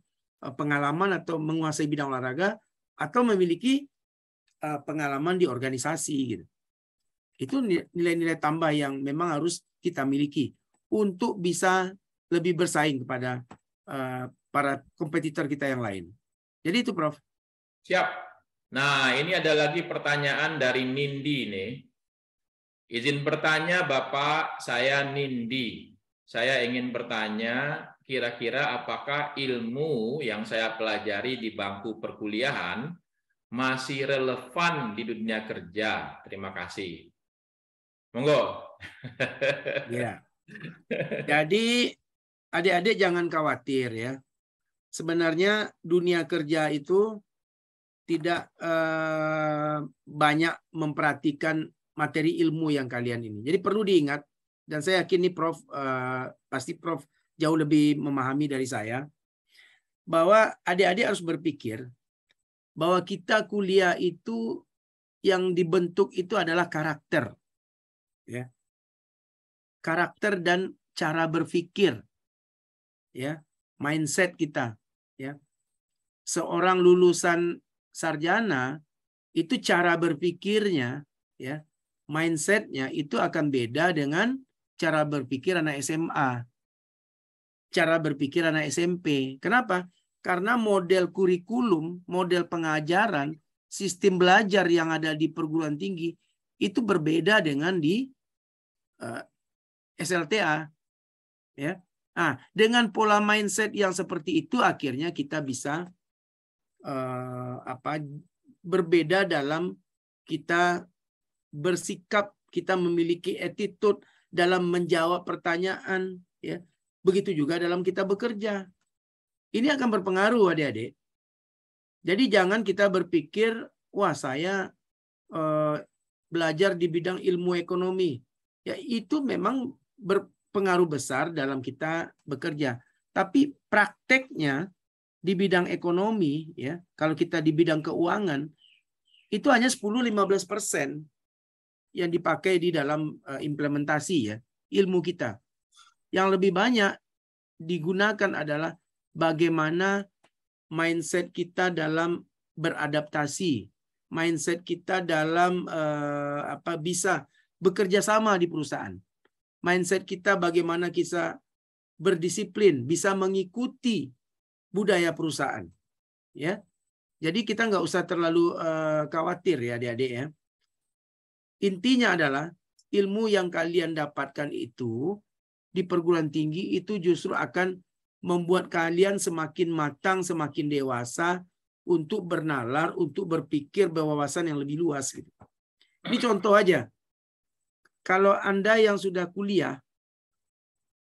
eh, pengalaman atau menguasai bidang olahraga atau memiliki eh, pengalaman di organisasi gitu. Itu nilai-nilai tambah yang memang harus kita miliki untuk bisa lebih bersaing kepada eh, para kompetitor kita yang lain. Jadi itu Prof. Siap. Nah, ini ada lagi pertanyaan dari Nindi nih. Izin bertanya Bapak, saya Nindi. Saya ingin bertanya kira-kira apakah ilmu yang saya pelajari di bangku perkuliahan masih relevan di dunia kerja? Terima kasih. Monggo. ya. Jadi adik-adik jangan khawatir ya. Sebenarnya dunia kerja itu tidak eh, banyak memperhatikan materi ilmu yang kalian ini. Jadi perlu diingat dan saya yakin nih Prof eh, pasti Prof jauh lebih memahami dari saya bahwa adik-adik harus berpikir bahwa kita kuliah itu yang dibentuk itu adalah karakter ya karakter dan cara berpikir ya mindset kita ya seorang lulusan sarjana itu cara berpikirnya ya mindsetnya itu akan beda dengan cara berpikir anak SMA cara berpikir anak SMP kenapa karena model kurikulum model pengajaran sistem belajar yang ada di perguruan tinggi itu berbeda dengan di uh, eh, SLTA ya. Ah, dengan pola mindset yang seperti itu akhirnya kita bisa uh, apa berbeda dalam kita bersikap, kita memiliki attitude dalam menjawab pertanyaan ya. Begitu juga dalam kita bekerja. Ini akan berpengaruh Adik-adik. Jadi jangan kita berpikir wah saya uh, belajar di bidang ilmu ekonomi ya itu memang berpengaruh besar dalam kita bekerja. Tapi prakteknya di bidang ekonomi, ya kalau kita di bidang keuangan, itu hanya 10-15 persen yang dipakai di dalam eh, implementasi ya ilmu kita. Yang lebih banyak digunakan adalah bagaimana mindset kita dalam beradaptasi, mindset kita dalam uh, apa bisa bekerja sama di perusahaan. Mindset kita bagaimana kita berdisiplin, bisa mengikuti budaya perusahaan. Ya, jadi kita nggak usah terlalu uh, khawatir ya adik-adik ya. Intinya adalah ilmu yang kalian dapatkan itu di perguruan tinggi itu justru akan membuat kalian semakin matang, semakin dewasa untuk bernalar, untuk berpikir berwawasan yang lebih luas. Gitu. Ini contoh aja kalau Anda yang sudah kuliah,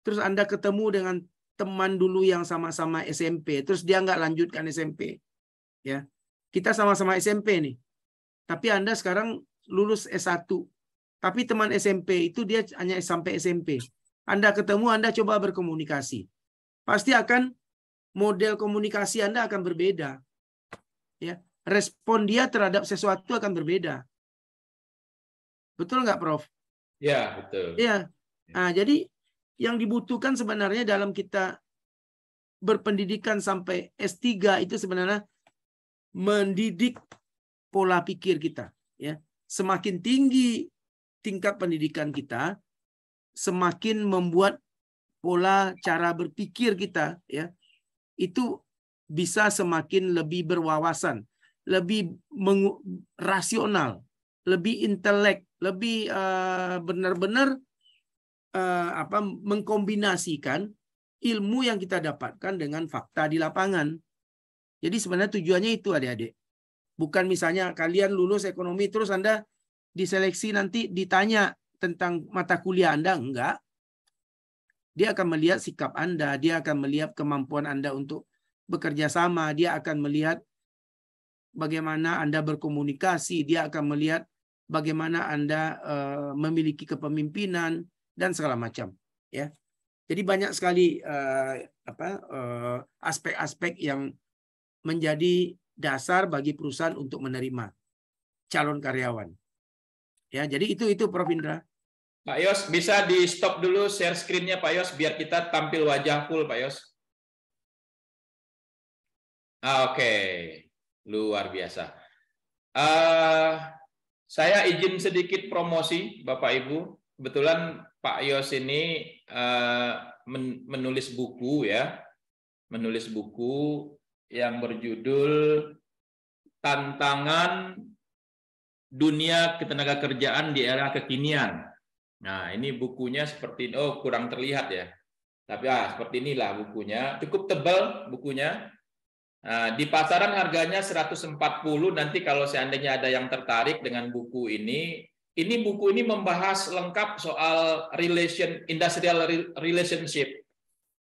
terus Anda ketemu dengan teman dulu yang sama-sama SMP, terus dia nggak lanjutkan SMP. ya Kita sama-sama SMP nih. Tapi Anda sekarang lulus S1. Tapi teman SMP itu dia hanya sampai SMP. Anda ketemu, Anda coba berkomunikasi. Pasti akan model komunikasi Anda akan berbeda. Ya, respon dia terhadap sesuatu akan berbeda. Betul nggak, Prof? Ya, betul. Ya. Nah, jadi yang dibutuhkan sebenarnya dalam kita berpendidikan sampai S3 itu sebenarnya mendidik pola pikir kita, ya. Semakin tinggi tingkat pendidikan kita, semakin membuat pola cara berpikir kita, ya. Itu bisa semakin lebih berwawasan, lebih rasional, lebih intelek, lebih benar eh, benar-benar uh, apa mengkombinasikan ilmu yang kita dapatkan dengan fakta di lapangan. Jadi sebenarnya tujuannya itu adik-adik. Bukan misalnya kalian lulus ekonomi terus Anda diseleksi nanti ditanya tentang mata kuliah Anda enggak. Dia akan melihat sikap Anda, dia akan melihat kemampuan Anda untuk bekerja sama, dia akan melihat bagaimana Anda berkomunikasi, dia akan melihat bagaimana Anda eh, memiliki kepemimpinan dan segala macam, ya. Jadi banyak sekali eh, apa eh, aspek-aspek yang menjadi dasar bagi perusahaan untuk menerima calon karyawan. Ya, jadi itu itu Prof Indra. Pak Yos, bisa di stop dulu share screen-nya Pak Yos biar kita tampil wajah full Pak Yos. Ah, Oke, okay. luar biasa. Uh, saya izin sedikit promosi, Bapak Ibu. Kebetulan Pak Yos ini eh, menulis buku ya, menulis buku yang berjudul Tantangan Dunia Ketenaga Kerjaan di Era Kekinian. Nah, ini bukunya seperti oh kurang terlihat ya. Tapi ah seperti inilah bukunya, cukup tebal bukunya. Nah, di pasaran harganya 140, nanti kalau seandainya ada yang tertarik dengan buku ini, ini buku ini membahas lengkap soal relation industrial relationship,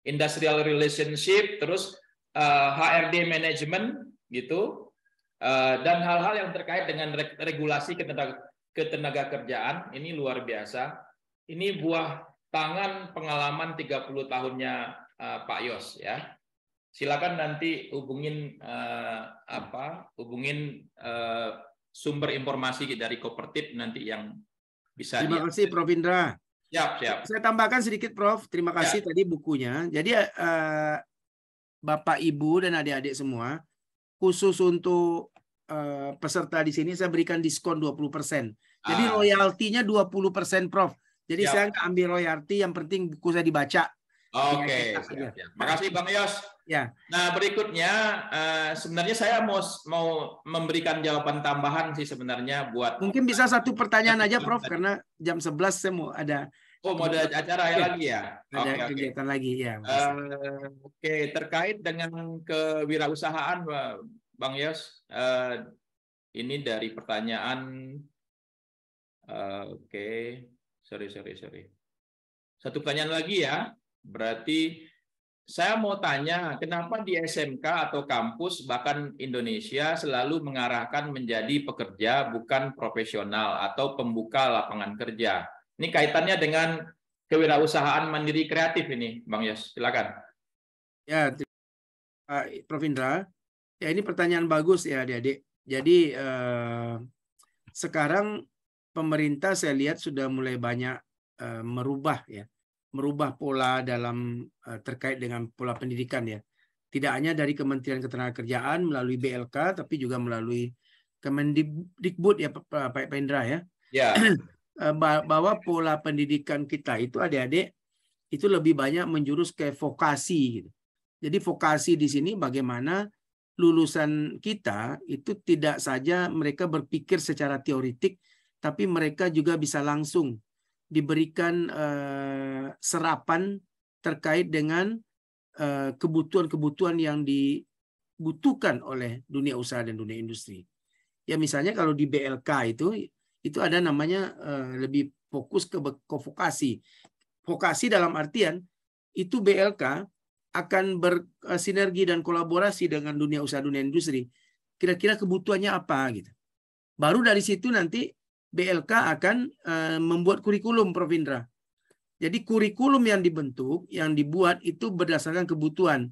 industrial relationship, terus HRD eh, management gitu, eh, dan hal-hal yang terkait dengan regulasi ketenaga, ketenaga kerjaan. Ini luar biasa. Ini buah tangan pengalaman 30 tahunnya eh, Pak Yos ya silakan nanti hubungin eh, apa hubungin eh, sumber informasi dari Kopertip nanti yang bisa terima kasih Prof Indra siap siap saya tambahkan sedikit Prof terima kasih ya. tadi bukunya jadi eh, Bapak Ibu dan adik-adik semua khusus untuk eh, peserta di sini saya berikan diskon 20% jadi ah. royaltinya 20% Prof jadi ya. saya ambil royalti yang penting buku saya dibaca Oke, iya, terima kasih Bang Yos. Ya. Nah berikutnya eh, sebenarnya saya mau mau memberikan jawaban tambahan sih sebenarnya buat. Mungkin bisa satu pertanyaan aja Prof karena jam 11 saya mau ada. Oh mau ada acara ya. lagi ya? Ada okay, kegiatan okay. lagi ya. Uh, Oke okay. terkait dengan kewirausahaan Bang Yos uh, ini dari pertanyaan. Uh, Oke okay. sorry sorry sorry. Satu pertanyaan lagi ya. Berarti saya mau tanya, kenapa di SMK atau kampus bahkan Indonesia selalu mengarahkan menjadi pekerja bukan profesional atau pembuka lapangan kerja? Ini kaitannya dengan kewirausahaan mandiri kreatif ini, Bang Yos. Silakan. Ya, Pak Prof. Indra. Ya, ini pertanyaan bagus ya, Adik-adik. Jadi eh, sekarang pemerintah saya lihat sudah mulai banyak eh, merubah ya merubah pola dalam eh, terkait dengan pola pendidikan ya. Tidak hanya dari Kementerian Ketenagakerjaan melalui BLK tapi juga melalui Kemendikbud ya Pak Pendra ya. Ya. Eh, bahwa pola pendidikan kita itu adik-adik itu lebih banyak menjurus ke vokasi gitu. Jadi vokasi di sini bagaimana lulusan kita itu tidak saja mereka berpikir secara teoritik tapi mereka juga bisa langsung diberikan uh, serapan terkait dengan eh, kebutuhan-kebutuhan yang dibutuhkan oleh dunia usaha dan dunia industri. Ya misalnya kalau di BLK itu itu ada namanya eh, lebih fokus ke, ke vokasi. dalam artian itu BLK akan bersinergi dan kolaborasi dengan dunia usaha dunia industri. Kira-kira kebutuhannya apa gitu. Baru dari situ nanti BLK akan eh, membuat kurikulum Prof Indra. Jadi kurikulum yang dibentuk, yang dibuat itu berdasarkan kebutuhan.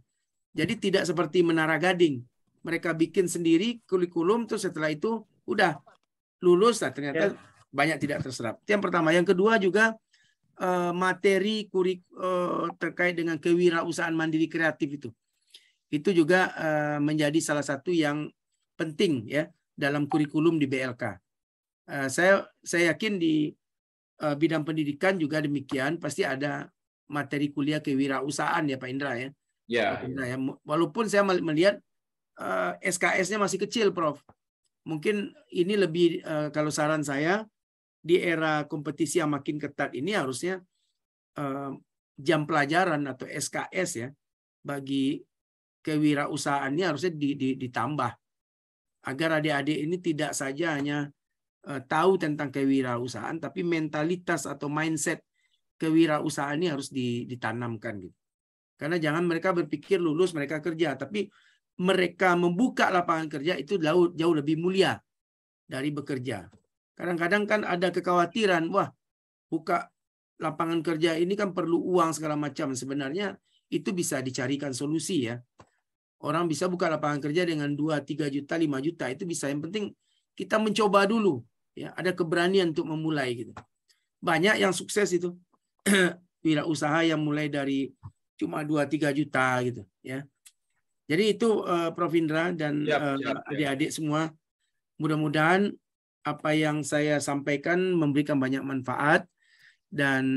Jadi tidak seperti Menara Gading. Mereka bikin sendiri kurikulum terus setelah itu udah lulus lah ternyata ya. banyak tidak terserap. Itu yang pertama, yang kedua juga eh, materi kurik eh, terkait dengan kewirausahaan mandiri kreatif itu. Itu juga menjadi salah satu yang penting ya dalam kurikulum di BLK. Eh, saya saya yakin di eh, bidang pendidikan juga demikian pasti ada materi kuliah kewirausahaan ya Pak Indra ya. Ya. ya. Walaupun saya melihat eh, SKS-nya masih kecil Prof. Mungkin ini lebih kalau saran saya di era kompetisi yang makin ketat ini harusnya jam pelajaran atau SKS ya bagi kewirausahaan ini harusnya ditambah agar adik-adik ini tidak saja hanya Eh, tahu tentang kewirausahaan tapi mentalitas atau mindset kewirausahaan ini harus ditanamkan gitu. Karena jangan mereka berpikir lulus mereka kerja tapi mereka membuka lapangan kerja itu jauh jauh lebih mulia dari bekerja. Kadang-kadang kan ada kekhawatiran, wah, buka lapangan kerja ini kan perlu uang segala macam. Sebenarnya itu bisa dicarikan solusi ya. Orang bisa buka lapangan kerja dengan 2, 3 juta, 5 juta. Itu bisa. Yang penting kita mencoba dulu ya ada keberanian untuk memulai gitu banyak yang sukses itu wira usaha yang mulai dari cuma 2-3 juta gitu ya jadi itu uh, Prof Indra dan eh, adik-adik uh, semua mudah-mudahan apa yang saya sampaikan memberikan banyak manfaat dan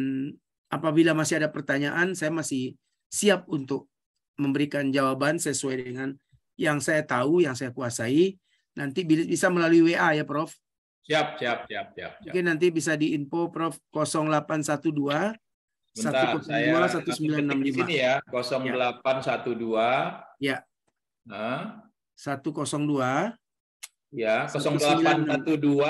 apabila masih ada pertanyaan saya masih siap untuk memberikan jawaban sesuai dengan yang saya tahu, yang saya kuasai. Nanti bisa melalui WA ya Prof. Siap, siap, siap, siap. siap. Mungkin nanti bisa diinfo Prof 0812 Bentar, 102 saya 1965. Di sini ya, 0812. Ya. Nah. 102. Ya, 0812 102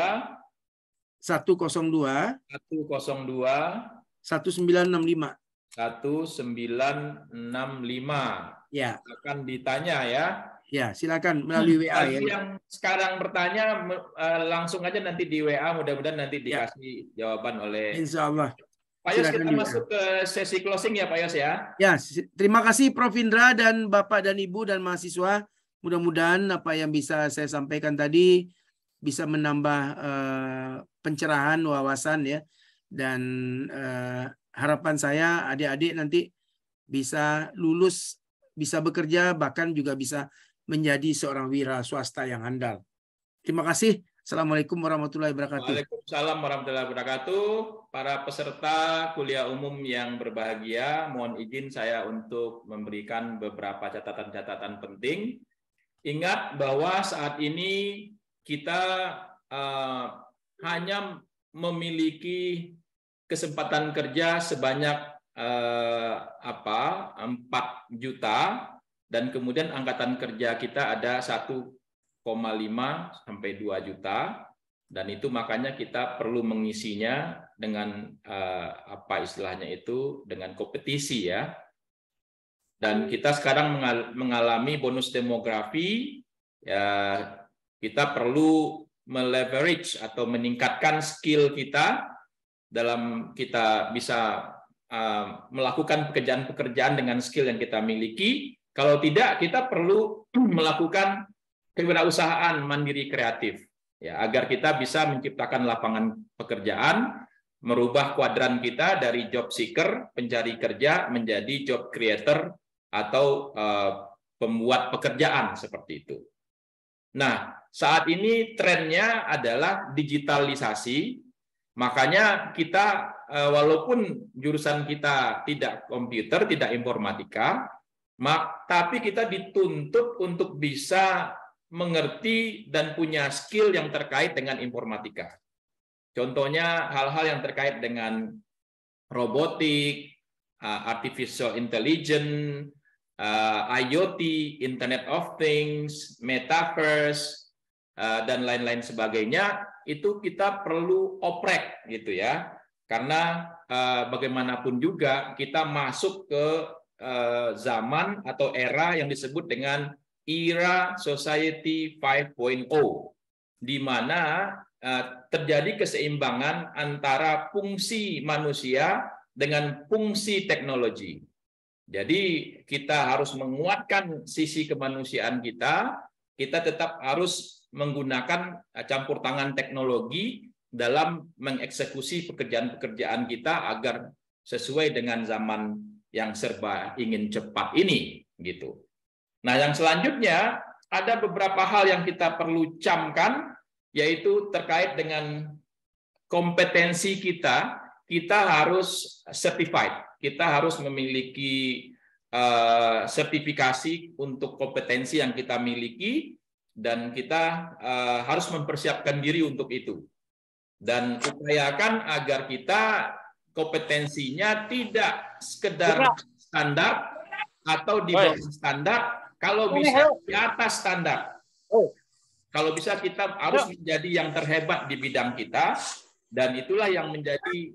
102 1965. 1965. Ya. Akan ditanya ya. Ya, silakan melalui WA ya. Yang sekarang bertanya eh, langsung aja nanti di WA, mudah-mudahan nanti ya. dikasih ya. jawaban oleh Insya Allah. Pak Yos, kita masuk ke sesi closing ya Pak Yos ya. Ya, terima kasih Prof. Indra dan Bapak dan Ibu dan mahasiswa. Mudah-mudahan apa yang bisa saya sampaikan tadi bisa menambah eh, pencerahan, wawasan ya. Dan eh, harapan saya adik-adik nanti bisa lulus, bisa bekerja, bahkan juga bisa menjadi seorang wira swasta yang handal. Terima kasih. Assalamualaikum warahmatullahi wabarakatuh. Waalaikumsalam warahmatullahi wabarakatuh. Para peserta kuliah umum yang berbahagia, mohon izin saya untuk memberikan beberapa catatan-catatan penting. Ingat bahwa saat ini kita uh, hanya memiliki kesempatan kerja sebanyak uh, apa 4 juta dan kemudian angkatan kerja kita ada 1,5 sampai 2 juta dan itu makanya kita perlu mengisinya dengan eh, apa istilahnya itu dengan kompetisi ya. Dan kita sekarang mengalami bonus demografi ya kita perlu meleverage atau meningkatkan skill kita dalam kita bisa eh, melakukan pekerjaan-pekerjaan dengan skill yang kita miliki kalau tidak, kita perlu melakukan kewirausahaan mandiri kreatif ya agar kita bisa menciptakan lapangan pekerjaan, merubah kuadran kita dari job seeker pencari kerja menjadi job creator atau uh, pembuat pekerjaan seperti itu. Nah, saat ini trennya adalah digitalisasi. Makanya kita eh, walaupun jurusan kita tidak komputer, tidak informatika, Mak, tapi kita dituntut untuk bisa mengerti dan punya skill yang terkait dengan informatika. Contohnya hal-hal yang terkait dengan robotik, artificial intelligence, IoT, Internet of Things, metaverse, dan lain-lain sebagainya, itu kita perlu oprek gitu ya. Karena bagaimanapun juga kita masuk ke Eh, zaman atau era yang disebut dengan era society 5.0 di mana eh, terjadi keseimbangan antara fungsi manusia dengan fungsi teknologi. Jadi kita harus menguatkan sisi kemanusiaan kita, kita tetap harus menggunakan eh, campur tangan teknologi dalam mengeksekusi pekerjaan-pekerjaan kita agar sesuai dengan zaman yang serba ingin cepat ini gitu. Nah, yang selanjutnya ada beberapa hal yang kita perlu camkan yaitu terkait dengan kompetensi kita, kita harus certified. Kita harus memiliki uh, sertifikasi untuk kompetensi yang kita miliki dan kita uh, harus mempersiapkan diri untuk itu. Dan upayakan agar kita kompetensinya tidak sekedar standar atau di bawah standar, kalau bisa di atas standar. Oh. Kalau bisa kita harus menjadi yang terhebat di bidang kita dan itulah yang menjadi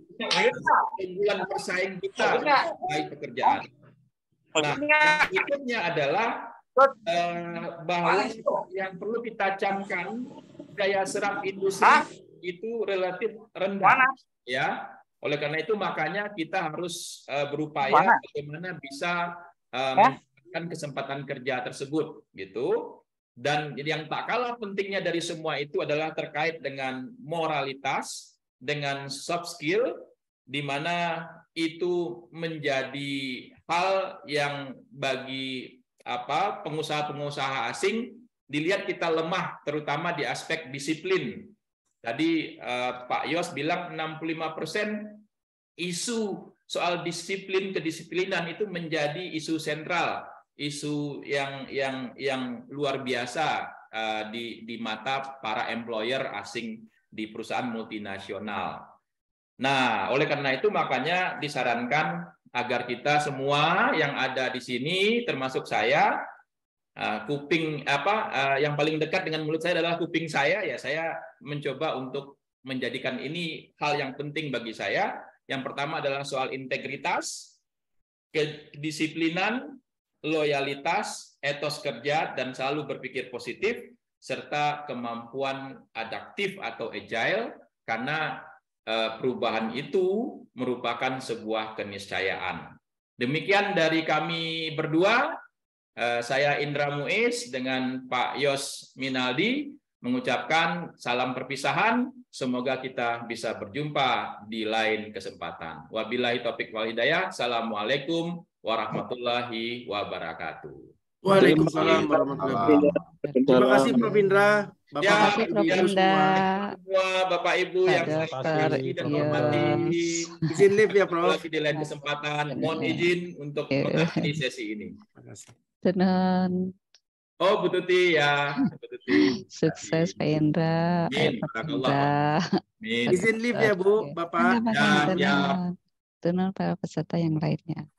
keunggulan persaing kita baik pekerjaan. Nah, yang berikutnya adalah eh, bahwa yang perlu kita camkan daya serap industri itu relatif rendah ya oleh karena itu makanya kita harus uh, berupaya Mana? bagaimana bisa um, eh? Ya. kesempatan kerja tersebut gitu. Dan yang tak kalah pentingnya dari semua itu adalah terkait dengan moralitas, dengan soft skill, di mana itu menjadi hal yang bagi apa pengusaha-pengusaha asing dilihat kita lemah, terutama di aspek disiplin Tadi eh, Pak Yos bilang 65% isu soal disiplin kedisiplinan itu menjadi isu sentral, isu yang yang yang luar biasa eh, di di mata para employer asing di perusahaan multinasional. Nah, oleh karena itu makanya disarankan agar kita semua yang ada di sini termasuk saya Eh, kuping apa eh, yang paling dekat dengan mulut saya adalah kuping saya ya saya mencoba untuk menjadikan ini hal yang penting bagi saya yang pertama adalah soal integritas kedisiplinan loyalitas etos kerja dan selalu berpikir positif serta kemampuan adaptif atau agile karena eh, perubahan itu merupakan sebuah keniscayaan demikian dari kami berdua Eh, saya Indra Muiz dengan Pak Yos Minaldi mengucapkan salam perpisahan. Semoga kita bisa berjumpa di lain kesempatan. Wabillahi topik wal hidayah. Assalamualaikum warahmatullahi wabarakatuh. Waalaikumsalam warahmatullahi wabarakatuh. Terima kasih Prof. Indra. Bapak ya, Ibu Indra. semua, Bapak Ibu yang saya dan hormati. Izin lift ya Prof. Lagi di lain kesempatan. Mohon iya. izin untuk mengakhiri sesi ini. Terima kasih. Tenan. Oh, Bu Tuti ya. Bu Tuti. Sukses Pak Indra. Amin. Amin. Izin live ya Bu, Bapak. Iya, ya, ya. Tenan para peserta yang lainnya.